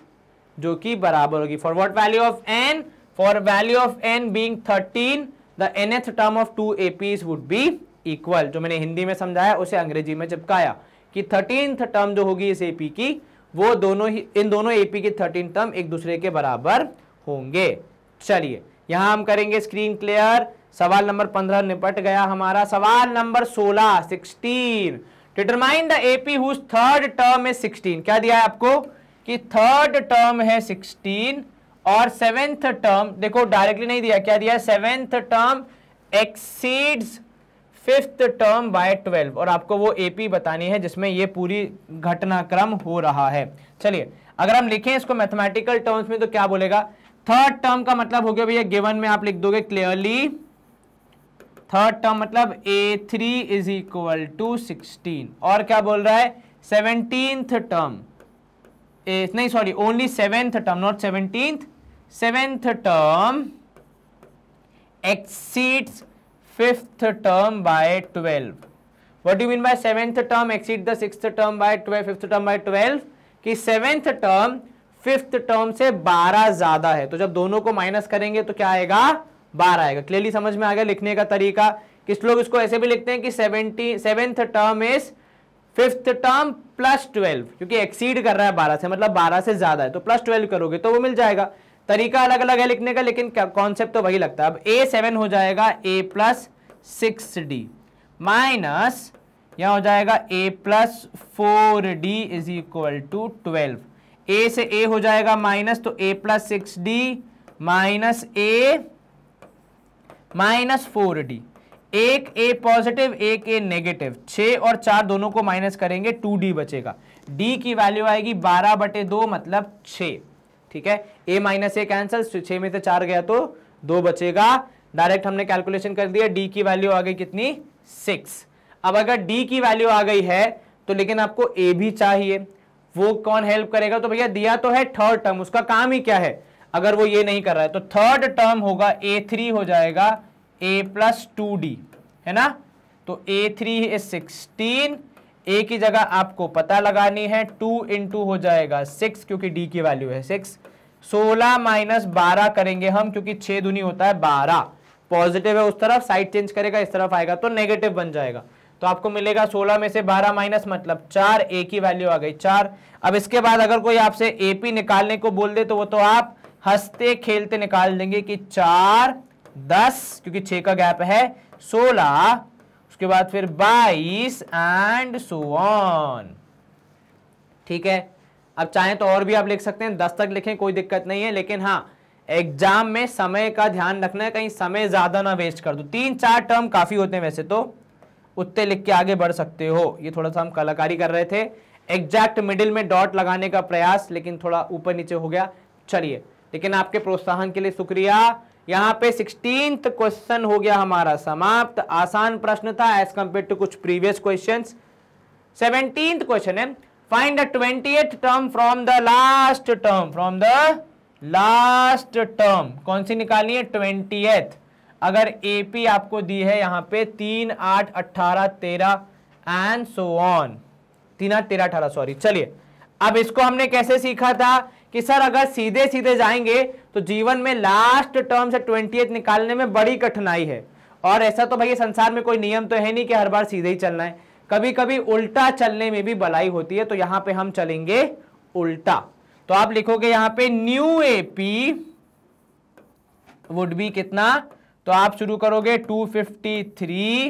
जो कि बराबर होगी for what value of n for value of n being thirteen the nth term of two APs would be equal जो मैंने हिंदी में समझाया उसे अंग्रेजी में चिपकाया कि थर्टीन टर्म जो होगी इस एपी की वो दोनों ही इन दोनों एपी के थर्टीन टर्म एक दूसरे के बराबर होंगे चलिए यहां हम करेंगे स्क्रीन क्लियर सवाल नंबर पंद्रह निपट गया हमारा सवाल नंबर सोलह sixteen determine the AP who third term है सिक्सटीन क्या दिया है आपको कि थर्ड टर्म है सिक्सटीन और सेवेंथ टर्म देखो डायरेक्टली नहीं दिया क्या दिया seventh term exceeds fifth term by twelve और आपको वो एपी बतानी है जिसमें ये पूरी घटनाक्रम हो रहा है चलिए अगर हम लिखें इसको मैथमेटिकल टर्म्स में तो क्या बोलेगा थर्ड टर्म का मतलब हो गया भैया गिवन में आप लिख दोगे क्लियरली थर्ड टर्म मतलब a three is equal to sixteen और क्या बोल रहा है सेवनटींथ टर्म ए नहीं sorry only seventh term not seventeenth seventh term exceeds fifth term by 12. What do you mean by seventh term exceed the sixth term by 12, fifth term by 12? ki seventh term fifth term से 12 ज्यादा है तो जब दोनों को minus करेंगे तो क्या आएगा 12 आएगा क्लियरली समझ में आ गया लिखने का तरीका किस लोग इसको ऐसे भी लिखते हैं कि seventy seventh term is fifth term plus twelve क्योंकि एक्सीड कर रहा है बारह से मतलब बारह से ज्यादा है तो प्लस ट्वेल्व करोगे तो वो मिल जाएगा तरीका अलग अलग है लिखने का लेकिन कॉन्सेप्ट तो वही लगता है अब ए सेवन हो जाएगा a plus six d minus यह हो जाएगा a plus four d is equal to twelve a से ए हो जाएगा माइनस तो a plus six d minus a minus four d एक ए पॉजिटिव एक ए नेगेटिव छ और चार दोनों को माइनस करेंगे टू डी बचेगा डी की वैल्यू आएगी बारह बटे दो मतलब छः ठीक है ए माइनस ए कैंसल छह में से चार गया तो दो बचेगा डायरेक्ट हमने कैलकुलेशन कर दिया डी की वैल्यू आ गई कितनी सिक्स अब अगर डी की वैल्यू आ गई है तो लेकिन आपको ए भी चाहिए वो कौन हेल्प करेगा तो भैया दिया तो है थर्ड टर्म उसका काम ही क्या है अगर वो ये नहीं कर रहा है तो थर्ड टर्म होगा ए थ्री हो जाएगा ए प्लस टू डी है ना तो ए थ्री सिक्सटीन ए की जगह आपको पता लगानी है टू इंटू हो जाएगा सिक्स क्योंकि डी की वैल्यू है सिक्स सोलह माइनस बारह करेंगे हम क्योंकि छह दुनी होता है बारह पॉजिटिव है उस तरफ साइड चेंज करेगा इस तरफ आएगा तो नेगेटिव बन जाएगा तो आपको मिलेगा सोलह में से बारह माइनस मतलब चार ए की वैल्यू आ गई चार अब इसके बाद अगर कोई आपसे एपी निकालने को बोल दे तो वो तो आप हंसते खेलते निकाल देंगे कि चार दस क्योंकि छः का गैप है सोलह उसके बाद फिर बाईस एंड सो ऑन ठीक है अब चाहे तो और भी आप लिख सकते हैं दस तक लिखें कोई दिक्कत नहीं है लेकिन हाँ एग्जाम में समय का ध्यान रखना है कहीं समय ज़्यादा ना वेस्ट कर दो तीन चार टर्म काफ़ी होते हैं वैसे तो उत्ते लिख के आगे बढ़ सकते हो ये थोड़ा सा हम कलाकारी कर रहे थे एग्जैक्ट मिडिल में डॉट लगाने का प्रयास लेकिन थोड़ा ऊपर नीचे हो गया चलिए लेकिन आपके प्रोत्साहन के लिए शुक्रिया यहाँ पे सिक्सटीन क्वेश्चन हो गया हमारा समाप्त आसान प्रश्न था एज कंपेयर टू कुछ प्रीवियस क्वेश्चन सेवनटीन क्वेश्चन है find the twenty term from the last term from the last term कौन सी निकालनी है ट्वेंटी अगर एपी आपको दी है यहाँ पे तीन आठ अट्ठारह तेरह एंड सो ऑन तीन आठ तेरह अठारह सॉरी चलिए अब इसको हमने कैसे सीखा था कि सर अगर सीधे सीधे जाएंगे तो जीवन में लास्ट टर्म से ट्वेंटी निकालने में बड़ी कठिनाई है और ऐसा तो भाई संसार में कोई नियम तो है नहीं कि हर बार सीधे ही चलना है कभी कभी उल्टा चलने में भी भलाई होती है तो यहां पे हम चलेंगे उल्टा तो आप लिखोगे यहां पे न्यू एपी वुड बी कितना तो आप शुरू करोगे 253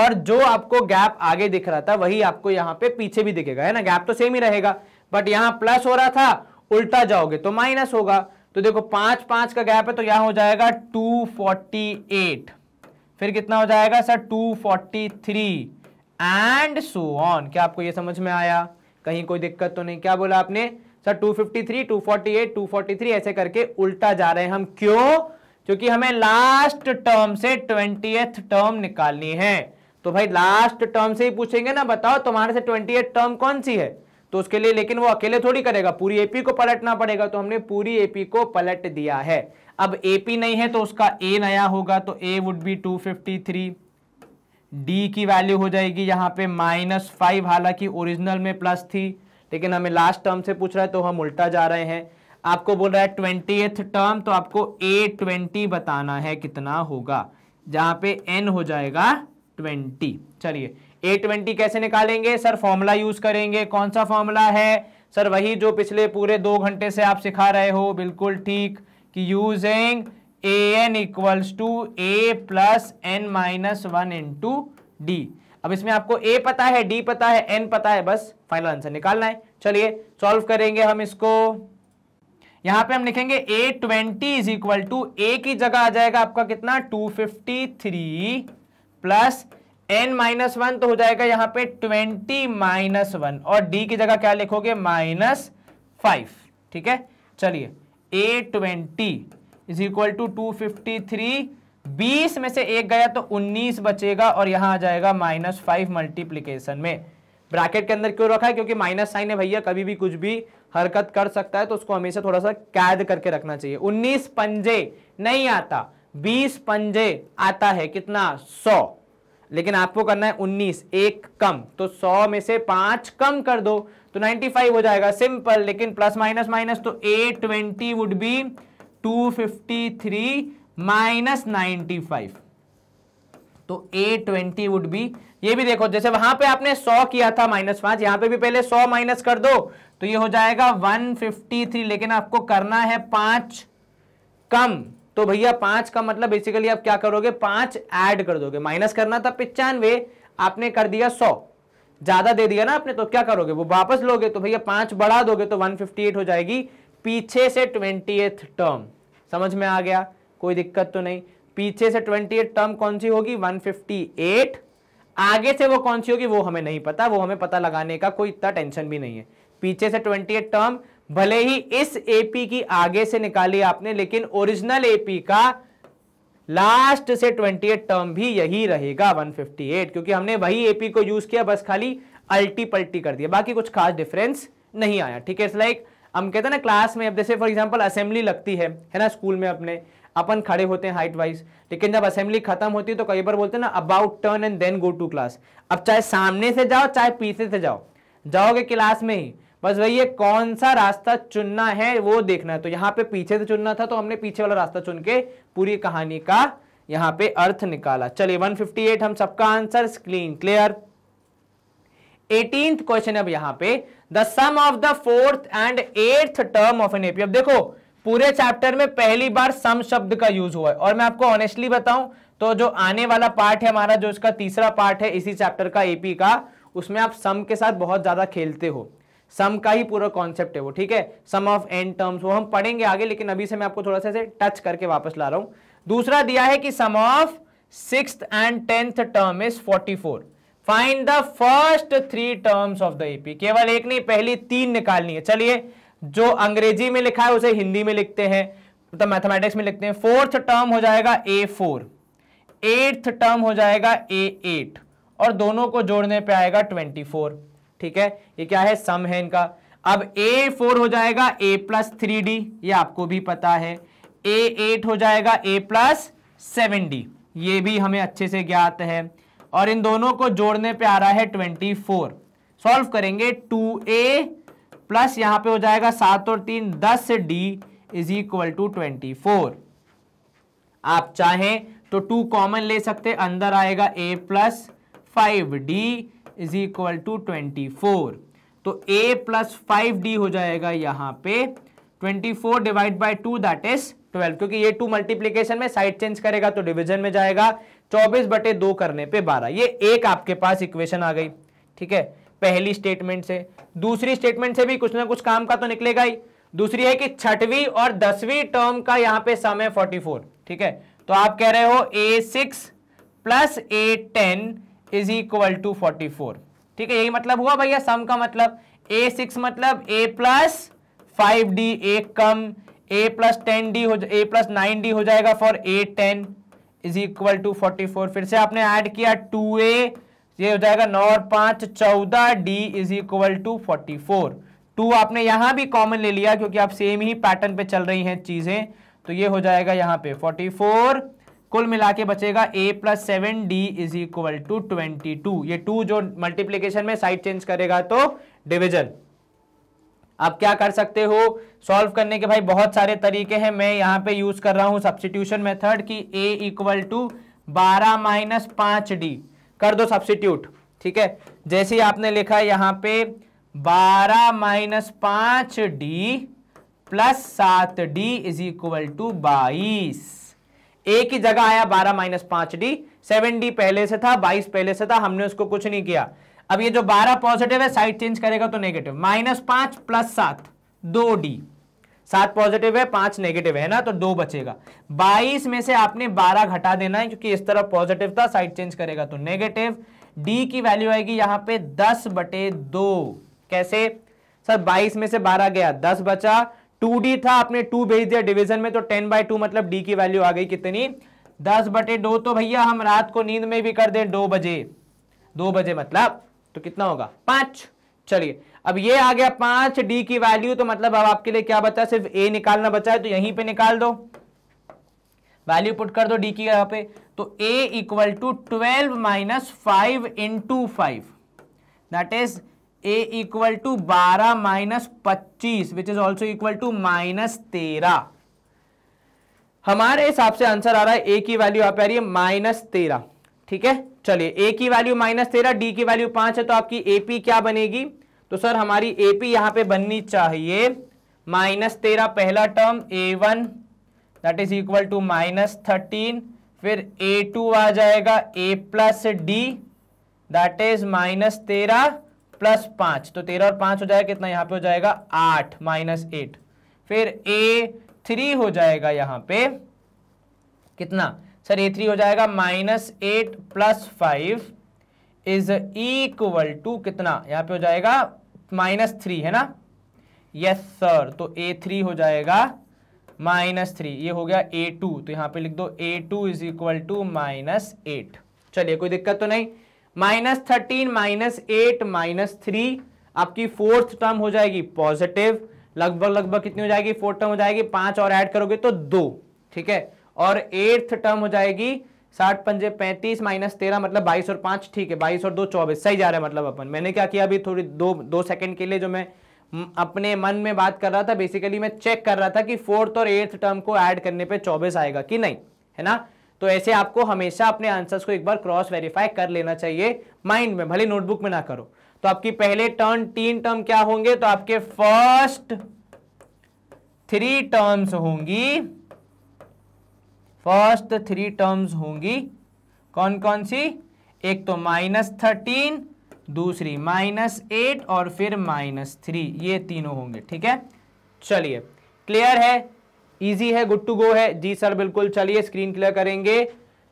और जो आपको गैप आगे दिख रहा था वही आपको यहां पे पीछे भी दिखेगा है ना गैप तो सेम ही रहेगा बट यहां प्लस हो रहा था उल्टा जाओगे तो माइनस होगा तो देखो पांच पांच का गैप है तो यह हो जाएगा टू फोर्टी एट फिर कितना हो जाएगा sir two forty three and so on क्या आपको यह समझ में आया कहीं कोई दिक्कत तो नहीं क्या बोला आपने सर 253, 248, 243 ऐसे करके उल्टा जा रहे हैं हम क्यों क्योंकि हमें लास्ट टर्म से ट्वेंटी टर्म निकालनी है तो भाई लास्ट टर्म से ही पूछेंगे ना बताओ तुम्हारे से ट्वेंटी टर्म कौन सी है तो उसके लिए लेकिन वो अकेले थोड़ी करेगा पूरी एपी को पलटना पड़ेगा तो हमने पूरी एपी को पलट दिया है अब एपी नहीं है तो उसका ए नया होगा तो ए वुड बी 253 डी की वैल्यू हो जाएगी यहाँ पे माइनस फाइव हालांकि ओरिजिनल में प्लस थी लेकिन हमें लास्ट टर्म से पूछ रहा है तो हम उल्टा जा रहे हैं आपको बोल रहा है ट्वेंटी टर्म तो आपको ए ट्वेंटी बताना है कितना होगा जहां पे एन हो जाएगा ट्वेंटी चलिए ट्वेंटी कैसे निकालेंगे सर फॉर्मूला यूज करेंगे कौन सा फॉर्मूला है सर वही जो पिछले पूरे दो घंटे से आप सिखा रहे हो बिल्कुल ठीक कि using a n equals to a plus n minus one into d अब इसमें आपको ए पता है डी पता है एन पता है बस फाइनल आंसर निकालना है चलिए सॉल्व करेंगे हम इसको यहां पे हम लिखेंगे a twenty is equal to a की जगह आ जाएगा आपका कितना two fifty three plus n minus one तो हो जाएगा यहाँ पे ट्वेंटी माइनस वन और डी की जगह क्या लिखोगे माइनस फाइव ठीक है चलिए a twenty is equal to two fifty three बीस में से एक गया तो उन्नीस बचेगा और यहां आ जाएगा माइनस फाइव मल्टीप्लीकेशन में ब्रैकेट के अंदर क्यों रखा है क्योंकि माइनस साइन है भैया कभी भी कुछ भी हरकत कर सकता है तो उसको हमेशा थोड़ा सा कैद करके रखना चाहिए उन्नीस पंजे नहीं आता बीस पंजे आता है कितना सौ लेकिन आपको करना है 19 एक कम तो 100 में से पांच कम कर दो तो 95 हो जाएगा सिंपल लेकिन प्लस माइनस माइनस तो 820 would be three minus five तो 820 वुड बी ये भी देखो जैसे वहां पे आपने 100 किया था माइनस पांच यहां पे भी पहले 100 माइनस कर दो तो ये हो जाएगा 153 लेकिन आपको करना है पांच कम तो भैया पांच का मतलब बेसिकली आप क्या करोगे पांच ऐड कर दोगे माइनस करना था पिचानवे आपने कर दिया सौ ज्यादा दे दिया ना आपने तो क्या करोगे वो वापस लोगे तो भैया पांच बढ़ा दोगे तो 158 हो जाएगी पीछे से ट्वेंटी टर्म समझ में आ गया कोई दिक्कत तो नहीं पीछे से ट्वेंटी टर्म कौन सी होगी एट आगे से वो कौन सी होगी वो हमें नहीं पता वो हमें पता लगाने का कोई इतना टेंशन भी नहीं है पीछे से ट्वेंटी टर्म भले ही इस एपी की आगे से निकाली आपने लेकिन ओरिजिनल एपी का लास्ट से 28 टर्म भी यही रहेगा 158 क्योंकि हमने वही एपी को यूज किया बस खाली अल्टी पल्टी कर दिया बाकी कुछ खास डिफरेंस नहीं आया ठीक है इट्स लाइक हम कहते हैं ना क्लास में अब जैसे फॉर एग्जाम्पल असेंबली लगती है है ना स्कूल में अपने अपन खड़े होते हैं हाइट वाइज लेकिन जब असेंबली खत्म होती है तो कई बार बोलते हैं ना about turn and then go to class अब चाहे सामने से जाओ चाहे पीछे से जाओ जाओगे क्लास में ही बस वही है कौन सा रास्ता चुनना है वो देखना है तो यहाँ पे पीछे से चुनना था तो हमने पीछे वाला रास्ता चुन के पूरी कहानी का यहाँ पे अर्थ निकाला चलिए 158 हम सबका answer screen clear eighteen question अब यहाँ पे the sum of the fourth and eighth term of an AP अब देखो पूरे चैप्टर में पहली बार सम शब्द का यूज हुआ है और मैं आपको ऑनेस्टली बताऊं तो जो आने वाला पार्ट है हमारा जो इसका तीसरा पार्ट है इसी चैप्टर का एपी का उसमें आप सम के साथ बहुत ज्यादा खेलते हो सम का ही पूरा कॉन्सेप्ट है वो ठीक है सम ऑफ एन टर्म्स वो हम पढ़ेंगे आगे लेकिन अभी से मैं आपको थोड़ा सा टच करके वापस ला रहा हूं दूसरा दिया है कि sum of six and tenth term is forty four find the first three terms of the AP केवल एक नहीं पहली तीन निकालनी है चलिए जो अंग्रेजी में लिखा है उसे हिंदी में लिखते हैं तो मतलब मैथमेटिक्स में लिखते हैं फोर्थ टर्म हो जाएगा ए फोर एट्थ टर्म हो जाएगा ए एट और दोनों को जोड़ने पे आएगा ट्वेंटी फोर ठीक है ये क्या है सम है इनका अब ए फोर हो जाएगा ए प्लस थ्री डी ये आपको भी पता है ए एट हो जाएगा ए प्लस सेवन डी ये भी हमें अच्छे से ज्ञात है और इन दोनों को जोड़ने पे आ रहा है ट्वेंटी फोर सॉल्व करेंगे टू ए प्लस यहां पे हो जाएगा सात और तीन दस d is equal to twenty four आप चाहें तो टू कॉमन ले सकते अंदर आएगा a plus five d is equal to twenty four तो ए प्लस फाइव डी हो जाएगा यहां पे twenty four divide by two that is twelve क्योंकि ये टू मल्टीप्लीकेशन में साइड चेंज करेगा तो डिविजन में जाएगा चौबीस बटे दो करने पे बारह ये एक आपके पास इक्वेशन आ गई ठीक है पहली स्टेटमेंट से दूसरी स्टेटमेंट से भी कुछ ना कुछ काम का तो निकलेगा ही दूसरी है कि छठवीं और दसवीं टर्म का यहां पे सम है फोर्टी ठीक है तो आप कह रहे हो a six plus a ten is equal to forty four ठीक है यही मतलब हुआ भैया सम का मतलब ए सिक्स मतलब a plus five d a कम ए प्लस टेन डी हो ए प्लस नाइन डी हो जाएगा for a ten is equal to forty four फिर से आपने ऐड किया टू ए ये हो जाएगा नौ और पाँच चौदह d is equal to forty four two आपने यहां भी कॉमन ले लिया क्योंकि आप सेम ही पैटर्न पे चल रही हैं चीज़ें तो ये हो जाएगा यहां पे फोर्टी फोर कुल मिला के बचेगा a plus seven d is equal to twenty two ये टू जो मल्टीप्लीकेशन में साइड चेंज करेगा तो डिविजन अब क्या कर सकते हो सॉल्व करने के भाई बहुत सारे तरीके हैं मैं यहां पे यूज कर रहा हूं सब्सिट्यूशन मेथड की ए इक्वल टू बारह माइनस पांच डी कर दो सब्सिट्यूट ठीक है जैसे ही आपने लिखा है यहां पे बारह माइनस पांच डी प्लस सात डी इज इक्वल टू बाईस ए की जगह आया बारह माइनस पांच डी सेवन डी पहले से था बाईस पहले से था हमने उसको कुछ नहीं किया अब ये जो बारह पॉजिटिव है साइड चेंज करेगा तो नेगेटिव माइनस पांच प्लस सात दो डी सात पॉजिटिव है पांच नेगेटिव है ना तो दो बचेगा बाईस में से आपने बारह घटा देना है क्योंकि इस तरफ पॉजिटिव था साइड चेंज करेगा तो नेगेटिव डी की वैल्यू आएगी यहां पर दस बटे दो कैसे सर बाईस में से बारह गया दस बचा टू डी था आपने टू भेज दिया डिविजन में तो टेन बाई टू मतलब डी की वैल्यू आ गई कितनी दस बटे दो तो भैया हम रात को नींद में भी कर दें दो बजे दो बजे मतलब तो कितना होगा पांच चलिए अब ये आ गया पांच डी की वैल्यू तो मतलब अब आपके लिए क्या बचा सिर्फ ए निकालना बचा है तो यहीं पे निकाल दो वैल्यू पुट कर दो डी की यहां पे तो a equal to twelve minus five into five that is a equal to बारह माइनस पच्चीस which is also equal to minus तेरह हमारे हिसाब से आंसर आ रहा है ए की वैल्यू आप आ रही है माइनस तेरह ठीक है चलिए ए की वैल्यू माइनस तेरह डी की वैल्यू पांच है तो आपकी एपी क्या बनेगी तो सर हमारी एपी यहां पे बननी चाहिए माइनस तेरह पहला term a one that is equal to minus thirteen फिर ए टू आ जाएगा a plus d that is minus तेरह प्लस पांच तो तेरह और पांच हो जाएगा कितना यहां पे हो जाएगा आठ माइनस एट फिर ए थ्री हो जाएगा यहां पे कितना सर ए थ्री हो जाएगा minus eight plus five is equal to कितना यहां पे हो जाएगा माइनस थ्री है ना यस सर तो ए थ्री हो जाएगा माइनस थ्री ये हो गया ए टू तो यहां पे लिख दो a two is equal to minus eight चलिए कोई दिक्कत तो नहीं minus thirteen minus eight minus three आपकी फोर्थ टर्म हो जाएगी पॉजिटिव लगभग लगभग कितनी हो जाएगी फोर्थ टर्म हो जाएगी पांच और ऐड करोगे तो दो ठीक है और एट्थ टर्म हो जाएगी साठ पंजे पैंतीस माइनस तेरह मतलब बाईस और पांच ठीक है बाईस और दो चौबीस सही जा रहा है मतलब अपन मैंने क्या किया अभी थोड़ी दो दो सेकंड के लिए जो मैं अपने मन में बात कर रहा था बेसिकली मैं चेक कर रहा था कि फोर्थ और एट्थ टर्म को ऐड करने पे चौबीस आएगा कि नहीं है ना तो ऐसे आपको हमेशा अपने आंसर्स को एक बार क्रॉस वेरीफाई कर लेना चाहिए माइंड में भले नोटबुक में ना करो तो आपकी पहले टर्न तीन टर्म क्या होंगे तो आपके फर्स्ट थ्री टर्म्स होंगी फर्स्ट थ्री टर्म्स होंगी कौन कौन सी एक तो माइनस थर्टीन दूसरी माइनस एट और फिर माइनस थ्री ये तीनों होंगे ठीक है चलिए क्लियर है इजी है गुड टू गो है जी सर बिल्कुल चलिए स्क्रीन क्लियर करेंगे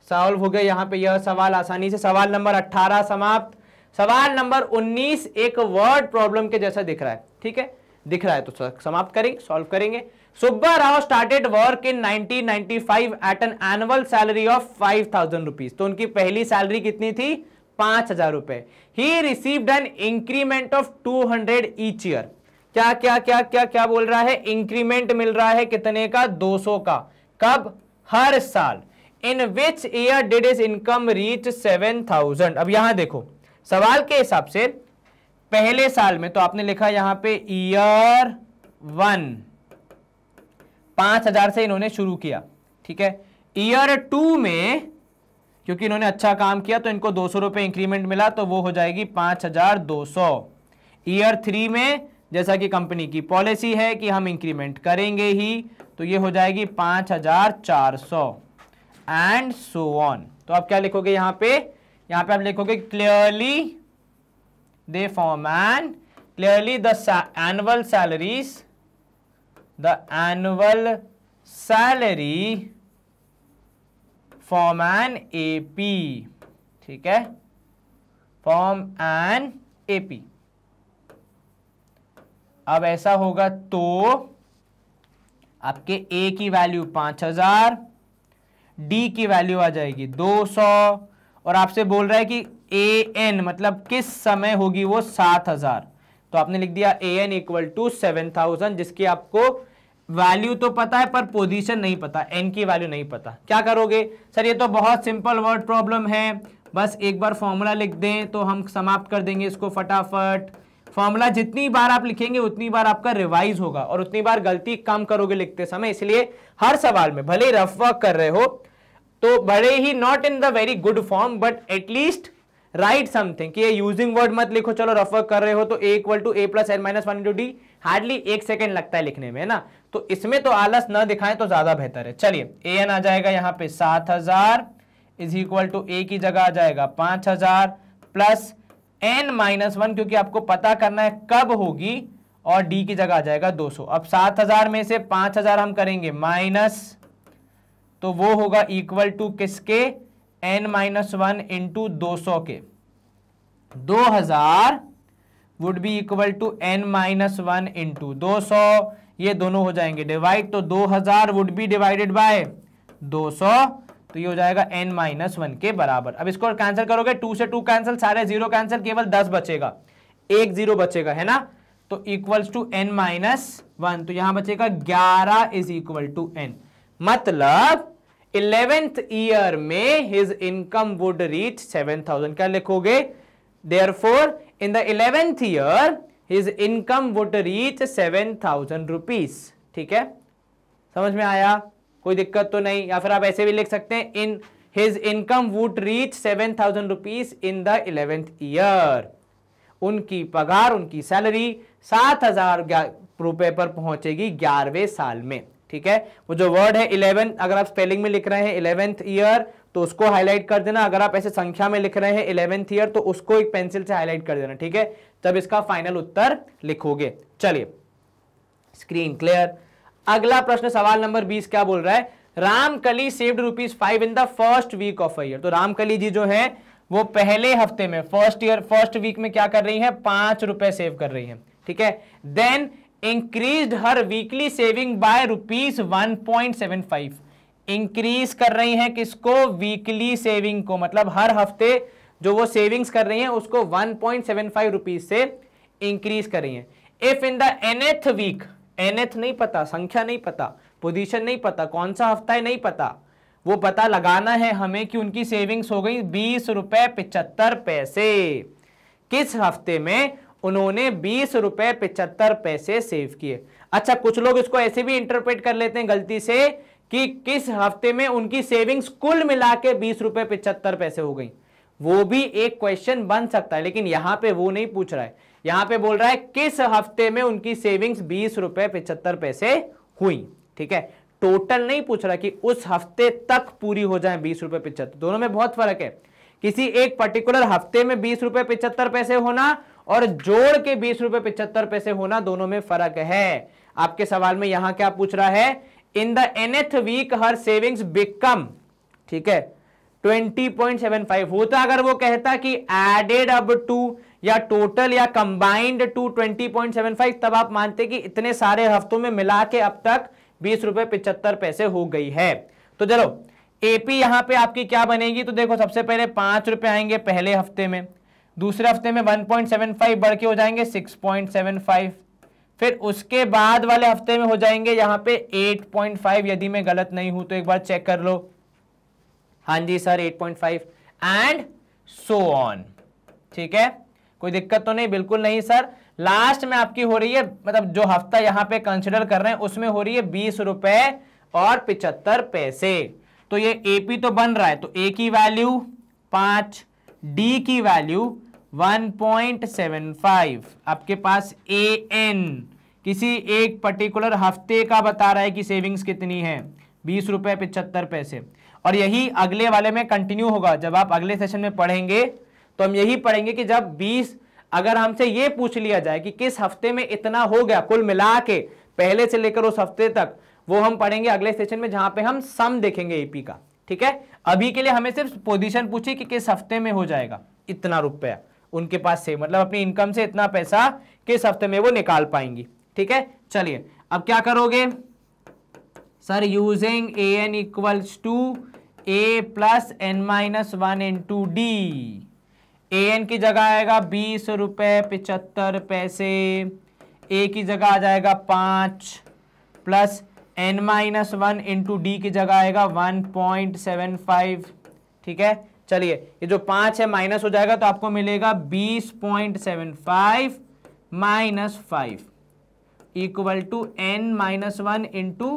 सॉल्व हो गया यहाँ पे यह सवाल आसानी से सवाल नंबर 18 समाप्त सवाल नंबर 19 एक वर्ड प्रॉब्लम के जैसा दिख रहा है ठीक है दिख रहा है तो समाप्त करेंगे सॉल्व करेंगे Subba Rao started work in 1995 at an annual salary of five thousand rupees तो उनकी पहली सैलरी कितनी थी पांच हजार रुपए ही received an increment of two hundred each year क्या क्या क्या क्या क्या बोल रहा है इंक्रीमेंट मिल रहा है कितने का 200 का कब हर साल in which year did his income reach 7000 अब यहां देखो सवाल के हिसाब से पहले साल में तो आपने लिखा यहां पे ईयर वन पांच हजार से इन्होंने शुरू किया ठीक है ईयर टू में क्योंकि इन्होंने अच्छा काम किया तो इनको दो सौ रुपये इंक्रीमेंट मिला तो वो हो जाएगी पांच हजार दो सौ ईयर थ्री में जैसा कि कंपनी की पॉलिसी है कि हम इंक्रीमेंट करेंगे ही तो ये हो जाएगी पांच हजार चार सौ एंड सो ऑन तो आप क्या लिखोगे यहां पे यहां पे आप लिखोगे clearly they form an clearly the annual salaries the annual salary form an A P ठीक है फॉर्म एन ए पी अब ऐसा होगा तो आपके ए की वैल्यू पांच हजार डी की वैल्यू आ जाएगी दो सौ और आपसे बोल रहा है कि ए एन मतलब किस समय होगी वो सात हजार तो आपने लिख दिया a n equal to seven thousand जिसकी आपको वैल्यू तो पता है पर पोजीशन नहीं पता एन की वैल्यू नहीं पता क्या करोगे सर ये तो बहुत सिंपल वर्ड प्रॉब्लम है बस एक बार फॉर्मूला लिख दें तो हम समाप्त कर देंगे इसको फटाफट फॉर्मूला जितनी बार आप लिखेंगे उतनी बार आपका रिवाइज होगा और उतनी बार गलती कम करोगे लिखते समय इसलिए हर सवाल में भले रफ वर्क कर रहे हो तो भले ही not in the very good form but at least write something कि ये यूजिंग वर्ड मत लिखो चलो रफ वर्क कर रहे हो तो a equal to a plus n minus one into d hardly एक सेकेंड लगता है लिखने में ना तो इसमें तो आलस न दिखाएं तो ज्यादा बेहतर है चलिए ए एन आ जाएगा यहाँ पे सात हजार इज इक्वल टू ए की जगह आ जाएगा पांच हजार प्लस एन माइनस वन क्योंकि आपको पता करना है कब होगी और डी की जगह आ जाएगा 200 अब 7000 में से 5000 हम करेंगे माइनस तो वो होगा इक्वल टू किसके एन माइनस वन इंटू दो के 2000 would be equal to n minus one into दो ये दोनों हो जाएंगे डिवाइड तो 2000 वुड बी डिवाइडेड बाय 200 तो ये हो जाएगा एन माइनस वन के बराबर अब इसको कैंसिल करोगे टू से टू कैंसिल सारे जीरो कैंसिल केवल दस बचेगा एक जीरो बचेगा है ना तो equals to n minus one तो यहां बचेगा ग्यारह इज इक्वल टू एन मतलब इलेवेंथ ईयर में his income would reach seven thousand क्या लिखोगे therefore in the eleventh year his income would reach seven thousand rupees ठीक है समझ में आया कोई दिक्कत तो नहीं या फिर आप ऐसे भी लिख सकते हैं in his income would reach seven thousand rupees in the eleventh year उनकी पगार उनकी सैलरी सात हजार रुपए पर पहुंचेगी ग्यारहवें साल में ठीक है वो जो वर्ड है इलेवन अगर आप स्पेलिंग में लिख रहे हैं इलेवेंथ ईयर तो उसको हाईलाइट कर देना अगर आप ऐसे संख्या में लिख रहे हैं इलेवेंथ ईयर तो उसको एक पेंसिल से हाईलाइट कर देना ठीक है तब इसका फाइनल उत्तर लिखोगे चलिए स्क्रीन क्लियर अगला प्रश्न सवाल नंबर बीस क्या बोल रहा है Ramkali saved rupees five in the first week of year तो रामकली जी जो है वो पहले हफ्ते में फर्स्ट ईयर फर्स्ट वीक में क्या कर रही है पांच रुपए सेव कर रही है ठीक है then increase her weekly saving by rupees one point seven five increase कर रही है किसको वीकली सेविंग को मतलब हर हफ्ते जो वो सेविंग्स कर रही है उसको one point seven five rupees से इंक्रीज कर रही है if in the nth week nth नहीं पता संख्या नहीं पता पोजीशन नहीं पता कौन सा हफ्ता है नहीं पता वो पता लगाना है हमें कि उनकी सेविंग्स हो गई बीस रुपए पिचहत्तर पैसे किस हफ्ते में उन्होंने बीस रुपए पिचहत्तर पैसे सेव किए अच्छा कुछ लोग इसको ऐसे भी इंटरप्रेट कर लेते हैं गलती से कि किस हफ्ते में उनकी सेविंग्स कुल मिला के बीस रुपए पिचहत्तर पैसे हो गई वो भी एक क्वेश्चन बन सकता है लेकिन यहां पे वो नहीं पूछ रहा है यहां पे बोल रहा है किस हफ्ते में उनकी सेविंग्स बीस रुपए पिछहत्तर पैसे हुई ठीक है टोटल नहीं पूछ रहा कि उस हफ्ते तक पूरी हो जाए बीस रुपए पिछहत्तर दोनों में बहुत फर्क है किसी एक पर्टिकुलर हफ्ते में बीस रुपए पिछहत्तर पैसे होना और जोड़ के बीस रुपए पिछहत्तर पैसे होना दोनों में फर्क है आपके सवाल में यहां क्या पूछ रहा है in the nth week her savings become ठीक है 20.75 होता अगर वो कहता कि एडेड अब टू या टोटल या combined to twenty point seven five तब आप मानते कि इतने सारे हफ्तों में मिला के अब तक बीस रुपए पिचहत्तर पैसे हो गई है तो चलो एपी यहां पे आपकी क्या बनेगी तो देखो सबसे पहले पांच रुपए आएंगे पहले हफ्ते में दूसरे हफ्ते में 1.75 बढ़ के हो जाएंगे 6.75 फिर उसके बाद वाले हफ्ते में हो जाएंगे यहां पे 8.5 यदि मैं गलत नहीं हूं तो एक बार चेक कर लो हां जी सर 8.5 एंड सो ऑन ठीक है कोई दिक्कत तो नहीं बिल्कुल नहीं सर लास्ट में आपकी हो रही है मतलब जो हफ्ता यहाँ पे कंसिडर कर रहे हैं उसमें हो रही है बीस रुपए और पिचहत्तर पैसे तो ये एपी तो बन रहा है तो ए की वैल्यू पांच डी की वैल्यू 1.75 आपके पास ए एन किसी एक पर्टिकुलर हफ्ते का बता रहा है कि सेविंग्स कितनी है बीस रुपए पिचहत्तर पैसे और यही अगले वाले में कंटिन्यू होगा जब आप अगले सेशन में पढ़ेंगे तो हम यही पढ़ेंगे कि जब बीस अगर हमसे ये पूछ लिया जाए कि किस हफ्ते में इतना हो गया कुल मिला के पहले से लेकर उस हफ्ते तक वो हम पढ़ेंगे अगले सेशन में जहां पे हम सम देखेंगे एपी का ठीक है अभी के लिए हमें सिर्फ पोजीशन पूछी कि किस हफ्ते में हो जाएगा इतना रुपया उनके पास से मतलब अपनी इनकम से इतना पैसा किस हफ्ते में वो निकाल पाएंगी ठीक है चलिए अब क्या करोगे sir using a n equals to a plus n minus one in into d a n की जगह आएगा बीस रुपये पिचहत्तर पैसे ए की जगह आ जाएगा पाँच plus n minus one into d की जगह आएगा वन पॉइंट सेवन फाइव ठीक है चलिए ये जो पाँच है माइनस हो जाएगा तो आपको मिलेगा बीस point seven five minus five equal to n minus one into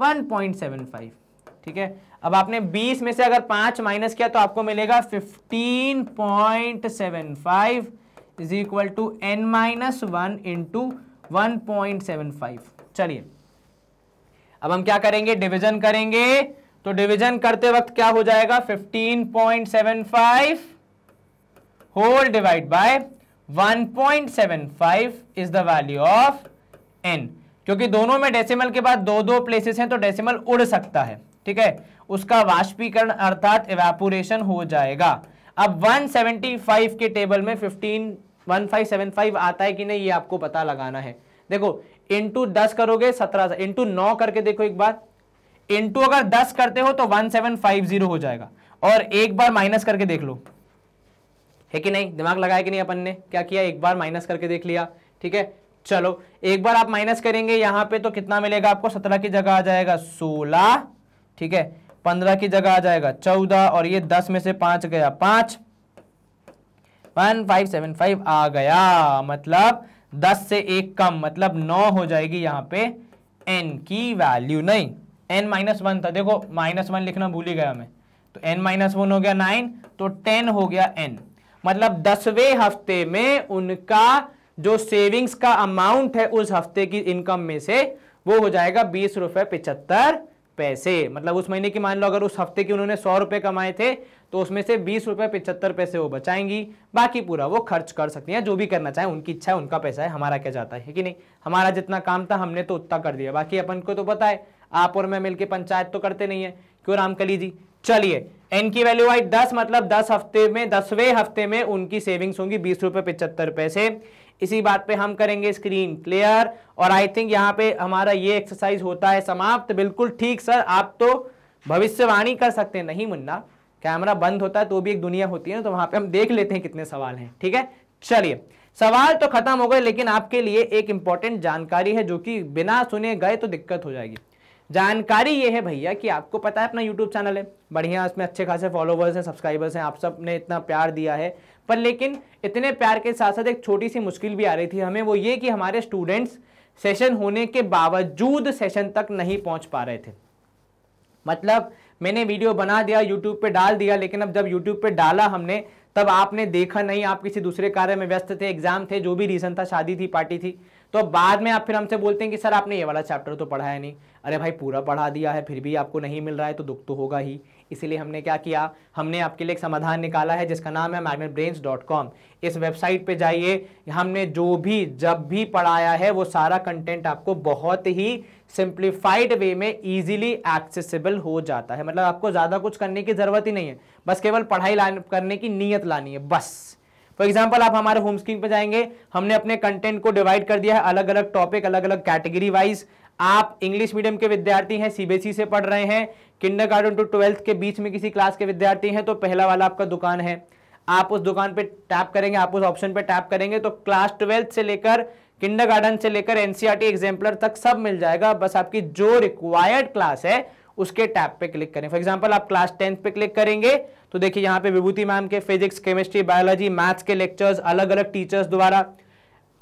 one point seven five ठीक है अब आपने 20 में से अगर 5 माइनस किया तो आपको मिलेगा 15.75 point seven five is equal to n minus one into one point seven five चलिए अब हम क्या करेंगे डिवीजन करेंगे तो डिवीजन करते वक्त क्या हो जाएगा 15.75 whole divide by five is the value of n क्योंकि दोनों में डेसिमल के बाद दो दो प्लेसेस हैं तो डेसिमल उड़ सकता है ठीक है उसका वाष्पीकरण अर्थात एवेपोरेशन हो जाएगा अब 175 के टेबल में 15 1575 आता है कि नहीं ये आपको पता लगाना है देखो इंटू दस करोगे सत्रह इंटू नौ करके देखो एक बार इंटू अगर दस करते हो तो वन सेवन फाइव जीरो हो जाएगा और एक बार माइनस करके देख लो है कि नहीं दिमाग लगाया कि नहीं अपन ने क्या किया एक बार माइनस करके देख लिया ठीक है चलो एक बार आप माइनस करेंगे यहां पे तो कितना मिलेगा आपको सत्रह की जगह आ जाएगा सोलह ठीक है पंद्रह की जगह आ जाएगा चौदह और ये दस में से पांच गया पांच वन फाइव सेवन फाइव आ गया मतलब दस से एक कम मतलब नौ हो जाएगी यहाँ पे एन की वैल्यू नहीं एन माइनस वन था देखो माइनस वन लिखना भूल ही गया मैं तो एन माइनस वन हो गया नाइन तो टेन हो गया एन मतलब दसवें हफ्ते में उनका जो सेविंग्स का अमाउंट है उस हफ्ते की इनकम में से वो हो जाएगा बीस रुपए पिचहत्तर पैसे मतलब उस महीने की मान लो अगर उस हफ्ते की उन्होंने सौ रुपये कमाए थे तो उसमें से बीस रुपये पिछहत्तर पैसे वो बचाएंगी बाकी पूरा वो खर्च कर सकती हैं जो भी करना चाहें उनकी इच्छा है उनका पैसा है हमारा क्या जाता है कि नहीं हमारा जितना काम था हमने तो उतना कर दिया बाकी अपन को तो पता है आप और मैं मिलकर पंचायत तो करते नहीं है क्यों रामकली जी चलिए एन की वैल्यू आई दस मतलब दस हफ्ते में दसवें हफ्ते में उनकी सेविंग्स होंगी बीस रुपये पिचहत्तर पैसे इसी बात पे हम करेंगे स्क्रीन क्लियर और आई थिंक यहाँ पे हमारा ये एक्सरसाइज होता है समाप्त बिल्कुल ठीक सर आप तो भविष्यवाणी कर सकते हैं नहीं मुन्ना कैमरा बंद होता है तो भी एक दुनिया होती है ना तो वहां पे हम देख लेते हैं कितने सवाल हैं ठीक है चलिए सवाल तो खत्म हो गए लेकिन आपके लिए एक इंपॉर्टेंट जानकारी है जो कि बिना सुने गए तो दिक्कत हो जाएगी जानकारी ये है भैया कि आपको पता है अपना यूट्यूब चैनल है बढ़िया इसमें अच्छे खासे फॉलोवर्स हैं सब्सक्राइबर्स हैं आप सब ने इतना प्यार दिया है पर लेकिन इतने प्यार के साथ साथ एक छोटी सी मुश्किल भी आ रही थी हमें वो ये कि हमारे स्टूडेंट्स सेशन होने के बावजूद सेशन तक नहीं पहुंच पा रहे थे मतलब मैंने वीडियो बना दिया यूट्यूब पे डाल दिया लेकिन अब जब यूट्यूब पे डाला हमने तब आपने देखा नहीं आप किसी दूसरे कार्य में व्यस्त थे एग्जाम थे जो भी रीज़न था शादी थी पार्टी थी तो बाद में आप फिर हमसे बोलते हैं कि सर आपने ये वाला चैप्टर तो पढ़ाया नहीं अरे भाई पूरा पढ़ा दिया है फिर भी आपको नहीं मिल रहा है तो दुख तो होगा ही इसीलिए हमने क्या किया हमने आपके लिए एक समाधान निकाला है जिसका नाम है कॉम इस वेबसाइट पे जाइए हमने जो भी जब भी पढ़ाया है वो सारा कंटेंट आपको बहुत ही सिंप्लीफाइड वे में इजीली एक्सेसिबल हो जाता है मतलब आपको ज़्यादा कुछ करने की ज़रूरत ही नहीं है बस केवल पढ़ाई करने की नीयत लानी है बस फॉर एग्जाम्पल आप हमारे होम स्क्रीन पर जाएंगे हमने अपने कंटेंट को डिवाइड कर दिया है अलग अलग टॉपिक अलग अलग कैटेगरी वाइज आप इंग्लिश मीडियम के विद्यार्थी हैं सीबीएसई e से पढ़ रहे हैं किंडर गार्डन टू ट्वेल्थ के बीच में किसी क्लास के विद्यार्थी हैं तो पहला वाला आपका दुकान है आप उस दुकान पर टैप करेंगे आप उस ऑप्शन पर टैप करेंगे तो क्लास ट्वेल्थ से लेकर किंडर गार्डन से लेकर एनसीआरटी एग्जाम्पलर e तक सब मिल जाएगा बस आपकी जो रिक्वायर्ड क्लास है उसके टैप पे क्लिक करें फॉर एग्जाम्पल आप क्लास टेंथ पे क्लिक करेंगे तो देखिए यहाँ पे विभूति मैम के फिजिक्स केमिस्ट्री बायोलॉजी मैथ्स के लेक्चर्स अलग अलग टीचर्स द्वारा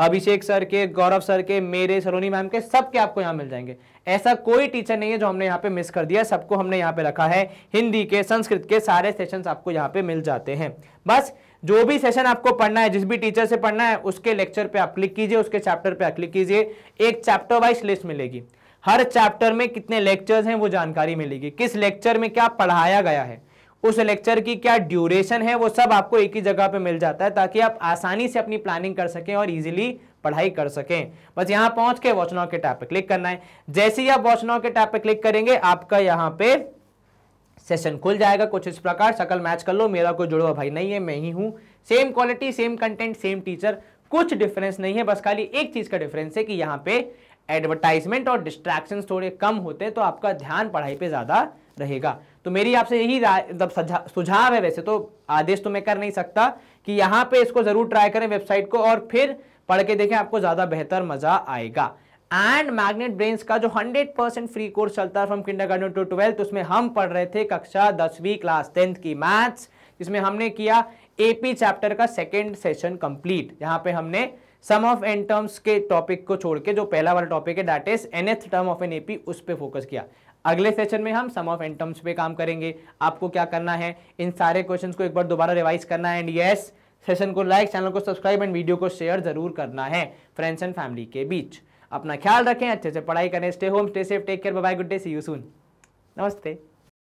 अभिषेक सर के गौरव सर के मेरे सलोनी मैम के सबके आपको यहाँ मिल जाएंगे ऐसा कोई टीचर नहीं है जो हमने यहाँ पे मिस कर दिया सबको हमने यहाँ पे रखा है हिंदी के संस्कृत के सारे सेशंस आपको यहाँ पे मिल जाते हैं बस जो भी सेशन आपको पढ़ना है जिस भी टीचर से पढ़ना है उसके लेक्चर पे आप क्लिक कीजिए उसके चैप्टर पे आप क्लिक कीजिए एक चैप्टर वाइज लिस्ट मिलेगी हर चैप्टर में कितने लेक्चर्स हैं वो जानकारी मिलेगी किस लेक्चर में क्या पढ़ाया गया है उस लेक्चर की क्या ड्यूरेशन है वो सब आपको एक ही जगह पे मिल जाता है ताकि आप आसानी से अपनी प्लानिंग कर सकें और इजीली पढ़ाई कर सकें बस यहाँ पहुंच के वॉचनाओ के टैब पे क्लिक करना है जैसे ही आप वॉचनाओ के टैप पे क्लिक करेंगे आपका यहाँ पे सेशन खुल जाएगा कुछ इस प्रकार सकल मैच कर लो मेरा कोई जुड़वा भाई नहीं है मैं ही हूँ same quality same content same teacher कुछ डिफरेंस नहीं है बस खाली एक चीज़ का डिफरेंस है कि यहाँ पे एडवर्टाइजमेंट और डिस्ट्रैक्शन थोड़े कम होते हैं तो आपका ध्यान पढ़ाई पे ज़्यादा रहेगा तो मेरी आपसे यही मतलब सुझाव है वैसे तो आदेश तो मैं कर नहीं सकता कि यहाँ पे इसको जरूर ट्राई करें वेबसाइट को और फिर पढ़ के देखें आपको ज़्यादा बेहतर मजा आएगा एंड मैग्नेट ब्रेन्स का जो 100 परसेंट फ्री कोर्स चलता है फ्रॉम किंडरगार्टन टू ट्वेल्थ उसमें हम पढ़ रहे थे कक्षा दसवीं क्लास टेंथ की मैथ्स जिसमें हमने किया एपी चैप्टर का सेकेंड सेशन कंप्लीट यहाँ पे हमने सम ऑफ एन टर्म्स के टॉपिक को छोड़ के जो पहला वाला टॉपिक है that is nth term of an AP उस पर फोकस किया अगले सेशन में हम सम ऑफ एंड टर्म्स पे काम करेंगे आपको क्या करना है इन सारे क्वेश्चंस को एक बार दोबारा रिवाइज करना है एंड यस सेशन को लाइक चैनल को सब्सक्राइब एंड वीडियो को शेयर जरूर करना है फ्रेंड्स एंड फैमिली के बीच अपना ख्याल रखें अच्छे से पढ़ाई करें stay home stay safe take care bye good day see you soon नमस्ते